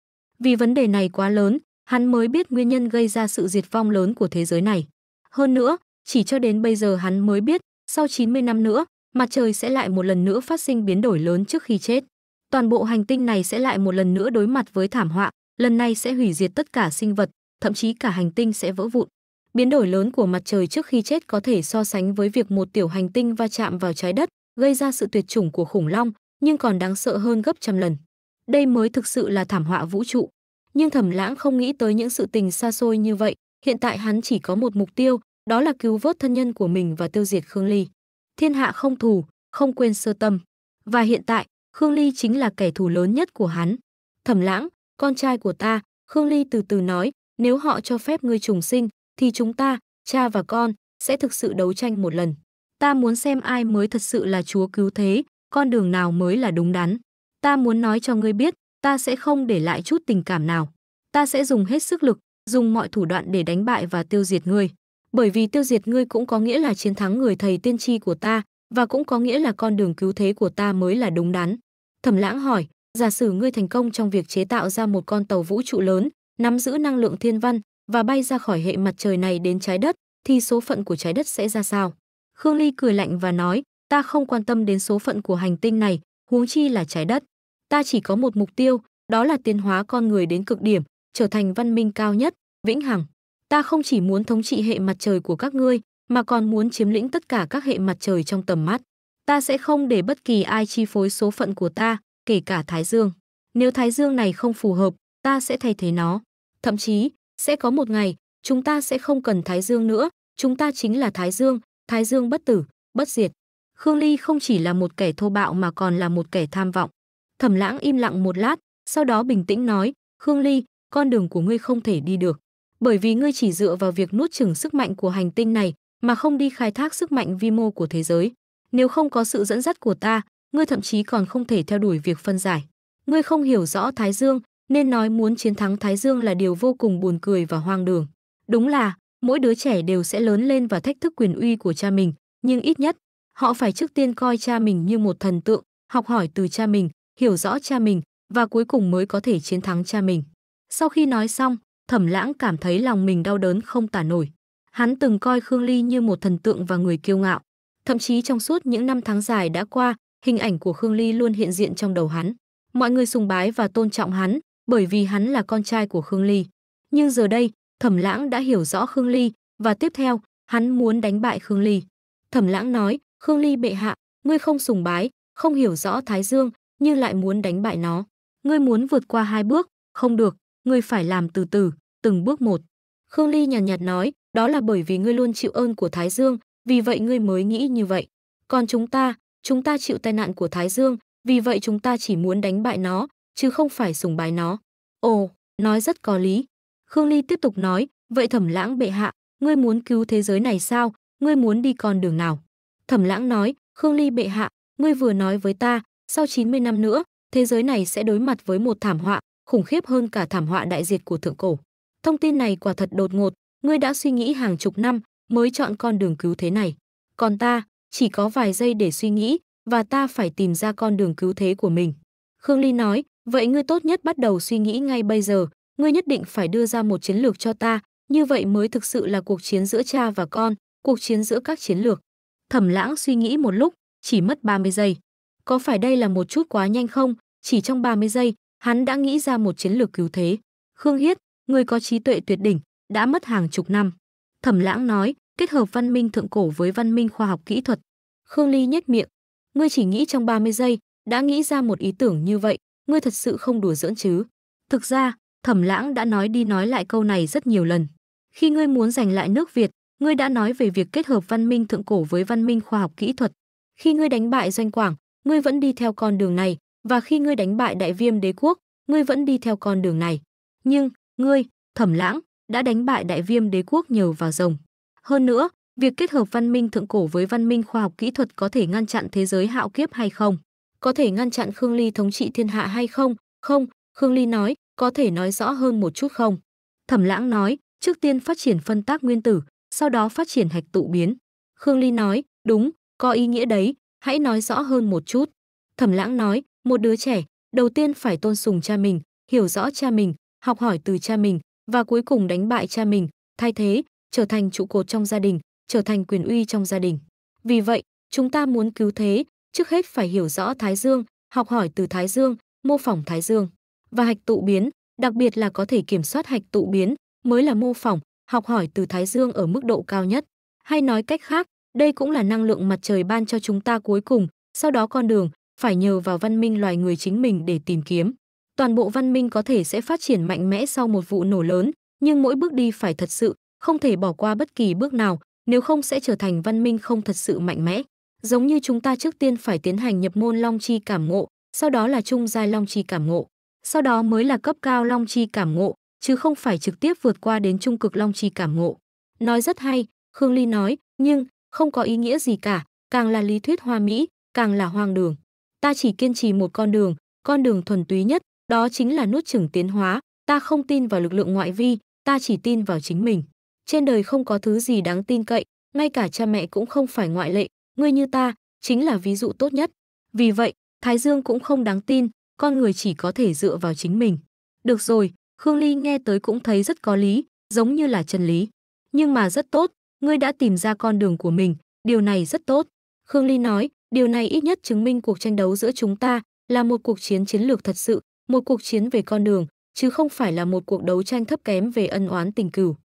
Vì vấn đề này quá lớn, hắn mới biết nguyên nhân gây ra sự diệt vong lớn của thế giới này. Hơn nữa, chỉ cho đến bây giờ hắn mới biết, sau 90 năm nữa, mặt trời sẽ lại một lần nữa phát sinh biến đổi lớn trước khi chết. Toàn bộ hành tinh này sẽ lại một lần nữa đối mặt với thảm họa, lần này sẽ hủy diệt tất cả sinh vật, thậm chí cả hành tinh sẽ vỡ vụn. Biến đổi lớn của mặt trời trước khi chết có thể so sánh với việc một tiểu hành tinh va chạm vào trái đất, gây ra sự tuyệt chủng của khủng long, nhưng còn đáng sợ hơn gấp trăm lần. Đây mới thực sự là thảm họa vũ trụ. Nhưng Thẩm Lãng không nghĩ tới những sự tình xa xôi như vậy, hiện tại hắn chỉ có một mục tiêu, đó là cứu vớt thân nhân của mình và tiêu diệt Khương Ly. Thiên hạ không thù, không quên sơ tâm. Và hiện tại, Khương Ly chính là kẻ thù lớn nhất của hắn. Thẩm Lãng, con trai của ta, Khương Ly từ từ nói, nếu họ cho phép ngươi trùng sinh, thì chúng ta, cha và con, sẽ thực sự đấu tranh một lần. Ta muốn xem ai mới thật sự là chúa cứu thế, con đường nào mới là đúng đắn. Ta muốn nói cho ngươi biết, ta sẽ không để lại chút tình cảm nào. Ta sẽ dùng hết sức lực, dùng mọi thủ đoạn để đánh bại và tiêu diệt ngươi. Bởi vì tiêu diệt ngươi cũng có nghĩa là chiến thắng người thầy tiên tri của ta, và cũng có nghĩa là con đường cứu thế của ta mới là đúng đắn. Thẩm lãng hỏi, giả sử ngươi thành công trong việc chế tạo ra một con tàu vũ trụ lớn, nắm giữ năng lượng thiên văn và bay ra khỏi hệ mặt trời này đến trái đất, thì số phận của trái đất sẽ ra sao? Khương Ly cười lạnh và nói, ta không quan tâm đến số phận của hành tinh này, huống chi là trái đất ta chỉ có một mục tiêu, đó là tiến hóa con người đến cực điểm, trở thành văn minh cao nhất, vĩnh hằng. Ta không chỉ muốn thống trị hệ mặt trời của các ngươi, mà còn muốn chiếm lĩnh tất cả các hệ mặt trời trong tầm mắt. Ta sẽ không để bất kỳ ai chi phối số phận của ta, kể cả Thái Dương. Nếu Thái Dương này không phù hợp, ta sẽ thay thế nó. Thậm chí, sẽ có một ngày, chúng ta sẽ không cần Thái Dương nữa, chúng ta chính là Thái Dương, Thái Dương bất tử, bất diệt. Khương Ly không chỉ là một kẻ thô bạo mà còn là một kẻ tham vọng. Thẩm Lãng im lặng một lát, sau đó bình tĩnh nói, "Khương Ly, con đường của ngươi không thể đi được, bởi vì ngươi chỉ dựa vào việc nuốt chửng sức mạnh của hành tinh này mà không đi khai thác sức mạnh vi mô của thế giới. Nếu không có sự dẫn dắt của ta, ngươi thậm chí còn không thể theo đuổi việc phân giải. Ngươi không hiểu rõ Thái Dương, nên nói muốn chiến thắng Thái Dương là điều vô cùng buồn cười và hoang đường. Đúng là, mỗi đứa trẻ đều sẽ lớn lên và thách thức quyền uy của cha mình, nhưng ít nhất, họ phải trước tiên coi cha mình như một thần tượng, học hỏi từ cha mình, hiểu rõ cha mình và cuối cùng mới có thể chiến thắng cha mình. Sau khi nói xong, Thẩm Lãng cảm thấy lòng mình đau đớn không tả nổi. Hắn từng coi Khương Ly như một thần tượng và người kiêu ngạo. Thậm chí trong suốt những năm tháng dài đã qua, hình ảnh của Khương Ly luôn hiện diện trong đầu hắn. Mọi người sùng bái và tôn trọng hắn, bởi vì hắn là con trai của Khương Ly. Nhưng giờ đây, Thẩm Lãng đã hiểu rõ Khương Ly và tiếp theo, hắn muốn đánh bại Khương Ly. Thẩm Lãng nói, "Khương Ly bệ hạ, ngươi không sùng bái, không hiểu rõ Thái Dương, như lại muốn đánh bại nó. Ngươi muốn vượt qua hai bước, không được, ngươi phải làm từ từ, từng bước một. Khương Ly nhàn nhạt, nói, đó là bởi vì ngươi luôn chịu ơn của Thái Dương, vì vậy ngươi mới nghĩ như vậy. Còn chúng ta, chúng ta chịu tai nạn của Thái Dương, vì vậy chúng ta chỉ muốn đánh bại nó, chứ không phải sùng bái nó. Ồ, nói rất có lý. Khương Ly tiếp tục nói, vậy thẩm lãng bệ hạ, ngươi muốn cứu thế giới này sao, ngươi muốn đi con đường nào? Thẩm lãng nói, Khương Ly bệ hạ, ngươi vừa nói với ta, sau 90 năm nữa, thế giới này sẽ đối mặt với một thảm họa khủng khiếp hơn cả thảm họa đại diệt của thượng cổ. Thông tin này quả thật đột ngột, ngươi đã suy nghĩ hàng chục năm mới chọn con đường cứu thế này. Còn ta, chỉ có vài giây để suy nghĩ và ta phải tìm ra con đường cứu thế của mình. Khương Ly nói, vậy ngươi tốt nhất bắt đầu suy nghĩ ngay bây giờ, ngươi nhất định phải đưa ra một chiến lược cho ta, như vậy mới thực sự là cuộc chiến giữa cha và con, cuộc chiến giữa các chiến lược. Thẩm Lãng suy nghĩ một lúc, chỉ mất 30 giây. Có phải đây là một chút quá nhanh không? Chỉ trong 30 giây, hắn đã nghĩ ra một chiến lược cứu thế. Khương Hiết, người có trí tuệ tuyệt đỉnh, đã mất hàng chục năm. Thẩm Lãng nói, kết hợp văn minh thượng cổ với văn minh khoa học kỹ thuật. Khương Ly nhếch miệng, ngươi chỉ nghĩ trong 30 giây, đã nghĩ ra một ý tưởng như vậy, ngươi thật sự không đùa giỡn chứ? Thực ra, Thẩm Lãng đã nói đi nói lại câu này rất nhiều lần. Khi ngươi muốn giành lại nước Việt, ngươi đã nói về việc kết hợp văn minh thượng cổ với văn minh khoa học kỹ thuật. Khi ngươi đánh bại doanh Quảng, ngươi vẫn đi theo con đường này, và khi ngươi đánh bại đại viêm đế quốc, ngươi vẫn đi theo con đường này. Nhưng, ngươi, thẩm lãng, đã đánh bại đại viêm đế quốc nhờ vào rồng. Hơn nữa, việc kết hợp văn minh thượng cổ với văn minh khoa học kỹ thuật có thể ngăn chặn thế giới hạo kiếp hay không? Có thể ngăn chặn Khương Ly thống trị thiên hạ hay không? Không, Khương Ly nói, có thể nói rõ hơn một chút không? Thẩm lãng nói, trước tiên phát triển phân tác nguyên tử, sau đó phát triển hạch tụ biến. Khương Ly nói, đúng, có ý nghĩa đấy, hãy nói rõ hơn một chút. Thẩm lãng nói, một đứa trẻ, đầu tiên phải tôn sùng cha mình, hiểu rõ cha mình, học hỏi từ cha mình, và cuối cùng đánh bại cha mình, thay thế, trở thành trụ cột trong gia đình, trở thành quyền uy trong gia đình. Vì vậy, chúng ta muốn cứu thế, trước hết phải hiểu rõ Thái Dương, học hỏi từ Thái Dương, mô phỏng Thái Dương. Và hạch tụ biến, đặc biệt là có thể kiểm soát hạch tụ biến, mới là mô phỏng, học hỏi từ Thái Dương ở mức độ cao nhất. Hay nói cách khác, đây cũng là năng lượng mặt trời ban cho chúng ta cuối cùng, sau đó con đường phải nhờ vào văn minh loài người chính mình để tìm kiếm. Toàn bộ văn minh có thể sẽ phát triển mạnh mẽ sau một vụ nổ lớn, nhưng mỗi bước đi phải thật sự, không thể bỏ qua bất kỳ bước nào, nếu không sẽ trở thành văn minh không thật sự mạnh mẽ. Giống như chúng ta trước tiên phải tiến hành nhập môn Long Chi Cảm Ngộ, sau đó là Trung Giai Long Chi Cảm Ngộ, sau đó mới là cấp cao Long Chi Cảm Ngộ, chứ không phải trực tiếp vượt qua đến Trung Cực Long Chi Cảm Ngộ. Nói rất hay, Khương Ly nói, nhưng không có ý nghĩa gì cả, càng là lý thuyết hoa mỹ, càng là hoang đường. Ta chỉ kiên trì một con đường, con đường thuần túy nhất, đó chính là nuốt chửng tiến hóa, ta không tin vào lực lượng ngoại vi, ta chỉ tin vào chính mình. Trên đời không có thứ gì đáng tin cậy, ngay cả cha mẹ cũng không phải ngoại lệ, ngươi như ta, chính là ví dụ tốt nhất. Vì vậy, Thái Dương cũng không đáng tin, con người chỉ có thể dựa vào chính mình. Được rồi, Khương Ly nghe tới cũng thấy rất có lý, giống như là chân lý. Nhưng mà rất tốt, ngươi đã tìm ra con đường của mình, điều này rất tốt. Khương Ly nói, điều này ít nhất chứng minh cuộc tranh đấu giữa chúng ta là một cuộc chiến chiến lược thật sự, một cuộc chiến về con đường, chứ không phải là một cuộc đấu tranh thấp kém về ân oán tình cừu.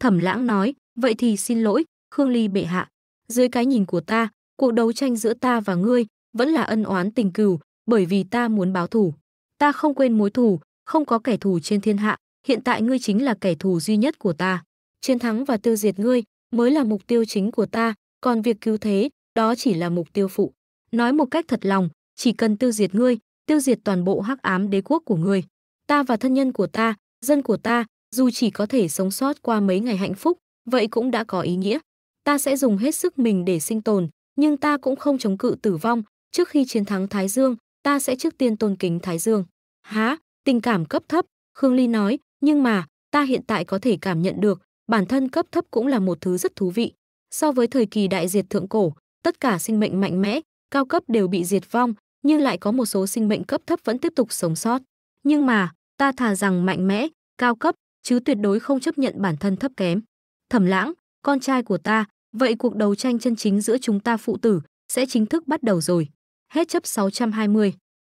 Thẩm lãng nói, vậy thì xin lỗi, Khương Ly bệ hạ. Dưới cái nhìn của ta, cuộc đấu tranh giữa ta và ngươi vẫn là ân oán tình cừu, bởi vì ta muốn báo thù. Ta không quên mối thù, không có kẻ thù trên thiên hạ, hiện tại ngươi chính là kẻ thù duy nhất của ta. Chiến thắng và tiêu diệt ngươi mới là mục tiêu chính của ta, còn việc cứu thế, đó chỉ là mục tiêu phụ. Nói một cách thật lòng, chỉ cần tiêu diệt ngươi, tiêu diệt toàn bộ hắc ám đế quốc của ngươi. Ta và thân nhân của ta, dân của ta, dù chỉ có thể sống sót qua mấy ngày hạnh phúc, vậy cũng đã có ý nghĩa. Ta sẽ dùng hết sức mình để sinh tồn, nhưng ta cũng không chống cự tử vong. Trước khi chiến thắng Thái Dương, ta sẽ trước tiên tôn kính Thái Dương. Há, tình cảm cấp thấp, Khương Ly nói, nhưng mà, ta hiện tại có thể cảm nhận được, bản thân cấp thấp cũng là một thứ rất thú vị. So với thời kỳ đại diệt thượng cổ, tất cả sinh mệnh mạnh mẽ, cao cấp đều bị diệt vong, nhưng lại có một số sinh mệnh cấp thấp vẫn tiếp tục sống sót. Nhưng mà, ta thà rằng mạnh mẽ, cao cấp, chứ tuyệt đối không chấp nhận bản thân thấp kém. Thẩm Lãng, con trai của ta, vậy cuộc đấu tranh chân chính giữa chúng ta phụ tử sẽ chính thức bắt đầu rồi. Hết chấp 620.